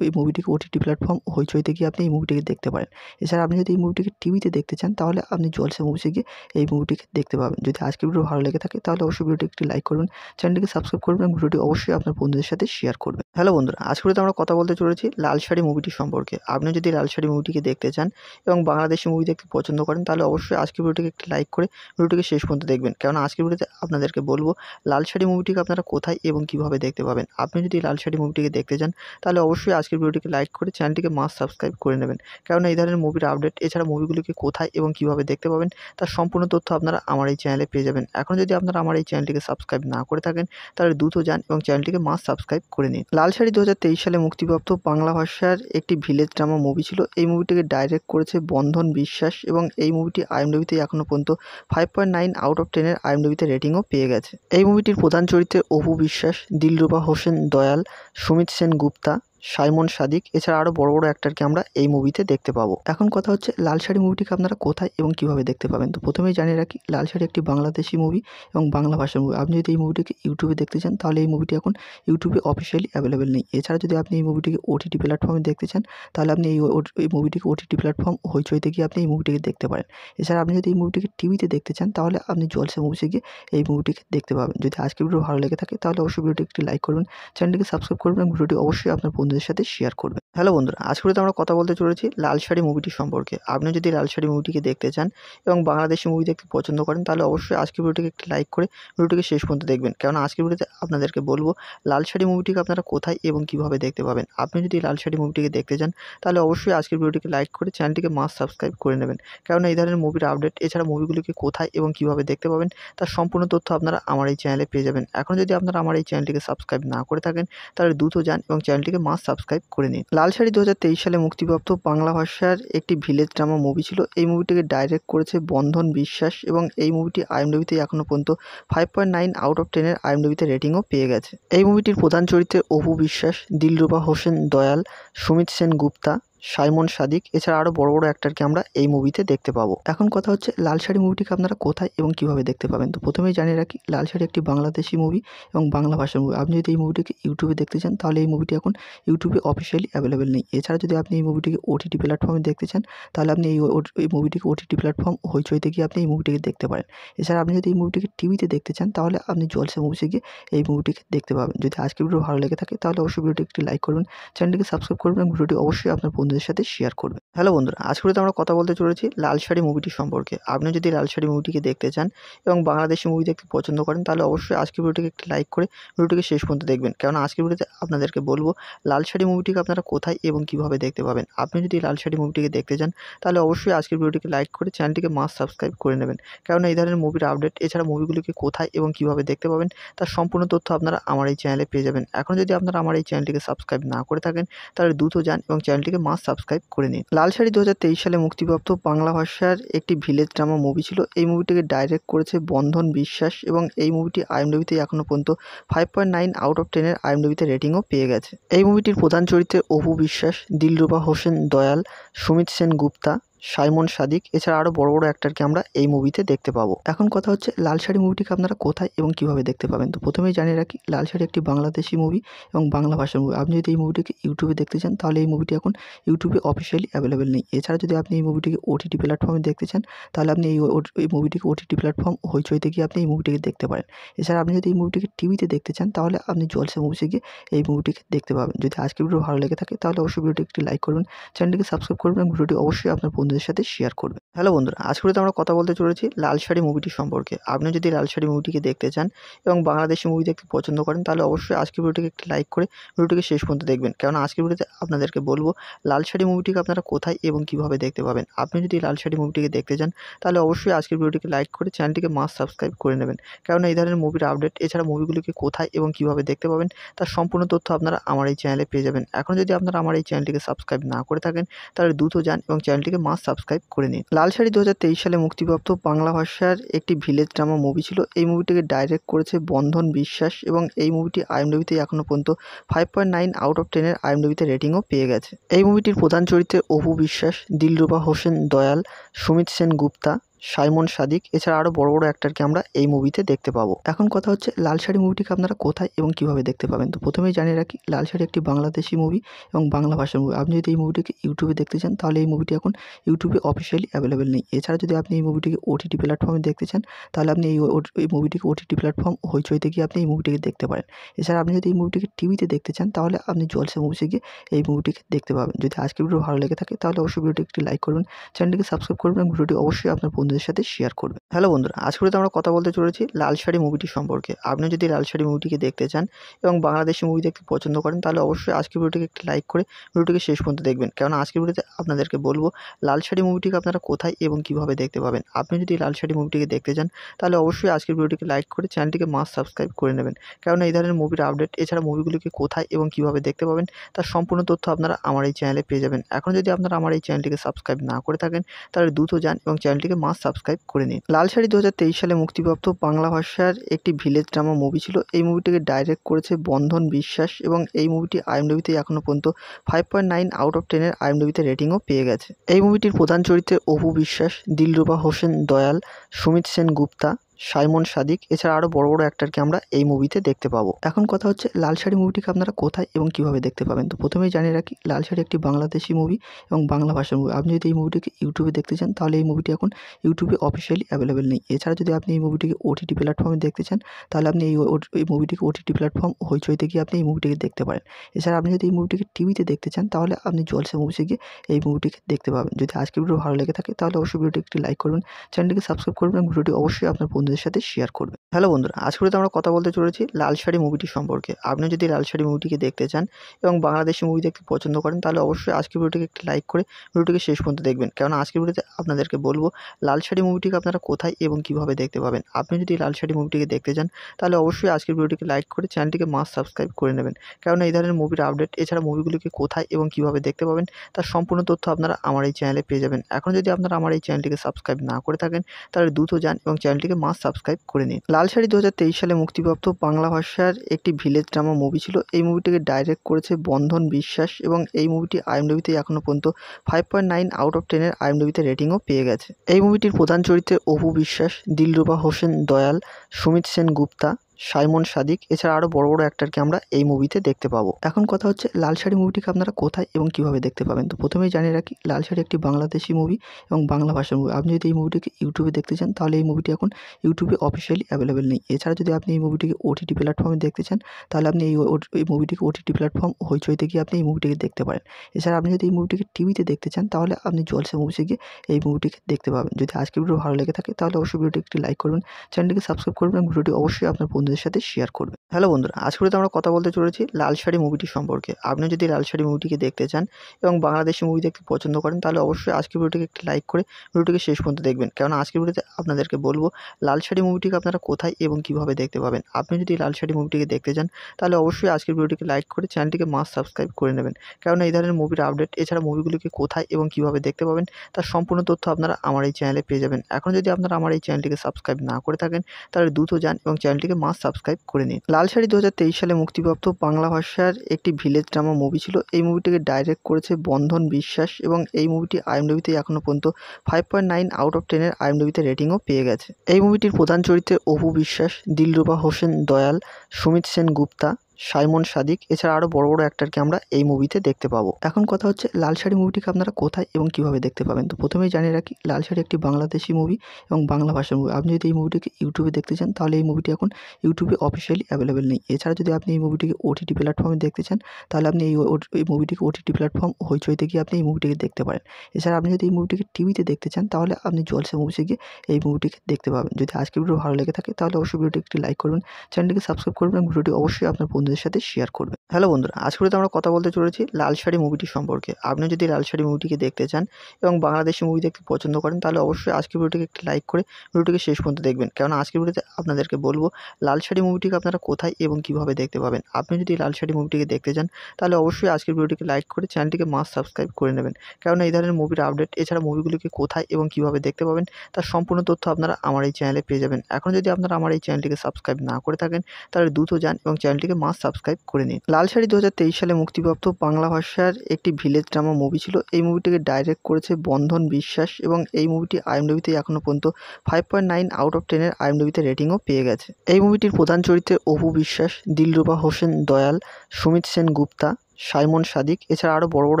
এই মুভিটিকে ওটিটি প্ল্যাটফর্ম হইচইতে গিয়ে আপনি এই মুভিটিকে দেখতে পারেন এছাড়া আপনি যদি এই মুভিটিকে টিভিতে দেখতে চান তাহলে আপনি জলসা মুভিসে গিয়ে এই মুভিটিকে দেখতে পাবেন যদি আজকের ভিডিও ভালো লেগে থাকে তাহলে অবশ্যই ভিডিওটি একটি লাইক করবেন চ্যানেলটিকে সাবস্ক্রাইব করবেন এবং ভিডিওটি অবশ্যই আপনার বন্ধু বন্ধুদের সাথে শেয়ার করবেন হ্যালো বন্ধুরা আজকে আমরা কথা বলতে চলেছি লাল শাড়ি মুভিটি সম্পর্কে আপনি যদি লাল শাড়ি মুভিটিকে দেখতে চান এবং বাংলাদেশি মুভি দেখতে পছন্দ করেন তাহলে অবশ্যই আজকের ভিডিওটিকে একটি লাইক করে ভিডিওটিকে শেষ পর্যন্ত দেখবেন কেন আজকের ভিডিওতে আপনাদেরকে বলবো লাল শাড়ি মুভিটিকে আপনারা কোথায় এবং কিভাবে দেখতে পাবেন আপনি যদি লাল শাড়ি মুভিটিকে দেখতে চান তাহলে অবশ্যই আজকের ভিডিওটিকে লাইক করে চ্যানেলটিকে মাস সাবস্ক্রাইব করে নেবেন কেন এই ধরনের মুভির আপডেট এছাড়া মুভিগুলিকে কোথায় এবং কিভাবে দেখতে পাবেন তার সম্পূর্ণ তথ্য আপনারা আমার এই চ্যানেলে পেয়ে যাবেন এখন যদি আপনারা আমার এই চ্যানেলটিকে সাবস্ক্রাইব না করে থাকেন তাহলে দ্রুত যান এবং চ্যানেলটিকে মাস সাবস্ক্রাইব করে নিন লাল শাড়ি দু সালে মুক্তিপ্রাপ্ত বাংলা ভাষার একটি ভিলেজ ড্রামা মুভি ছিল এই মুভিটিকে ডাইরেক্ট করেছে বন্ধন বিশ্বাস এবং এই মুভিটি আইএমডিবিতে এখনও পর্যন্ত five point nine out of টেনের আইএমডিবিতে রেটিংও পেয়ে গেছে এই মুভিটির প্রধান চরিত্রে অপু বিশ্বাস দিলরুবা হোসেন দয়াল সুমিত সেন গুপ্তা সাইমন সাদিক এছাড়া আরও বড় বড় অ্যাক্টারকে আমরা এই মুভিতে দেখতে পাবো এখন কথা হচ্ছে লাল শাড়ি মুভিটিকে আপনারা কোথায় এবং কিভাবে দেখতে পাবেন তো প্রথমেই জানিয়ে রাখি লাল শাড়ি একটি বাংলাদেশি মুভি এবং বাংলা ভাষার মুভি আপনি যদি এই মুভিটিকে ইউটিউবে দেখতে চান তাহলে এই মুভিটি এখন ইউটিউবে অফিসিয়ালি অ্যাভেলেবেল নেই এছাড়া যদি আপনি এই মুভিটিকে ওটিটি প্ল্যাটফর্মে দেখতে চান তাহলে আপনি এই এই মুভিটিকে ওটিটি প্ল্যাটফর্ম হইচইতে গিয়ে আপনি এই মুভিটিকে দেখতে পারেন এছাড়া আপনি যদি এই মুভিটিকে টিভিতে দেখতে চান তাহলে আপনি জলসা মুভিসে গিয়ে এই মুভিটিকে দেখতে পাবেন যদি আজকের ভিডিও ভালো লেগে থাকে তাহলে অবশ্যই ভিডিওটি একটি লাইক করবেন চ্যানেলটিকে সাবস্ক্রাইব করবেন এবং ভিডিওটি অবশ্যই আপনার বন্ধু বন্ধুদের সাথে শেয়ার করবে হ্যালো বন্ধুরা আজকে আমরা কথা বলতে চলেছি লাল শাড়ি মুভিটি সম্পর্কে আপনি যদি লাল শাড়ি মুভিটিকে দেখতে চান এবং বাংলাদেশি মুভি দেখতে পছন্দ করেন তাহলে অবশ্যই আজকের ভিডিওটিকে একটি লাইক করে ভিডিওটিকে শেষ পর্যন্ত দেখবেন কেন আজকের ভিডিওতে আপনাদেরকে বলবো লাল শাড়ি মুভিটিকে আপনারা কোথায় এবং কিভাবে দেখতে পাবেন আপনি যদি লাল শাড়ি মুভিটিকে দেখতে চান তাহলে অবশ্যই আজকের ভিডিওটিকে লাইক করে চ্যানেলটিকে মাস্ট সাবস্ক্রাইব করে নেবেন কেন এই ধরনের মুভির আপডেট এছাড়া মুভিগুলিকে কোথায় এবং কিভাবে দেখতে পাবেন তার সম্পূর্ণ তথ্য আপনারা আমার এই চ্যানেলে পেয়ে যাবেন এখন যদি আপনারা আমার এই চ্যানেলটিকে সাবস্ক্রাইব না করে থাকেন তাহলে দ্রুত যান এবং চ্যানেলটিকে মাস সাবস্ক্রাইব করে নিন লাল শাড়ি দু সালে মুক্তিপ্রাপ্ত বাংলা ভাষার একটি ভিলেজ ড্রামা মুভি ছিল এই মুভিটিকে ডাইরেক্ট করেছে বন্ধন বিশ্বাস এবং এই মুভিটি আইএমডিবিতে এখনও পর্যন্ত five point nine out of টেনের আইএমডিবিতে রেটিংও পেয়ে গেছে এই মুভিটির প্রধান চরিত্রে অপু বিশ্বাস দিলরুবা হোসেন দয়াল সুমিত সেন গুপ্তা সাইমন সাদিক এছাড়া আরও বড় বড় অ্যাক্টারকে আমরা এই মুভিতে দেখতে পাবো এখন কথা হচ্ছে লাল শাড়ি মুভিটিকে আপনারা কোথায় এবং কিভাবে দেখতে পাবেন তো প্রথমেই জানিয়ে রাখি লাল শাড়ি একটি বাংলাদেশি মুভি এবং বাংলা ভাষার মুভি আপনি যদি এই মুভিটিকে ইউটিউবে দেখতে চান তাহলে এই মুভিটি এখন ইউটিউবে অফিসিয়ালি অ্যাভেলেবেল নেই এছাড়া যদি আপনি এই মুভিটিকে ওটিটি প্ল্যাটফর্মে দেখতে চান তাহলে আপনি এই এই মুভিটিকে ওটিটি প্ল্যাটফর্ম হইচইতে গিয়ে আপনি এই মুভিটিকে দেখতে পারেন এছাড়া আপনি যদি এই মুভিটিকে টিভিতে দেখতে চান তাহলে আপনি জলসা মুভিসে গিয়ে এই মুভিটিকে দেখতে পাবেন যদি আজকের ভিডিও ভালো লেগে থাকে তাহলে অবশ্যই ভিডিওটি একটি লাইক করবেন চ্যানেলটিকে সাবস্ক্রাইব করবেন এবং ভিডিওটি অবশ্যই আপনার বন্ধু বন্ধুদের সাথে শেয়ার করবে হ্যালো বন্ধুরা তো আমরা কথা বলতে চলেছি লাল শাড়ি মুভিটি সম্পর্কে আপনি যদি লাল শাড়ি মুভিটিকে দেখতে চান এবং বাংলাদেশি মুভি দেখতে পছন্দ করেন তাহলে অবশ্যই আজকের ভিডিওটিকে একটি লাইক করে ভিডিওটিকে শেষ পর্যন্ত দেখবেন কেন আজকের ভিডিওতে আপনাদেরকে বলবো লাল শাড়ি মুভিটিকে আপনারা কোথায় এবং কিভাবে দেখতে পাবেন আপনি যদি লাল শাড়ি মুভিটিকে দেখতে চান তাহলে অবশ্যই আজকের ভিডিওটিকে লাইক করে চ্যানেলটিকে মাস্ট সাবস্ক্রাইব করে নেবেন কেন এই ধরনের মুভির আপডেট এছাড়া মুভিগুলিকে কোথায় এবং কিভাবে দেখতে পাবেন তার সম্পূর্ণ তথ্য আপনারা আমার এই চ্যানেলে পেয়ে যাবেন এখন যদি আপনারা আমার এই চ্যানেলটিকে সাবস্ক্রাইব না করে থাকেন তাহলে দ্রুত যান এবং চ্যানেলটিকে মাস সাবস্ক্রাইব করে নিন লাল শাড়ি দু সালে মুক্তিপ্রাপ্ত বাংলা ভাষার একটি ভিলেজ ড্রামা মুভি ছিল এই মুভিটিকে ডাইরেক্ট করেছে বন্ধন বিশ্বাস এবং এই মুভিটি আইএমডিবিতে এখনও পর্যন্ত five point nine out of টেনের আইএমডিবিতে রেটিংও পেয়ে গেছে এই মুভিটির প্রধান চরিত্রে অপু বিশ্বাস দিলরুবা হোসেন দয়াল সুমিত সেন গুপ্তা সাইমন সাদিক এছাড়া আরও বড় বড় অ্যাক্টারকে আমরা এই মুভিতে দেখতে পাবো এখন কথা হচ্ছে লাল শাড়ি মুভিটিকে আপনারা কোথায় এবং কিভাবে দেখতে পাবেন তো প্রথমেই জানিয়ে রাখি লাল শাড়ি একটি বাংলাদেশি মুভি এবং বাংলা ভাষার মুভি আপনি যদি এই মুভিটিকে ইউটিউবে দেখতে চান তাহলে এই মুভিটি এখন ইউটিউবে অফিসিয়ালি অ্যাভেলেবেল নেই এছাড়া যদি আপনি এই মুভিটিকে ওটিটি প্ল্যাটফর্মে দেখতে চান তাহলে আপনি এই এই মুভিটিকে ওটিটি প্ল্যাটফর্ম হইচইতে গিয়ে আপনি এই মুভিটিকে দেখতে পারেন এছাড়া আপনি যদি এই মুভিটিকে টিভিতে দেখতে চান তাহলে আপনি জলসা মুভিসে গিয়ে এই মুভিটিকে দেখতে পাবেন যদি আজকের ভিডিও ভালো লেগে থাকে তাহলে অবশ্যই ভিডিওটি একটি লাইক করবেন চ্যানেলটিকে সাবস্ক্রাইব করবেন এবং ভিডিওটি অবশ্যই আপনার বন্ধু বন্ধুদের সাথে শেয়ার করবে হ্যালো বন্ধুরা আজকে আমরা কথা বলতে চলেছি লাল শাড়ি মুভিটি সম্পর্কে আপনি যদি লাল শাড়ি মুভিটিকে দেখতে চান এবং বাংলাদেশি মুভি দেখতে পছন্দ করেন তাহলে অবশ্যই আজকের ভিডিওটিকে একটি লাইক করে ভিডিওটিকে শেষ পর্যন্ত দেখবেন কেন আজকের ভিডিওতে আপনাদেরকে বলবো লাল শাড়ি মুভিটিকে আপনারা কোথায় এবং কিভাবে দেখতে পাবেন আপনি যদি লাল শাড়ি মুভিটিকে দেখতে চান তাহলে অবশ্যই আজকের ভিডিওটিকে লাইক করে চ্যানেলটিকে মাস সাবস্ক্রাইব করে নেবেন কেননা এই ধরনের মুভির আপডেট এছাড়া মুভিগুলিকে কোথায় এবং কিভাবে দেখতে পাবেন তার সম্পূর্ণ তথ্য আপনারা আমার এই চ্যানেলে পেয়ে যাবেন এখন যদি আপনারা আমার এই চ্যানেলটিকে সাবস্ক্রাইব না করে থাকেন তাহলে দ্রুত যান এবং চ্যানেলটিকে মাস সাবস্ক্রাইব করে নিন লাল শাড়ি দু সালে মুক্তিপ্রাপ্ত বাংলা ভাষার একটি ভিলেজ ড্রামা মুভি ছিল এই মুভিটিকে ডাইরেক্ট করেছে বন্ধন বিশ্বাস এবং এই মুভিটি আইএমডিবিতে এখনও পর্যন্ত five point nine out of টেনের আইএমডিবিতে রেটিংও পেয়ে গেছে এই মুভিটির প্রধান চরিত্রে অপু বিশ্বাস দিলরুবা হোসেন দয়াল সুমিত সেন গুপ্তা সাইমন সাদিক এছাড়া আরও বড় বড় অ্যাক্টারকে আমরা এই মুভিতে দেখতে পাবো এখন কথা হচ্ছে লাল শাড়ি মুভিটিকে আপনারা কোথায় এবং কিভাবে দেখতে পাবেন তো প্রথমেই জানিয়ে রাখি লাল শাড়ি একটি বাংলাদেশি মুভি এবং বাংলা ভাষার মুভি আপনি যদি এই মুভিটিকে ইউটিউবে দেখতে চান তাহলে এই মুভিটি এখন ইউটিউবে অফিসিয়ালি অ্যাভেলেবেল নেই এছাড়া যদি আপনি এই মুভিটিকে ওটিটি প্ল্যাটফর্মে দেখতে চান তাহলে আপনি এই এই মুভিটিকে ওটিটি প্ল্যাটফর্ম হইচইতে গিয়ে আপনি এই মুভিটিকে দেখতে পারেন এছাড়া আপনি যদি এই মুভিটিকে টিভিতে দেখতে চান তাহলে আপনি জলসা মুভিসে গিয়ে এই মুভিটিকে দেখতে পাবেন যদি আজকের ভিডিও ভালো লেগে থাকে তাহলে অবশ্যই ভিডিওটি একটি লাইক করবেন চ্যানেলটিকে সাবস্ক্রাইব করবেন এবং ভিডিওটি অবশ্যই আপনার বন্ধু বন্ধুদের সাথে শেয়ার করবে হ্যালো বন্ধুরা আজকে তো আমরা কথা বলতে চলেছি লাল শাড়ি মুভিটি সম্পর্কে আপনি যদি লাল শাড়ি মুভিটিকে দেখতে চান এবং বাংলাদেশি মুভি দেখতে পছন্দ করেন তাহলে অবশ্যই আজকের ভিডিওটিকে একটি লাইক করে ভিডিওটিকে শেষ পর্যন্ত দেখবেন কেন আজকের ভিডিওতে আপনাদেরকে বলবো লাল শাড়ি মুভিটিকে আপনারা কোথায় এবং কিভাবে দেখতে পাবেন আপনি যদি লাল শাড়ি মুভিটিকে দেখতে চান তাহলে অবশ্যই আজকের ভিডিওটিকে লাইক করে চ্যানেলটিকে মাস সাবস্ক্রাইব করে নেবেন কেননা এই ধরনের মুভির আপডেট এছাড়া মুভিগুলিকে কোথায় এবং কিভাবে দেখতে পাবেন তার সম্পূর্ণ তথ্য আপনারা আমার এই চ্যানেলে পেয়ে যাবেন এখন যদি আপনারা আমার এই চ্যানেলটিকে সাবস্ক্রাইব না করে থাকেন তাহলে দ্রুত যান এবং চ্যানেলটিকে মাস সাবস্ক্রাইব করে নিন লাল শাড়ি দু সালে মুক্তিপ্রাপ্ত বাংলা ভাষার একটি ভিলেজ ড্রামা মুভি ছিল এই মুভিটিকে ডাইরেক্ট করেছে বন্ধন বিশ্বাস এবং এই মুভিটি আইএমডবিতে এখনও পর্যন্ত five point nine out of টেনের আইএমডবিতে রেটিংও পেয়ে গেছে এই মুভিটির প্রধান চরিত্রে অপু বিশ্বাস দিলরুবা হোসেন দয়াল সুমিত সেন গুপ্তা সাইমন সাদিক এছাড়া আরও বড় বড় অ্যাক্টারকে আমরা এই মুভিতে দেখতে পাবো এখন কথা হচ্ছে লাল শাড়ি মুভিটিকে আপনারা কোথায় এবং কিভাবে দেখতে পাবেন তো প্রথমেই জানিয়ে রাখি লাল শাড়ি একটি বাংলাদেশি মুভি এবং বাংলা ভাষার মুভি আপনি যদি এই মুভিটিকে ইউটিউবে দেখতে চান তাহলে এই মুভিটি এখন ইউটিউবে অফিসিয়ালি অ্যাভেলেবেল নেই এছাড়া যদি আপনি এই মুভিটিকে ওটিটি প্ল্যাটফর্মে দেখতে চান তাহলে আপনি এই এই মুভিটিকে ওটিটি প্ল্যাটফর্ম হইচইতে গিয়ে আপনি এই মুভিটিকে দেখতে পারেন এছাড়া আপনি যদি এই মুভিটিকে টিভিতে দেখতে চান তাহলে আপনি জলসা মুভিসে গিয়ে এই মুভিটিকে দেখতে পাবেন যদি আজকের ভিডিও ভালো লেগে থাকে তাহলে অবশ্যই ভিডিওটি একটি লাইক করবেন চ্যানেলটিকে সাবস্ক্রাইব করবেন ভিডিওটি অবশ্যই আপনার বন্ধুদের সাথে শেয়ার করবে হ্যালো বন্ধুরা আজ করে আমরা কথা বলতে চলেছি লাল শাড়ি মুভিটি সম্পর্কে আপনি যদি লাল শাড়ি মুভিটিকে দেখতে চান এবং বাংলাদেশি মুভি দেখতে পছন্দ করেন তাহলে অবশ্যই আজকের ভিডিওটিকে একটি লাইক করে ভিডিওটিকে শেষ পর্যন্ত দেখবেন কেননা আজকের ভিডিওতে আপনাদেরকে বলবো লাল শাড়ি মুভিটিকে আপনারা কোথায় এবং কিভাবে দেখতে পাবেন আপনি যদি লাল শাড়ি মুভিটিকে দেখতে চান তাহলে অবশ্যই আজকের ভিডিওটিকে লাইক করে চ্যানেলটিকে মাস সাবস্ক্রাইব করে নেবেন কেননা এই ধরনের মুভির আপডেট এছাড়া মুভিগুলিকে কোথায় এবং কিভাবে দেখতে পাবেন তার সম্পূর্ণ তথ্য আপনারা আমার এই চ্যানেলে পেয়ে যাবেন এখন যদি আপনারা আমার এই চ্যানেলটিকে সাবস্ক্রাইব না করে থাকেন তাহলে দ্রুত যান এবং চ্যানেলটিকে মাস চ্যানেলটি সাবস্ক্রাইব করে নিন লাল শাড়ি দু সালে মুক্তিপ্রাপ্ত বাংলা ভাষার একটি ভিলেজ ড্রামা মুভি ছিল এই মুভিটিকে ডাইরেক্ট করেছে বন্ধন বিশ্বাস এবং এই মুভিটি আইএমডবিতে এখনও পর্যন্ত five point nine out of টেনের আইএমডবিতে রেটিংও পেয়ে গেছে এই মুভিটির প্রধান চরিত্রে অপু বিশ্বাস দিলরুবা হোসেন দয়াল সুমিত সেন গুপ্তা সাইমন সাদিক এছাড়া আরও বড় বড় অ্যাক্টারকে আমরা এই মুভিতে দেখতে পাবো এখন কথা হচ্ছে লাল শাড়ি মুভিটিকে আপনারা কোথায় এবং কিভাবে দেখতে পাবেন তো প্রথমেই জানিয়ে রাখি লাল শাড়ি একটি বাংলাদেশি মুভি এবং বাংলা ভাষার মুভি আপনি যদি এই মুভিটিকে ইউটিউবে দেখতে চান তাহলে এই মুভিটি এখন ইউটিউবে অফিসিয়ালি অ্যাভেলেবেল নেই এছাড়া যদি আপনি এই মুভিটিকে ওটিটি প্ল্যাটফর্মে দেখতে চান তাহলে আপনি এই এই মুভিটিকে ওটিটি প্ল্যাটফর্ম হইচইতে গিয়ে আপনি এই মুভিটিকে দেখতে পারেন এছাড়া আপনি যদি এই মুভিটিকে টিভিতে দেখতে চান তাহলে আপনি জলসা মুভিসে গিয়ে এই মুভিটিকে দেখতে পাবেন যদি আজকের ভিডিও ভালো লেগে থাকে তাহলে অবশ্যই ভিডিওটি একটি লাইক করবেন চ্যানেলটিকে সাবস্ক্রাইব করবেন ভিডিওটি অবশ্যই আপনার বন্ধু বন্ধুদের সাথে শেয়ার করবে হ্যালো বন্ধুরা তো আমরা কথা বলতে চলেছি লাল শাড়ি মুভিটি সম্পর্কে আপনি যদি লাল শাড়ি মুভিটিকে দেখতে চান এবং বাংলাদেশি মুভি দেখতে পছন্দ করেন তাহলে অবশ্যই আজকের ভিডিওটিকে একটি লাইক করে ভিডিওটিকে শেষ পর্যন্ত দেখবেন কেননা আজকের ভিডিওতে আপনাদেরকে বলবো লাল শাড়ি মুভিটিকে আপনারা কোথায় এবং কিভাবে দেখতে পাবেন আপনি যদি লাল শাড়ি মুভিটিকে দেখতে চান তাহলে অবশ্যই আজকের ভিডিওটিকে লাইক করে চ্যানেলটিকে মাস সাবস্ক্রাইব করে নেবেন কেননা এই ধরনের মুভির আপডেট এছাড়া মুভিগুলিকে কোথায় এবং কিভাবে দেখতে পাবেন তার সম্পূর্ণ তথ্য আপনারা আমার এই চ্যানেলে পেয়ে যাবেন এখন যদি আপনারা আমার এই চ্যানেলটিকে সাবস্ক্রাইব না করে থাকেন তাহলে দ্রুত যান এবং চ্যানেলটিকে মাস সাবস্ক্রাইব করে নিন লাল শাড়ি দু সালে মুক্তিপ্রাপ্ত বাংলা ভাষার একটি ভিলেজ ড্রামা মুভি ছিল এই মুভিটিকে ডাইরেক্ট করেছে বন্ধন বিশ্বাস এবং এই মুভিটি আইএমডবিতে এখনও পর্যন্ত five point nine out of টেনের আইএমডবিতে রেটিংও পেয়ে গেছে এই মুভিটির প্রধান চরিত্রে অপু বিশ্বাস দিলরুবা হোসেন দয়াল সুমিত সেন গুপ্তা সাইমন সাদিক এছাড়া আরও বড় বড় অ্যাক্টারকে আমরা এই মুভিতে দেখতে পাবো এখন কথা হচ্ছে লাল শাড়ি মুভিটিকে আপনারা কোথায় এবং কিভাবে দেখতে পাবেন তো প্রথমেই জানিয়ে রাখি লাল শাড়ি একটি বাংলাদেশি মুভি এবং বাংলা ভাষার মুভি আপনি যদি এই মুভিটিকে ইউটিউবে দেখতে চান তাহলে এই মুভিটি এখন ইউটিউবে অফিসিয়ালি অ্যাভেলেবেল নেই এছাড়া যদি আপনি এই মুভিটিকে ওটিটি প্ল্যাটফর্মে দেখতে চান তাহলে আপনি এই এই মুভিটিকে ওটিটি প্ল্যাটফর্ম হইচইতে গিয়ে আপনি এই মুভিটিকে দেখতে পারেন এছাড়া আপনি যদি এই মুভিটিকে টিভিতে দেখতে চান তাহলে আপনি জলসা মুভিসে গিয়ে এই মুভিটিকে দেখতে পাবেন যদি আজকের ভিডিও ভালো লেগে থাকে তাহলে অবশ্যই ভিডিওটি একটি লাইক করবেন চ্যানেলটিকে সাবস্ক্রাইব করবেন ভিডিওটি অবশ্যই আপনার বন্ধু বন্ধুদের সাথে শেয়ার করবে হ্যালো বন্ধুরা তো আমরা কথা বলতে চলেছি লাল শাড়ি মুভিটি সম্পর্কে আপনি যদি লাল শাড়ি মুভিটিকে দেখতে চান এবং বাংলাদেশি মুভি দেখতে পছন্দ করেন তাহলে অবশ্যই আজকের ভিডিওটিকে একটি লাইক করে ভিডিওটিকে শেষ পর্যন্ত দেখবেন কেননা আজকের ভিডিওতে আপনাদেরকে বলবো লাল শাড়ি মুভিটিকে আপনারা কোথায় এবং কিভাবে দেখতে পাবেন আপনি যদি লাল শাড়ি মুভিটিকে দেখতে চান তাহলে অবশ্যই আজকের ভিডিওটিকে লাইক করে চ্যানেলটিকে মাস সাবস্ক্রাইব করে নেবেন কেননা এই ধরনের মুভির আপডেট এছাড়া মুভিগুলিকে কোথায় এবং কিভাবে দেখতে পাবেন তার সম্পূর্ণ তথ্য আপনারা আমার এই চ্যানেলে পেয়ে যাবেন এখন যদি আপনারা আমার এই চ্যানেলটিকে সাবস্ক্রাইব না করে থাকেন তাহলে দ্রুত যান এবং চ্যানেলটিকে মাস সাবস্ক্রাইব করে নিন লাল শাড়ি দু সালে মুক্তিপ্রাপ্ত বাংলা ভাষার একটি ভিলেজ ড্রামা মুভি ছিল এই মুভিটিকে ডাইরেক্ট করেছে বন্ধন বিশ্বাস এবং এই মুভিটি আইএমডবিতে এখনও পর্যন্ত five point nine out of টেনের আইএমডবিতে রেটিংও পেয়ে গেছে এই মুভিটির প্রধান চরিত্রে অপু বিশ্বাস দিলরুবা হোসেন দয়াল সুমিত সেন গুপ্তা সাইমন সাদিক এছাড়া আরও বড় বড়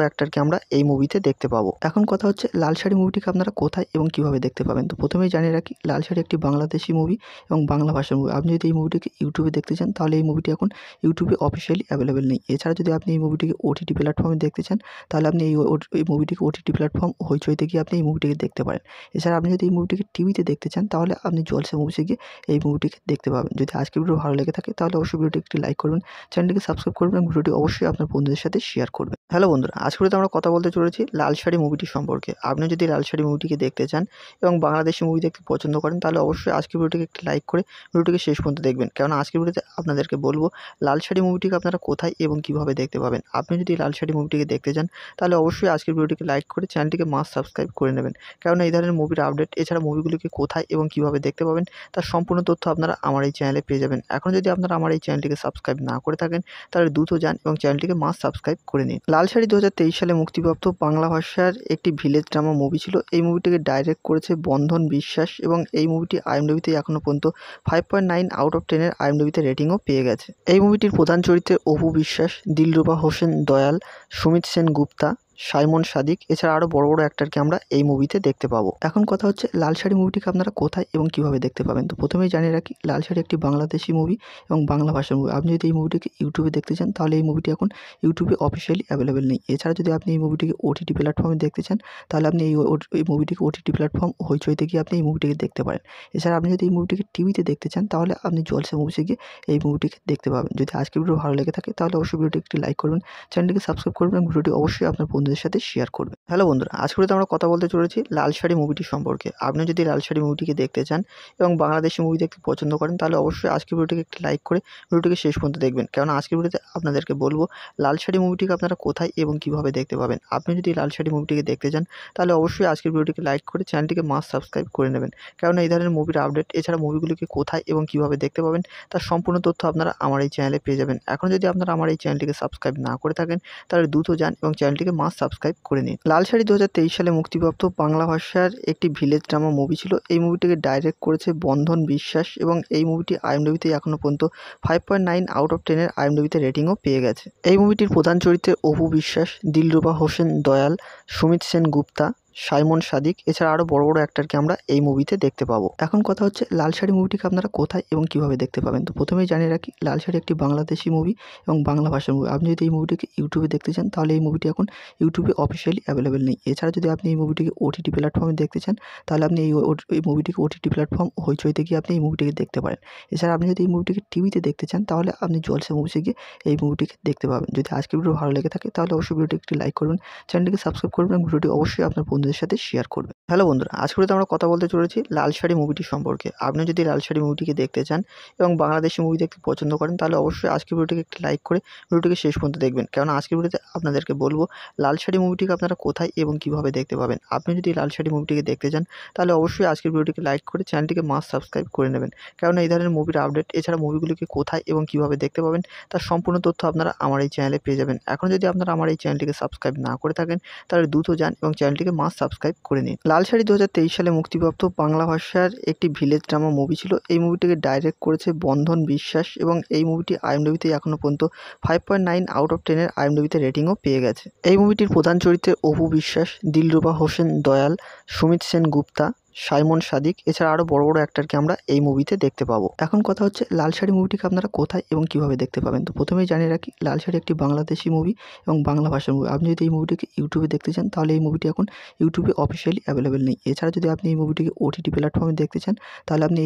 অ্যাক্টারকে আমরা এই মুভিতে দেখতে পাব এখন কথা হচ্ছে লাল শাড়ি মুভিটিকে আপনারা কোথায় এবং কিভাবে দেখতে পাবেন তো প্রথমেই জানিয়ে রাখি লাল শাড়ি একটি বাংলাদেশি মুভি এবং বাংলা ভাষার মুভি আপনি যদি এই মুভিটিকে ইউটিউবে দেখতে চান তাহলে এই মুভিটি এখন ইউটিউবে অফিসিয়ালি অ্যাভেলেবেল নেই এছাড়া যদি আপনি এই মুভিটিকে ওটিটি প্ল্যাটফর্মে দেখতে চান তাহলে আপনি এই এই মুভিটিকে ওটিটি প্ল্যাটফর্ম হইচইতে গিয়ে আপনি এই মুভিটিকে দেখতে পারেন এছাড়া আপনি যদি এই মুভিটিকে টিভিতে দেখতে চান তাহলে আপনি জলসা মুভিসে গিয়ে এই মুভিটিকে দেখতে পাবেন যদি আজকের ভিডিও ভালো লেগে থাকে তাহলে অবশ্যই ভিডিওটি একটি লাইক করবেন চ্যানেলটিকে সাবস্ক্রাইব করবেন ভিডিওটি অবশ্যই আপনার বন্ধু বন্ধুদের সাথে শেয়ার করবে হ্যালো বন্ধুরা তো আমরা কথা বলতে চলেছি লাল শাড়ি মুভিটি সম্পর্কে আপনি যদি লাল শাড়ি মুভিটিকে দেখতে চান এবং বাংলাদেশি মুভি দেখতে পছন্দ করেন তাহলে অবশ্যই আজকের ভিডিওটিকে একটি লাইক করে ভিডিওটিকে শেষ পর্যন্ত দেখবেন কেননা আজকের ভিডিওতে আপনাদেরকে বলবো লাল শাড়ি মুভিটিকে আপনারা কোথায় এবং কিভাবে দেখতে পাবেন আপনি যদি লাল শাড়ি মুভিটিকে দেখতে চান তাহলে অবশ্যই আজকের ভিডিওটিকে লাইক করে চ্যানেলটিকে মাস সাবস্ক্রাইব করে নেবেন কেননা এই ধরনের মুভির আপডেট এছাড়া মুভিগুলিকে কোথায় এবং কিভাবে দেখতে পাবেন তার সম্পূর্ণ তথ্য আপনারা আমার এই চ্যানেলে পেয়ে যাবেন এখন যদি আপনারা আমার এই চ্যানেলটিকে সাবস্ক্রাইব না করে থাকেন তাহলে দ্রুত যান এবং চ্যানেলটিকে মাস সাবস্ক্রাইব করে নিন লাল শাড়ি দু সালে মুক্তিপ্রাপ্ত বাংলা ভাষার একটি ভিলেজ ড্রামা মুভি ছিল এই মুভিটিকে ডাইরেক্ট করেছে বন্ধন বিশ্বাস এবং এই মুভিটি আইএমডিবিতে এখনও পর্যন্ত five point nine out of টেনের আইএমডিবিতে রেটিংও পেয়ে গেছে এই মুভিটির প্রধান চরিত্রে অপু বিশ্বাস দিলরুবা হোসেন দয়াল সুমিত সেন গুপ্তা সাইমন সাদিক এছাড়া আরও বড় বড় অ্যাক্টারকে আমরা এই মুভিতে দেখতে পাবো এখন কথা হচ্ছে লাল শাড়ি মুভিটিকে আপনারা কোথায় এবং কিভাবে দেখতে পাবেন তো প্রথমেই জানিয়ে রাখি লাল শাড়ি একটি বাংলাদেশি মুভি এবং বাংলা ভাষার মুভি আপনি যদি এই মুভিটিকে ইউটিউবে দেখতে চান তাহলে এই মুভিটি এখন ইউটিউবে অফিসিয়ালি অ্যাভেলেবেল নেই এছাড়া যদি আপনি এই মুভিটিকে ওটিটি প্ল্যাটফর্মে দেখতে চান তাহলে আপনি এই এই মুভিটিকে ওটিটি প্ল্যাটফর্ম হইচইতে গিয়ে আপনি এই মুভিটিকে দেখতে পারেন এছাড়া আপনি যদি এই মুভিটিকে টিভিতে দেখতে চান তাহলে আপনি জলসা মুভিসে গিয়ে এই মুভিটিকে দেখতে পাবেন যদি আজকের ভিডিও ভালো লেগে থাকে তাহলে অবশ্যই ভিডিওটি একটি লাইক করবেন চ্যানেলটিকে সাবস্ক্রাইব করবেন ভিডিওটি অবশ্যই আপনার বন্ধুদের সাথে শেয়ার করবে হ্যালো বন্ধুরা আজকে আমরা কথা বলতে চলেছি লাল শাড়ি মুভিটি সম্পর্কে আপনি যদি লাল শাড়ি মুভিটিকে দেখতে চান এবং বাংলাদেশি মুভি দেখতে পছন্দ করেন তাহলে অবশ্যই আজকের ভিডিওটিকে একটি লাইক করে ভিডিওটিকে শেষ পর্যন্ত দেখবেন কেন আজকের ভিডিওতে আপনাদেরকে বলবো লাল শাড়ি মুভিটিকে আপনারা কোথায় এবং কিভাবে দেখতে পাবেন আপনি যদি লাল শাড়ি মুভিটিকে দেখতে চান তাহলে অবশ্যই আজকের ভিডিওটিকে লাইক করে চ্যানেলটিকে মাস সাবস্ক্রাইব করে নেবেন কেন এই ধরনের মুভির আপডেট এছাড়া মুভিগুলিকে কোথায় এবং কিভাবে দেখতে পাবেন তার সম্পূর্ণ তথ্য আপনারা আমার এই চ্যানেলে পেয়ে যাবেন এখন যদি আপনারা আমার এই চ্যানেলটিকে সাবস্ক্রাইব না করে থাকেন তাহলে দ্রুত যান এবং চ্যানেলটিকে মাস সাবস্ক্রাইব করে নিন লাল শাড়ি দু সালে মুক্তিপ্রাপ্ত বাংলা ভাষার একটি ভিলেজ ড্রামা মুভি ছিল এই মুভিটিকে ডাইরেক্ট করেছে বন্ধন বিশ্বাস এবং এই মুভিটি আইএমডিবিতে এখনও পর্যন্ত five point nine out of টেনের আইএমডিবিতে রেটিংও পেয়ে গেছে এই মুভিটির প্রধান চরিত্রে অপু বিশ্বাস দিলরুবা হোসেন দয়াল সুমিত সেন গুপ্তা সাইমন সাদিক এছাড়া আরও বড় বড় অ্যাক্টারকে আমরা এই মুভিতে দেখতে পাবো এখন কথা হচ্ছে লাল শাড়ি মুভিটিকে আপনারা কোথায় এবং কিভাবে দেখতে পাবেন তো প্রথমেই জানিয়ে রাখি লাল শাড়ি একটি বাংলাদেশি মুভি এবং বাংলা ভাষার মুভি আপনি যদি এই মুভিটিকে ইউটিউবে দেখতে চান তাহলে এই মুভিটি এখন ইউটিউবে অফিসিয়ালি অ্যাভেলেবেল নেই এছাড়া যদি আপনি এই মুভিটিকে ওটিটি প্ল্যাটফর্মে দেখতে চান তাহলে আপনি এই এই মুভিটিকে ওটিটি প্ল্যাটফর্ম হইচইতে গিয়ে আপনি এই মুভিটিকে দেখতে পারেন এছাড়া আপনি যদি এই মুভিটিকে টিভিতে দেখতে চান তাহলে আপনি জলসা মুভিসে গিয়ে এই মুভিটিকে দেখতে পাবেন যদি আজকের ভিডিও ভালো লেগে থাকে তাহলে অবশ্যই ভিডিওটি একটি লাইক করবেন চ্যানেলটিকে সাবস্ক্রাইব করবেন এবং ভিডিওটি অবশ্যই আপনার বন্ধু বন্ধুদের সাথে শেয়ার করবে হ্যালো বন্ধুরা তো আমরা কথা বলতে চলেছি লাল শাড়ি মুভিটি সম্পর্কে আপনি যদি লাল শাড়ি মুভিটিকে দেখতে চান এবং বাংলাদেশি মুভি দেখতে পছন্দ করেন তাহলে অবশ্যই আজকের ভিডিওটিকে একটি লাইক করে ভিডিওটিকে শেষ পর্যন্ত দেখবেন কেন আজকের ভিডিওতে আপনাদেরকে বলবো লাল শাড়ি মুভিটিকে আপনারা কোথায় এবং কিভাবে দেখতে পাবেন আপনি যদি লাল শাড়ি মুভিটিকে দেখতে চান তাহলে অবশ্যই আজকের ভিডিওটিকে লাইক করে চ্যানেলটিকে মাস সাবস্ক্রাইব করে নেবেন কেন এই ধরনের মুভির আপডেট এছাড়া মুভিগুলিকে কোথায় এবং কিভাবে দেখতে পাবেন তার সম্পূর্ণ তথ্য আপনারা আমার এই চ্যানেলে পেয়ে যাবেন এখন যদি আপনারা আমার এই চ্যানেলটিকে সাবস্ক্রাইব না করে থাকেন তাহলে দ্রুত যান এবং চ্যানেলটিকে মাস সাবস্ক্রাইব করে নিন লাল শাড়ি দু সালে মুক্তিপ্রাপ্ত বাংলা ভাষার একটি ভিলেজ ড্রামা মুভি ছিল এই মুভিটিকে ডাইরেক্ট করেছে বন্ধন বিশ্বাস এবং এই মুভিটি আইএমডিবিতে এখনও পর্যন্ত five point nine out of টেনের আইএমডিবিতে রেটিংও পেয়ে গেছে এই মুভিটির প্রধান চরিত্রে অপু বিশ্বাস দিলরুবা হোসেন দয়াল সুমিত সেন গুপ্তা সাইমন সাদিক এছাড়া আরও বড় বড় অ্যাক্টারকে আমরা এই মুভিতে দেখতে পাবো এখন কথা হচ্ছে লাল শাড়ি মুভিটিকে আপনারা কোথায় এবং কিভাবে দেখতে পাবেন তো প্রথমেই জানিয়ে রাখি লাল শাড়ি একটি বাংলাদেশি মুভি এবং বাংলা ভাষার মুভি আপনি যদি এই মুভিটিকে ইউটিউবে দেখতে চান তাহলে এই মুভিটি এখন ইউটিউবে অফিসিয়ালি অ্যাভেলেবেল নেই এছাড়া যদি আপনি এই মুভিটিকে ওটিটি প্ল্যাটফর্মে দেখতে চান তাহলে আপনি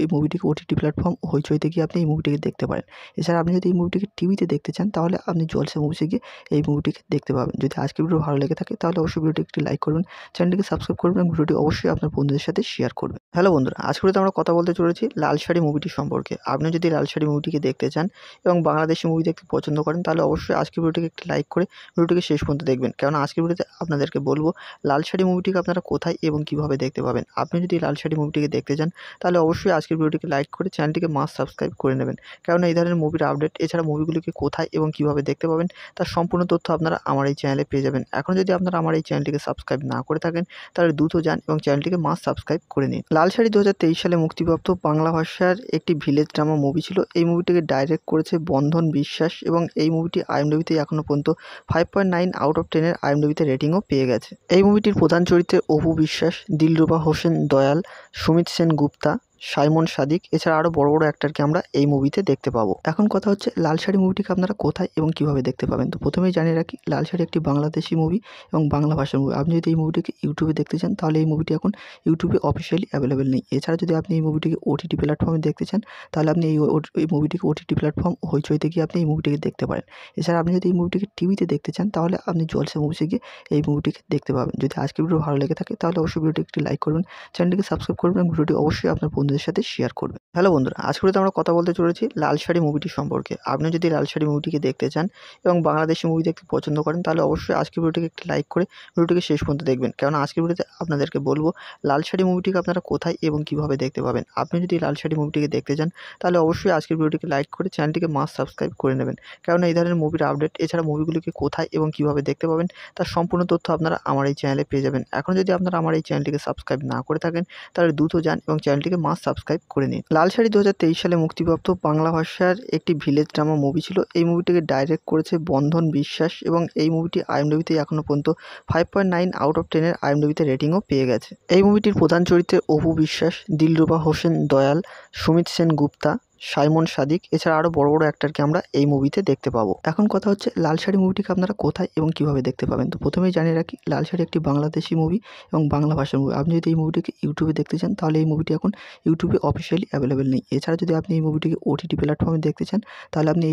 এই মুভিটিকে ওটিটি প্ল্যাটফর্ম হইচইতে গিয়ে আপনি এই মুভিটিকে দেখতে পারেন এছাড়া আপনি যদি এই মুভিটিকে টিভিতে দেখতে চান তাহলে আপনি জলসা মুভিসে গিয়ে এই মুভিটিকে দেখতে পাবেন যদি আজকের ভিডিও ভালো লেগে থাকে তাহলে অবশ্যই ভিডিওটি একটি লাইক করবেন চ্যানেলটিকে সাবস্ক্রাইব করবেন এবং ভিডিওটি অবশ্যই আপনার বন্ধু বন্ধুদের সাথে শেয়ার করবে হ্যালো বন্ধুরা আজকে আমরা কথা বলতে চলেছি লাল শাড়ি মুভিটি সম্পর্কে আপনি যদি লাল শাড়ি মুভিটিকে দেখতে চান এবং বাংলাদেশি মুভি দেখতে পছন্দ করেন তাহলে অবশ্যই আজকের ভিডিওটিকে একটি লাইক করে ভিডিওটিকে শেষ পর্যন্ত দেখবেন কেন আজকের ভিডিওতে আপনাদেরকে বলবো লাল শাড়ি মুভিটিকে আপনারা কোথায় এবং কিভাবে দেখতে পাবেন আপনি যদি লাল শাড়ি মুভিটিকে দেখতে চান তাহলে অবশ্যই আজকের ভিডিওটিকে লাইক করে চ্যানেলটিকে মাস সাবস্ক্রাইব করে নেবেন কেন এই ধরনের মুভির আপডেট এছাড়া মুভিগুলিকে কোথায় এবং কিভাবে দেখতে পাবেন তার সম্পূর্ণ তথ্য আপনারা আমার এই চ্যানেলে পেয়ে যাবেন এখন যদি আপনারা আমার এই চ্যানেলটিকে সাবস্ক্রাইব না করে থাকেন তাহলে দ্রুত যান এবং চ্যানেলটিকে মাস সাবস্ক্রাইব করে নিন লাল শাড়ি দু সালে মুক্তিপ্রাপ্ত বাংলা ভাষার একটি ভিলেজ ড্রামা মুভি ছিল এই মুভিটিকে ডাইরেক্ট করেছে বন্ধন বিশ্বাস এবং এই মুভিটি আইএমডিবিতে এখনও পর্যন্ত five point nine out of টেনের আইএমডিবিতে রেটিংও পেয়ে গেছে এই মুভিটির প্রধান চরিত্রে অপু বিশ্বাস দিলরুবা হোসেন দয়াল সুমিত সেন গুপ্তা সাইমন সাদিক এছাড়া আরও বড় বড় অ্যাক্টারকে আমরা এই মুভিতে দেখতে পাবো এখন কথা হচ্ছে লাল শাড়ি মুভিটিকে আপনারা কোথায় এবং কিভাবে দেখতে পাবেন তো প্রথমেই জানিয়ে রাখি লাল শাড়ি একটি বাংলাদেশি মুভি এবং বাংলা ভাষার মুভি আপনি যদি এই মুভিটিকে ইউটিউবে দেখতে চান তাহলে এই মুভিটি এখন ইউটিউবে অফিসিয়ালি অ্যাভেলেবেল নেই এছাড়া যদি আপনি এই মুভিটিকে ওটিটি প্ল্যাটফর্মে দেখতে চান তাহলে আপনি এই মুভিটিকে ওটিটি প্ল্যাটফর্ম হইচইতে গিয়ে আপনি এই মুভিটিকে দেখতে পারেন এছাড়া আপনি যদি এই মুভিটিকে টিভিতে দেখতে চান তাহলে আপনি জলসা মুভিসে গিয়ে এই মুভিটিকে দেখতে পাবেন যদি আজকের ভিডিও ভালো লেগে থাকে তাহলে অবশ্যই ভিডিওটি একটি লাইক করবেন চ্যানেলটিকে সাবস্ক্রাইব করবেন এবং ভিডিওটি অবশ্যই আপনার বন্ধু বন্ধুদের সাথে শেয়ার করবেন হ্যালো বন্ধুরা তো আমরা কথা বলতে চলেছি লাল শাড়ি মুভিটি সম্পর্কে আপনি যদি লাল শাড়ি মুভিটিকে দেখতে চান এবং বাংলাদেশি মুভি দেখতে পছন্দ করেন তাহলে অবশ্যই আজকের ভিডিওটিকে একটি লাইক করে ভিডিওটিকে শেষ পর্যন্ত দেখবেন কেন আজকের ভিডিওতে আপনাদেরকে বলবো লাল শাড়ি মুভিটিকে আপনারা কোথায় এবং কিভাবে দেখতে পাবেন আপনি যদি লাল শাড়ি মুভিটিকে দেখতে চান তাহলে অবশ্যই আজকের ভিডিওটিকে লাইক করে চ্যানেলটিকে মাস সাবস্ক্রাইব করে নেবেন কেন এই ধরনের মুভির আপডেট এছাড়া মুভিগুলিকে কোথায় এবং কিভাবে দেখতে পাবেন তার সম্পূর্ণ তথ্য আপনারা আমার এই চ্যানেলে পেয়ে যাবেন এখন যদি আপনারা আমার এই চ্যানেলটিকে সাবস্ক্রাইব না করে থাকেন তাহলে দ্রুত যান এবং চ্যানেলটিকে মাস সাবস্ক্রাইব করে নিন লাল শাড়ি দু সালে মুক্তিপ্রাপ্ত বাংলা ভাষার একটি ভিলেজ ড্রামা মুভি ছিল এই মুভিটিকে ডাইরেক্ট করেছে বন্ধন বিশ্বাস এবং এই মুভিটি আইএমডিবিতে এখনও পর্যন্ত five point nine out of টেনের আইএমডিবিতে রেটিংও পেয়ে গেছে এই মুভিটির প্রধান চরিত্রে অপু বিশ্বাস দিলরুবা হোসেন দয়াল সুমিত সেন গুপ্তা সাইমন সাদিক এছাড়া আরও বড় বড় অ্যাক্টারকে আমরা এই মুভিতে দেখতে পাবো এখন কথা হচ্ছে লাল শাড়ি মুভিটিকে আপনারা কোথায় এবং কিভাবে দেখতে পাবেন তো প্রথমেই জানিয়ে রাখি লাল শাড়ি একটি বাংলাদেশি মুভি এবং বাংলা ভাষার মুভি আপনি যদি এই মুভিটিকে ইউটিউবে দেখতে চান তাহলে এই মুভিটি এখন ইউটিউবে অফিসিয়ালি অ্যাভেলেবেল নেই এছাড়া যদি আপনি এই মুভিটিকে ওটিটি প্ল্যাটফর্মে দেখতে চান তাহলে আপনি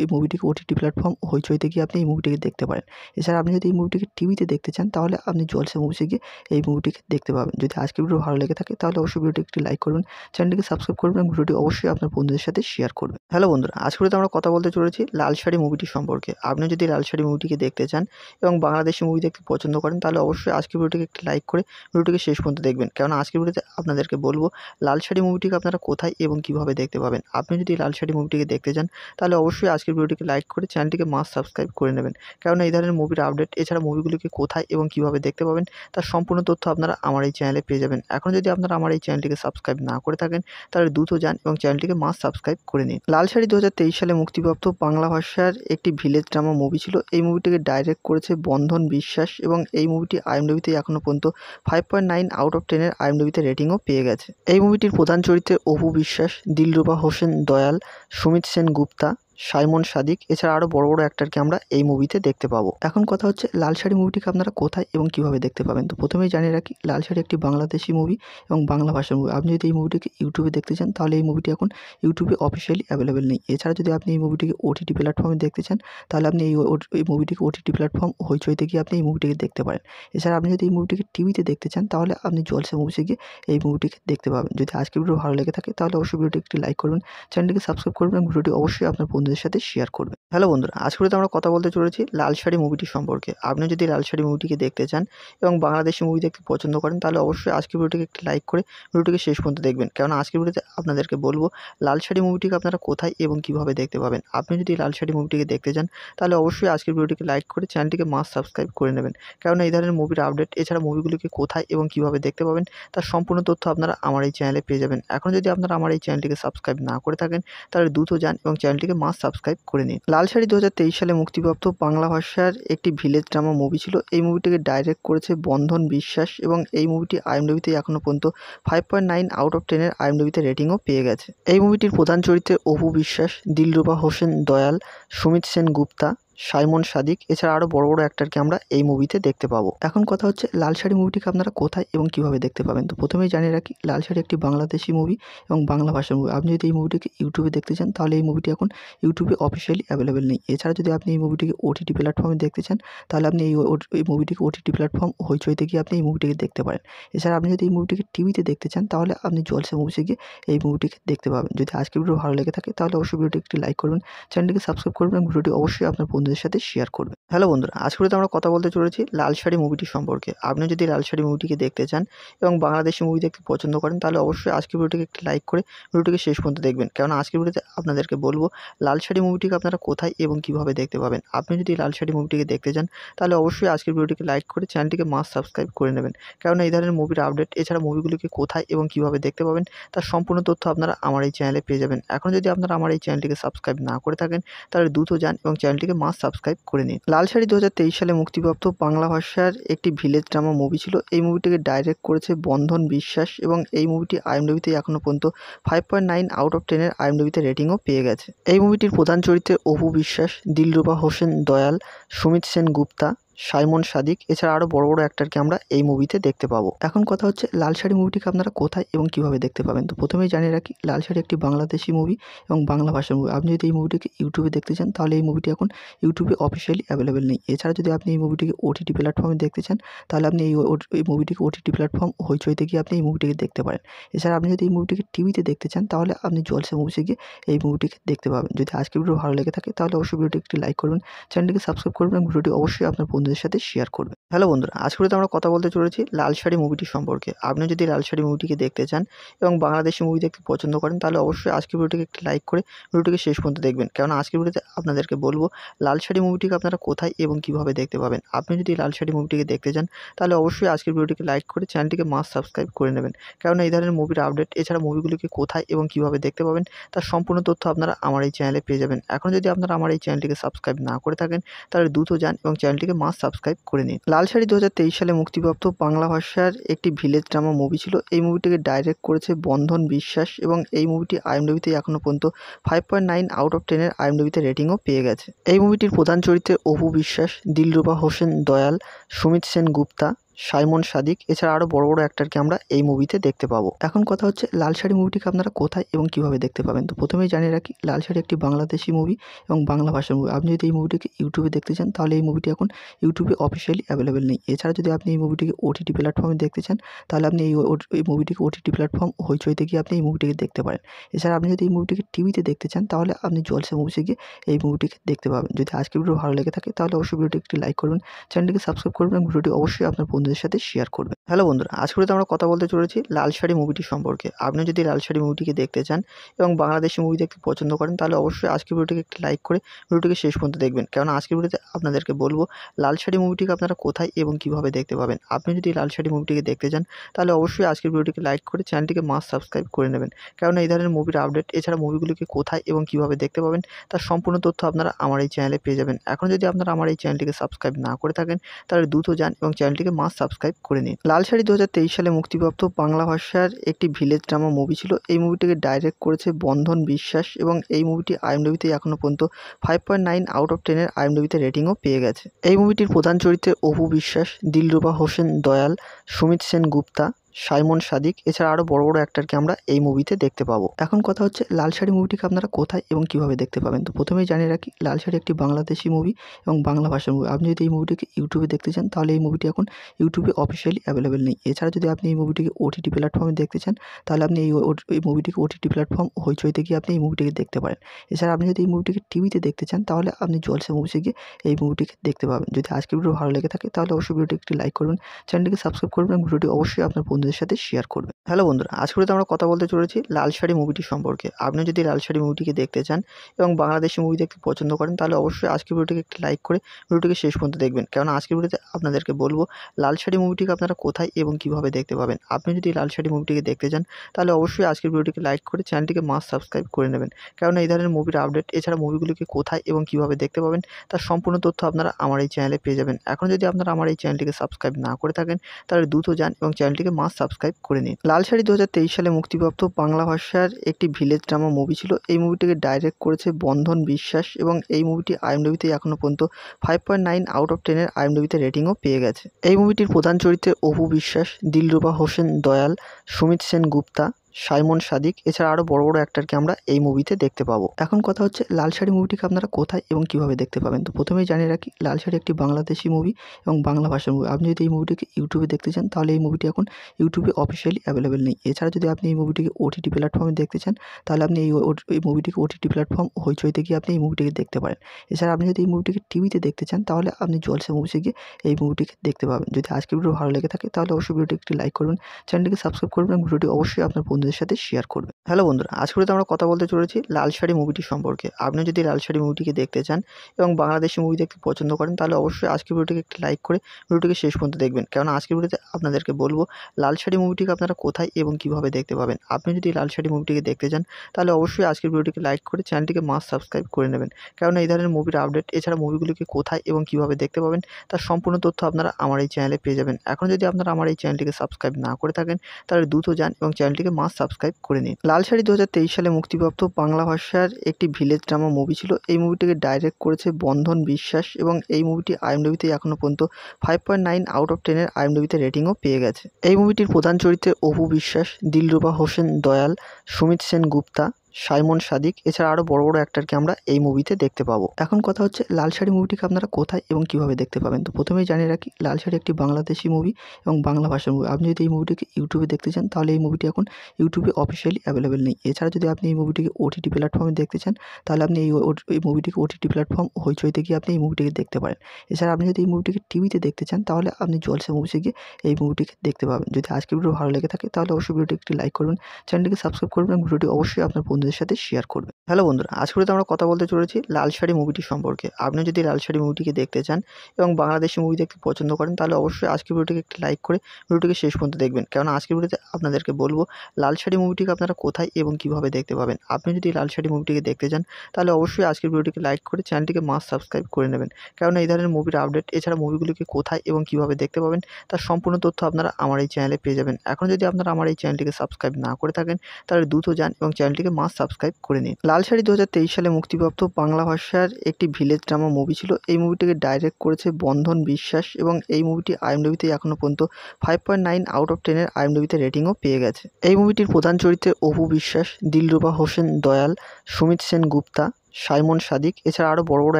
এই মুভিটিকে ওটিটি প্ল্যাটফর্ম হইচইতে গিয়ে আপনি এই মুভিটিকে দেখতে পারেন এছাড়া আপনি যদি এই মুভিটিকে টিভিতে দেখতে চান তাহলে আপনি জলসা মুভিসে গিয়ে এই মুভিটিকে দেখতে পাবেন যদি আজকের ভিডিও ভালো লেগে থাকে তাহলে অবশ্যই ভিডিওটি একটি লাইক করবেন চ্যানেলটিকে সাবস্ক্রাইব করবেন এবং ভিডিওটি অবশ্যই আপনার বন্ধু বন্ধুদের সাথে শেয়ার করবেন হ্যালো বন্ধুরা আজকে আমরা কথা বলতে চলেছি লাল শাড়ি মুভিটি সম্পর্কে আপনি যদি লাল শাড়ি মুভিটিকে দেখতে চান এবং বাংলাদেশি মুভি দেখতে পছন্দ করেন তাহলে অবশ্যই আজকের ভিডিওটিকে একটি লাইক করে ভিডিওটিকে শেষ পর্যন্ত দেখবেন কেন আজকের ভিডিওতে আপনাদেরকে বলবো লাল শাড়ি মুভিটিকে আপনারা কোথায় এবং কিভাবে দেখতে পাবেন আপনি যদি লাল শাড়ি মুভিটিকে দেখতে চান তাহলে অবশ্যই আজকের ভিডিওটিকে লাইক করে চ্যানেলটিকে মাস্ট সাবস্ক্রাইব করে নেবেন কেন এই ধরনের মুভির আপডেট এছাড়া মুভিগুলিকে কোথায় এবং কিভাবে দেখতে পাবেন তার সম্পূর্ণ তথ্য আপনারা আমার এই চ্যানেলে পেয়ে যাবেন এখন যদি আপনারা আমার এই চ্যানেলটিকে সাবস্ক্রাইব না করে থাকেন তাহলে দ্রুত যান এবং চ্যানেলটিকে মাস সাবস্ক্রাইব করে নিন লাল শাড়ি দু সালে মুক্তিপ্রাপ্ত বাংলা ভাষার একটি ভিলেজ ড্রামা মুভি ছিল এই মুভিটিকে ডাইরেক্ট করেছে বন্ধন বিশ্বাস এবং এই মুভিটি আইএমডিবিতে এখনও পর্যন্ত five point nine out of টেনের আইএমডিবিতে রেটিংও পেয়ে গেছে এই মুভিটির প্রধান চরিত্রে অপু বিশ্বাস দিলরুবা হোসেন দয়াল সুমিত সেন গুপ্তা সাইমন সাদিক এছাড়া আরও বড় বড় অ্যাক্টারকে আমরা এই মুভিতে দেখতে পাবো এখন কথা হচ্ছে লাল শাড়ি মুভিটিকে আপনারা কোথায় এবং কিভাবে দেখতে পাবেন তো প্রথমেই জানিয়ে রাখি লাল শাড়ি একটি বাংলাদেশি মুভি এবং বাংলা ভাষার মুভি আপনি যদি এই মুভিটিকে ইউটিউবে দেখতে চান তাহলে এই মুভিটি এখন ইউটিউবে অফিসিয়ালি অ্যাভেলেবেল নেই এছাড়া যদি আপনি এই মুভিটিকে ওটিটি প্ল্যাটফর্মে দেখতে চান তাহলে আপনি এই এই মুভিটিকে ওটিটি প্ল্যাটফর্ম হইচইতে গিয়ে আপনি এই মুভিটিকে দেখতে পারেন এছাড়া আপনি যদি এই মুভিটিকে টিভিতে দেখতে চান তাহলে আপনি জলসা মুভিসে গিয়ে এই মুভিটিকে দেখতে পাবেন যদি আজকের ভিডিও ভালো লেগে থাকে তাহলে অবশ্যই ভিডিওটি একটি লাইক করবেন চ্যানেলটিকে সাবস্ক্রাইব করবেন এবং ভিডিওটি অবশ্যই আপনার বন্ধু বন্ধুদের সাথে শেয়ার করবে হ্যালো বন্ধুরা আজকে আমরা কথা বলতে চলেছি লাল শাড়ি মুভিটি সম্পর্কে আপনি যদি লাল শাড়ি মুভিটিকে দেখতে চান এবং বাংলাদেশি মুভি দেখতে পছন্দ করেন তাহলে অবশ্যই আজকের ভিডিওটিকে একটি লাইক করে ভিডিওটিকে শেষ পর্যন্ত দেখবেন কেন আজকের ভিডিওতে আপনাদেরকে বলবো লাল শাড়ি মুভিটিকে আপনারা কোথায় এবং কিভাবে দেখতে পাবেন আপনি যদি লাল শাড়ি মুভিটিকে দেখতে চান তাহলে অবশ্যই আজকের ভিডিওটিকে লাইক করে চ্যানেলটিকে মাস সাবস্ক্রাইব করে নেবেন কেননা এই ধরনের মুভির আপডেট এছাড়া মুভিগুলিকে কোথায় এবং কিভাবে দেখতে পাবেন তার সম্পূর্ণ তথ্য আপনারা আমার এই চ্যানেলে পেয়ে যাবেন এখন যদি আপনারা আমার এই চ্যানেলটিকে সাবস্ক্রাইব না করে থাকেন তাহলে দ্রুত যান এবং চ্যানেলটিকে মাস সাবস্ক্রাইব করে নিন লাল শাড়ি দু সালে মুক্তিপ্রাপ্ত বাংলা ভাষার একটি ভিলেজ ড্রামা মুভি ছিল এই মুভিটিকে ডাইরেক্ট করেছে বন্ধন বিশ্বাস এবং এই মুভিটি আইএমডিবিতে এখনও পর্যন্ত five point nine out of টেনের আইএমডিবিতে রেটিংও পেয়ে গেছে এই মুভিটির প্রধান চরিত্রে অপু বিশ্বাস দিলরুবা হোসেন দয়াল সুমিত সেন গুপ্তা সাইমন সাদিক এছাড়া আরও বড় বড় অ্যাক্টারকে আমরা এই মুভিতে দেখতে পাবো এখন কথা হচ্ছে লাল শাড়ি মুভিটিকে আপনারা কোথায় এবং কিভাবে দেখতে পাবেন তো প্রথমেই জানিয়ে রাখি লাল শাড়ি একটি বাংলাদেশি মুভি এবং বাংলা ভাষার মুভি আপনি যদি এই মুভিটিকে ইউটিউবে দেখতে চান তাহলে এই মুভিটি এখন ইউটিউবে অফিসিয়ালি অ্যাভেলেবেল নেই এছাড়া যদি আপনি এই মুভিটিকে ওটিটি প্ল্যাটফর্মে দেখতে চান তাহলে আপনি এই এই মুভিটিকে ওটিটি প্ল্যাটফর্ম হইচইতে গিয়ে আপনি এই মুভিটিকে দেখতে পারেন এছাড়া আপনি যদি এই মুভিটিকে টিভিতে দেখতে চান তাহলে আপনি জলসা মুভিসে গিয়ে এই মুভিটিকে দেখতে পাবেন যদি আজকের ভিডিও ভালো লেগে থাকে তাহলে অবশ্যই ভিডিওটি একটি লাইক করবেন চ্যানেলটিকে সাবস্ক্রাইব করবেন এবং ভিডিওটি অবশ্যই আপনার বন্ধু বন্ধুদের সাথে শেয়ার করবে হ্যালো বন্ধুরা আজকে আমরা কথা বলতে চলেছি লাল শাড়ি মুভিটি সম্পর্কে আপনি যদি লাল শাড়ি মুভিটিকে দেখতে চান এবং বাংলাদেশি মুভি দেখতে পছন্দ করেন তাহলে অবশ্যই আজকের ভিডিওটিকে একটি লাইক করে ভিডিওটিকে শেষ পর্যন্ত দেখবেন কেন আজকের ভিডিওতে আপনাদেরকে বলবো লাল শাড়ি মুভিটিকে আপনারা কোথায় এবং কিভাবে দেখতে পাবেন আপনি যদি লাল শাড়ি মুভিটিকে দেখতে চান তাহলে অবশ্যই আজকের ভিডিওটিকে লাইক করে চ্যানেলটিকে মাস সাবস্ক্রাইব করে নেবেন কেন এই ধরনের মুভির আপডেট এছাড়া মুভিগুলিকে কোথায় এবং কিভাবে দেখতে পাবেন তার সম্পূর্ণ তথ্য আপনারা আমার এই চ্যানেলে পেয়ে যাবেন এখন যদি আপনারা আমার এই চ্যানেলটিকে সাবস্ক্রাইব না করে থাকেন তাহলে দ্রুত যান এবং চ্যানেলটিকে মাস সাবস্ক্রাইব করে নিন লাল শাড়ি দু সালে মুক্তিপ্রাপ্ত বাংলা ভাষার একটি ভিলেজ ড্রামা মুভি ছিল এই মুভিটিকে ডাইরেক্ট করেছে বন্ধন বিশ্বাস এবং এই মুভিটি আইএমডিবিতে এখনও পর্যন্ত five point nine out of টেনের আইএমডিবিতে রেটিংও পেয়ে গেছে এই মুভিটির প্রধান চরিত্রে অপু বিশ্বাস দিলরুবা হোসেন দয়াল সুমিত সেন গুপ্তা সাইমন সাদিক এছাড়া আরও বড় বড় অ্যাক্টারকে আমরা এই মুভিতে দেখতে পাবো এখন কথা হচ্ছে লাল শাড়ি মুভিটিকে আপনারা কোথায় এবং কিভাবে দেখতে পাবেন তো প্রথমেই জানিয়ে রাখি লাল শাড়ি একটি বাংলাদেশি মুভি এবং বাংলা ভাষার মুভি আপনি যদি এই মুভিটিকে ইউটিউবে দেখতে চান তাহলে এই মুভিটি এখন ইউটিউবে অফিসিয়ালি অ্যাভেলেবেল নেই এছাড়া যদি আপনি এই মুভিটিকে ওটিটি প্ল্যাটফর্মে দেখতে চান তাহলে আপনি এই এই মুভিটিকে ওটিটি প্ল্যাটফর্ম হইচইতে গিয়ে আপনি এই মুভিটিকে দেখতে পারেন এছাড়া আপনি যদি এই মুভিটিকে টিভিতে দেখতে চান তাহলে আপনি জলসা মুভিসে গিয়ে এই মুভিটিকে দেখতে পাবেন যদি আজকের ভিডিও ভালো লেগে থাকে তাহলে অবশ্যই ভিডিওটি একটি লাইক করবেন চ্যানেলটিকে সাবস্ক্রাইব করবেন এবং ভিডিওটি অবশ্যই আপনার বন্ধু বন্ধুদের সাথে শেয়ার করবে হ্যালো বন্ধুরা আজকে আমরা কথা বলতে চলেছি লাল শাড়ি মুভিটি সম্পর্কে আপনি যদি লাল শাড়ি মুভিটিকে দেখতে চান এবং বাংলাদেশি মুভি দেখতে পছন্দ করেন তাহলে অবশ্যই আজকের ভিডিওটিকে একটি লাইক করে ভিডিওটিকে শেষ পর্যন্ত দেখবেন কেননা আজকের ভিডিওতে আপনাদেরকে বলবো লাল শাড়ি মুভিটিকে আপনারা কোথায় এবং কিভাবে দেখতে পাবেন আপনি যদি লাল শাড়ি মুভিটিকে দেখতে চান তাহলে অবশ্যই আজকের ভিডিওটিকে লাইক করে চ্যানেলটিকে মাস সাবস্ক্রাইব করে নেবেন কেননা এই ধরনের মুভির আপডেট এছাড়া মুভিগুলিকে কোথায় এবং কিভাবে দেখতে পাবেন তার সম্পূর্ণ তথ্য আপনারা আমার এই চ্যানেলে পেয়ে যাবেন এখন যদি আপনারা আমার এই চ্যানেলটিকে সাবস্ক্রাইব না করে থাকেন তাহলে দ্রুত যান এবং চ্যানেলটিকে মাস সাবস্ক্রাইব করে নিন লাল শাড়ি দু সালে মুক্তিপ্রাপ্ত বাংলা ভাষার একটি ভিলেজ ড্রামা মুভি ছিল এই মুভিটিকে ডাইরেক্ট করেছে বন্ধন বিশ্বাস এবং এই মুভিটি আইএমডিবিতে এখনও পর্যন্ত five point nine out of টেনের আইএমডিবিতে রেটিংও পেয়ে গেছে এই মুভিটির প্রধান চরিত্রে অপু বিশ্বাস দিলরুবা হোসেন দয়াল সুমিত সেন গুপ্তা সাইমন সাদিক এছাড়া আরও বড় বড় অ্যাক্টারকে আমরা এই মুভিতে দেখতে পাবো এখন কথা হচ্ছে লাল শাড়ি মুভিটিকে আপনারা কোথায় এবং কিভাবে দেখতে পাবেন তো প্রথমেই জানিয়ে রাখি লাল শাড়ি একটি বাংলাদেশি মুভি এবং বাংলা ভাষার মুভি আপনি যদি এই মুভিটিকে ইউটিউবে দেখতে চান তাহলে এই মুভিটি এখন ইউটিউবে অফিসিয়ালি অ্যাভেলেবেল নেই এছাড়া যদি আপনি এই মুভিটিকে ওটিটি প্ল্যাটফর্মে দেখতে চান তাহলে আপনি এই এই মুভিটিকে ওটিটি প্ল্যাটফর্ম হইচইতে গিয়ে আপনি এই মুভিটিকে দেখতে পারেন এছাড়া আপনি যদি এই মুভিটিকে টিভিতে দেখতে চান তাহলে আপনি জলসা মুভিসে গিয়ে এই মুভিটিকে দেখতে পাবেন যদি আজকের ভিডিও ভালো লেগে থাকে তাহলে অবশ্যই ভিডিওটি একটি লাইক করবেন চ্যানেলটিকে সাবস্ক্রাইব করবেন এবং ভিডিওটি অবশ্যই আপনার বন্ধু বন্ধুদের সাথে শেয়ার করবে হ্যালো বন্ধুরা আজকে তো আমরা কথা বলতে চলেছি লাল শাড়ি মুভিটি সম্পর্কে আপনি যদি লাল শাড়ি মুভিটিকে দেখতে চান এবং বাংলাদেশি মুভি দেখতে পছন্দ করেন তাহলে অবশ্যই আজকের ভিডিওটিকে একটি লাইক করে ভিডিওটিকে শেষ পর্যন্ত দেখবেন কেননা আজকের ভিডিওতে আপনাদেরকে বলবো লাল শাড়ি মুভিটিকে আপনারা কোথায় এবং কিভাবে দেখতে পাবেন আপনি যদি লাল শাড়ি মুভিটিকে দেখতে চান তাহলে অবশ্যই আজকের ভিডিওটিকে লাইক করে চ্যানেলটিকে মাস সাবস্ক্রাইব করে নেবেন কেননা এই ধরনের মুভির আপডেট এছাড়া মুভিগুলিকে কোথায় এবং কিভাবে দেখতে পাবেন তার সম্পূর্ণ তথ্য আপনারা আমার এই চ্যানেলে পেয়ে যাবেন এখন যদি আপনারা আমার এই চ্যানেলটিকে সাবস্ক্রাইব না করে থাকেন তাহলে দ্রুত যান এবং চ্যানেলটিকে মাস সাবস্ক্রাইব করে নিন লাল শাড়ি দু সালে মুক্তিপ্রাপ্ত বাংলা ভাষার একটি ভিলেজ ড্রামা মুভি ছিল এই মুভিটিকে ডাইরেক্ট করেছে বন্ধন বিশ্বাস এবং এই মুভিটি আইএমডবিতে এখনও পর্যন্ত five point nine out of টেনের আইএমডবিতে রেটিংও পেয়ে গেছে এই মুভিটির প্রধান চরিত্রে অপু বিশ্বাস দিলরুবা হোসেন দয়াল সুমিত সেনগুপ্তা সাইমন সাদিক এছাড়া আরও বড় বড় অ্যাক্টারকে আমরা এই মুভিতে দেখতে পাবো এখন কথা হচ্ছে লাল শাড়ি মুভিটিকে আপনারা কোথায় এবং কিভাবে দেখতে পাবেন তো প্রথমেই জানিয়ে রাখি লাল শাড়ি একটি বাংলাদেশি মুভি এবং বাংলা ভাষার মুভি আপনি যদি এই মুভিটিকে ইউটিউবে দেখতে চান তাহলে এই মুভিটি এখন ইউটিউবে অফিসিয়ালি অ্যাভেলেবেল নেই এছাড়া যদি আপনি এই মুভিটিকে ওটিটি প্ল্যাটফর্মে দেখতে চান তাহলে আপনি এই এই মুভিটিকে ওটিটি প্ল্যাটফর্ম হইচইতে গিয়ে আপনি এই মুভিটিকে দেখতে পারেন এছাড়া আপনি যদি এই মুভিটিকে টিভিতে দেখতে চান তাহলে আপনি জলসা মুভিসে গিয়ে এই মুভিটিকে দেখতে পাবেন যদি আজকের ভিডিও ভালো লেগে থাকে তাহলে অবশ্যই ভিডিওটি একটি লাইক করবেন চ্যানেলটিকে সাবস্ক্রাইব করবেন এবং ভিডিওটি অবশ্যই আপনার বন্ধুদের সাথে শেয়ার করবেন হ্যালো বন্ধুরা আজ করে আমরা কথা বলতে চলেছি লাল শাড়ি মুভিটি সম্পর্কে আপনি যদি লাল শাড়ি মুভিটিকে দেখতে চান এবং বাংলাদেশি মুভি দেখতে পছন্দ করেন তাহলে অবশ্যই আজকের ভিডিওটিকে একটি লাইক করে ভিডিওটিকে শেষ পর্যন্ত দেখবেন কেননা আজকের ভিডিওতে আপনাদেরকে বলবো লাল শাড়ি মুভিটিকে আপনারা কোথায় এবং কিভাবে দেখতে পাবেন আপনি যদি লাল শাড়ি মুভিটিকে দেখতে চান তাহলে অবশ্যই আজকের ভিডিওটিকে লাইক করে চ্যানেলটিকে মাস সাবস্ক্রাইব করে নেবেন কেননা এই ধরনের মুভির আপডেট এছাড়া মুভিগুলিকে কোথায় এবং কিভাবে দেখতে পাবেন তার সম্পূর্ণ তথ্য আপনারা আমার এই চ্যানেলে পেয়ে যাবেন এখন যদি আপনারা আমার এই চ্যানেলটিকে সাবস্ক্রাইব না করে থাকেন তাহলে দ্রুত যান এবং চ্যানেলটিকে মাস সাবস্ক্রাইব করে নিন লাল শাড়ি দু সালে মুক্তিপ্রাপ্ত বাংলা ভাষার একটি ভিলেজ ড্রামা মুভি ছিল এই মুভিটিকে ডাইরেক্ট করেছে বন্ধন বিশ্বাস এবং এই মুভিটি আইএমডবিতে এখনও পর্যন্ত five point nine out of টেনের আইএমডবিতে রেটিংও পেয়ে গেছে এই মুভিটির প্রধান চরিত্রে অপু বিশ্বাস দিলরুবা হোসেন দয়াল সুমিত সেন গুপ্তা সাইমন সাদিক এছাড়া আরও বড় বড় অ্যাক্টারকে আমরা এই মুভিতে দেখতে পাবো এখন কথা হচ্ছে লাল শাড়ি মুভিটিকে আপনারা কোথায় এবং কিভাবে দেখতে পাবেন তো প্রথমেই জানিয়ে রাখি লাল শাড়ি একটি বাংলাদেশি মুভি এবং বাংলা ভাষার মুভি আপনি যদি এই মুভিটিকে ইউটিউবে দেখতে চান তাহলে এই মুভিটি এখন ইউটিউবে অফিসিয়ালি অ্যাভেলেবেল নেই এছাড়া যদি আপনি এই মুভিটিকে ওটিটি প্ল্যাটফর্মে দেখতে চান তাহলে আপনি এই এই মুভিটিকে ওটিটি প্ল্যাটফর্ম হইচইতে গিয়ে আপনি এই মুভিটিকে দেখতে পারেন এছাড়া আপনি যদি এই মুভিটিকে টিভিতে দেখতে চান তাহলে আপনি জলসা মুভিতে গিয়ে এই মুভিটিকে দেখতে পাবেন যদি আজকের ভিডিও ভালো লেগে থাকে তাহলে অবশ্যই ভিডিওটি একটি লাইক করবেন চ্যানেলটিকে সাবস্ক্রাইব করবেন ভিডিওটি অবশ্যই আপনার বন্ধু বন্ধুদের সাথে শেয়ার করবে হ্যালো বন্ধুরা তো আমরা কথা বলতে চলেছি লাল শাড়ি মুভিটি সম্পর্কে আপনি যদি লাল শাড়ি মুভিটিকে দেখতে চান এবং বাংলাদেশি মুভি দেখতে পছন্দ করেন তাহলে অবশ্যই আজকের ভিডিওটিকে একটি লাইক করে ভিডিওটিকে শেষ পর্যন্ত দেখবেন কেননা আজকের ভিডিওতে আপনাদেরকে বলবো লাল শাড়ি মুভিটিকে আপনারা কোথায় এবং কিভাবে দেখতে পাবেন আপনি যদি লাল শাড়ি মুভিটিকে দেখতে চান তাহলে অবশ্যই আজকের ভিডিওটিকে লাইক করে চ্যানেলটিকে মাস সাবস্ক্রাইব করে নেবেন কেননা এই ধরনের মুভির আপডেট এছাড়া মুভিগুলিকে কোথায় এবং কিভাবে দেখতে পাবেন তার সম্পূর্ণ তথ্য আপনারা আমার এই চ্যানেলে পেয়ে যাবেন এখন যদি আপনারা আমার এই চ্যানেলটিকে সাবস্ক্রাইব না করে থাকেন তাহলে দ্রুত যান এবং চ্যানেলটিকে মাস সাবস্ক্রাইব করে নিন লাল শাড়ি দু সালে মুক্তিপ্রাপ্ত বাংলা ভাষার একটি ভিলেজ ড্রামা মুভি ছিল এই মুভিটিকে ডাইরেক্ট করেছে বন্ধন বিশ্বাস এবং এই মুভিটি আইএমডবিতে এখনও পর্যন্ত five point nine out of টেনের আইএমডবিতে রেটিংও পেয়ে গেছে এই মুভিটির প্রধান চরিত্রে অপু বিশ্বাস দিলরুবা হোসেন দয়াল সুমিত সেন গুপ্তা সাইমন সাদিক এছাড়া আরও বড় বড় অ্যাক্টারকে আমরা এই মুভিতে দেখতে পাবো এখন কথা হচ্ছে লাল শাড়ি মুভিটিকে আপনারা কোথায় এবং কিভাবে দেখতে পাবেন তো প্রথমেই জানিয়ে রাখি লাল শাড়ি একটি বাংলাদেশি মুভি এবং বাংলা ভাষার মুভি আপনি যদি এই মুভিটিকে ইউটিউবে দেখতে চান তাহলে এই মুভিটি এখন ইউটিউবে অফিসিয়ালি অ্যাভেলেবেল নেই এছাড়া যদি আপনি এই মুভিটিকে ওটিটি প্ল্যাটফর্মে দেখতে চান তাহলে আপনি এই এই মুভিটিকে ওটিটি প্ল্যাটফর্ম হইচইতে গিয়ে আপনি এই মুভিটিকে দেখতে পারেন এছাড়া আপনি যদি এই মুভিটিকে টিভিতে দেখতে চান তাহলে আপনি জলসা মুভিসে গিয়ে এই মুভিটিকে দেখতে পাবেন যদি আজকের ভিডিও ভালো লেগে থাকে তাহলে অবশ্যই ভিডিওটি একটি লাইক করবেন চ্যানেলটিকে সাবস্ক্রাইব করবেন ভিডিওটি অবশ্যই আপনার বন্ধু বন্ধুদের সাথে শেয়ার করবে হ্যালো বন্ধুরা তো আমরা কথা বলতে চলেছি লাল শাড়ি মুভিটি সম্পর্কে আপনি যদি লাল শাড়ি মুভিটিকে দেখতে চান এবং বাংলাদেশি মুভি দেখতে পছন্দ করেন তাহলে অবশ্যই আজকের ভিডিওটিকে একটি লাইক করে ভিডিওটিকে শেষ পর্যন্ত দেখবেন কেননা আজকের ভিডিওতে আপনাদেরকে বলবো লাল শাড়ি মুভিটিকে আপনারা কোথায় এবং কিভাবে দেখতে পাবেন আপনি যদি লাল শাড়ি মুভিটিকে দেখতে চান তাহলে অবশ্যই আজকের ভিডিওটিকে লাইক করে চ্যানেলটিকে মাস সাবস্ক্রাইব করে নেবেন কেননা এই ধরনের মুভির আপডেট এছাড়া মুভিগুলিকে কোথায় এবং কিভাবে দেখতে পাবেন তার সম্পূর্ণ তথ্য আপনারা আমার এই চ্যানেলে পেয়ে যাবেন এখন যদি আপনারা আমার এই চ্যানেলটিকে সাবস্ক্রাইব না করে থাকেন তাহলে দ্রুত যান এবং চ্যানেলটিকে মাস সাবস্ক্রাইব করে নিন লাল শাড়ি দু সালে মুক্তিপ্রাপ্ত বাংলা ভাষার একটি ভিলেজ ড্রামা মুভি ছিল এই মুভিটিকে ডাইরেক্ট করেছে বন্ধন বিশ্বাস এবং এই মুভিটি আইএমডিবিতে এখনও পর্যন্ত five point nine out of টেনের আইএমডিবিতে রেটিংও পেয়ে গেছে এই মুভিটির প্রধান চরিত্রে অপু বিশ্বাস দিলরুবা হোসেন দয়াল সুমিত সেন গুপ্তা সাইমন সাদিক এছাড়া আরও বড় বড়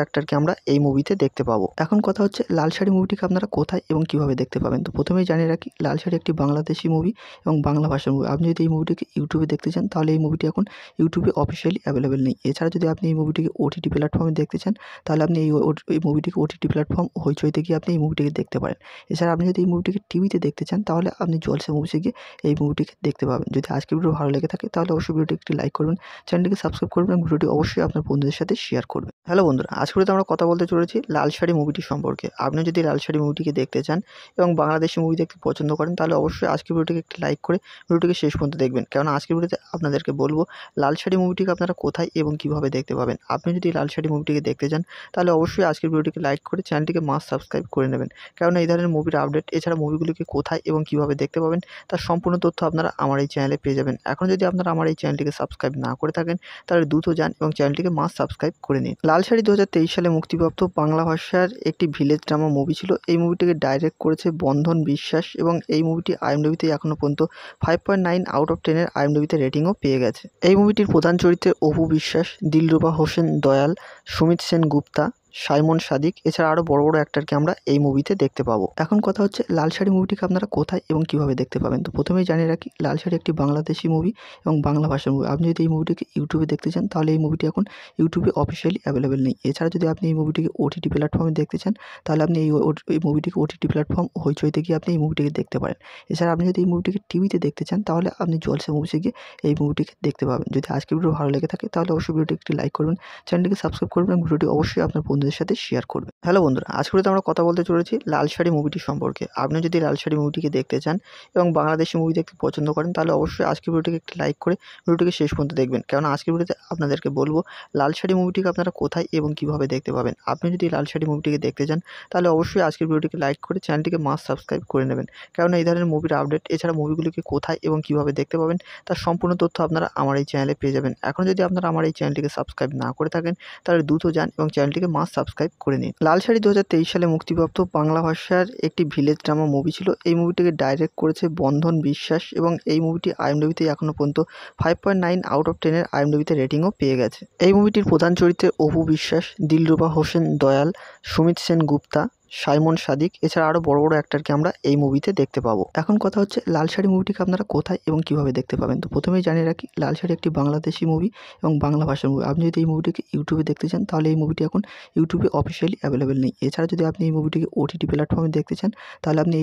অ্যাক্টারকে আমরা এই মুভিতে দেখতে পাবো এখন কথা হচ্ছে লাল শাড়ি মুভিটিকে আপনারা কোথায় এবং কিভাবে দেখতে পাবেন তো প্রথমেই জানিয়ে রাখি লাল শাড়ি একটি বাংলাদেশি মুভি এবং বাংলা ভাষার মুভি আপনি যদি এই মুভিটিকে ইউটিউবে দেখতে চান তাহলে এই মুভিটি এখন ইউটিউবে অফিসিয়ালি অ্যাভেলেবেল নেই এছাড়া যদি আপনি এই মুভিটিকে ওটিটি প্ল্যাটফর্মে দেখতে চান তাহলে আপনি এই এই মুভিটিকে ওটিটি প্ল্যাটফর্ম হইচইতে গিয়ে আপনি এই মুভিটিকে দেখতে পারেন এছাড়া আপনি যদি এই মুভিটিকে টিভিতে দেখতে চান তাহলে আপনি জলসা মুভিসে গিয়ে এই মুভিটিকে দেখতে পাবেন যদি আজকের ভিডিও ভালো লেগে থাকে তাহলে অবশ্যই ভিডিওটি একটি লাইক করবেন চ্যানেলটিকে সাবস্ক্রাইব করবেন এবং ভিডিওটি অবশ্যই আপনার বন্ধু বন্ধুদের সাথে শেয়ার করবে হ্যালো বন্ধুরা আজ করে আমরা কথা বলতে চলেছি লাল শাড়ি মুভিটি সম্পর্কে আপনি যদি লাল শাড়ি মুভিটিকে দেখতে চান এবং বাংলাদেশি মুভি দেখতে পছন্দ করেন তাহলে অবশ্যই আজকের ভিডিওটিকে একটি লাইক করে ভিডিওটিকে শেষ পর্যন্ত দেখবেন কেননা আজকের ভিডিওতে আপনাদেরকে বলবো লাল শাড়ি মুভিটিকে আপনারা কোথায় এবং কিভাবে দেখতে পাবেন আপনি যদি লাল শাড়ি মুভিটিকে দেখতে চান তাহলে অবশ্যই আজকের ভিডিওটিকে লাইক করে চ্যানেলটিকে মাস সাবস্ক্রাইব করে নেবেন কেননা এই ধরনের মুভির আপডেট এছাড়া মুভিগুলিকে কোথায় এবং কিভাবে দেখতে পাবেন তার সম্পূর্ণ তথ্য আপনারা আমার এই চ্যানেলে পেয়ে যাবেন এখন যদি আপনারা আমার এই চ্যানেলটিকে সাবস্ক্রাইব না করে থাকেন তাহলে দ্রুত যান এবং চ্যানেলটিকে মাস সাবস্ক্রাইব করে নিন লাল শাড়ি দু সালে মুক্তিপ্রাপ্ত বাংলা ভাষার একটি ভিলেজ ড্রামা মুভি ছিল এই মুভিটিকে ডাইরেক্ট করেছে বন্ধন বিশ্বাস এবং এই মুভিটি আইএমডিবিতে এখনও পর্যন্ত five point nine out of টেনের আইএমডিবিতে রেটিংও পেয়ে গেছে এই মুভিটির প্রধান চরিত্রে অপু বিশ্বাস দিলরুবা হোসেন দয়াল সুমিত সেন গুপ্তা সাইমন সাদিক এছাড়া আরও বড় বড় অ্যাক্টারকে আমরা এই মুভিতে দেখতে পাবো এখন কথা হচ্ছে লাল শাড়ি মুভিটিকে আপনারা কোথায় এবং কিভাবে দেখতে পাবেন তো প্রথমেই জানিয়ে রাখি লাল শাড়ি একটি বাংলাদেশি মুভি এবং বাংলা ভাষার মুভি আপনি যদি এই মুভিটিকে ইউটিউবে দেখতে চান তাহলে এই মুভিটি এখন ইউটিউবে অফিসিয়ালি অ্যাভেলেবেল নেই এছাড়া যদি আপনি এই মুভিটিকে ওটিটি প্ল্যাটফর্মে দেখতে চান তাহলে আপনি এই এই মুভিটিকে ওটিটি প্ল্যাটফর্ম হইচইতে গিয়ে আপনি এই মুভিটিকে দেখতে পারেন এছাড়া আপনি যদি এই মুভিটিকে টিভিতে দেখতে চান তাহলে আপনি জলসা মুভিসে গিয়ে এই মুভিটিকে দেখতে পাবেন যদি আজকের ভিডিও ভালো লেগে থাকে তাহলে অবশ্যই ভিডিওটি একটি লাইক করবেন চ্যানেলটিকে সাবস্ক্রাইব করবেন ভিডিওটি অবশ্যই আপনার বন্ধুদের সাথে শেয়ার করবে হ্যালো বন্ধুরা আজকে আমরা কথা বলতে চলেছি লাল শাড়ি মুভিটি সম্পর্কে আপনি যদি লাল শাড়ি মুভিটিকে দেখতে চান এবং বাংলাদেশি মুভি দেখতে পছন্দ করেন তাহলে অবশ্যই আজকের ভিডিওটিকে একটি লাইক করে ভিডিওটিকে শেষ পর্যন্ত দেখবেন কারণ আজকের ভিডিওতে আপনাদেরকে বলবো লাল শাড়ি মুভিটিকে আপনারা কোথায় এবং কিভাবে দেখতে পাবেন আপনি যদি লাল শাড়ি মুভিটিকে দেখতে চান তাহলে অবশ্যই আজকের ভিডিওটিকে লাইক করে চ্যানেলটিকে মাস সাবস্ক্রাইব করে নেবেন কারণ এই ধরনের মুভির আপডেট এছাড়া মুভিগুলিকে কোথায় এবং কিভাবে দেখতে পাবেন তার সম্পূর্ণ তথ্য আপনারা আমার এই চ্যানেলে পেয়ে যাবেন এখন যদি আপনারা আমার এই চ্যানেলটিকে সাবস্ক্রাইব না করে থাকেন তাহলে দ্রুত যান এবং চ্যানেলটিকে মাস সাবস্ক্রাইব করে নিন লাল শাড়ি দু সালে মুক্তিপ্রাপ্ত বাংলা ভাষার একটি ভিলেজ ড্রামা মুভি ছিল এই মুভিটিকে ডাইরেক্ট করেছে বন্ধন বিশ্বাস এবং এই মুভিটি আইএমডিবিতে এখনও পর্যন্ত five point nine out of টেনের আইএমডিবিতে রেটিংও পেয়ে গেছে এই মুভিটির প্রধান চরিত্রে অপু বিশ্বাস দিলরুবা হোসেন দয়াল সুমিত সেন গুপ্তা সাইমন সাদিক এছাড়া আরও বড় বড় অ্যাক্টারকে আমরা এই মুভিতে দেখতে পাবো এখন কথা হচ্ছে লাল শাড়ি মুভিটিকে আপনারা কোথায় এবং কিভাবে দেখতে পাবেন তো প্রথমেই জানিয়ে রাখি লাল শাড়ি একটি বাংলাদেশি মুভি এবং বাংলা ভাষার মুভি আপনি যদি এই মুভিটিকে ইউটিউবে দেখতে চান তাহলে এই মুভিটি এখন ইউটিউবে অফিসিয়ালি অ্যাভেলেবেল নেই এছাড়া যদি আপনি এই মুভিটিকে ওটিটি প্ল্যাটফর্মে দেখতে চান তাহলে আপনি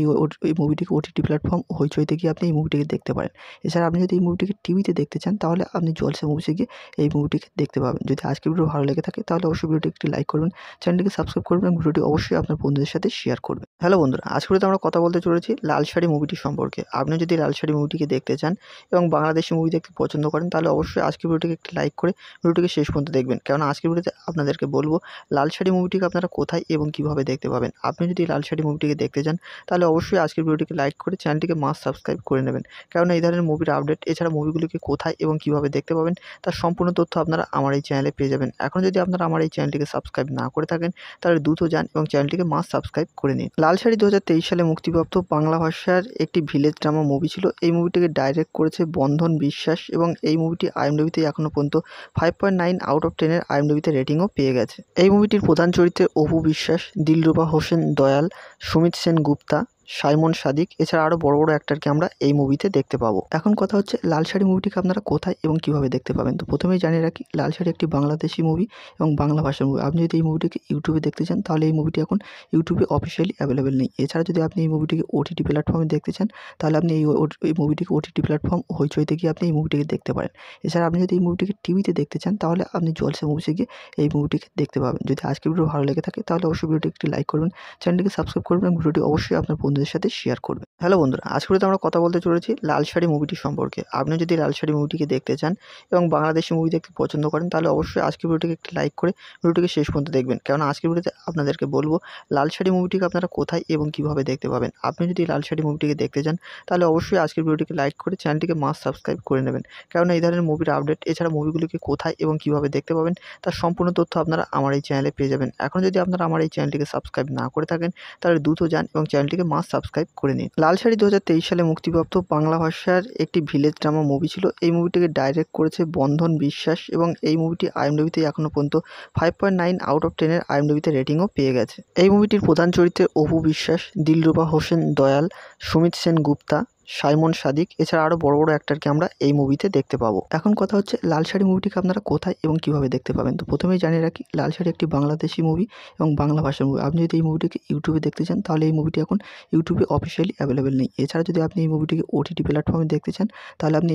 এই মুভিটিকে ওটিটি প্ল্যাটফর্ম হইচইতে গিয়ে আপনি এই মুভিটিকে দেখতে পারেন এছাড়া আপনি যদি এই মুভিটিকে টিভিতে দেখতে চান তাহলে আপনি জলসা মুভিসে গিয়ে এই মুভিটিকে দেখতে পাবেন যদি আজকের ভিডিও ভালো লেগে থাকে তাহলে অবশ্যই ভিডিওটি একটি লাইক করবেন চ্যানেলটিকে সাবস্ক্রাইব করবেন এবং ভিডিওটি অবশ্যই আপনার বন্ধু বন্ধুদের সাথে শেয়ার করবেন হ্যালো বন্ধুরা আজকে আমরা কথা বলতে চলেছি লাল শাড়ি মুভিটি সম্পর্কে আপনি যদি লাল শাড়ি মুভিটিকে দেখতে চান এবং বাংলাদেশি মুভি দেখতে পছন্দ করেন তাহলে অবশ্যই আজকের ভিডিওটিকে একটি লাইক করে ভিডিওটিকে শেষ পর্যন্ত দেখবেন কারণ আজকের ভিডিওতে আপনাদেরকে বলবো লাল শাড়ি মুভিটিকে আপনারা কোথায় এবং কিভাবে দেখতে পাবেন আপনি যদি লাল শাড়ি মুভিটিকে দেখতে চান তাহলে অবশ্যই আজকের ভিডিওটিকে লাইক করে চ্যানেলটিকে মাস সাবস্ক্রাইব করে নেবেন কারণ এই ধরনের মুভির আপডেট এছাড়া মুভিগুলিকে কোথায় এবং কিভাবে দেখতে পাবেন তার সম্পূর্ণ তথ্য আপনারা আমার এই চ্যানেলে পেয়ে যাবেন এখন যদি আপনারা আমার এই চ্যানেলটিকে সাবস্ক্রাইব না করে থাকেন তাহলে দ্রুত যান এবং চ্যানেলটিকে মাস সাবস্ক্রাইব করে নিন লাল শাড়ি দু সালে মুক্তিপ্রাপ্ত বাংলা ভাষার একটি ভিলেজ ড্রামা মুভি ছিল এই মুভিটিকে ডাইরেক্ট করেছে বন্ধন বিশ্বাস এবং এই মুভিটি আইএমডিবিতে এখনও পর্যন্ত five point nine out of টেনের আইএমডিবিতে রেটিংও পেয়ে গেছে এই মুভিটির প্রধান চরিত্রে অপু বিশ্বাস দিলরুবা হোসেন দয়াল সুমিত সেন গুপ্তা সাইমন সাদিক এছাড়া আরও বড় বড় অ্যাক্টারকে আমরা এই মুভিতে দেখতে পাবো এখন কথা হচ্ছে লাল শাড়ি মুভিটিকে আপনারা কোথায় এবং কিভাবে দেখতে পাবেন তো প্রথমেই জানিয়ে রাখি লাল শাড়ি একটি বাংলাদেশি মুভি এবং বাংলা ভাষার মুভি আপনি যদি এই মুভিটিকে ইউটিউবে দেখতে চান তাহলে এই মুভিটি এখন ইউটিউবে অফিসিয়ালি অ্যাভেলেবেল নেই এছাড়া যদি আপনি এই মুভিটিকে ওটিটি প্ল্যাটফর্মে দেখতে চান তাহলে আপনি এই মুভিটিকে ওটিটি প্ল্যাটফর্ম হইচইতে গিয়ে আপনি এই মুভিটিকে দেখতে পারেন এছাড়া আপনি যদি এই মুভিটিকে টিভিতে দেখতে চান তাহলে আপনি জলসা মুভিসে গিয়ে এই মুভিটিকে দেখতে পাবেন যদি আজকে ভিডিও ভালো লেগে থাকে তাহলে অবশ্যই ভিডিওটি একটি লাইক করবেন চ্যানেলটিকে সাবস্ক্রাইব করবেন এবং ভিডিওটি অবশ্যই আপনার বন্ধু বন্ধুদের সাথে শেয়ার করবেন হ্যালো বন্ধুরা তো আমরা কথা বলতে চলেছি লাল শাড়ি মুভিটি সম্পর্কে আপনি যদি লাল শাড়ি মুভিটিকে দেখতে চান এবং বাংলাদেশি মুভি দেখতে পছন্দ করেন তাহলে অবশ্যই আজকের ভিডিওটিকে একটি লাইক করে ভিডিওটিকে শেষ পর্যন্ত দেখবেন কেন আজকের ভিডিওতে আপনাদেরকে বলবো লাল শাড়ি মুভিটিকে আপনারা কোথায় এবং কিভাবে দেখতে পাবেন আপনি যদি লাল শাড়ি মুভিটিকে দেখতে চান তাহলে অবশ্যই আজকের ভিডিওটিকে লাইক করে চ্যানেলটিকে মাস সাবস্ক্রাইব করে নেবেন কেন এই ধরনের মুভির আপডেট এছাড়া মুভিগুলিকে কোথায় এবং কিভাবে দেখতে পাবেন তার সম্পূর্ণ তথ্য আপনারা আমার এই চ্যানেলে পেয়ে যাবেন এখন যদি আপনারা আমার এই চ্যানেলটিকে সাবস্ক্রাইব না করে থাকেন তাহলে দ্রুত যান এবং চ্যানেলটিকে মাস সাবস্ক্রাইব করে নিন লাল শাড়ি দু সালে মুক্তিপ্রাপ্ত বাংলা ভাষার একটি ভিলেজ ড্রামা মুভি ছিল এই মুভিটিকে ডাইরেক্ট করেছে বন্ধন বিশ্বাস এবং এই মুভিটি আইএমডিবিতে এখনও পর্যন্ত five point nine out of টেনের আইএমডিবিতে রেটিংও পেয়ে গেছে এই মুভিটির প্রধান চরিত্রে অপু বিশ্বাস দিলরুবা হোসেন দয়াল সুমিত সেন গুপ্তা সাইমন সাদিক এছাড়া আরও বড় বড় অ্যাক্টারকে আমরা এই মুভিতে দেখতে পাবো এখন কথা হচ্ছে লাল শাড়ি মুভিটিকে আপনারা কোথায় এবং কিভাবে দেখতে পাবেন তো প্রথমেই জানিয়ে রাখি লাল শাড়ি একটি বাংলাদেশি মুভি এবং বাংলা ভাষার মুভি আপনি যদি এই মুভিটিকে ইউটিউবে দেখতে চান তাহলে এই মুভিটি এখন ইউটিউবে অফিসিয়ালি অ্যাভেলেবেল নেই এছাড়া যদি আপনি এই মুভিটিকে ওটিটি প্ল্যাটফর্মে দেখতে চান তাহলে আপনি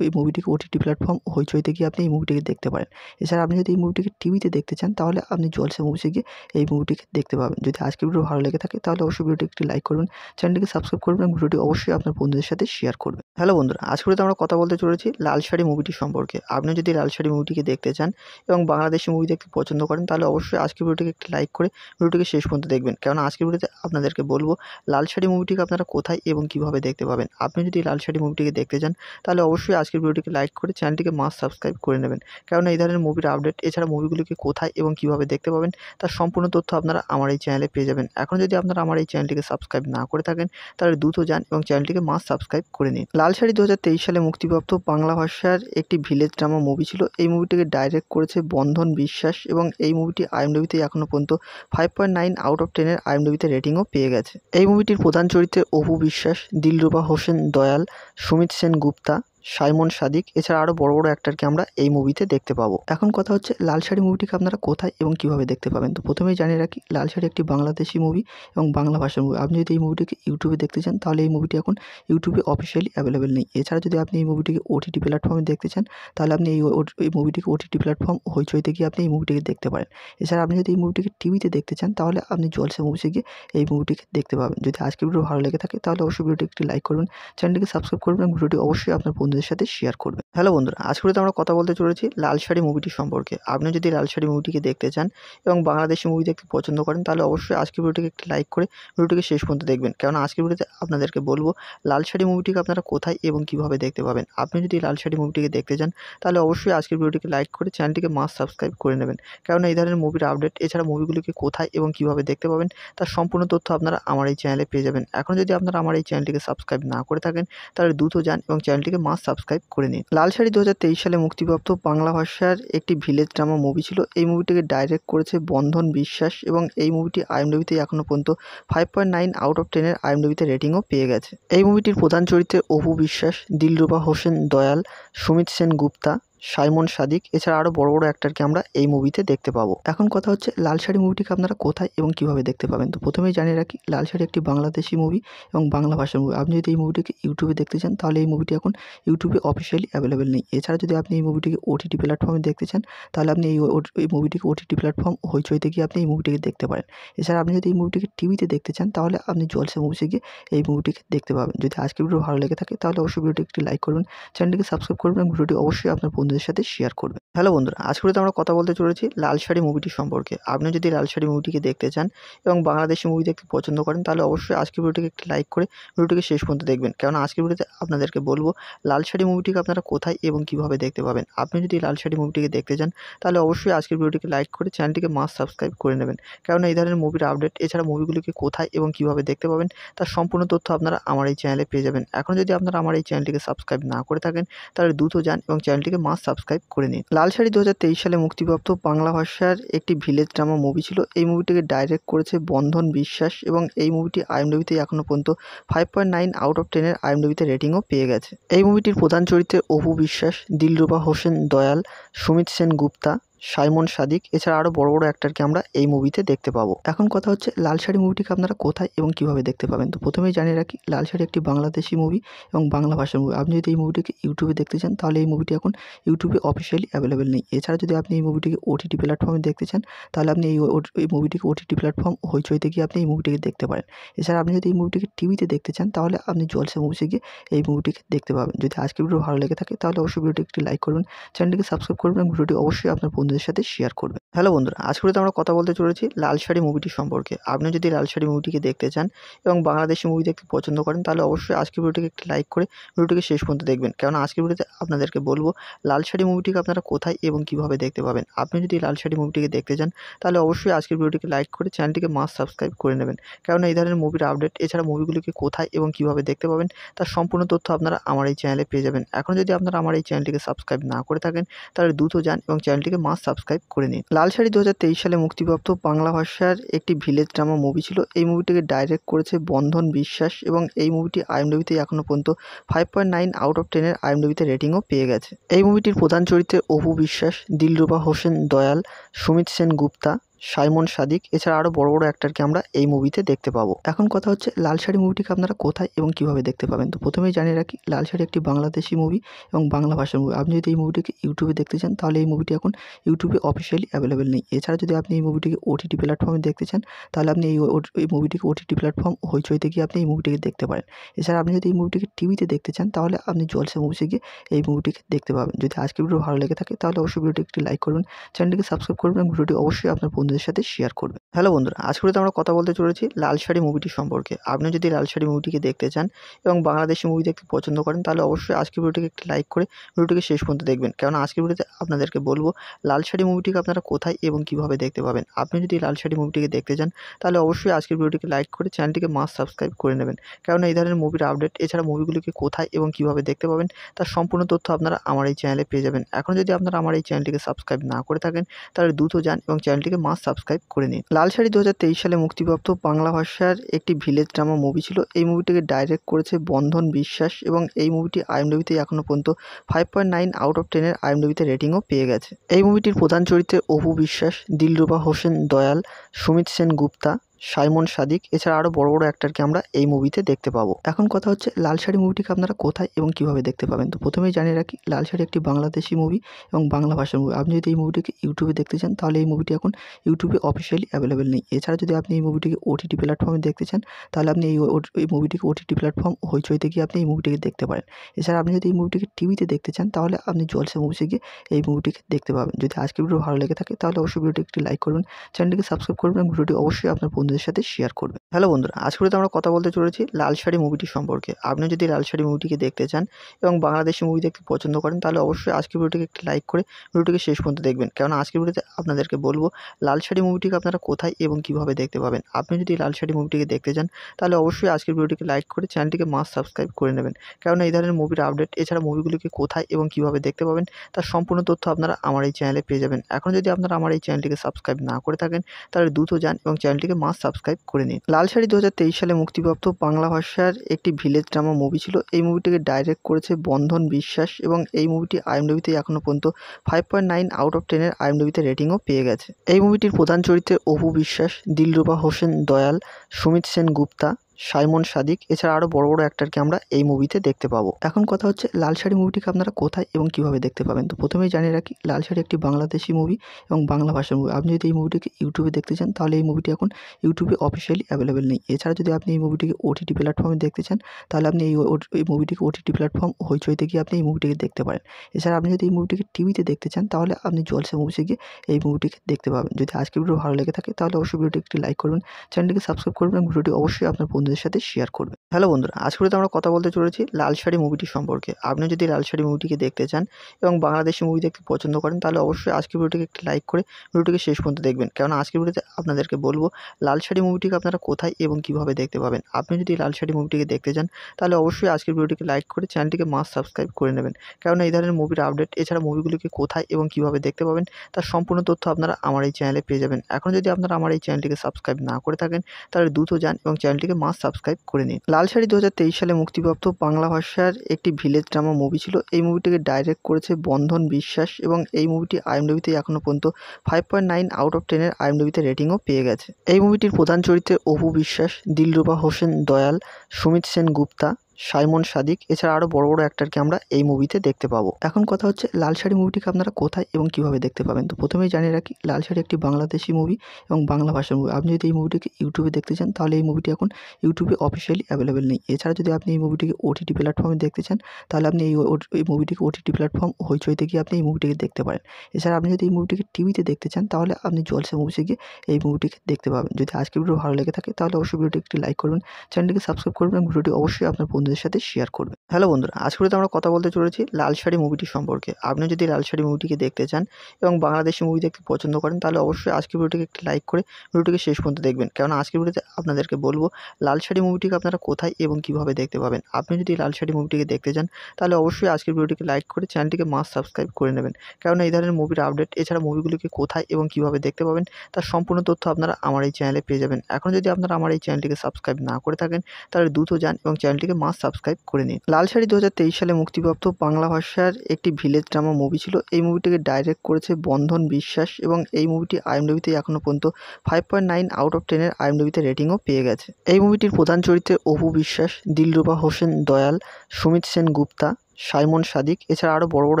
এই মুভিটিকে ওটিটি প্ল্যাটফর্ম হইচইতে গিয়ে আপনি এই মুভিটিকে দেখতে পারেন এছাড়া আপনি যদি এই মুভিটিকে টিভিতে দেখতে চান তাহলে আপনি জলসে মুভিসে গিয়ে এই মুভিটিকে দেখতে পাবেন যদি আজকের ভিডিও ভালো লেগে থাকে তাহলে অবশ্যই ভিডিওটি একটি লাইক করবেন চ্যানেলটিকে সাবস্ক্রাইব করবেন এবং ভিডিওটি অবশ্যই আপনার বন্ধু বন্ধুদের সাথে শেয়ার করবেন হ্যালো বন্ধুরা তো আমরা কথা বলতে চলেছি লাল শাড়ি মুভিটি সম্পর্কে আপনি যদি লাল শাড়ি মুভিটিকে দেখতে চান এবং বাংলাদেশি মুভি দেখতে পছন্দ করেন তাহলে অবশ্যই আজকের ভিডিওটিকে একটি লাইক করে ভিডিওটিকে শেষ পর্যন্ত দেখবেন কারণ আজকের ভিডিওতে আপনাদেরকে বলবো লাল শাড়ি মুভিটিকে আপনারা কোথায় এবং কিভাবে দেখতে পাবেন আপনি যদি লাল শাড়ি মুভিটিকে দেখতে চান তাহলে অবশ্যই আজকের ভিডিওটিকে লাইক করে চ্যানেলটিকে মাস সাবস্ক্রাইব করে নেবেন কারণ এই ধরনের মুভির আপডেট এছাড়া মুভিগুলিকে কোথায় এবং কিভাবে দেখতে পাবেন তার সম্পূর্ণ তথ্য আপনারা আমার এই চ্যানেলে পেয়ে যাবেন এখন যদি আপনারা আমার এই চ্যানেলটিকে সাবস্ক্রাইব না করে থাকেন তাহলে দ্রুত যান এবং চ্যানেলটিকে মাস সাবস্ক্রাইব করে নিন লাল শাড়ি দু সালে মুক্তিপ্রাপ্ত বাংলা ভাষার একটি ভিলেজ ড্রামা মুভি ছিল এই মুভিটিকে ডাইরেক্ট করেছে বন্ধন বিশ্বাস এবং এই মুভিটি আইএমডিবিতে এখনও পর্যন্ত five point nine out of টেনের আইএমডিবিতে রেটিংও পেয়ে গেছে এই মুভিটির প্রধান চরিত্রে অপু বিশ্বাস দিলরুবা হোসেন দয়াল সুমিত সেন গুপ্তা সাইমন সাদিক এছাড়া আরও বড় বড় অ্যাক্টারকে আমরা এই মুভিতে দেখতে পাবো এখন কথা হচ্ছে লাল শাড়ি মুভিটিকে আপনারা কোথায় এবং কিভাবে দেখতে পাবেন তো প্রথমেই জানিয়ে রাখি লাল শাড়ি একটি বাংলাদেশি মুভি এবং বাংলা ভাষার মুভি আপনি যদি এই মুভিটিকে ইউটিউবে দেখতে চান তাহলে এই মুভিটি এখন ইউটিউবে অফিসিয়ালি অ্যাভেলেবেল নেই এছাড়া যদি আপনি এই মুভিটিকে ওটিটি প্ল্যাটফর্মে দেখতে চান তাহলে আপনি এই এই মুভিটিকে ওটিটি প্ল্যাটফর্ম হইচইতে গিয়ে আপনি এই মুভিটিকে দেখতে পারেন এছাড়া আপনি যদি এই মুভিটিকে টিভিতে দেখতে চান তাহলে আপনি জলসা মুভিসে গিয়ে এই মুভিটিকে দেখতে পাবেন যদি আজকের ভিডিও ভালো লেগে থাকে তাহলে অবশ্যই ভিডিওটি একটি লাইক করবেন চ্যানেলটিকে সাবস্ক্রাইব করবেন এবং ভিডিওটি অবশ্যই আপনার বন্ধু বন্ধুদের সাথে শেয়ার করবেন হ্যালো বন্ধুরা আজকে আমরা কথা বলতে চলেছি লাল শাড়ি মুভিটি সম্পর্কে আপনি যদি লাল শাড়ি মুভিটিকে দেখতে চান এবং বাংলাদেশি মুভি দেখতে পছন্দ করেন তাহলে অবশ্যই আজকের ভিডিওটিকে একটি লাইক করে ভিডিওটিকে শেষ পর্যন্ত দেখবেন কেন আজকের ভিডিওতে আপনাদেরকে বলবো লাল শাড়ি মুভিটিকে আপনারা কোথায় এবং কিভাবে দেখতে পাবেন আপনি যদি লাল শাড়ি মুভিটিকে দেখতে চান তাহলে অবশ্যই আজকের ভিডিওটিকে লাইক করে চ্যানেলটিকে মাস সাবস্ক্রাইব করে নেবেন কেননা এই ধরনের মুভির আপডেট এছাড়া মুভিগুলিকে কোথায় এবং কিভাবে দেখতে পাবেন তার সম্পূর্ণ তথ্য আপনারা আমার এই চ্যানেলে পেয়ে যাবেন এখন যদি আপনারা আমার এই চ্যানেলটিকে সাবস্ক্রাইব না করে থাকেন তাহলে দ্রুত যান এবং চ্যানেলটিকে মাস সাবস্ক্রাইব করে নিন লাল শাড়ি দু সালে মুক্তিপ্রাপ্ত বাংলা ভাষার একটি ভিলেজ ড্রামা মুভি ছিল এই মুভিটিকে ডাইরেক্ট করেছে বন্ধন বিশ্বাস এবং এই মুভিটি আইএমডিবিতে এখনও পর্যন্ত five point nine out of টেনের আইএমডিবিতে রেটিংও পেয়ে গেছে এই মুভিটির প্রধান চরিত্রে অপু বিশ্বাস দিলরুবা হোসেন দয়াল সুমিত সেন গুপ্তা সাইমন সাদিক এছাড়া আরও বড় বড় অ্যাক্টারকে আমরা এই মুভিতে দেখতে পাবো এখন কথা হচ্ছে লাল শাড়ি মুভিটিকে আপনারা কোথায় এবং কিভাবে দেখতে পাবেন তো প্রথমেই জানিয়ে রাখি লাল শাড়ি একটি বাংলাদেশি মুভি এবং বাংলা ভাষার মুভি আপনি যদি এই মুভিটিকে ইউটিউবে দেখতে চান তাহলে এই মুভিটি এখন ইউটিউবে অফিসিয়ালি অ্যাভেলেবেল নেই এছাড়া যদি আপনি এই মুভিটিকে ওটিটি প্ল্যাটফর্মে দেখতে চান তাহলে আপনি এই এই মুভিটিকে ওটিটি প্ল্যাটফর্ম হইচইতে গিয়ে আপনি এই মুভিটিকে দেখতে পারেন এছাড়া আপনি যদি এই মুভিটিকে টিভিতে দেখতে চান তাহলে আপনি জলসা মুভিসে গিয়ে এই মুভিটিকে দেখতে পাবেন যদি আজকের ভিডিও ভালো লেগে থাকে তাহলে অবশ্যই ভিডিওটি একটি লাইক করবেন চ্যানেলটিকে সাবস্ক্রাইব করবেন এবং ভিডিওটি অবশ্যই আপনার বন্ধু বন্ধুদের সাথে শেয়ার করবে হ্যালো বন্ধুরা আজকে আমরা কথা বলতে চলেছি লাল শাড়ি মুভিটি সম্পর্কে আপনি যদি লাল শাড়ি মুভিটিকে দেখতে চান এবং বাংলাদেশি মুভি দেখতে পছন্দ করেন তাহলে অবশ্যই আজকের ভিডিওটিকে একটি লাইক করে ভিডিওটিকে শেষ পর্যন্ত দেখবেন কেননা আজকের ভিডিওতে আপনাদেরকে বলবো লাল শাড়ি মুভিটিকে আপনারা কোথায় এবং কিভাবে দেখতে পাবেন আপনি যদি লাল শাড়ি মুভিটিকে দেখতে চান তাহলে অবশ্যই আজকের ভিডিওটিকে লাইক করে চ্যানেলটিকে মাস সাবস্ক্রাইব করে নেবেন কেননা এই ধরনের মুভির আপডেট এছাড়া মুভিগুলিকে কোথায় এবং কিভাবে দেখতে পাবেন তার সম্পূর্ণ তথ্য আপনারা আমার এই চ্যানেলে পেয়ে যাবেন এখন যদি আপনারা আমার এই চ্যানেলটিকে সাবস্ক্রাইব না করে থাকেন তাহলে দ্রুত যান এবং চ্যানেলটিকে মাস সাবস্ক্রাইব করে নিন লাল শাড়ি দু সালে মুক্তিপ্রাপ্ত বাংলা ভাষার একটি ভিলেজ ড্রামা মুভি ছিল এই মুভিটিকে ডাইরেক্ট করেছে বন্ধন বিশ্বাস এবং এই মুভিটি আইএমডিবিতে এখনও পর্যন্ত five point nine out of টেনের আইএমডিবিতে রেটিংও পেয়ে গেছে এই মুভিটির প্রধান চরিত্রে অপু বিশ্বাস দিলরুবা হোসেন দয়াল সুমিত সেন গুপ্তা সাইমন সাদিক এছাড়া আরও বড় বড় অ্যাক্টারকে আমরা এই মুভিতে দেখতে পাবো এখন কথা হচ্ছে লাল শাড়ি মুভিটিকে আপনারা কোথায় এবং কিভাবে দেখতে পাবেন তো প্রথমেই জানিয়ে রাখি লাল শাড়ি একটি বাংলাদেশি মুভি এবং বাংলা ভাষার মুভি আপনি যদি এই মুভিটিকে ইউটিউবে দেখতে চান তাহলে এই মুভিটি এখন ইউটিউবে অফিসিয়ালি অ্যাভেলেবেল নেই এছাড়া যদি আপনি এই মুভিটিকে ওটিটি প্ল্যাটফর্মে দেখতে চান তাহলে আপনি এই এই মুভিটিকে ওটিটি প্ল্যাটফর্ম হইচইতে গিয়ে আপনি এই মুভিটিকে দেখতে পারেন এছাড়া আপনি যদি এই মুভিটিকে টিভিতে দেখতে চান তাহলে আপনি জলসা মুভিসে গিয়ে এই মুভিটিকে দেখতে পাবেন যদি আজকের ভিডিও ভালো লেগে থাকে তাহলে অবশ্যই ভিডিওটি একটি লাইক করবেন চ্যানেলটিকে সাবস্ক্রাইব করবেন এবং ভিডিওটি অবশ্যই আপনার বন্ধু বন্ধুদের সাথে শেয়ার করবে হ্যালো বন্ধুরা আজকে আমরা কথা বলতে চলেছি লাল শাড়ি মুভিটি সম্পর্কে আপনি যদি লাল শাড়ি মুভিটিকে দেখতে চান এবং বাংলাদেশি মুভি দেখতে পছন্দ করেন তাহলে অবশ্যই আজকের ভিডিওটিকে একটি লাইক করে ভিডিওটিকে শেষ পর্যন্ত দেখবেন কেন আজকের ভিডিওতে আপনাদেরকে বলবো লাল শাড়ি মুভিটিকে আপনারা কোথায় এবং কিভাবে দেখতে পাবেন আপনি যদি লাল শাড়ি মুভিটিকে দেখতে চান তাহলে অবশ্যই আজকের ভিডিওটিকে লাইক করে চ্যানেলটিকে মাস সাবস্ক্রাইব করে নেবেন কেন এই ধরনের মুভির আপডেট এছাড়া মুভিগুলিকে কোথায় এবং কিভাবে দেখতে পাবেন তার সম্পূর্ণ তথ্য আপনারা আমার এই চ্যানেলে পেয়ে যাবেন এখন যদি আপনারা আমার এই চ্যানেলটিকে সাবস্ক্রাইব না করে থাকেন তাহলে দ্রুত যান এবং চ্যানেলটিকে মাস সাবস্ক্রাইব করে নিন লাল শাড়ি দু সালে মুক্তিপ্রাপ্ত বাংলা ভাষার একটি ভিলেজ ড্রামা মুভি ছিল এই মুভিটিকে ডাইরেক্ট করেছে বন্ধন বিশ্বাস এবং এই মুভিটি আইএমডিবিতে এখনও পর্যন্ত five point nine out of টেনের আইএমডিবিতে রেটিংও পেয়ে গেছে এই মুভিটির প্রধান চরিত্রে অপু বিশ্বাস দিলরুবা হোসেন দয়াল সুমিত সেন গুপ্তা সাইমন সাদিক এছাড়া আরও বড় বড় অ্যাক্টারকে আমরা এই মুভিতে দেখতে পাবো এখন কথা হচ্ছে লাল শাড়ি মুভিটিকে আপনারা কোথায় এবং কিভাবে দেখতে পাবেন তো প্রথমেই জানিয়ে রাখি লাল শাড়ি একটি বাংলাদেশি মুভি এবং বাংলা ভাষার মুভি আপনি যদি এই মুভিটিকে ইউটিউবে দেখতে চান তাহলে এই মুভিটি এখন ইউটিউবে অফিসিয়ালি অ্যাভেলেবেল নেই এছাড়া যদি আপনি এই মুভিটিকে ওটিটি প্ল্যাটফর্মে দেখতে চান তাহলে আপনি এই এই মুভিটিকে ওটিটি প্ল্যাটফর্ম হইচইতে গিয়ে আপনি এই মুভিটিকে দেখতে পারেন এছাড়া আপনি যদি এই মুভিটিকে টিভিতে দেখতে চান তাহলে আপনি জলসা মুভিসে গিয়ে এই মুভিটিকে দেখতে পাবেন যদি আজকের ভিডিও ভালো লেগে থাকে তাহলে অবশ্যই ভিডিওটি একটি লাইক করবেন চ্যানেলটিকে সাবস্ক্রাইব করবেন এবং ভিডিওটি অবশ্যই আপনার বন্ধু বন্ধুদের সাথে শেয়ার করবে হ্যালো বন্ধুরা আজকে আমরা কথা বলতে চলেছি লাল শাড়ি মুভিটি সম্পর্কে আপনি যদি লাল শাড়ি মুভিটিকে দেখতে চান এবং বাংলাদেশি মুভি দেখতে পছন্দ করেন তাহলে অবশ্যই আজকের ভিডিওটিকে একটি লাইক করে ভিডিওটিকে শেষ পর্যন্ত দেখবেন কেননা আজকের ভিডিওতে আপনাদেরকে বলবো লাল শাড়ি মুভিটিকে আপনারা কোথায় এবং কিভাবে দেখতে পাবেন আপনি যদি লাল শাড়ি মুভিটিকে দেখতে চান তাহলে অবশ্যই আজকের ভিডিওটিকে লাইক করে চ্যানেলটিকে মাস সাবস্ক্রাইব করে নেবেন কেননা এই ধরনের মুভির আপডেট এছাড়া মুভিগুলিকে কোথায় এবং কিভাবে দেখতে পাবেন তার সম্পূর্ণ তথ্য আপনারা আমার এই চ্যানেলে পেয়ে যাবেন এখন যদি আপনারা আমার এই চ্যানেলটিকে সাবস্ক্রাইব না করে থাকেন তাহলে দ্রুত যান এবং চ্যানেলটিকে মাস সাবস্ক্রাইব করে নিন লাল শাড়ি দু সালে মুক্তিপ্রাপ্ত বাংলা ভাষার একটি ভিলেজ ড্রামা মুভি ছিল এই মুভিটিকে ডাইরেক্ট করেছে বন্ধন বিশ্বাস এবং এই মুভিটি আইএমডিবিতে এখনও পর্যন্ত five point nine out of টেনের আইএমডিবিতে রেটিংও পেয়ে গেছে এই মুভিটির প্রধান চরিত্রে অপু বিশ্বাস দিলরুবা হোসেন দয়াল সুমিত সেন গুপ্তা সাইমন সাদিক এছাড়া আরও বড় বড় অ্যাক্টারকে আমরা এই মুভিতে দেখতে পাবো এখন কথা হচ্ছে লাল শাড়ি মুভিটিকে আপনারা কোথায় এবং কিভাবে দেখতে পাবেন তো প্রথমেই জানিয়ে রাখি লাল শাড়ি একটি বাংলাদেশি মুভি এবং বাংলা ভাষার মুভি আপনি যদি এই মুভিটিকে ইউটিউবে দেখতে চান তাহলে এই মুভিটি এখন ইউটিউবে অফিসিয়ালি অ্যাভেলেবেল নেই এছাড়া যদি আপনি এই মুভিটিকে ওটিটি প্ল্যাটফর্মে দেখতে চান তাহলে আপনি এই এই মুভিটিকে ওটিটি প্ল্যাটফর্ম হইচইতে গিয়ে আপনি এই মুভিটিকে দেখতে পারেন এছাড়া আপনি যদি এই মুভিটিকে টিভিতে দেখতে চান তাহলে আপনি জলসা মুভিসে গিয়ে এই মুভিটিকে দেখতে পাবেন যদি আজকের ভিডিও ভালো লেগে থাকে তাহলে অবশ্যই ভিডিওটি একটি লাইক করবেন চ্যানেলটিকে সাবস্ক্রাইব করবেন এবং ভিডিওটি অবশ্যই আপনার বন্ধু বন্ধুদের সাথে শেয়ার করবে হ্যালো বন্ধুরা আজকে আমরা কথা বলতে চলেছি লাল শাড়ি মুভিটি সম্পর্কে আপনি যদি লাল শাড়ি মুভিটিকে দেখতে চান এবং বাংলাদেশি মুভি দেখতে পছন্দ করেন তাহলে অবশ্যই আজকের ভিডিওটিকে একটি লাইক করে ভিডিওটিকে শেষ পর্যন্ত দেখবেন কেননা আজকের ভিডিওতে আপনাদেরকে বলবো লাল শাড়ি মুভিটিকে আপনারা কোথায় এবং কিভাবে দেখতে পাবেন আপনি যদি লাল শাড়ি মুভিটিকে দেখতে চান তাহলে অবশ্যই আজকের ভিডিওটিকে লাইক করে চ্যানেলটিকে মাস সাবস্ক্রাইব করে নেবেন কেননা এই ধরনের মুভির আপডেট এছাড়া মুভিগুলিকে কোথায় এবং কিভাবে দেখতে পাবেন তার সম্পূর্ণ তথ্য আপনারা আমার এই চ্যানেলে পেয়ে যাবেন এখন যদি আপনারা আমার এই চ্যানেলটিকে সাবস্ক্রাইব না করে থাকেন তাহলে দ্রুত যান এবং চ্যানেলটিকে মাস সাবস্ক্রাইব করে নিন লাল শাড়ি দু সালে মুক্তিপ্রাপ্ত বাংলা ভাষার একটি ভিলেজ ড্রামা মুভি ছিল এই মুভিটিকে ডাইরেক্ট করেছে বন্ধন বিশ্বাস এবং এই মুভিটি আইএমডবিতে এখনও পর্যন্ত five point nine out of টেনের আইএমডবিতে রেটিংও পেয়ে গেছে এই মুভিটির প্রধান চরিত্রে অপু বিশ্বাস দিলরুবা হোসেন দয়াল সুমিত সেন গুপ্তা সাইমন সাদিক এছাড়া আরও বড় বড় অ্যাক্টারকে আমরা এই মুভিতে দেখতে পাবো এখন কথা হচ্ছে লাল শাড়ি মুভিটিকে আপনারা কোথায় এবং কিভাবে দেখতে পাবেন তো প্রথমেই জানিয়ে রাখি লাল শাড়ি একটি বাংলাদেশি মুভি এবং বাংলা ভাষার মুভি আপনি যদি এই মুভিটিকে ইউটিউবে দেখতে চান তাহলে এই মুভিটি এখন ইউটিউবে অফিসিয়ালি অ্যাভেলেবেল নেই এছাড়া যদি আপনি এই মুভিটিকে ওটিটি প্ল্যাটফর্মে দেখতে চান তাহলে আপনি এই এই মুভিটিকে ওটিটি প্ল্যাটফর্ম হইচইতে গিয়ে আপনি এই মুভিটিকে দেখতে পারেন এছাড়া আপনি যদি এই মুভিটিকে টিভিতে দেখতে চান তাহলে আপনি জলসা মুভিসে গিয়ে এই মুভিটিকে দেখতে পাবেন যদি আজকের ভিডিও ভালো লেগে থাকে তাহলে অবশ্যই ভিডিওটি একটি লাইক করবেন চ্যানেলটিকে সাবস্ক্রাইব করবেন ভিডিওটি অবশ্যই আপনার বন্ধুদের সাথে শেয়ার করবে হ্যালো বন্ধুরা তো আমরা কথা বলতে চলেছি লাল শাড়ি মুভিটি সম্পর্কে আপনি যদি লাল শাড়ি মুভিটিকে দেখতে চান এবং বাংলাদেশি মুভি দেখতে পছন্দ করেন তাহলে অবশ্যই আজকের ভিডিওটিকে একটি লাইক করে ভিডিওটিকে শেষ পর্যন্ত দেখবেন কেননা আজকের ভিডিওতে আপনাদেরকে বলবো লাল শাড়ি মুভিটিকে আপনারা কোথায় এবং কিভাবে দেখতে পাবেন আপনি যদি লাল শাড়ি মুভিটিকে দেখতে চান তাহলে অবশ্যই আজকের ভিডিওটিকে লাইক করে চ্যানেলটিকে মাস সাবস্ক্রাইব করে নেবেন কেননা এই ধরনের মুভির আপডেট এছাড়া মুভিগুলিকে কোথায় এবং কিভাবে দেখতে পাবেন তার সম্পূর্ণ তথ্য আপনারা আমার এই চ্যানেলে পেয়ে যাবেন এখন যদি আপনারা আমার এই চ্যানেলটিকে সাবস্ক্রাইব না করে থাকেন তাহলে দ্রুত যান এবং চ্যানেলটিকে মাস সাবস্ক্রাইব করে নিন লাল শাড়ি দু সালে মুক্তিপ্রাপ্ত বাংলা ভাষার একটি ভিলেজ ড্রামা মুভি ছিল এই মুভিটিকে ডাইরেক্ট করেছে বন্ধন বিশ্বাস এবং এই মুভিটি আইএমডবিতে এখনও পর্যন্ত five point nine out of টেনের আইএমডবিতে রেটিংও পেয়ে গেছে এই মুভিটির প্রধান চরিত্রে অপু বিশ্বাস দিলরুবা হোসেন দয়াল সুমিত সেন গুপ্তা সাইমন সাদিক এছাড়া আরও বড় বড় অ্যাক্টারকে আমরা এই মুভিতে দেখতে পাবো এখন কথা হচ্ছে লাল শাড়ি মুভিটিকে আপনারা কোথায় এবং কিভাবে দেখতে পাবেন তো প্রথমেই জানিয়ে রাখি লাল শাড়ি একটি বাংলাদেশি মুভি এবং বাংলা ভাষার মুভি আপনি যদি এই মুভিটিকে ইউটিউবে দেখতে চান তাহলে এই মুভিটি এখন ইউটিউবে অফিসিয়ালি অ্যাভেলেবেল নেই এছাড়া যদি আপনি এই মুভিটিকে ওটিটি প্ল্যাটফর্মে দেখতে চান তাহলে আপনি এই এই মুভিটিকে ওটিটি প্ল্যাটফর্ম হইচইতে গিয়ে আপনি এই মুভিটিকে দেখতে পারেন এছাড়া আপনি যদি এই মুভিটিকে টিভিতে দেখতে চান তাহলে আপনি জলসা মুভিসে গিয়ে এই মুভিটিকে দেখতে পাবেন যদি আজকের ভিডিও ভালো লেগে থাকে তাহলে অবশ্যই ভিডিওটি একটি লাইক করবেন চ্যানেলটিকে সাবস্ক্রাইব করবেন ভিডিওটি অবশ্যই আপনার বন্ধু বন্ধুদের সাথে শেয়ার করবে হ্যালো বন্ধুরা তো আমরা কথা বলতে চলেছি লাল শাড়ি মুভিটি সম্পর্কে আপনি যদি লাল শাড়ি মুভিটিকে দেখতে চান এবং বাংলাদেশি মুভি দেখতে পছন্দ করেন তাহলে অবশ্যই আজকের ভিডিওটিকে একটি লাইক করে ভিডিওটিকে শেষ পর্যন্ত দেখবেন কেননা আজকের ভিডিওতে আপনাদেরকে বলবো লাল শাড়ি মুভিটিকে আপনারা কোথায় এবং কিভাবে দেখতে পাবেন আপনি যদি লাল শাড়ি মুভিটিকে দেখতে চান তাহলে অবশ্যই আজকের ভিডিওটিকে লাইক করে চ্যানেলটিকে মাস সাবস্ক্রাইব করে নেবেন কেননা এই ধরনের মুভির আপডেট এছাড়া মুভিগুলিকে কোথায় এবং কিভাবে দেখতে পাবেন তার সম্পূর্ণ তথ্য আপনারা আমার এই চ্যানেলে পেয়ে যাবেন এখন যদি আপনারা আমার এই চ্যানেলটিকে সাবস্ক্রাইব না করে থাকেন তাহলে দ্রুত যান এবং চ্যানেলটিকে মাস সাবস্ক্রাইব করে নিন লাল শাড়ি দু সালে মুক্তিপ্রাপ্ত বাংলা ভাষার একটি ভিলেজ ড্রামা মুভি ছিল এই মুভিটিকে ডাইরেক্ট করেছে বন্ধন বিশ্বাস এবং এই মুভিটি আইএমডিবিতে এখনও পর্যন্ত five point nine out of টেনের আইএমডিবিতে রেটিংও পেয়ে গেছে এই মুভিটির প্রধান চরিত্রে অপু বিশ্বাস দিলরুবা হোসেন দয়াল সুমিত সেন গুপ্তা সাইমন সাদিক এছাড়া আরও বড় বড়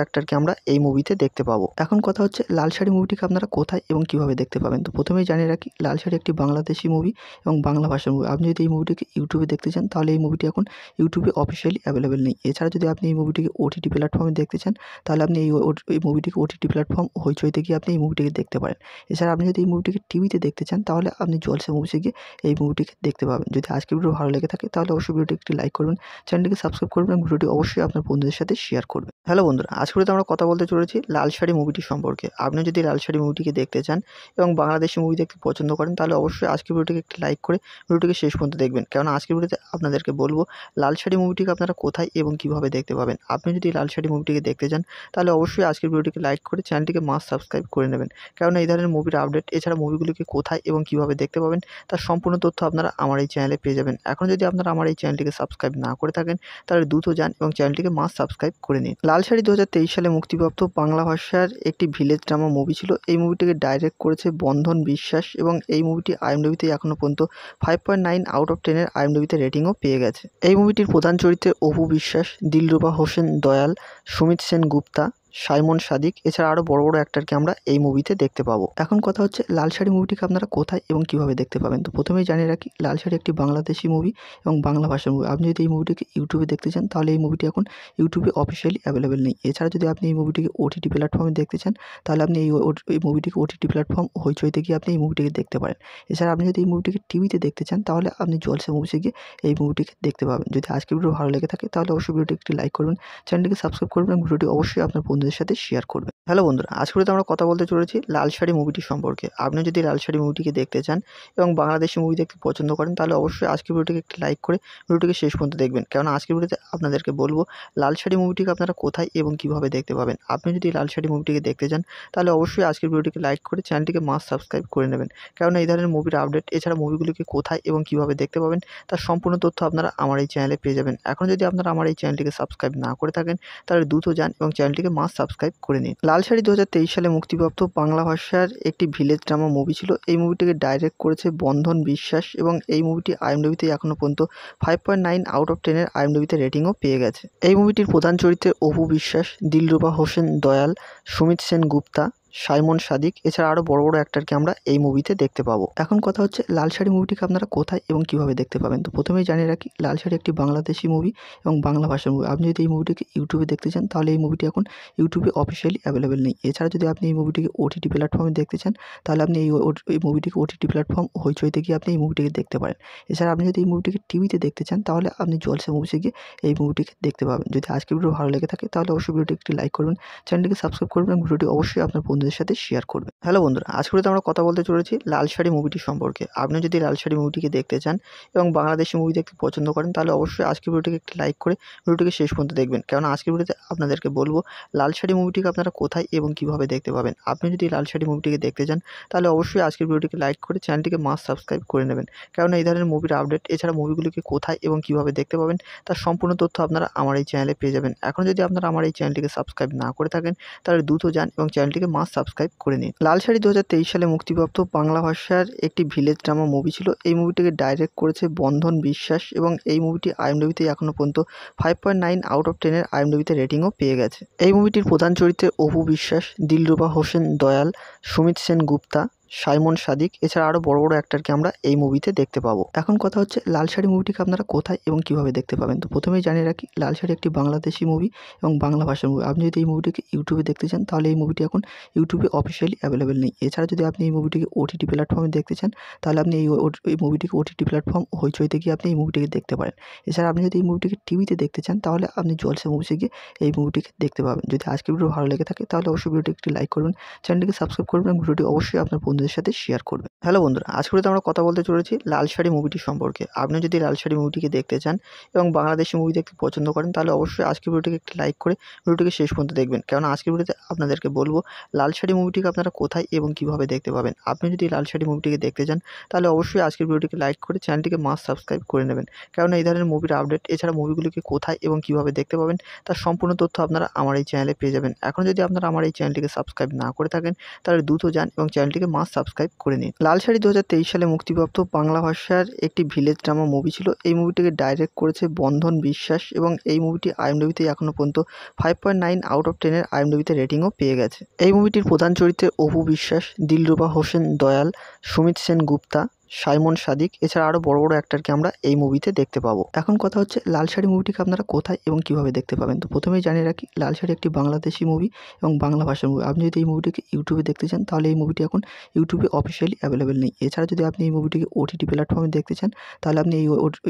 অ্যাক্টারকে আমরা এই মুভিতে দেখতে পাবো এখন কথা হচ্ছে লাল শাড়ি মুভিটিকে আপনারা কোথায় এবং কিভাবে দেখতে পাবেন তো প্রথমেই জানিয়ে রাখি লাল শাড়ি একটি বাংলাদেশি মুভি এবং বাংলা ভাষার মুভি আপনি যদি এই মুভিটিকে ইউটিউবে দেখতে চান তাহলে এই মুভিটি এখন ইউটিউবে অফিসিয়ালি অ্যাভেলেবেল নেই এছাড়া যদি আপনি এই মুভিটিকে ওটিটি প্ল্যাটফর্মে দেখতে চান তাহলে আপনি এই এই মুভিটিকে ওটিটি প্ল্যাটফর্ম হইচইতে গিয়ে আপনি এই মুভিটিকে দেখতে পারেন এছাড়া আপনি যদি এই মুভিটিকে টিভিতে দেখতে চান তাহলে আপনি জলসা মুভিসে গিয়ে এই মুভিটিকে দেখতে পাবেন যদি আজকের ভিডিও ভালো লেগে থাকে তাহলে অবশ্যই ভিডিওটি একটি লাইক করবেন চ্যানেলটিকে সাবস্ক্রাইব করবেন এবং ভিডিওটি অবশ্যই আপনার বন্ধু বন্ধুদের সাথে শেয়ার করবে হ্যালো বন্ধুরা আজকে তো আমরা কথা বলতে চলেছি লাল শাড়ি মুভিটি সম্পর্কে আপনি যদি লাল শাড়ি মুভিটিকে দেখতে চান এবং বাংলাদেশি মুভি দেখতে পছন্দ করেন তাহলে অবশ্যই আজকের ভিডিওটিকে একটি লাইক করে ভিডিওটিকে শেষ পর্যন্ত দেখবেন কেননা আজকের ভিডিওতে আপনাদেরকে বলবো লাল শাড়ি মুভিটিকে আপনারা কোথায় এবং কিভাবে দেখতে পাবেন আপনি যদি লাল শাড়ি মুভিটিকে দেখতে চান তাহলে অবশ্যই আজকের ভিডিওটিকে লাইক করে চ্যানেলটিকে মাস সাবস্ক্রাইব করে নেবেন কেননা এই ধরনের মুভির আপডেট এছাড়া মুভিগুলিকে কোথায় এবং কিভাবে দেখতে পাবেন তার সম্পূর্ণ তথ্য আপনারা আমার এই চ্যানেলে পেয়ে যাবেন এখন যদি আপনারা আমার এই চ্যানেলটিকে সাবস্ক্রাইব না করে থাকেন তাহলে দ্রুত যান এবং চ্যানেলটিকে মাস সাবস্ক্রাইব করে নিন লাল শাড়ি দু সালে মুক্তিপ্রাপ্ত বাংলা ভাষার একটি ভিলেজ ড্রামা মুভি ছিল এই মুভিটিকে ডাইরেক্ট করেছে বন্ধন বিশ্বাস এবং এই মুভিটি আইএমডিবিতে এখনও পর্যন্ত five point nine out of টেনের আইএমডিবিতে রেটিংও পেয়ে গেছে এই মুভিটির প্রধান চরিত্রে অপু বিশ্বাস দিলরুবা হোসেন দয়াল সুমিত সেন গুপ্তা সাইমন সাদিক এছাড়া আরও বড় বড় অ্যাক্টারকে আমরা এই মুভিতে দেখতে পাবো এখন কথা হচ্ছে লাল শাড়ি মুভিটিকে আপনারা কোথায় এবং কিভাবে দেখতে পাবেন তো প্রথমেই জানিয়ে রাখি লাল শাড়ি একটি বাংলাদেশি মুভি এবং বাংলা ভাষার মুভি আপনি যদি এই মুভিটিকে ইউটিউবে দেখতে চান তাহলে এই মুভিটি এখন ইউটিউবে অফিসিয়ালি অ্যাভেলেবেল নেই এছাড়া যদি আপনি এই মুভিটিকে ওটিটি প্ল্যাটফর্মে দেখতে চান তাহলে আপনি এই এই মুভিটিকে ওটিটি প্ল্যাটফর্ম হইচইতে গিয়ে আপনি এই মুভিটিকে দেখতে পারেন এছাড়া আপনি যদি এই মুভিটিকে টিভিতে দেখতে চান তাহলে আপনি জলসা মুভিসে গিয়ে এই মুভিটিকে দেখতে পাবেন যদি আজকের ভিডিও ভালো লেগে থাকে তাহলে অবশ্যই ভিডিওটি একটি লাইক করবেন চ্যানেলটিকে সাবস্ক্রাইব করবেন ভিডিওটি অবশ্যই আপনার বন্ধুদের সাথে শেয়ার করবে হ্যালো বন্ধুরা আজ করে আমরা কথা বলতে চলেছি লাল শাড়ি মুভিটি সম্পর্কে আপনি যদি লাল শাড়ি মুভিটিকে দেখতে চান এবং বাংলাদেশি মুভি দেখতে পছন্দ করেন তাহলে অবশ্যই আজকের ভিডিওটিকে একটি লাইক করে ভিডিওটিকে শেষ পর্যন্ত দেখবেন কেননা আজকের ভিডিওতে আপনাদেরকে বলবো লাল শাড়ি মুভিটিকে আপনারা কোথায় এবং কিভাবে দেখতে পাবেন আপনি যদি লাল শাড়ি মুভিটিকে দেখতে চান তাহলে অবশ্যই আজকের ভিডিওটিকে লাইক করে চ্যানেলটিকে মাস সাবস্ক্রাইব করে নেবেন কেননা এই ধরনের মুভির আপডেট এছাড়া মুভিগুলিকে কোথায় এবং কিভাবে দেখতে পাবেন তার সম্পূর্ণ তথ্য আপনারা আমার এই চ্যানেলে পেয়ে যাবেন এখন যদি আপনারা আমার এই চ্যানেলটিকে সাবস্ক্রাইব না করে থাকেন তাহলে দ্রুত যান এবং চ্যানেলটিকে মাস সাবস্ক্রাইব করে নিন লাল শাড়ি দু সালে মুক্তিপ্রাপ্ত বাংলা ভাষার একটি ভিলেজ ড্রামা মুভি ছিল এই মুভিটিকে ডাইরেক্ট করেছে বন্ধন বিশ্বাস এবং এই মুভিটি আইএমডিবিতে এখনও পর্যন্ত five point nine out of টেনের আইএমডিবিতে রেটিংও পেয়ে গেছে এই মুভিটির প্রধান চরিত্রে অপু বিশ্বাস দিলরুবা হোসেন দয়াল সুমিত সেন গুপ্তা সাইমন সাদিক এছাড়া আরও বড় বড় অ্যাক্টারকে আমরা এই মুভিতে দেখতে পাবো এখন কথা হচ্ছে লাল শাড়ি মুভিটিকে আপনারা কোথায় এবং কিভাবে দেখতে পাবেন তো প্রথমেই জানিয়ে রাখি লাল শাড়ি একটি বাংলাদেশি মুভি এবং বাংলা ভাষার মুভি আপনি যদি এই মুভিটিকে ইউটিউবে দেখতে চান তাহলে এই মুভিটি এখন ইউটিউবে অফিসিয়ালি অ্যাভেলেবেল নেই এছাড়া যদি আপনি এই মুভিটিকে ওটিটি প্ল্যাটফর্মে দেখতে চান তাহলে আপনি এই এই মুভিটিকে ওটিটি প্ল্যাটফর্ম হইচইতে গিয়ে আপনি এই মুভিটিকে দেখতে পারেন এছাড়া আপনি যদি এই মুভিটিকে টিভিতে দেখতে চান তাহলে আপনি জলসা মুভিসে গিয়ে এই মুভিটিকে দেখতে পাবেন যদি আজকের ভিডিও ভালো লেগে থাকে তাহলে অবশ্যই ভিডিওটি একটি লাইক করবেন চ্যানেলটিকে সাবস্ক্রাইব করবেন ভিডিওটি অবশ্যই আপনার বন্ধুদের সাথে শেয়ার করবে হ্যালো বন্ধুরা তো আমরা কথা বলতে চলেছি লাল শাড়ি মুভিটি সম্পর্কে আপনি যদি লাল শাড়ি মুভিটিকে দেখতে চান এবং বাংলাদেশি মুভি দেখতে পছন্দ করেন তাহলে অবশ্যই আজকের ভিডিওটিকে একটি লাইক করে ভিডিওটিকে শেষ পর্যন্ত দেখবেন কারণ আজকের ভিডিওতে আপনাদেরকে বলবো লাল শাড়ি মুভিটিকে আপনারা কোথায় এবং কিভাবে দেখতে পাবেন আপনি যদি লাল শাড়ি মুভিটিকে দেখতে চান তাহলে অবশ্যই আজকের ভিডিওটিকে লাইক করে চ্যানেলটিকে মাস সাবস্ক্রাইব করে নেবেন কারণ এই ধরনের মুভির আপডেট এছাড়া মুভিগুলিকে কোথায় এবং কিভাবে দেখতে পাবেন তার সম্পূর্ণ তথ্য আপনারা আমার এই চ্যানেলে পেয়ে যাবেন এখন যদি আপনারা আমার এই চ্যানেলটিকে সাবস্ক্রাইব না করে থাকেন তাহলে দ্রুত যান এবং চ্যানেলটিকে মাস সাবস্ক্রাইব করে নিন লাল শাড়ি দু সালে মুক্তিপ্রাপ্ত বাংলা ভাষার একটি ভিলেজ ড্রামা মুভি ছিল এই মুভিটিকে ডাইরেক্ট করেছে বন্ধন বিশ্বাস এবং এই মুভিটি আইএমডিবিতে এখনও পর্যন্ত five point nine out of টেনের আইএমডিবিতে রেটিংও পেয়ে গেছে এই মুভিটির প্রধান চরিত্রে অপু বিশ্বাস দিলরুবা হোসেন দয়াল সুমিত সেন গুপ্তা সাইমন সাদিক এছাড়া আরও বড় বড় অ্যাক্টারকে আমরা এই মুভিতে দেখতে পাবো এখন কথা হচ্ছে লাল শাড়ি মুভিটিকে আপনারা কোথায় এবং কিভাবে দেখতে পাবেন তো প্রথমেই জানিয়ে রাখি লাল শাড়ি একটি বাংলাদেশি মুভি এবং বাংলা ভাষার মুভি আপনি যদি এই মুভিটিকে ইউটিউবে দেখতে চান তাহলে এই মুভিটি এখন ইউটিউবে অফিসিয়ালি অ্যাভেলেবেল নেই এছাড়া যদি আপনি এই মুভিটিকে ওটিটি প্ল্যাটফর্মে দেখতে চান তাহলে আপনি এই মুভিটিকে ওটিটি প্ল্যাটফর্ম হইচইতে গিয়ে আপনি এই মুভিটিকে দেখতে পারেন এছাড়া আপনি যদি এই মুভিটিকে টিভিতে দেখতে চান তাহলে আপনি জলসে মুভিসে গিয়ে এই মুভিটিকে দেখতে পাবেন যদি আজকে ভিডিও ভালো লেগে থাকে তাহলে অবশ্যই ভিডিওটি একটি লাইক করবেন চ্যানেলটিকে সাবস্ক্রাইব করবেন এবং ভিডিওটি অবশ্যই আপনার বন্ধু বন্ধুদের সাথে শেয়ার করবেন হ্যালো বন্ধুরা তো আমরা কথা বলতে চলেছি লাল শাড়ি মুভিটি সম্পর্কে আপনি যদি লাল শাড়ি মুভিটিকে দেখতে চান এবং বাংলাদেশি মুভি দেখতে পছন্দ করেন তাহলে অবশ্যই আজকের ভিডিওটিকে একটি লাইক করে ভিডিওটিকে শেষ পর্যন্ত দেখবেন কারণ আজকের ভিডিওতে আপনাদেরকে বলবো লাল শাড়ি মুভিটিকে আপনারা কোথায় এবং কিভাবে দেখতে পাবেন আপনি যদি লাল শাড়ি মুভিটিকে দেখতে চান তাহলে অবশ্যই আজকের ভিডিওটিকে লাইক করে চ্যানেলটিকে মাস সাবস্ক্রাইব করে নেবেন কারণ এই ধরনের মুভির আপডেট এছাড়া মুভিগুলিকে কোথায় এবং কিভাবে দেখতে পাবেন তার সম্পূর্ণ তথ্য আপনারা আমার এই চ্যানেলে পেয়ে যাবেন এখন যদি আপনারা আমার এই চ্যানেলটিকে সাবস্ক্রাইব না করে থাকেন তাহলে দ্রুত যান এবং চ্যানেলটিকে মাস সাবস্ক্রাইব করে নিন লাল শাড়ি দু সালে মুক্তিপ্রাপ্ত বাংলা ভাষার একটি ভিলেজ ড্রামা মুভি ছিল এই মুভিটিকে ডাইরেক্ট করেছে বন্ধন বিশ্বাস এবং এই মুভিটি আইএমডিবিতে এখনও পর্যন্ত five point nine out of টেনের আইএমডিবিতে রেটিংও পেয়ে গেছে এই মুভিটির প্রধান চরিত্রে অপু বিশ্বাস দিলরুবা হোসেন দয়াল সুমিত সেন গুপ্তা সাইমন সাদিক এছাড়া আরও বড় বড় অ্যাক্টারকে আমরা এই মুভিতে দেখতে পাবো এখন কথা হচ্ছে লাল শাড়ি মুভিটিকে আপনারা কোথায় এবং কিভাবে দেখতে পাবেন তো প্রথমেই জানিয়ে রাখি লাল শাড়ি একটি বাংলাদেশি মুভি এবং বাংলা ভাষার মুভি আপনি যদি এই মুভিটিকে ইউটিউবে দেখতে চান তাহলে এই মুভিটি এখন ইউটিউবে অফিসিয়ালি অ্যাভেলেবেল নেই এছাড়া যদি আপনি এই মুভিটিকে ওটিটি প্ল্যাটফর্মে দেখতে চান তাহলে আপনি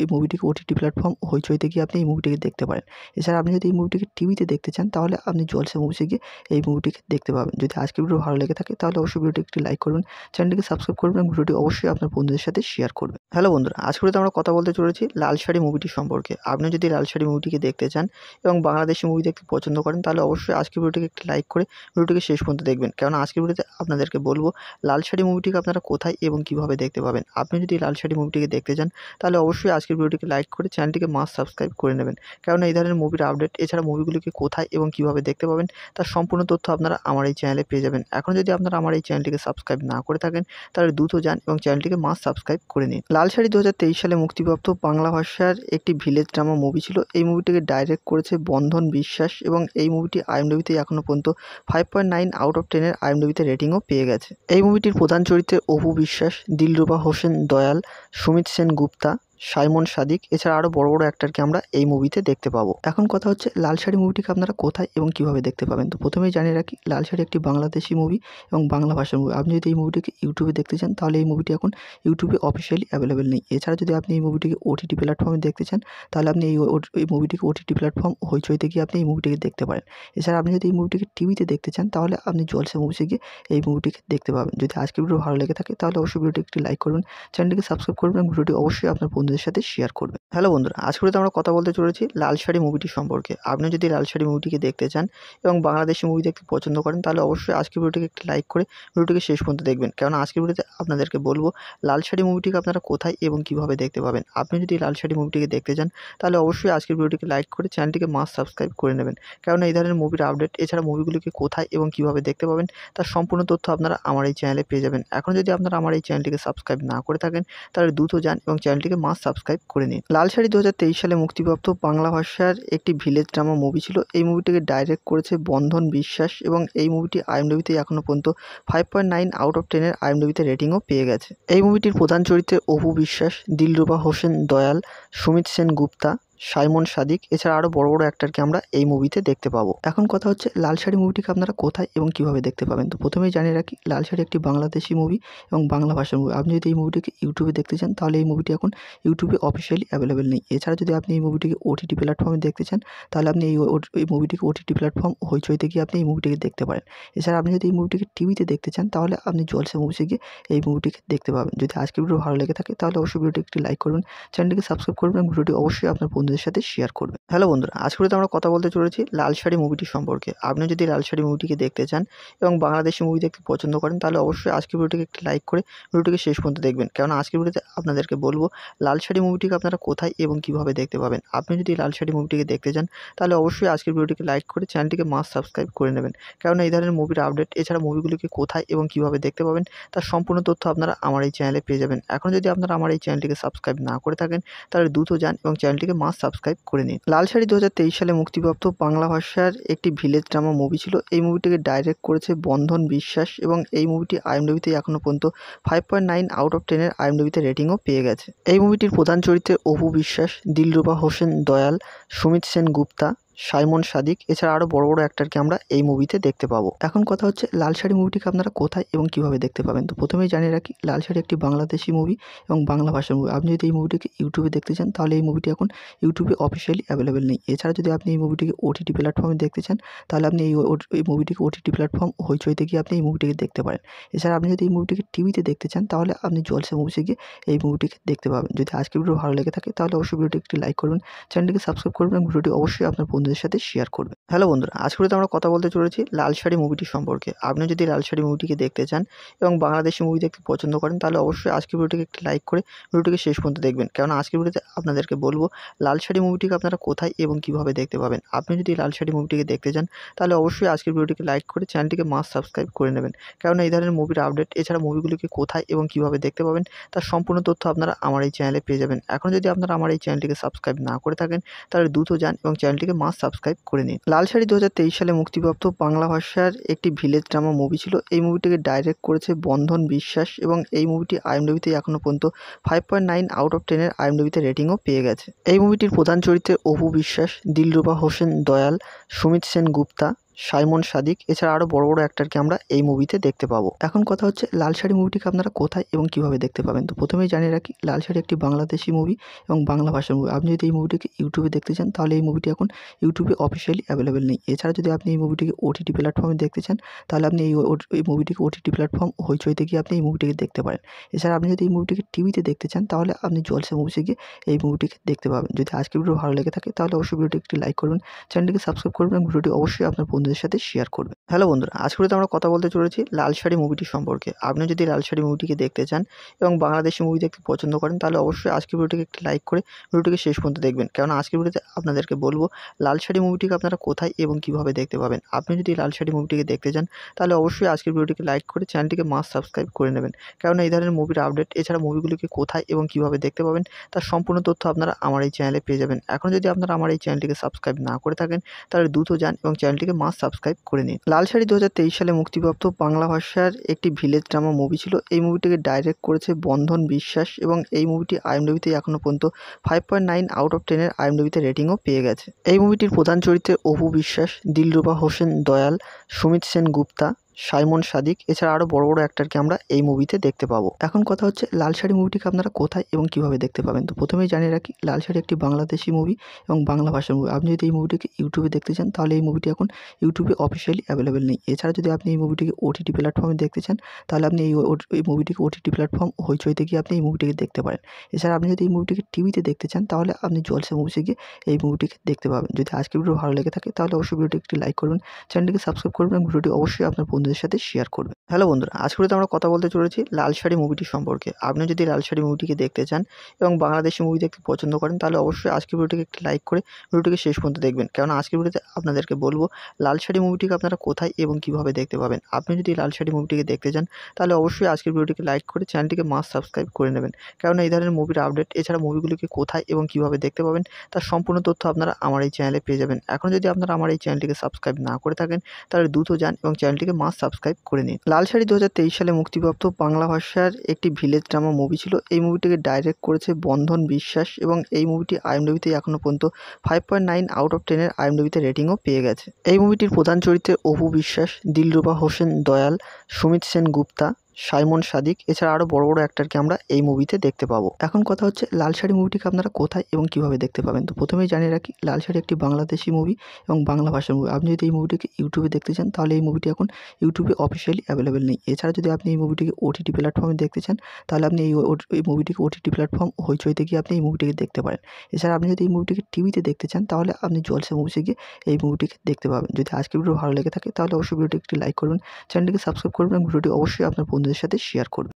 এই মুভিটিকে ওটিটি প্ল্যাটফর্ম হইচইতে গিয়ে আপনি এই মুভিটিকে দেখতে পারেন এছাড়া আপনি যদি এই মুভিটিকে টিভিতে দেখতে চান তাহলে আপনি জলসে মুভিসে গিয়ে এই মুভিটিকে দেখতে পাবেন যদি আজকের ভিডিও ভালো লেগে থাকে তাহলে অবশ্যই ভিডিওটি একটি লাইক করবেন চ্যানেলটিকে সাবস্ক্রাইব করবেন এবং ভিডিওটি অবশ্যই আপনার বন্ধু বন্ধুদের সাথে শেয়ার করবেন হ্যালো বন্ধুরা তো আমরা কথা বলতে চলেছি লাল শাড়ি মুভিটি সম্পর্কে আপনি যদি লাল শাড়ি মুভিটিকে দেখতে চান এবং বাংলাদেশি মুভি দেখতে পছন্দ করেন তাহলে অবশ্যই আজকের ভিডিওটিকে একটি লাইক করে ভিডিওটিকে শেষ পর্যন্ত দেখবেন কারণ আজকের ভিডিওতে আপনাদেরকে বলবো লাল শাড়ি মুভিটিকে আপনারা কোথায় এবং কিভাবে দেখতে পাবেন আপনি যদি লাল শাড়ি মুভিটিকে দেখতে চান তাহলে অবশ্যই আজকের ভিডিওটিকে লাইক করে চ্যানেলটিকে মাস সাবস্ক্রাইব করে নেবেন কারণ এই ধরনের মুভির আপডেট এছাড়া মুভিগুলিকে কোথায় এবং কিভাবে দেখতে পাবেন তার সম্পূর্ণ তথ্য আপনারা আমার এই চ্যানেলে পেয়ে যাবেন এখন যদি আপনারা আমার এই চ্যানেলটিকে সাবস্ক্রাইব না করে থাকেন তাহলে দ্রুত যান এবং চ্যানেলটিকে মাস সাবস্ক্রাইব করে নিন লাল শাড়ি দু সালে মুক্তিপ্রাপ্ত বাংলা ভাষার একটি ভিলেজ ড্রামা মুভি ছিল এই মুভিটিকে ডাইরেক্ট করেছে বন্ধন বিশ্বাস এবং এই মুভিটি আইএমডিবিতে এখনও পর্যন্ত five point nine out of টেনের আইএমডিবিতে রেটিংও পেয়ে গেছে এই মুভিটির প্রধান চরিত্রে অপু বিশ্বাস দিলরুবা হোসেন দয়াল সুমিত সেন গুপ্তা সাইমন সাদিক এছাড়া আরও বড় বড় অ্যাক্টারকে আমরা এই মুভিতে দেখতে পাবো এখন কথা হচ্ছে লাল শাড়ি মুভিটিকে আপনারা কোথায় এবং কিভাবে দেখতে পাবেন তো প্রথমেই জানিয়ে রাখি লাল শাড়ি একটি বাংলাদেশি মুভি এবং বাংলা ভাষার মুভি আপনি যদি এই মুভিটিকে ইউটিউবে দেখতে চান তাহলে এই মুভিটি এখন ইউটিউবে অফিসিয়ালি অ্যাভেলেবেল নেই এছাড়া যদি আপনি এই মুভিটিকে ওটিটি প্ল্যাটফর্মে দেখতে চান তাহলে আপনি এই এই মুভিটিকে ওটিটি প্ল্যাটফর্ম হইচইতে গিয়ে আপনি এই মুভিটিকে দেখতে পারেন এছাড়া আপনি যদি এই মুভিটিকে টিভিতে দেখতে চান তাহলে আপনি জলসা মুভিসে গিয়ে এই মুভিটিকে দেখতে পাবেন যদি আজকের ভিডিও ভালো লেগে থাকে তাহলে অবশ্যই ভিডিওটি একটি লাইক করবেন চ্যানেলটিকে সাবস্ক্রাইব করবেন এবং ভিডিওটি অবশ্যই আপনার বন্ধু বন্ধুদের সাথে শেয়ার করবেন হ্যালো বন্ধুরা তো আমরা কথা বলতে চলেছি লাল শাড়ি মুভিটি সম্পর্কে আপনি যদি লাল শাড়ি মুভিটিকে দেখতে চান এবং বাংলাদেশি মুভি দেখতে পছন্দ করেন তাহলে অবশ্যই আজকের ভিডিওটিকে একটি লাইক করে ভিডিওটিকে শেষ পর্যন্ত দেখবেন কেন আজকের ভিডিওতে আপনাদেরকে বলবো লাল শাড়ি মুভিটিকে আপনারা কোথায় এবং কিভাবে দেখতে পাবেন আপনি যদি লাল শাড়ি মুভিটিকে দেখতে চান তাহলে অবশ্যই আজকের ভিডিওটিকে লাইক করে চ্যানেলটিকে মাস সাবস্ক্রাইব করে নেবেন কেন এই ধরনের মুভির আপডেট এছাড়া মুভিগুলিকে কোথায় এবং কিভাবে দেখতে পাবেন তার সম্পূর্ণ তথ্য আপনারা আমার এই চ্যানেলে পেয়ে যাবেন এখন যদি আপনারা আমার এই চ্যানেলটিকে সাবস্ক্রাইব না করে থাকেন তাহলে দ্রুত যান এবং চ্যানেলটিকে মাস সাবস্ক্রাইব করে নিন লাল শাড়ি দু সালে মুক্তিপ্রাপ্ত বাংলা ভাষার একটি ভিলেজ ড্রামা মুভি ছিল এই মুভিটিকে ডাইরেক্ট করেছে বন্ধন বিশ্বাস এবং এই মুভিটি আইএমডিবিতে এখনও পর্যন্ত five point nine out of টেনের আইএমডিবিতে রেটিংও পেয়ে গেছে এই মুভিটির প্রধান চরিত্রে অপু বিশ্বাস দিলরুবা হোসেন দয়াল সুমিত সেন গুপ্তা সাইমন সাদিক এছাড়া আরও বড় বড় অ্যাক্টারকে আমরা এই মুভিতে দেখতে পাবো এখন কথা হচ্ছে লাল শাড়ি মুভিটিকে আপনারা কোথায় এবং কিভাবে দেখতে পাবেন তো প্রথমেই জানিয়ে রাখি লাল শাড়ি একটি বাংলাদেশি মুভি এবং বাংলা ভাষার মুভি আপনি যদি এই মুভিটিকে ইউটিউবে দেখতে চান তাহলে এই মুভিটি এখন ইউটিউবে অফিসিয়ালি অ্যাভেলেবেল নেই এছাড়া যদি আপনি এই মুভিটিকে ওটিটি প্ল্যাটফর্মে দেখতে চান তাহলে আপনি এই এই মুভিটিকে ওটিটি প্ল্যাটফর্ম হইচইতে গিয়ে আপনি এই মুভিটিকে দেখতে পারেন এছাড়া আপনি যদি এই মুভিটিকে টিভিতে দেখতে চান তাহলে আপনি জলসে মুভিসে গিয়ে এই মুভিটিকে দেখতে পাবেন যদি আজকের ভিডিও ভালো লেগে থাকে তাহলে অবশ্যই ভিডিওটি একটি লাইক করবেন চ্যানেলটিকে সাবস্ক্রাইব করবেন এবং ভিডিওটি অবশ্যই আপনার বন্ধু বন্ধুদের সাথে শেয়ার করবেন হ্যালো বন্ধুরা আজকে আমরা কথা বলতে চলেছি লাল শাড়ি মুভিটি সম্পর্কে আপনি যদি লাল শাড়ি মুভিটিকে দেখতে চান এবং বাংলাদেশি মুভি দেখতে পছন্দ করেন তাহলে অবশ্যই আজকের ভিডিওটিকে একটি লাইক করে ভিডিওটিকে শেষ পর্যন্ত দেখবেন কেন আজকের ভিডিওতে আপনাদেরকে বলবো লাল শাড়ি মুভিটিকে আপনারা কোথায় এবং কিভাবে দেখতে পাবেন আপনি যদি লাল শাড়ি মুভিটিকে দেখতে চান তাহলে অবশ্যই আজকের ভিডিওটিকে লাইক করে চ্যানেলটিকে মাস সাবস্ক্রাইব করে নেবেন কেননা এই ধরনের মুভির আপডেট এছাড়া মুভিগুলিকে কোথায় এবং কিভাবে দেখতে পাবেন তার সম্পূর্ণ তথ্য আপনারা আমার এই চ্যানেলে পেয়ে যাবেন এখন যদি আপনারা আমার এই চ্যানেলটিকে সাবস্ক্রাইব না করে থাকেন তাহলে দ্রুত যান এবং চ্যানেলটিকে মাস সাবস্ক্রাইব করে নিন লাল শাড়ি দু সালে মুক্তিপ্রাপ্ত বাংলা ভাষার একটি ভিলেজ ড্রামা মুভি ছিল এই মুভিটিকে ডাইরেক্ট করেছে বন্ধন বিশ্বাস এবং এই মুভিটি আইএমডিবিতে এখনও পর্যন্ত five point nine out of টেনের আইএমডিবিতে রেটিংও পেয়ে গেছে এই মুভিটির প্রধান চরিত্রে অপু বিশ্বাস দিলরুবা হোসেন দয়াল সুমিত সেন গুপ্তা সাইমন সাদিক এছাড়া আরও বড় বড় অ্যাক্টারকে আমরা এই মুভিতে দেখতে পাবো এখন কথা হচ্ছে লাল শাড়ি মুভিটিকে আপনারা কোথায় এবং কিভাবে দেখতে পাবেন তো প্রথমেই জানিয়ে রাখি লাল শাড়ি একটি বাংলাদেশি মুভি এবং বাংলা ভাষার মুভি আপনি যদি এই মুভিটিকে ইউটিউবে দেখতে চান তাহলে এই মুভিটি এখন ইউটিউবে অফিসিয়ালি অ্যাভেলেবেল নেই এছাড়া যদি আপনি এই মুভিটিকে ওটিটি প্ল্যাটফর্মে দেখতে চান তাহলে আপনি এই এই মুভিটিকে ওটিটি প্ল্যাটফর্ম হইচইতে গিয়ে আপনি এই মুভিটিকে দেখতে পারেন এছাড়া আপনি যদি এই মুভিটিকে টিভিতে দেখতে চান তাহলে আপনি জলসা মুভিসে গিয়ে এই মুভিটিকে দেখতে পাবেন যদি আজকের ভিডিও ভালো লেগে থাকে তাহলে অবশ্যই ভিডিওটি একটি লাইক করবেন চ্যানেলটিকে সাবস্ক্রাইব করবেন এবং ভিডিওটি অবশ্যই আপনার বন্ধু বন্ধুদের সাথে শেয়ার করবে হ্যালো বন্ধুরা আজকে আমরা কথা বলতে চলেছি লাল শাড়ি মুভিটি সম্পর্কে আপনি যদি লাল শাড়ি মুভিটিকে দেখতে চান এবং বাংলাদেশি মুভি দেখতে পছন্দ করেন তাহলে অবশ্যই আজকের ভিডিওটিকে একটি লাইক করে ভিডিওটিকে শেষ পর্যন্ত দেখবেন কেন আজকের ভিডিওতে আপনাদেরকে বলবো লাল শাড়ি মুভিটিকে আপনারা কোথায় এবং কিভাবে দেখতে পাবেন আপনি যদি লাল শাড়ি মুভিটিকে দেখতে চান তাহলে অবশ্যই আজকের ভিডিওটিকে লাইক করে চ্যানেলটিকে মাস সাবস্ক্রাইব করে নেবেন কেন এই ধরনের মুভির আপডেট এছাড়া মুভিগুলিকে কোথায় এবং কিভাবে দেখতে পাবেন তার সম্পূর্ণ তথ্য আপনারা আমার এই চ্যানেলে পেয়ে যাবেন এখন যদি আপনারা আমার এই চ্যানেলটিকে সাবস্ক্রাইব না করে থাকেন তাহলে দ্রুত যান এবং চ্যানেলটিকে মাস সাবস্ক্রাইব করে নিন লাল শাড়ি দু সালে মুক্তিপ্রাপ্ত বাংলা ভাষার একটি ভিলেজ ড্রামা মুভি ছিল এই মুভিটিকে ডাইরেক্ট করেছে বন্ধন বিশ্বাস এবং এই মুভিটি আইএমডিবিতে এখনও পর্যন্ত five point nine out of টেনের আইএমডিবিতে রেটিংও পেয়ে গেছে এই মুভিটির প্রধান চরিত্রে অপু বিশ্বাস দিলরুবা হোসেন দয়াল সুমিত সেন গুপ্তা সাইমন সাদিক এছাড়া আরও বড় বড় অ্যাক্টারকে আমরা এই মুভিতে দেখতে পাবো এখন কথা হচ্ছে লাল শাড়ি মুভিটিকে আপনারা কোথায় এবং কিভাবে দেখতে পাবেন তো প্রথমেই জানিয়ে রাখি লাল শাড়ি একটি বাংলাদেশি মুভি এবং বাংলা ভাষার মুভি আপনি যদি এই মুভিটিকে ইউটিউবে দেখতে চান তাহলে এই মুভিটি এখন ইউটিউবে অফিসিয়ালি অ্যাভেলেবেল নেই এছাড়া যদি আপনি এই মুভিটিকে ওটিটি প্ল্যাটফর্মে দেখতে চান তাহলে আপনি এই এই মুভিটিকে ওটিটি প্ল্যাটফর্ম হইচইতে গিয়ে আপনি এই মুভিটিকে দেখতে পারেন এছাড়া আপনি যদি এই মুভিটিকে টিভিতে দেখতে চান তাহলে আপনি জলসা মুভিসে গিয়ে এই মুভিটিকে দেখতে পাবেন যদি আজকের ভিডিও ভালো লেগে থাকে তাহলে অবশ্যই ভিডিওটি একটি লাইক করবেন চ্যানেলটিকে সাবস্ক্রাইব করবেন এবং ভিডিওটি অবশ্যই আপনার বন্ধু বন্ধুদের সাথে শেয়ার করবে হ্যালো বন্ধুরা আজকে আমরা কথা বলতে চলেছি লাল শাড়ি মুভিটি সম্পর্কে আপনি যদি লাল শাড়ি মুভিটিকে দেখতে চান এবং বাংলাদেশি মুভি দেখতে পছন্দ করেন তাহলে অবশ্যই আজকের ভিডিওটিকে একটি লাইক করে ভিডিওটিকে শেষ পর্যন্ত দেখবেন কেন আজকের ভিডিওতে আপনাদেরকে বলবো লাল শাড়ি মুভিটিকে আপনারা কোথায় এবং কিভাবে দেখতে পাবেন আপনি যদি লাল শাড়ি মুভিটিকে দেখতে চান তাহলে অবশ্যই আজকের ভিডিওটিকে লাইক করে চ্যানেলটিকে মাস সাবস্ক্রাইব করে নেবেন কেননা এই ধরনের মুভির আপডেট এছাড়া মুভিগুলিকে কোথায় এবং কিভাবে দেখতে পাবেন তার সম্পূর্ণ তথ্য আপনারা আমার এই চ্যানেলে পেয়ে যাবেন এখন যদি আপনারা আমার এই চ্যানেলটিকে সাবস্ক্রাইব না করে থাকেন তাহলে দ্রুত যান এবং চ্যানেলটিকে মাস সাবস্ক্রাইব করে নিন লাল শাড়ি দু সালে মুক্তিপ্রাপ্ত বাংলা ভাষার একটি ভিলেজ ড্রামা মুভি ছিল এই মুভিটিকে ডাইরেক্ট করেছে বন্ধন বিশ্বাস এবং এই মুভিটি আইএমডিবিতে এখনও পর্যন্ত five point nine out of টেনের আইএমডিবিতে রেটিংও পেয়ে গেছে এই মুভিটির প্রধান চরিত্রে অপু বিশ্বাস দিলরুবা হোসেন দয়াল সুমিত সেন গুপ্তা সাইমন সাদিক এছাড়া আরও বড় বড় অ্যাক্টারকে আমরা এই মুভিতে দেখতে পাবো এখন কথা হচ্ছে লাল শাড়ি মুভিটিকে আপনারা কোথায় এবং কিভাবে দেখতে পাবেন তো প্রথমেই জানিয়ে রাখি লাল শাড়ি একটি বাংলাদেশি মুভি এবং বাংলা ভাষার মুভি আপনি যদি এই মুভিটিকে ইউটিউবে দেখতে চান তাহলে এই মুভিটি এখন ইউটিউবে অফিসিয়ালি অ্যাভেলেবেল নেই এছাড়া যদি আপনি এই মুভিটিকে ওটিটি প্ল্যাটফর্মে দেখতে চান তাহলে আপনি এই এই মুভিটিকে ওটিটি প্ল্যাটফর্ম হইচইতে গিয়ে আপনি এই মুভিটিকে দেখতে পারেন এছাড়া আপনি যদি এই মুভিটিকে টিভিতে দেখতে চান তাহলে আপনি জলসা মুভিসে গিয়ে এই মুভিটিকে দেখতে পাবেন যদি আজকের ভিডিও ভালো লেগে থাকে তাহলে অবশ্যই ভিডিওটি একটি লাইক করবেন চ্যানেলটিকে সাবস্ক্রাইব করবেন এবং ভিডিওটি অবশ্যই আপনার বন্ধু বন্ধুদের সাথে শেয়ার করবে হ্যালো বন্ধুরা আজকে আমরা কথা বলতে চলেছি লাল শাড়ি মুভিটি সম্পর্কে আপনি যদি লাল শাড়ি মুভিটিকে দেখতে চান এবং বাংলাদেশি মুভি দেখতে পছন্দ করেন তাহলে অবশ্যই আজকের ভিডিওটিকে একটি লাইক করে ভিডিওটিকে শেষ পর্যন্ত দেখবেন কেন আজকের ভিডিওতে আপনাদেরকে বলবো লাল শাড়ি মুভিটিকে আপনারা কোথায় এবং কিভাবে দেখতে পাবেন আপনি যদি লাল শাড়ি মুভিটিকে দেখতে চান তাহলে অবশ্যই আজকের ভিডিওটিকে লাইক করে চ্যানেলটিকে মাস সাবস্ক্রাইব করে নেবেন কেননা এই ধরনের মুভির আপডেট এছাড়া মুভিগুলিকে কোথায় এবং কিভাবে দেখতে পাবেন তার সম্পূর্ণ তথ্য আপনারা আমার এই চ্যানেলে পেয়ে যাবেন এখন যদি আপনারা আমার এই চ্যানেলটিকে সাবস্ক্রাইব না করে থাকেন তাহলে দ্রুত যান এবং চ্যানেলটিকে মাস সাবস্ক্রাইব করে নিন লাল শাড়ি দু সালে মুক্তিপ্রাপ্ত বাংলা ভাষার একটি ভিলেজ ড্রামা মুভি ছিল এই মুভিটিকে ডাইরেক্ট করেছে বন্ধন বিশ্বাস এবং এই মুভিটি আইএমডিবিতে এখনও পর্যন্ত five point nine out of টেনের আইএমডিবিতে রেটিংও পেয়ে গেছে এই মুভিটির প্রধান চরিত্রে অপু বিশ্বাস দিলরুবা হোসেন দয়াল সুমিত সেন গুপ্তা সাইমন সাদিক এছাড়া আরও বড় বড় অ্যাক্টারকে আমরা এই মুভিতে দেখতে পাবো এখন কথা হচ্ছে লাল শাড়ি মুভিটিকে আপনারা কোথায় এবং কিভাবে দেখতে পাবেন তো প্রথমেই জানিয়ে রাখি লাল শাড়ি একটি বাংলাদেশি মুভি এবং বাংলা ভাষার মুভি আপনি যদি এই মুভিটিকে ইউটিউবে দেখতে চান তাহলে এই মুভিটি এখন ইউটিউবে অফিসিয়ালি অ্যাভেলেবেল নেই এছাড়া যদি আপনি এই মুভিটিকে ওটিটি প্ল্যাটফর্মে দেখতে চান তাহলে আপনি এই এই মুভিটিকে ওটিটি প্ল্যাটফর্ম হইচইতে গিয়ে আপনি এই মুভিটিকে দেখতে পারেন এছাড়া আপনি যদি এই মুভিটিকে টিভিতে দেখতে চান তাহলে আপনি জলসা মুভিসে গিয়ে এই মুভিটিকে দেখতে পাবেন যদি আজকের ভিডিও ভালো লেগে থাকে তাহলে অবশ্যই ভিডিওটি একটি লাইক করবেন চ্যানেলটিকে সাবস্ক্রাইব করবেন এবং ভিডিওটি অবশ্যই আপনার বন্ধু বন্ধুদের সাথে শেয়ার করবে